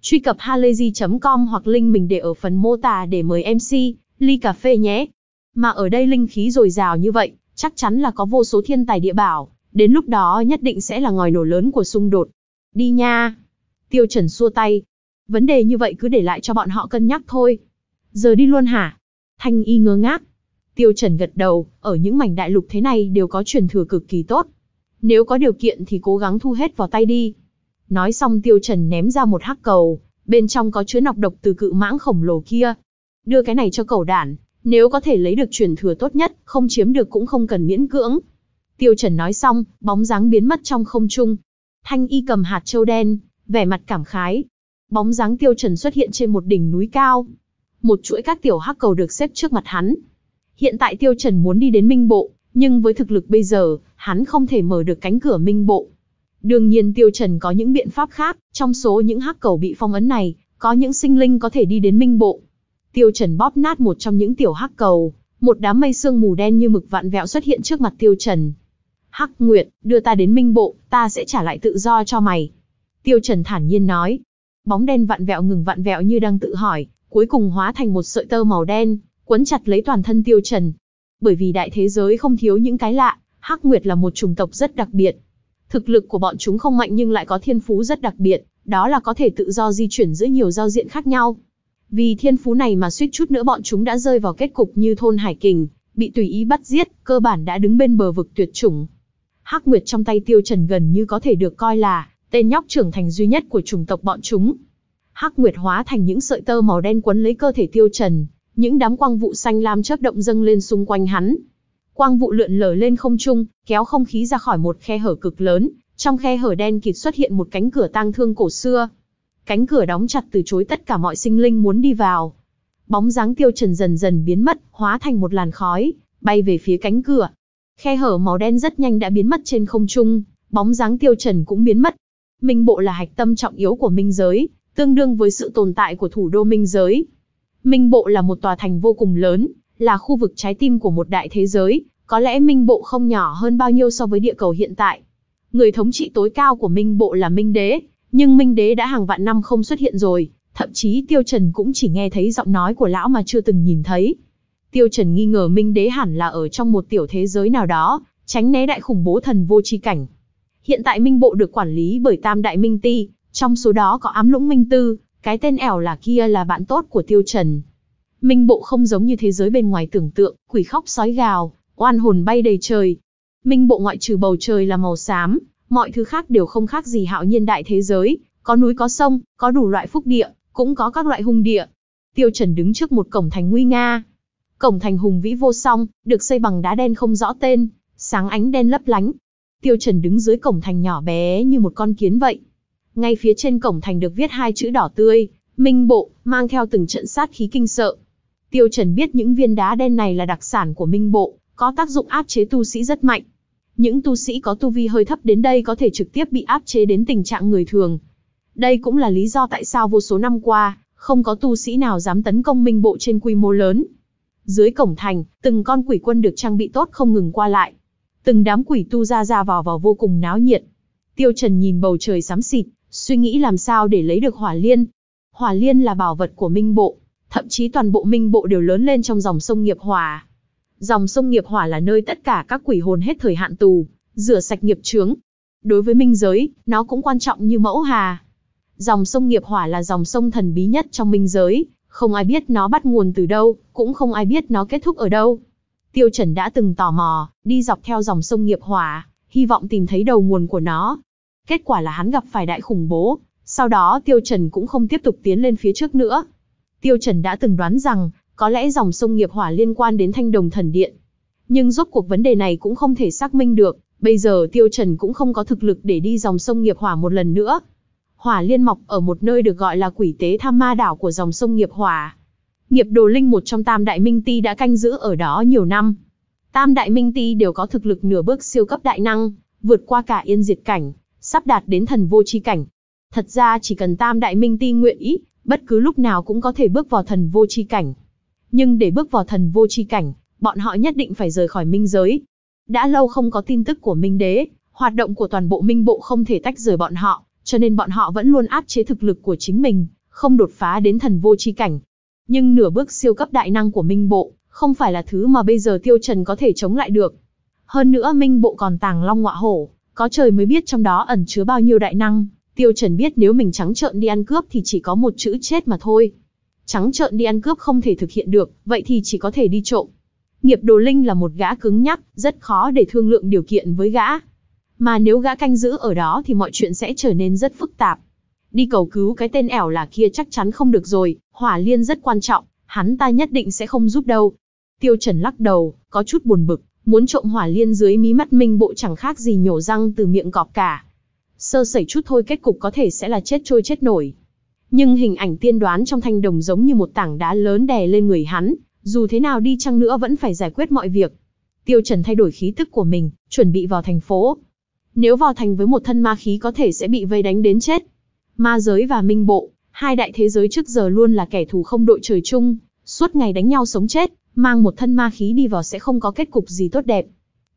Truy cập halayzi.com hoặc link mình để ở phần mô tả để mời MC, ly cà phê nhé. Mà ở đây linh khí dồi dào như vậy, chắc chắn là có vô số thiên tài địa bảo, đến lúc đó nhất định sẽ là ngòi nổ lớn của xung đột. Đi nha. Tiêu Trần xua tay. Vấn đề như vậy cứ để lại cho bọn họ cân nhắc thôi. Giờ đi luôn hả? Thanh y ngơ ngác, Tiêu Trần gật đầu, ở những mảnh đại lục thế này đều có truyền thừa cực kỳ tốt. Nếu có điều kiện thì cố gắng thu hết vào tay đi. Nói xong Tiêu Trần ném ra một hắc cầu, bên trong có chứa nọc độc từ cự mãng khổng lồ kia. Đưa cái này cho cầu đản, nếu có thể lấy được truyền thừa tốt nhất, không chiếm được cũng không cần miễn cưỡng. Tiêu Trần nói xong, bóng dáng biến mất trong không trung. Thanh y cầm hạt châu đen, vẻ mặt cảm khái. Bóng dáng Tiêu Trần xuất hiện trên một đỉnh núi cao. Một chuỗi các tiểu hắc cầu được xếp trước mặt hắn, Hiện tại Tiêu Trần muốn đi đến Minh Bộ, nhưng với thực lực bây giờ, hắn không thể mở được cánh cửa Minh Bộ. Đương nhiên Tiêu Trần có những biện pháp khác, trong số những hắc cầu bị phong ấn này, có những sinh linh có thể đi đến Minh Bộ. Tiêu Trần bóp nát một trong những tiểu hắc cầu, một đám mây sương mù đen như mực vạn vẹo xuất hiện trước mặt Tiêu Trần. Hắc Nguyệt, đưa ta đến Minh Bộ, ta sẽ trả lại tự do cho mày. Tiêu Trần thản nhiên nói. Bóng đen vạn vẹo ngừng vạn vẹo như đang tự hỏi, cuối cùng hóa thành một sợi tơ màu đen, quấn chặt lấy toàn thân tiêu trần. Bởi vì đại thế giới không thiếu những cái lạ, Hắc Nguyệt là một chủng tộc rất đặc biệt. Thực lực của bọn chúng không mạnh nhưng lại có thiên phú rất đặc biệt, đó là có thể tự do di chuyển giữa nhiều giao diện khác nhau. Vì thiên phú này mà suýt chút nữa bọn chúng đã rơi vào kết cục như thôn Hải Kình, bị tùy ý bắt giết, cơ bản đã đứng bên bờ vực tuyệt chủng. Hắc Nguyệt trong tay Tiêu Trần gần như có thể được coi là tên nhóc trưởng thành duy nhất của chủng tộc bọn chúng. Hắc Nguyệt hóa thành những sợi tơ màu đen quấn lấy cơ thể Tiêu Trần, những đám quang vụ xanh lam chớp động dâng lên xung quanh hắn. Quang vụ lượn lờ lên không trung, kéo không khí ra khỏi một khe hở cực lớn, trong khe hở đen kịt xuất hiện một cánh cửa tang thương cổ xưa. Cánh cửa đóng chặt từ chối tất cả mọi sinh linh muốn đi vào. Bóng dáng Tiêu Trần dần dần biến mất, hóa thành một làn khói, bay về phía cánh cửa. Khe hở màu đen rất nhanh đã biến mất trên không trung, bóng dáng Tiêu Trần cũng biến mất. Minh bộ là hạch tâm trọng yếu của minh giới, tương đương với sự tồn tại của thủ đô minh giới. Minh Bộ là một tòa thành vô cùng lớn, là khu vực trái tim của một đại thế giới, có lẽ Minh Bộ không nhỏ hơn bao nhiêu so với địa cầu hiện tại. Người thống trị tối cao của Minh Bộ là Minh Đế, nhưng Minh Đế đã hàng vạn năm không xuất hiện rồi, thậm chí Tiêu Trần cũng chỉ nghe thấy giọng nói của lão mà chưa từng nhìn thấy. Tiêu Trần nghi ngờ Minh Đế hẳn là ở trong một tiểu thế giới nào đó, tránh né đại khủng bố thần vô chi cảnh. Hiện tại Minh Bộ được quản lý bởi Tam Đại Minh Ti, trong số đó có ám lũng Minh Tư, cái tên ẻo là kia là bạn tốt của Tiêu Trần. Minh Bộ không giống như thế giới bên ngoài tưởng tượng, quỷ khóc sói gào, oan hồn bay đầy trời. Minh Bộ ngoại trừ bầu trời là màu xám, mọi thứ khác đều không khác gì hạo nhiên đại thế giới, có núi có sông, có đủ loại phúc địa, cũng có các loại hung địa. Tiêu Trần đứng trước một cổng thành nguy nga. Cổng thành hùng vĩ vô song, được xây bằng đá đen không rõ tên, sáng ánh đen lấp lánh. Tiêu Trần đứng dưới cổng thành nhỏ bé như một con kiến vậy. Ngay phía trên cổng thành được viết hai chữ đỏ tươi, minh bộ, mang theo từng trận sát khí kinh sợ. Tiêu Trần biết những viên đá đen này là đặc sản của minh bộ, có tác dụng áp chế tu sĩ rất mạnh. Những tu sĩ có tu vi hơi thấp đến đây có thể trực tiếp bị áp chế đến tình trạng người thường. Đây cũng là lý do tại sao vô số năm qua, không có tu sĩ nào dám tấn công minh bộ trên quy mô lớn. Dưới cổng thành, từng con quỷ quân được trang bị tốt không ngừng qua lại. Từng đám quỷ tu ra ra vào vào vô cùng náo nhiệt. Tiêu Trần nhìn bầu trời xám xịt, suy nghĩ làm sao để lấy được hỏa liên. Hỏa liên là bảo vật của Minh Bộ, thậm chí toàn bộ Minh Bộ đều lớn lên trong dòng sông nghiệp hỏa. Dòng sông nghiệp hỏa là nơi tất cả các quỷ hồn hết thời hạn tù, rửa sạch nghiệp chướng. Đối với minh giới, nó cũng quan trọng như mẫu hà. Dòng sông nghiệp hỏa là dòng sông thần bí nhất trong minh giới, không ai biết nó bắt nguồn từ đâu, cũng không ai biết nó kết thúc ở đâu. Tiêu Trần đã từng tò mò, đi dọc theo dòng sông nghiệp hỏa, hy vọng tìm thấy đầu nguồn của nó, Kết quả là hắn gặp phải đại khủng bố, sau đó Tiêu Trần cũng không tiếp tục tiến lên phía trước nữa. Tiêu Trần đã từng đoán rằng, có lẽ dòng sông nghiệp hỏa liên quan đến thanh đồng thần điện. Nhưng rốt cuộc vấn đề này cũng không thể xác minh được, bây giờ Tiêu Trần cũng không có thực lực để đi dòng sông nghiệp hỏa một lần nữa. Hỏa liên mọc ở một nơi được gọi là quỷ tế tham ma đảo của dòng sông nghiệp hỏa. Nghiệp đồ linh một trong tam đại minh ti đã canh giữ ở đó nhiều năm. Tam đại minh ti đều có thực lực nửa bước siêu cấp đại năng, vượt qua cả yên diệt cảnh, sắp đạt đến thần vô chi cảnh. Thật ra chỉ cần Tam Đại Minh Ti nguyện ý, bất cứ lúc nào cũng có thể bước vào thần vô chi cảnh. Nhưng để bước vào thần vô chi cảnh, bọn họ nhất định phải rời khỏi minh giới. Đã lâu không có tin tức của minh đế, hoạt động của toàn bộ minh bộ không thể tách rời bọn họ, cho nên bọn họ vẫn luôn áp chế thực lực của chính mình, không đột phá đến thần vô chi cảnh. Nhưng nửa bước siêu cấp đại năng của minh bộ, không phải là thứ mà bây giờ tiêu trần có thể chống lại được. Hơn nữa minh bộ còn tàng long ngọa hổ, có trời mới biết trong đó ẩn chứa bao nhiêu đại năng, Tiêu Trần biết nếu mình trắng trợn đi ăn cướp thì chỉ có một chữ chết mà thôi. Trắng trợn đi ăn cướp không thể thực hiện được, vậy thì chỉ có thể đi trộm. Nghiệp đồ linh là một gã cứng nhắc, rất khó để thương lượng điều kiện với gã. Mà nếu gã canh giữ ở đó thì mọi chuyện sẽ trở nên rất phức tạp. Đi cầu cứu cái tên ẻo là kia chắc chắn không được rồi, hỏa liên rất quan trọng, hắn ta nhất định sẽ không giúp đâu. Tiêu Trần lắc đầu, có chút buồn bực, muốn trộm hỏa liên dưới mí mắt minh bộ chẳng khác gì nhổ răng từ miệng cọp cả. Sơ sẩy chút thôi kết cục có thể sẽ là chết trôi chết nổi. Nhưng hình ảnh tiên đoán trong thanh đồng giống như một tảng đá lớn đè lên người hắn, dù thế nào đi chăng nữa vẫn phải giải quyết mọi việc. Tiêu Trần thay đổi khí tức của mình, chuẩn bị vào thành phố. Nếu vào thành với một thân ma khí có thể sẽ bị vây đánh đến chết. Ma giới và minh bộ, hai đại thế giới trước giờ luôn là kẻ thù không đội trời chung, suốt ngày đánh nhau sống chết, mang một thân ma khí đi vào sẽ không có kết cục gì tốt đẹp.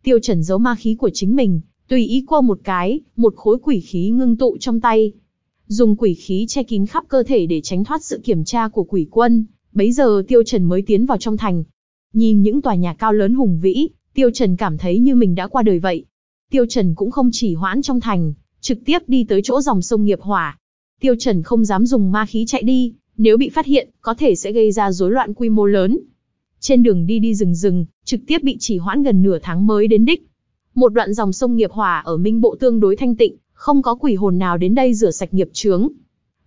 Tiêu Trần giấu ma khí của chính mình, tùy ý qua một cái, một khối quỷ khí ngưng tụ trong tay. Dùng quỷ khí che kín khắp cơ thể để tránh thoát sự kiểm tra của quỷ quân, bấy giờ Tiêu Trần mới tiến vào trong thành. Nhìn những tòa nhà cao lớn hùng vĩ, Tiêu Trần cảm thấy như mình đã qua đời vậy. Tiêu Trần cũng không chỉ hoãn trong thành, trực tiếp đi tới chỗ dòng sông nghiệp hỏa. Tiêu Trần không dám dùng ma khí chạy đi, nếu bị phát hiện, có thể sẽ gây ra rối loạn quy mô lớn, trên đường đi đi rừng rừng, trực tiếp bị chỉ hoãn gần nửa tháng mới đến đích. Một đoạn dòng sông nghiệp hòa ở Minh Bộ tương đối thanh tịnh, không có quỷ hồn nào đến đây rửa sạch nghiệp chướng.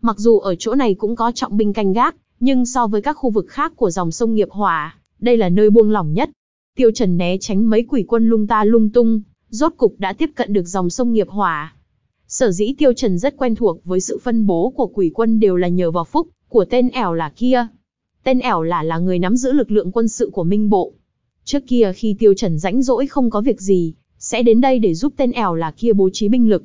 Mặc dù ở chỗ này cũng có trọng binh canh gác, nhưng so với các khu vực khác của dòng sông nghiệp hòa, đây là nơi buông lỏng nhất. Tiêu Trần né tránh mấy quỷ quân lung ta lung tung, rốt cục đã tiếp cận được dòng sông nghiệp hòa. Sở dĩ Tiêu Trần rất quen thuộc với sự phân bố của quỷ quân đều là nhờ vào phúc của tên ẻo là kia, Tên ẻo là là người nắm giữ lực lượng quân sự của Minh Bộ. Trước kia khi Tiêu Trần rãnh rỗi không có việc gì, sẽ đến đây để giúp tên ẻo là kia bố trí binh lực.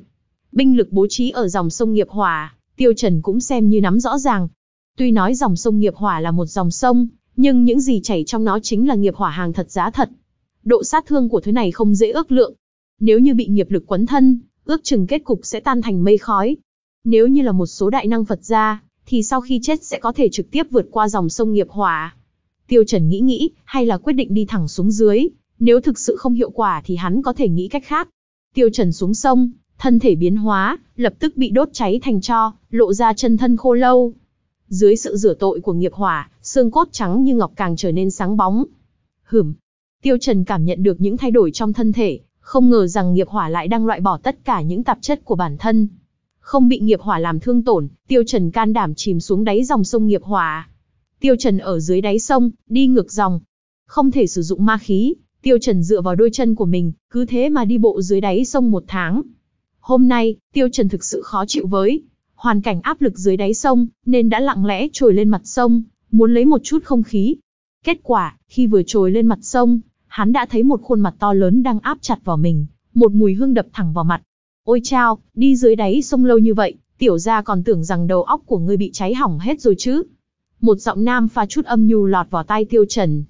Binh lực bố trí ở dòng sông Nghiệp Hòa, Tiêu Trần cũng xem như nắm rõ ràng. Tuy nói dòng sông Nghiệp Hòa là một dòng sông, nhưng những gì chảy trong nó chính là nghiệp hỏa hàng thật giá thật. Độ sát thương của thứ này không dễ ước lượng. Nếu như bị nghiệp lực quấn thân, ước chừng kết cục sẽ tan thành mây khói. Nếu như là một số đại năng Phật gia, thì sau khi chết sẽ có thể trực tiếp vượt qua dòng sông nghiệp hỏa. Tiêu Trần nghĩ nghĩ, hay là quyết định đi thẳng xuống dưới, nếu thực sự không hiệu quả thì hắn có thể nghĩ cách khác. Tiêu Trần xuống sông, thân thể biến hóa, lập tức bị đốt cháy thành tro, lộ ra chân thân khô lâu. Dưới sự rửa tội của nghiệp hỏa, xương cốt trắng như ngọc càng trở nên sáng bóng. Hửm, Tiêu Trần cảm nhận được những thay đổi trong thân thể, không ngờ rằng nghiệp hỏa lại đang loại bỏ tất cả những tạp chất của bản thân không bị nghiệp hỏa làm thương tổn, Tiêu Trần can đảm chìm xuống đáy dòng sông nghiệp hỏa. Tiêu Trần ở dưới đáy sông, đi ngược dòng, không thể sử dụng ma khí, Tiêu Trần dựa vào đôi chân của mình, cứ thế mà đi bộ dưới đáy sông một tháng. Hôm nay, Tiêu Trần thực sự khó chịu với hoàn cảnh áp lực dưới đáy sông, nên đã lặng lẽ trồi lên mặt sông, muốn lấy một chút không khí. Kết quả, khi vừa trồi lên mặt sông, hắn đã thấy một khuôn mặt to lớn đang áp chặt vào mình, một mùi hương đập thẳng vào mặt, Ôi chao, đi dưới đáy sông lâu như vậy, tiểu gia còn tưởng rằng đầu óc của ngươi bị cháy hỏng hết rồi chứ. Một giọng nam pha chút âm nhu lọt vào tai tiêu trần.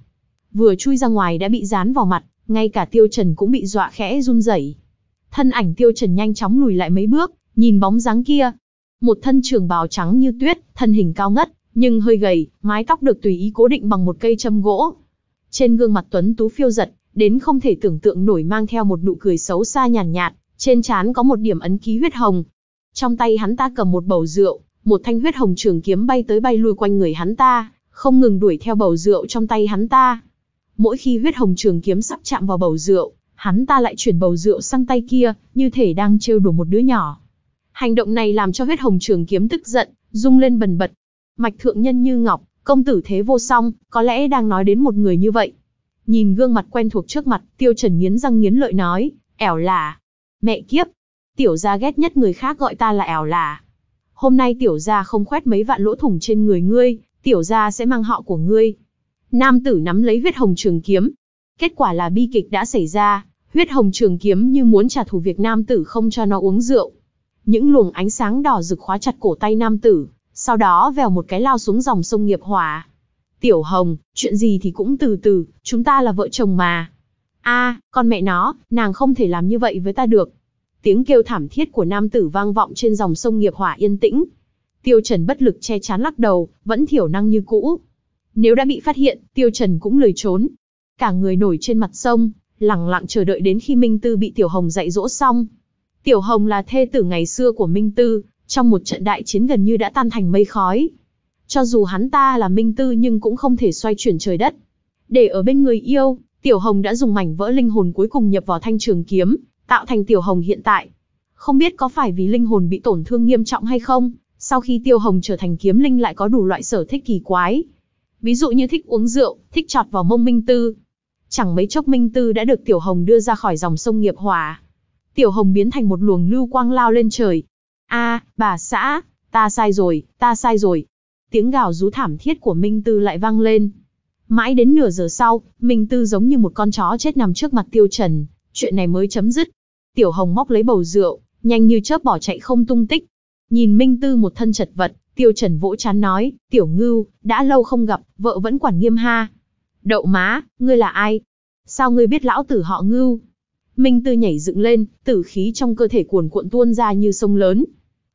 Vừa chui ra ngoài đã bị dán vào mặt, ngay cả tiêu trần cũng bị dọa khẽ run rẩy. Thân ảnh tiêu trần nhanh chóng lùi lại mấy bước, nhìn bóng dáng kia. Một thân trường bào trắng như tuyết, thân hình cao ngất, nhưng hơi gầy, mái tóc được tùy ý cố định bằng một cây châm gỗ. Trên gương mặt tuấn tú phiêu giật, đến không thể tưởng tượng nổi mang theo một nụ cười xấu xa nhàn nhạt, nhạt, trên trán có một điểm ấn ký huyết hồng. Trong tay hắn ta cầm một bầu rượu, một thanh huyết hồng trường kiếm bay tới bay lui quanh người hắn ta, không ngừng đuổi theo bầu rượu trong tay hắn ta. Mỗi khi huyết hồng trường kiếm sắp chạm vào bầu rượu, hắn ta lại chuyển bầu rượu sang tay kia, như thể đang trêu đùa một đứa nhỏ. Hành động này làm cho huyết hồng trường kiếm tức giận, rung lên bần bật. Mạch thượng nhân như ngọc, công tử thế vô song, có lẽ đang nói đến một người như vậy. Nhìn gương mặt quen thuộc trước mặt, tiêu trần nghiến răng nghiến lợi nói, ẻo là, Mẹ kiếp, tiểu gia ghét nhất người khác gọi ta là ẻo là. Hôm nay tiểu gia không khoét mấy vạn lỗ thủng trên người ngươi, tiểu gia sẽ mang họ của ngươi. Nam tử nắm lấy huyết hồng trường kiếm. Kết quả là bi kịch đã xảy ra, huyết hồng trường kiếm như muốn trả thù việc nam tử không cho nó uống rượu. Những luồng ánh sáng đỏ rực khóa chặt cổ tay nam tử, sau đó vèo một cái lao xuống dòng sông nghiệp hòa. Tiểu Hồng, chuyện gì thì cũng từ từ, chúng ta là vợ chồng mà a con mẹ nó, nàng không thể làm như vậy với ta được. Tiếng kêu thảm thiết của nam tử vang vọng trên dòng sông nghiệp hỏa yên tĩnh. Tiêu Trần bất lực che chán lắc đầu, vẫn thiểu năng như cũ. Nếu đã bị phát hiện, Tiêu Trần cũng lười trốn. Cả người nổi trên mặt sông, lặng lặng chờ đợi đến khi Minh Tư bị Tiểu Hồng dạy dỗ xong. Tiểu Hồng là thê tử ngày xưa của Minh Tư, trong một trận đại chiến gần như đã tan thành mây khói. Cho dù hắn ta là Minh Tư nhưng cũng không thể xoay chuyển trời đất. Để ở bên người yêu, Tiểu Hồng đã dùng mảnh vỡ linh hồn cuối cùng nhập vào thanh trường kiếm, tạo thành Tiểu Hồng hiện tại. Không biết có phải vì linh hồn bị tổn thương nghiêm trọng hay không, sau khi Tiêu Hồng trở thành kiếm linh lại có đủ loại sở thích kỳ quái. Ví dụ như thích uống rượu, thích chọt vào mông Minh Tư. Chẳng mấy chốc Minh Tư đã được Tiểu Hồng đưa ra khỏi dòng sông nghiệp hòa. Tiểu Hồng biến thành một luồng lưu quang lao lên trời. a bà xã, ta sai rồi, ta sai rồi. Tiếng gào rú thảm thiết của Minh Tư lại vang lên. Mãi đến nửa giờ sau, Minh Tư giống như một con chó chết nằm trước mặt Tiêu Trần, chuyện này mới chấm dứt. Tiểu Hồng móc lấy bầu rượu, nhanh như chớp bỏ chạy không tung tích. Nhìn Minh Tư một thân chật vật, Tiêu Trần vỗ chán nói, Tiểu Ngưu, đã lâu không gặp, vợ vẫn quản nghiêm ha. Đậu má, ngươi là ai? Sao ngươi biết lão tử họ Ngưu? Minh Tư nhảy dựng lên, tử khí trong cơ thể cuồn cuộn tuôn ra như sông lớn.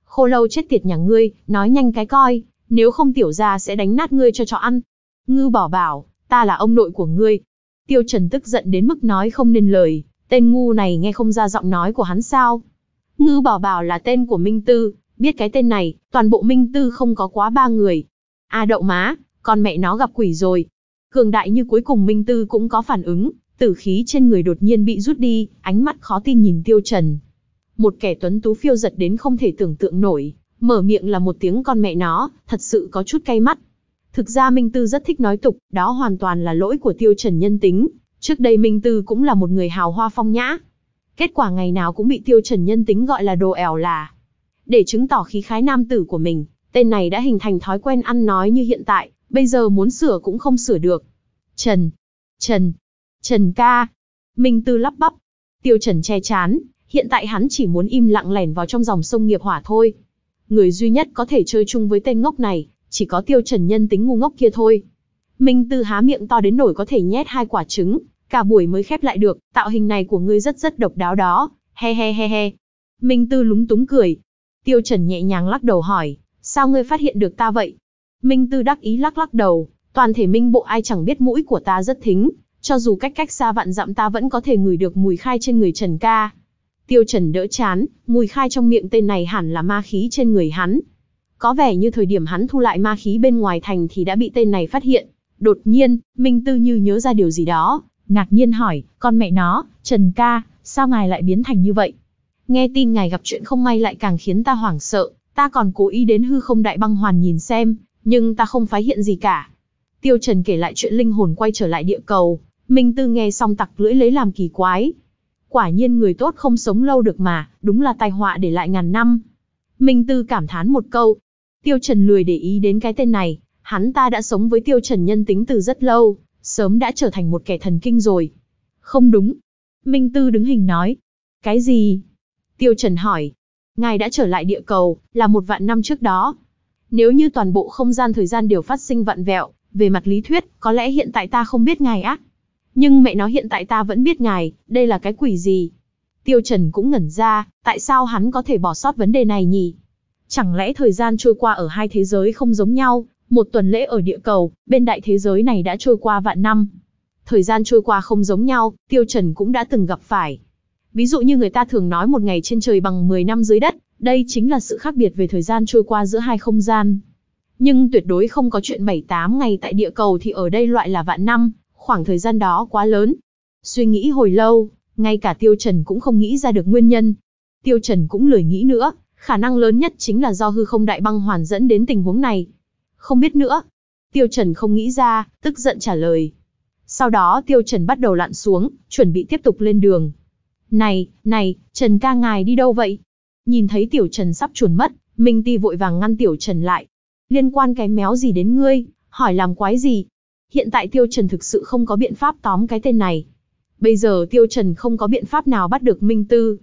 Khô lâu chết tiệt nhà ngươi, nói nhanh cái coi, nếu không tiểu ra sẽ đánh nát ngươi cho chó ăn. Ngư bỏ bảo, ta là ông nội của ngươi. Tiêu Trần tức giận đến mức nói không nên lời, tên ngu này nghe không ra giọng nói của hắn sao. Ngư bảo bảo là tên của Minh Tư, biết cái tên này, toàn bộ Minh Tư không có quá ba người. A à, đậu má, con mẹ nó gặp quỷ rồi. Cường đại như cuối cùng Minh Tư cũng có phản ứng, tử khí trên người đột nhiên bị rút đi, ánh mắt khó tin nhìn Tiêu Trần. Một kẻ tuấn tú phiêu giật đến không thể tưởng tượng nổi, mở miệng là một tiếng con mẹ nó, thật sự có chút cay mắt. Thực ra Minh Tư rất thích nói tục, đó hoàn toàn là lỗi của tiêu trần nhân tính. Trước đây Minh Tư cũng là một người hào hoa phong nhã. Kết quả ngày nào cũng bị tiêu trần nhân tính gọi là đồ ẻo là. Để chứng tỏ khí khái nam tử của mình, tên này đã hình thành thói quen ăn nói như hiện tại, bây giờ muốn sửa cũng không sửa được. Trần, Trần, Trần ca. Minh Tư lắp bắp. Tiêu Trần che chán, hiện tại hắn chỉ muốn im lặng lẻn vào trong dòng sông nghiệp hỏa thôi. Người duy nhất có thể chơi chung với tên ngốc này, chỉ có tiêu trần nhân tính ngu ngốc kia thôi. Minh Tư há miệng to đến nổi có thể nhét hai quả trứng, cả buổi mới khép lại được, tạo hình này của ngươi rất rất độc đáo đó, he he he he. Minh Tư lúng túng cười. Tiêu Trần nhẹ nhàng lắc đầu hỏi, sao ngươi phát hiện được ta vậy? Minh Tư đắc ý lắc lắc đầu, toàn thể minh bộ ai chẳng biết mũi của ta rất thính, cho dù cách cách xa vạn dặm ta vẫn có thể ngửi được mùi khai trên người Trần ca. Tiêu Trần đỡ chán, mùi khai trong miệng tên này hẳn là ma khí trên người hắn, có vẻ như thời điểm hắn thu lại ma khí bên ngoài thành thì đã bị tên này phát hiện. Đột nhiên, Minh Tư như nhớ ra điều gì đó, ngạc nhiên hỏi, con mẹ nó, Trần ca, sao ngài lại biến thành như vậy? Nghe tin ngài gặp chuyện không may lại càng khiến ta hoảng sợ, ta còn cố ý đến hư không đại băng hoàn nhìn xem, nhưng ta không phát hiện gì cả. Tiêu Trần kể lại chuyện linh hồn quay trở lại địa cầu, Minh Tư nghe xong tặc lưỡi lấy làm kỳ quái. Quả nhiên người tốt không sống lâu được mà, đúng là tai họa để lại ngàn năm. Minh Tư cảm thán một câu, Tiêu Trần lười để ý đến cái tên này, hắn ta đã sống với Tiêu Trần nhân tính từ rất lâu, sớm đã trở thành một kẻ thần kinh rồi. Không đúng. Minh Tư đứng hình nói. Cái gì? Tiêu Trần hỏi. Ngài đã trở lại địa cầu, là một vạn năm trước đó. Nếu như toàn bộ không gian thời gian đều phát sinh vặn vẹo, về mặt lý thuyết, có lẽ hiện tại ta không biết ngài ác. Nhưng mẹ nói hiện tại ta vẫn biết ngài, đây là cái quỷ gì? Tiêu Trần cũng ngẩn ra, tại sao hắn có thể bỏ sót vấn đề này nhỉ? Chẳng lẽ thời gian trôi qua ở hai thế giới không giống nhau, một tuần lễ ở địa cầu, bên đại thế giới này đã trôi qua vạn năm. Thời gian trôi qua không giống nhau, Tiêu Trần cũng đã từng gặp phải. Ví dụ như người ta thường nói một ngày trên trời bằng 10 năm dưới đất, đây chính là sự khác biệt về thời gian trôi qua giữa hai không gian. Nhưng tuyệt đối không có chuyện 7-8 ngày tại địa cầu thì ở đây loại là vạn năm, khoảng thời gian đó quá lớn. Suy nghĩ hồi lâu, ngay cả Tiêu Trần cũng không nghĩ ra được nguyên nhân. Tiêu Trần cũng lười nghĩ nữa, Khả năng lớn nhất chính là do hư không đại băng hoàn dẫn đến tình huống này. Không biết nữa. Tiêu Trần không nghĩ ra, tức giận trả lời. Sau đó Tiêu Trần bắt đầu lặn xuống, chuẩn bị tiếp tục lên đường. Này, này, Trần ca ngài đi đâu vậy? Nhìn thấy Tiểu Trần sắp chuồn mất, Minh Ti vội vàng ngăn Tiểu Trần lại. Liên quan cái méo gì đến ngươi, hỏi làm quái gì? Hiện tại Tiêu Trần thực sự không có biện pháp tóm cái tên này. Bây giờ Tiêu Trần không có biện pháp nào bắt được Minh Tư,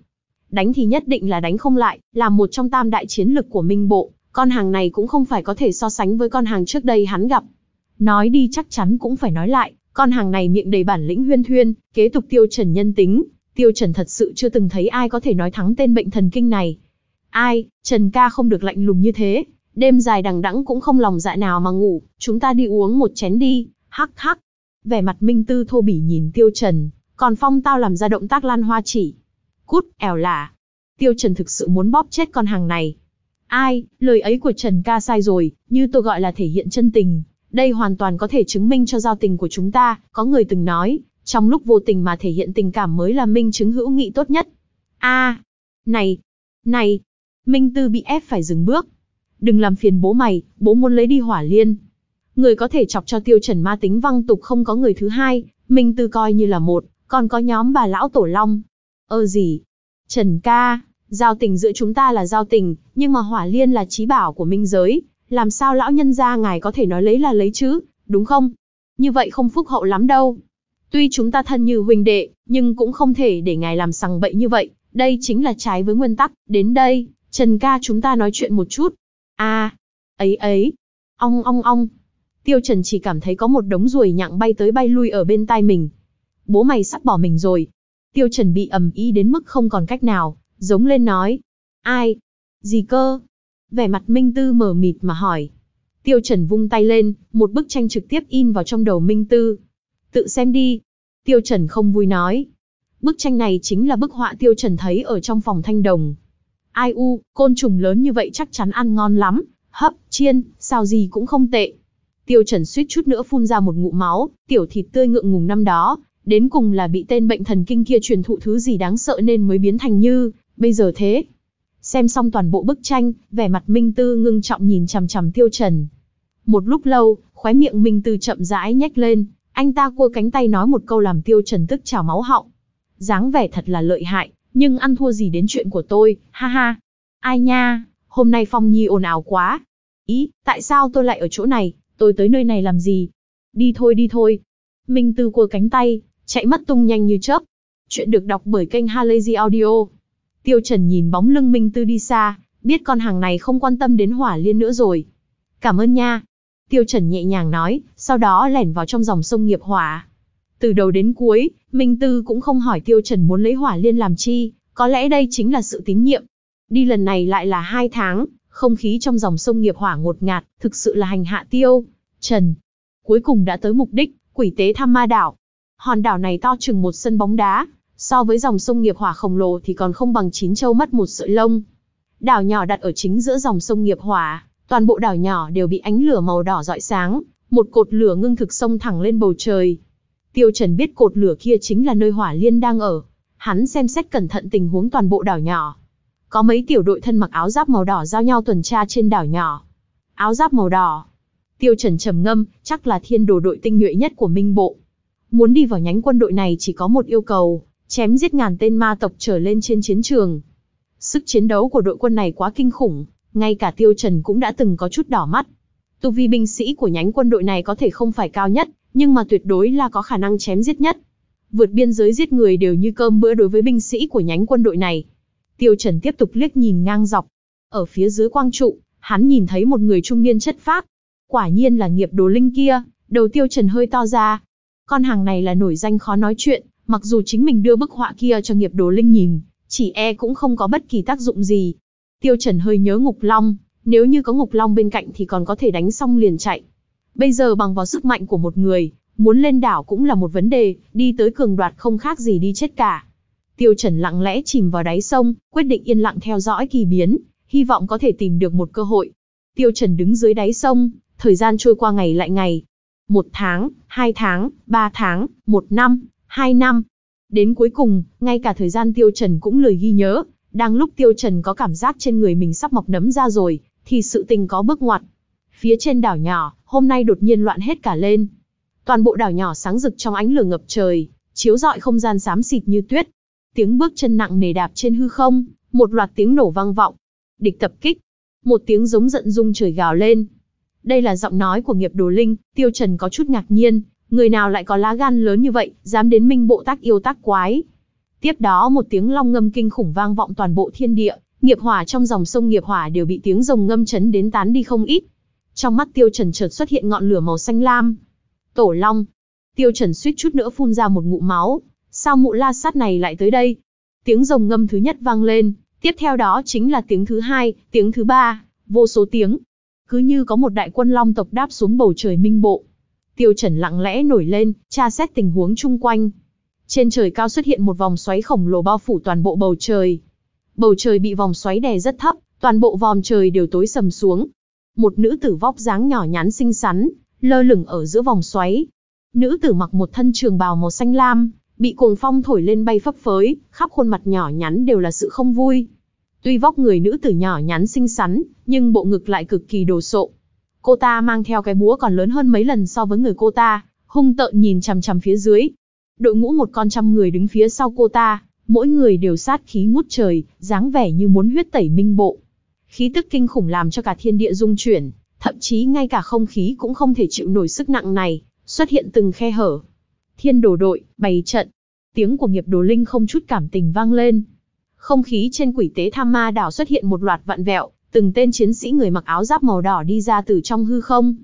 đánh thì nhất định là đánh không lại, là một trong tam đại chiến lực của Minh Bộ, con hàng này cũng không phải có thể so sánh với con hàng trước đây hắn gặp. Nói đi chắc chắn cũng phải nói lại, con hàng này miệng đầy bản lĩnh huyên thuyên, kế tục tiêu trần nhân tính, tiêu trần thật sự chưa từng thấy ai có thể nói thắng tên bệnh thần kinh này. Ai, Trần ca không được lạnh lùng như thế, đêm dài đằng đẵng cũng không lòng dạ nào mà ngủ, chúng ta đi uống một chén đi, hắc hắc. Vẻ mặt Minh Tư thô bỉ nhìn tiêu trần, còn phong tao làm ra động tác lan hoa chỉ, cút, ẻo lả. Tiêu Trần thực sự muốn bóp chết con hàng này. Ai, lời ấy của Trần ca sai rồi, như tôi gọi là thể hiện chân tình. Đây hoàn toàn có thể chứng minh cho giao tình của chúng ta, có người từng nói, trong lúc vô tình mà thể hiện tình cảm mới là minh chứng hữu nghị tốt nhất. A, này, này, Minh Tư bị ép phải dừng bước. Đừng làm phiền bố mày, bố muốn lấy đi hỏa liên. Người có thể chọc cho tiêu trần ma tính văng tục không có người thứ hai, Minh Tư coi như là một, còn có nhóm bà lão tổ long, Ơ ờ gì? Trần ca, giao tình giữa chúng ta là giao tình, nhưng mà hỏa liên là trí bảo của minh giới, làm sao lão nhân gia ngài có thể nói lấy là lấy chứ, đúng không? Như vậy không phúc hậu lắm đâu. Tuy chúng ta thân như huynh đệ, nhưng cũng không thể để ngài làm sằng bậy như vậy, đây chính là trái với nguyên tắc, đến đây, Trần ca chúng ta nói chuyện một chút. À, ấy ấy, ong ong ong. Tiêu Trần chỉ cảm thấy có một đống ruồi nhặng bay tới bay lui ở bên tai mình. Bố mày sắp bỏ mình rồi, Tiêu Trần bị ầm ý đến mức không còn cách nào, giống lên nói. Ai? Gì cơ? Vẻ mặt Minh Tư mờ mịt mà hỏi. Tiêu Trần vung tay lên, một bức tranh trực tiếp in vào trong đầu Minh Tư. Tự xem đi. Tiêu Trần không vui nói. Bức tranh này chính là bức họa Tiêu Trần thấy ở trong phòng thanh đồng. Ai u, côn trùng lớn như vậy chắc chắn ăn ngon lắm. Hấp, chiên, sao gì cũng không tệ. Tiêu Trần suýt chút nữa phun ra một ngụm máu, tiểu thịt tươi ngượng ngùng năm đó, Đến cùng là bị tên bệnh thần kinh kia truyền thụ thứ gì đáng sợ nên mới biến thành như, bây giờ thế. Xem xong toàn bộ bức tranh, vẻ mặt Minh Tư ngưng trọng nhìn chằm chằm Tiêu Trần. Một lúc lâu, khóe miệng Minh Tư chậm rãi nhếch lên, anh ta cua cánh tay nói một câu làm Tiêu Trần tức trào máu họng. dáng vẻ thật là lợi hại, nhưng ăn thua gì đến chuyện của tôi, ha ha. Ai nha, hôm nay Phong Nhi ồn ào quá. Ý, tại sao tôi lại ở chỗ này, tôi tới nơi này làm gì? Đi thôi đi thôi. Minh Tư cua cánh tay, chạy mất tung nhanh như chớp. Chuyện được đọc bởi kênh Halazy Audio. Tiêu Trần nhìn bóng lưng Minh Tư đi xa, biết con hàng này không quan tâm đến hỏa liên nữa rồi. Cảm ơn nha. Tiêu Trần nhẹ nhàng nói, sau đó lẻn vào trong dòng sông nghiệp hỏa. Từ đầu đến cuối, Minh Tư cũng không hỏi Tiêu Trần muốn lấy hỏa liên làm chi, có lẽ đây chính là sự tín nhiệm. Đi lần này lại là hai tháng, không khí trong dòng sông nghiệp hỏa ngột ngạt, thực sự là hành hạ Tiêu. Trần. Cuối cùng đã tới mục đích, quỷ tế tham ma đảo, hòn đảo này to chừng một sân bóng đá, so với dòng sông nghiệp hỏa khổng lồ thì còn không bằng chín châu mất một sợi lông. Đảo nhỏ đặt ở chính giữa dòng sông nghiệp hỏa, toàn bộ đảo nhỏ đều bị ánh lửa màu đỏ rọi sáng, một cột lửa ngưng thực sông thẳng lên bầu trời. Tiêu Trần biết cột lửa kia chính là nơi hỏa liên đang ở. Hắn xem xét cẩn thận tình huống toàn bộ đảo nhỏ. Có mấy tiểu đội thân mặc áo giáp màu đỏ giao nhau tuần tra trên đảo nhỏ. Áo giáp màu đỏ. Tiêu Trần trầm ngâm, chắc là thiên đồ đội tinh nhuệ nhất của Minh Bộ. Muốn đi vào nhánh quân đội này chỉ có một yêu cầu, chém giết ngàn tên ma tộc trở lên trên chiến trường. Sức chiến đấu của đội quân này quá kinh khủng, ngay cả Tiêu Trần cũng đã từng có chút đỏ mắt. Tu vi binh sĩ của nhánh quân đội này có thể không phải cao nhất, nhưng mà tuyệt đối là có khả năng chém giết nhất. Vượt biên giới giết người đều như cơm bữa đối với binh sĩ của nhánh quân đội này. Tiêu Trần tiếp tục liếc nhìn ngang dọc. Ở phía dưới quang trụ, hắn nhìn thấy một người trung niên chất phác. Quả nhiên là nghiệp đồ linh kia, đầu Tiêu Trần hơi to ra, con hàng này là nổi danh khó nói chuyện, mặc dù chính mình đưa bức họa kia cho nghiệp đồ linh nhìn, chỉ e cũng không có bất kỳ tác dụng gì. Tiêu Trần hơi nhớ Ngục Long, nếu như có Ngục Long bên cạnh thì còn có thể đánh xong liền chạy. Bây giờ bằng vào sức mạnh của một người, muốn lên đảo cũng là một vấn đề, đi tới cường đoạt không khác gì đi chết cả. Tiêu Trần lặng lẽ chìm vào đáy sông, quyết định yên lặng theo dõi kỳ biến, hy vọng có thể tìm được một cơ hội. Tiêu Trần đứng dưới đáy sông, thời gian trôi qua ngày lại ngày, một tháng, hai tháng, ba tháng, một năm, hai năm. Đến cuối cùng, ngay cả thời gian Tiêu Trần cũng lười ghi nhớ, đang lúc Tiêu Trần có cảm giác trên người mình sắp mọc nấm ra rồi, thì sự tình có bước ngoặt. Phía trên đảo nhỏ, hôm nay đột nhiên loạn hết cả lên. Toàn bộ đảo nhỏ sáng rực trong ánh lửa ngập trời, chiếu rọi không gian xám xịt như tuyết. Tiếng bước chân nặng nề đạp trên hư không, một loạt tiếng nổ vang vọng. Địch tập kích. Một tiếng giống giận rung trời gào lên, đây là giọng nói của nghiệp đồ linh, tiêu trần có chút ngạc nhiên, người nào lại có lá gan lớn như vậy, dám đến minh bộ tác yêu tác quái. Tiếp đó một tiếng long ngâm kinh khủng vang vọng toàn bộ thiên địa, nghiệp hỏa trong dòng sông nghiệp hỏa đều bị tiếng rồng ngâm chấn đến tán đi không ít. Trong mắt tiêu trần chợt xuất hiện ngọn lửa màu xanh lam. Tổ long. Tiêu trần suýt chút nữa phun ra một ngụ máu. Sao mụ la sát này lại tới đây? Tiếng rồng ngâm thứ nhất vang lên, tiếp theo đó chính là tiếng thứ hai, tiếng thứ ba, vô số tiếng, cứ như có một đại quân long tộc đáp xuống bầu trời minh bộ. Tiêu Trần lặng lẽ nổi lên, tra xét tình huống chung quanh. Trên trời cao xuất hiện một vòng xoáy khổng lồ bao phủ toàn bộ bầu trời. Bầu trời bị vòng xoáy đè rất thấp, toàn bộ vòm trời đều tối sầm xuống. Một nữ tử vóc dáng nhỏ nhắn xinh xắn, lơ lửng ở giữa vòng xoáy. Nữ tử mặc một thân trường bào màu xanh lam, bị cuồng phong thổi lên bay phấp phới, khắp khuôn mặt nhỏ nhắn đều là sự không vui, Tuy vóc người nữ tử nhỏ nhắn xinh xắn, nhưng bộ ngực lại cực kỳ đồ sộ. Cô ta mang theo cái búa còn lớn hơn mấy lần so với người cô ta, hung tợn nhìn chằm chằm phía dưới. Đội ngũ một con trăm người đứng phía sau cô ta, mỗi người đều sát khí ngút trời, dáng vẻ như muốn huyết tẩy minh bộ. Khí tức kinh khủng làm cho cả thiên địa rung chuyển, thậm chí ngay cả không khí cũng không thể chịu nổi sức nặng này, xuất hiện từng khe hở. Thiên đồ đội, bày trận. Tiếng của nghiệp đồ linh không chút cảm tình vang lên, không khí trên quỷ tế tham ma đảo xuất hiện một loạt vạn vẹo, từng tên chiến sĩ người mặc áo giáp màu đỏ đi ra từ trong hư không.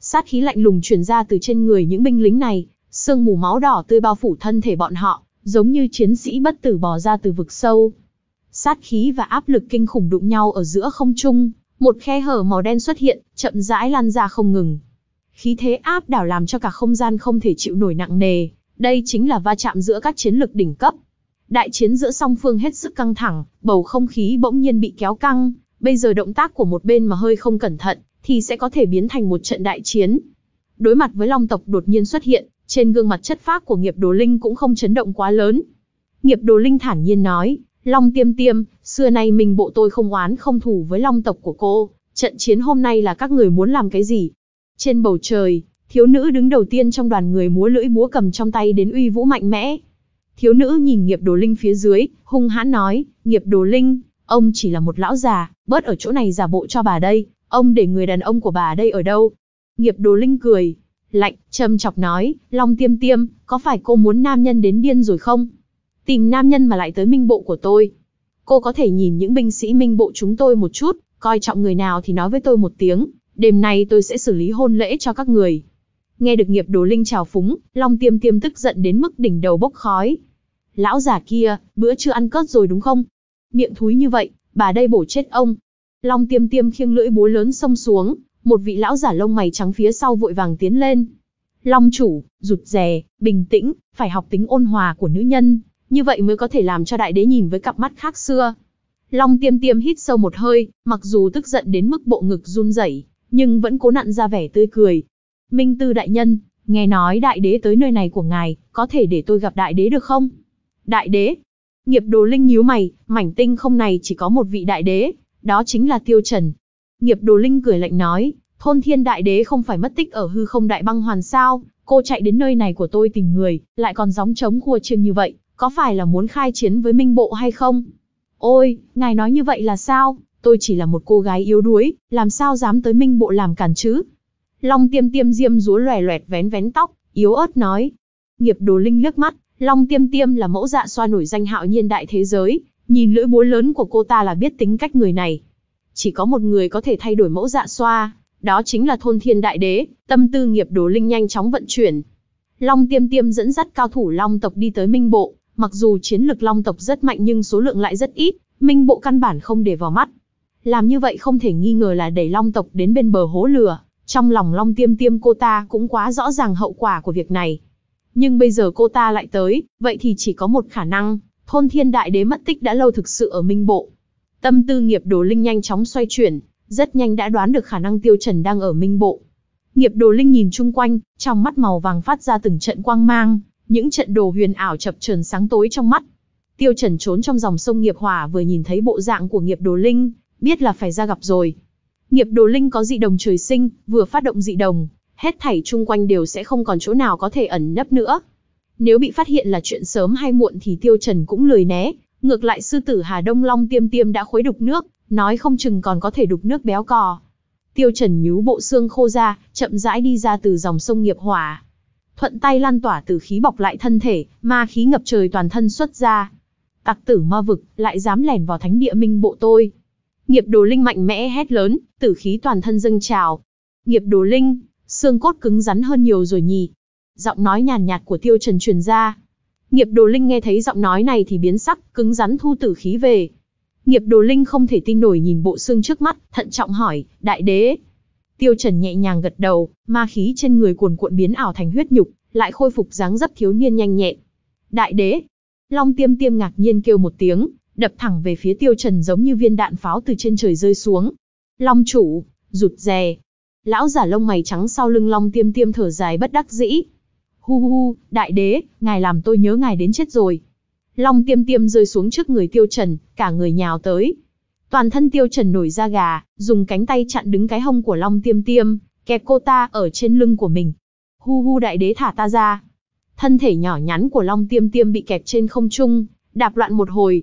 Sát khí lạnh lùng truyền ra từ trên người những binh lính này, sương mù máu đỏ tươi bao phủ thân thể bọn họ, giống như chiến sĩ bất tử bò ra từ vực sâu. Sát khí và áp lực kinh khủng đụng nhau ở giữa không trung, một khe hở màu đen xuất hiện, chậm rãi lan ra không ngừng. Khí thế áp đảo làm cho cả không gian không thể chịu nổi nặng nề, đây chính là va chạm giữa các chiến lực đỉnh cấp. Đại chiến giữa song phương hết sức căng thẳng, bầu không khí bỗng nhiên bị kéo căng, bây giờ động tác của một bên mà hơi không cẩn thận, thì sẽ có thể biến thành một trận đại chiến. Đối mặt với long tộc đột nhiên xuất hiện, trên gương mặt chất phác của nghiệp đồ linh cũng không chấn động quá lớn. Nghiệp đồ linh thản nhiên nói, long tiêm tiêm, xưa nay mình bộ tôi không oán không thù với long tộc của cô, trận chiến hôm nay là các người muốn làm cái gì? Trên bầu trời, thiếu nữ đứng đầu tiên trong đoàn người múa lưỡi búa cầm trong tay đến uy vũ mạnh mẽ. Thiếu nữ nhìn nghiệp đồ linh phía dưới, hung hãn nói, nghiệp đồ linh, ông chỉ là một lão già, bớt ở chỗ này giả bộ cho bà đây, ông để người đàn ông của bà đây ở đâu. Nghiệp đồ linh cười, lạnh, châm chọc nói, Long tiêm tiêm, có phải cô muốn nam nhân đến điên rồi không? Tìm nam nhân mà lại tới minh bộ của tôi. Cô có thể nhìn những binh sĩ minh bộ chúng tôi một chút, coi trọng người nào thì nói với tôi một tiếng, đêm nay tôi sẽ xử lý hôn lễ cho các người, Nghe được nghiệp đồ linh trào phúng, Long Tiêm Tiêm tức giận đến mức đỉnh đầu bốc khói. Lão già kia, bữa chưa ăn cớt rồi đúng không? Miệng thúi như vậy, bà đây bổ chết ông. Long Tiêm Tiêm khiêng lưỡi búa lớn xông xuống, một vị lão giả lông mày trắng phía sau vội vàng tiến lên. Long chủ, rụt rè, bình tĩnh, phải học tính ôn hòa của nữ nhân, như vậy mới có thể làm cho đại đế nhìn với cặp mắt khác xưa. Long tiêm tiêm hít sâu một hơi, mặc dù tức giận đến mức bộ ngực run rẩy, nhưng vẫn cố nặn ra vẻ tươi cười, Minh Tư đại nhân, nghe nói đại đế tới nơi này của ngài, có thể để tôi gặp đại đế được không? Đại đế? Nghiệp đồ linh nhíu mày, mảnh tinh không này chỉ có một vị đại đế, đó chính là Tiêu Trần. Nghiệp đồ linh cười lạnh nói, thôn thiên đại đế không phải mất tích ở hư không đại băng hoàn sao, cô chạy đến nơi này của tôi tìm người, lại còn gióng trống khua chiêng như vậy, có phải là muốn khai chiến với minh bộ hay không? Ôi, ngài nói như vậy là sao? Tôi chỉ là một cô gái yếu đuối, làm sao dám tới minh bộ làm cản chứ? Long tiêm tiêm diêm rúa loè loẹt vén vén tóc, yếu ớt nói. Nghiệp đồ linh lướt mắt, Long tiêm tiêm là mẫu dạ xoa nổi danh hạo nhiên đại thế giới, nhìn lưỡi búa lớn của cô ta là biết tính cách người này. Chỉ có một người có thể thay đổi mẫu dạ xoa, đó chính là thôn thiên đại đế, tâm tư nghiệp đồ linh nhanh chóng vận chuyển. Long tiêm tiêm dẫn dắt cao thủ Long tộc đi tới Minh Bộ, mặc dù chiến lực Long tộc rất mạnh nhưng số lượng lại rất ít, Minh Bộ căn bản không để vào mắt. Làm như vậy không thể nghi ngờ là đẩy Long tộc đến bên bờ hố lửa, trong lòng Long Tiêm Tiêm cô ta cũng quá rõ ràng hậu quả của việc này. Nhưng bây giờ cô ta lại tới, vậy thì chỉ có một khả năng, thôn thiên đại đế mất tích đã lâu thực sự ở Minh Bộ. Tâm tư nghiệp đồ linh nhanh chóng xoay chuyển, rất nhanh đã đoán được khả năng tiêu trần đang ở Minh Bộ. Nghiệp đồ linh nhìn chung quanh, trong mắt màu vàng phát ra từng trận quang mang, những trận đồ huyền ảo chập chờn sáng tối trong mắt. Tiêu Trần trốn trong dòng sông Nghiệp Hỏa vừa nhìn thấy bộ dạng của Nghiệp Đồ Linh, biết là phải ra gặp rồi, nghiệp đồ linh có dị đồng trời sinh, vừa phát động dị đồng, hết thảy chung quanh đều sẽ không còn chỗ nào có thể ẩn nấp nữa. Nếu bị phát hiện là chuyện sớm hay muộn thì Tiêu Trần cũng lười né, ngược lại sư tử Hà Đông Long tiêm tiêm đã khuấy đục nước, nói không chừng còn có thể đục nước béo cò. Tiêu Trần nhú bộ xương khô ra, chậm rãi đi ra từ dòng sông nghiệp hỏa. Thuận tay lan tỏa từ khí bọc lại thân thể, ma khí ngập trời toàn thân xuất ra. Tặc tử ma vực, lại dám lẻn vào thánh địa minh bộ tôi, Nghiệp đồ linh mạnh mẽ hét lớn, tử khí toàn thân dâng trào. Nghiệp đồ linh, xương cốt cứng rắn hơn nhiều rồi nhỉ. Giọng nói nhàn nhạt của tiêu trần truyền ra. Nghiệp đồ linh nghe thấy giọng nói này thì biến sắc, cứng rắn thu tử khí về. Nghiệp đồ linh không thể tin nổi nhìn bộ xương trước mắt, thận trọng hỏi, đại đế. Tiêu trần nhẹ nhàng gật đầu, ma khí trên người cuồn cuộn biến ảo thành huyết nhục, lại khôi phục dáng dấp thiếu niên nhanh nhẹn. Đại đế, Long tiêm tiêm ngạc nhiên kêu một tiếng, đập thẳng về phía tiêu trần giống như viên đạn pháo từ trên trời rơi xuống. Long chủ, rụt rè. Lão giả lông mày trắng sau lưng long tiêm tiêm thở dài bất đắc dĩ. Hu hu, đại đế, ngài làm tôi nhớ ngài đến chết rồi. Long tiêm tiêm rơi xuống trước người tiêu trần, cả người nhào tới. Toàn thân tiêu trần nổi da gà, dùng cánh tay chặn đứng cái hông của long tiêm tiêm, kẹp cô ta ở trên lưng của mình. Hu hu đại đế thả ta ra. Thân thể nhỏ nhắn của long tiêm tiêm bị kẹp trên không trung, đạp loạn một hồi,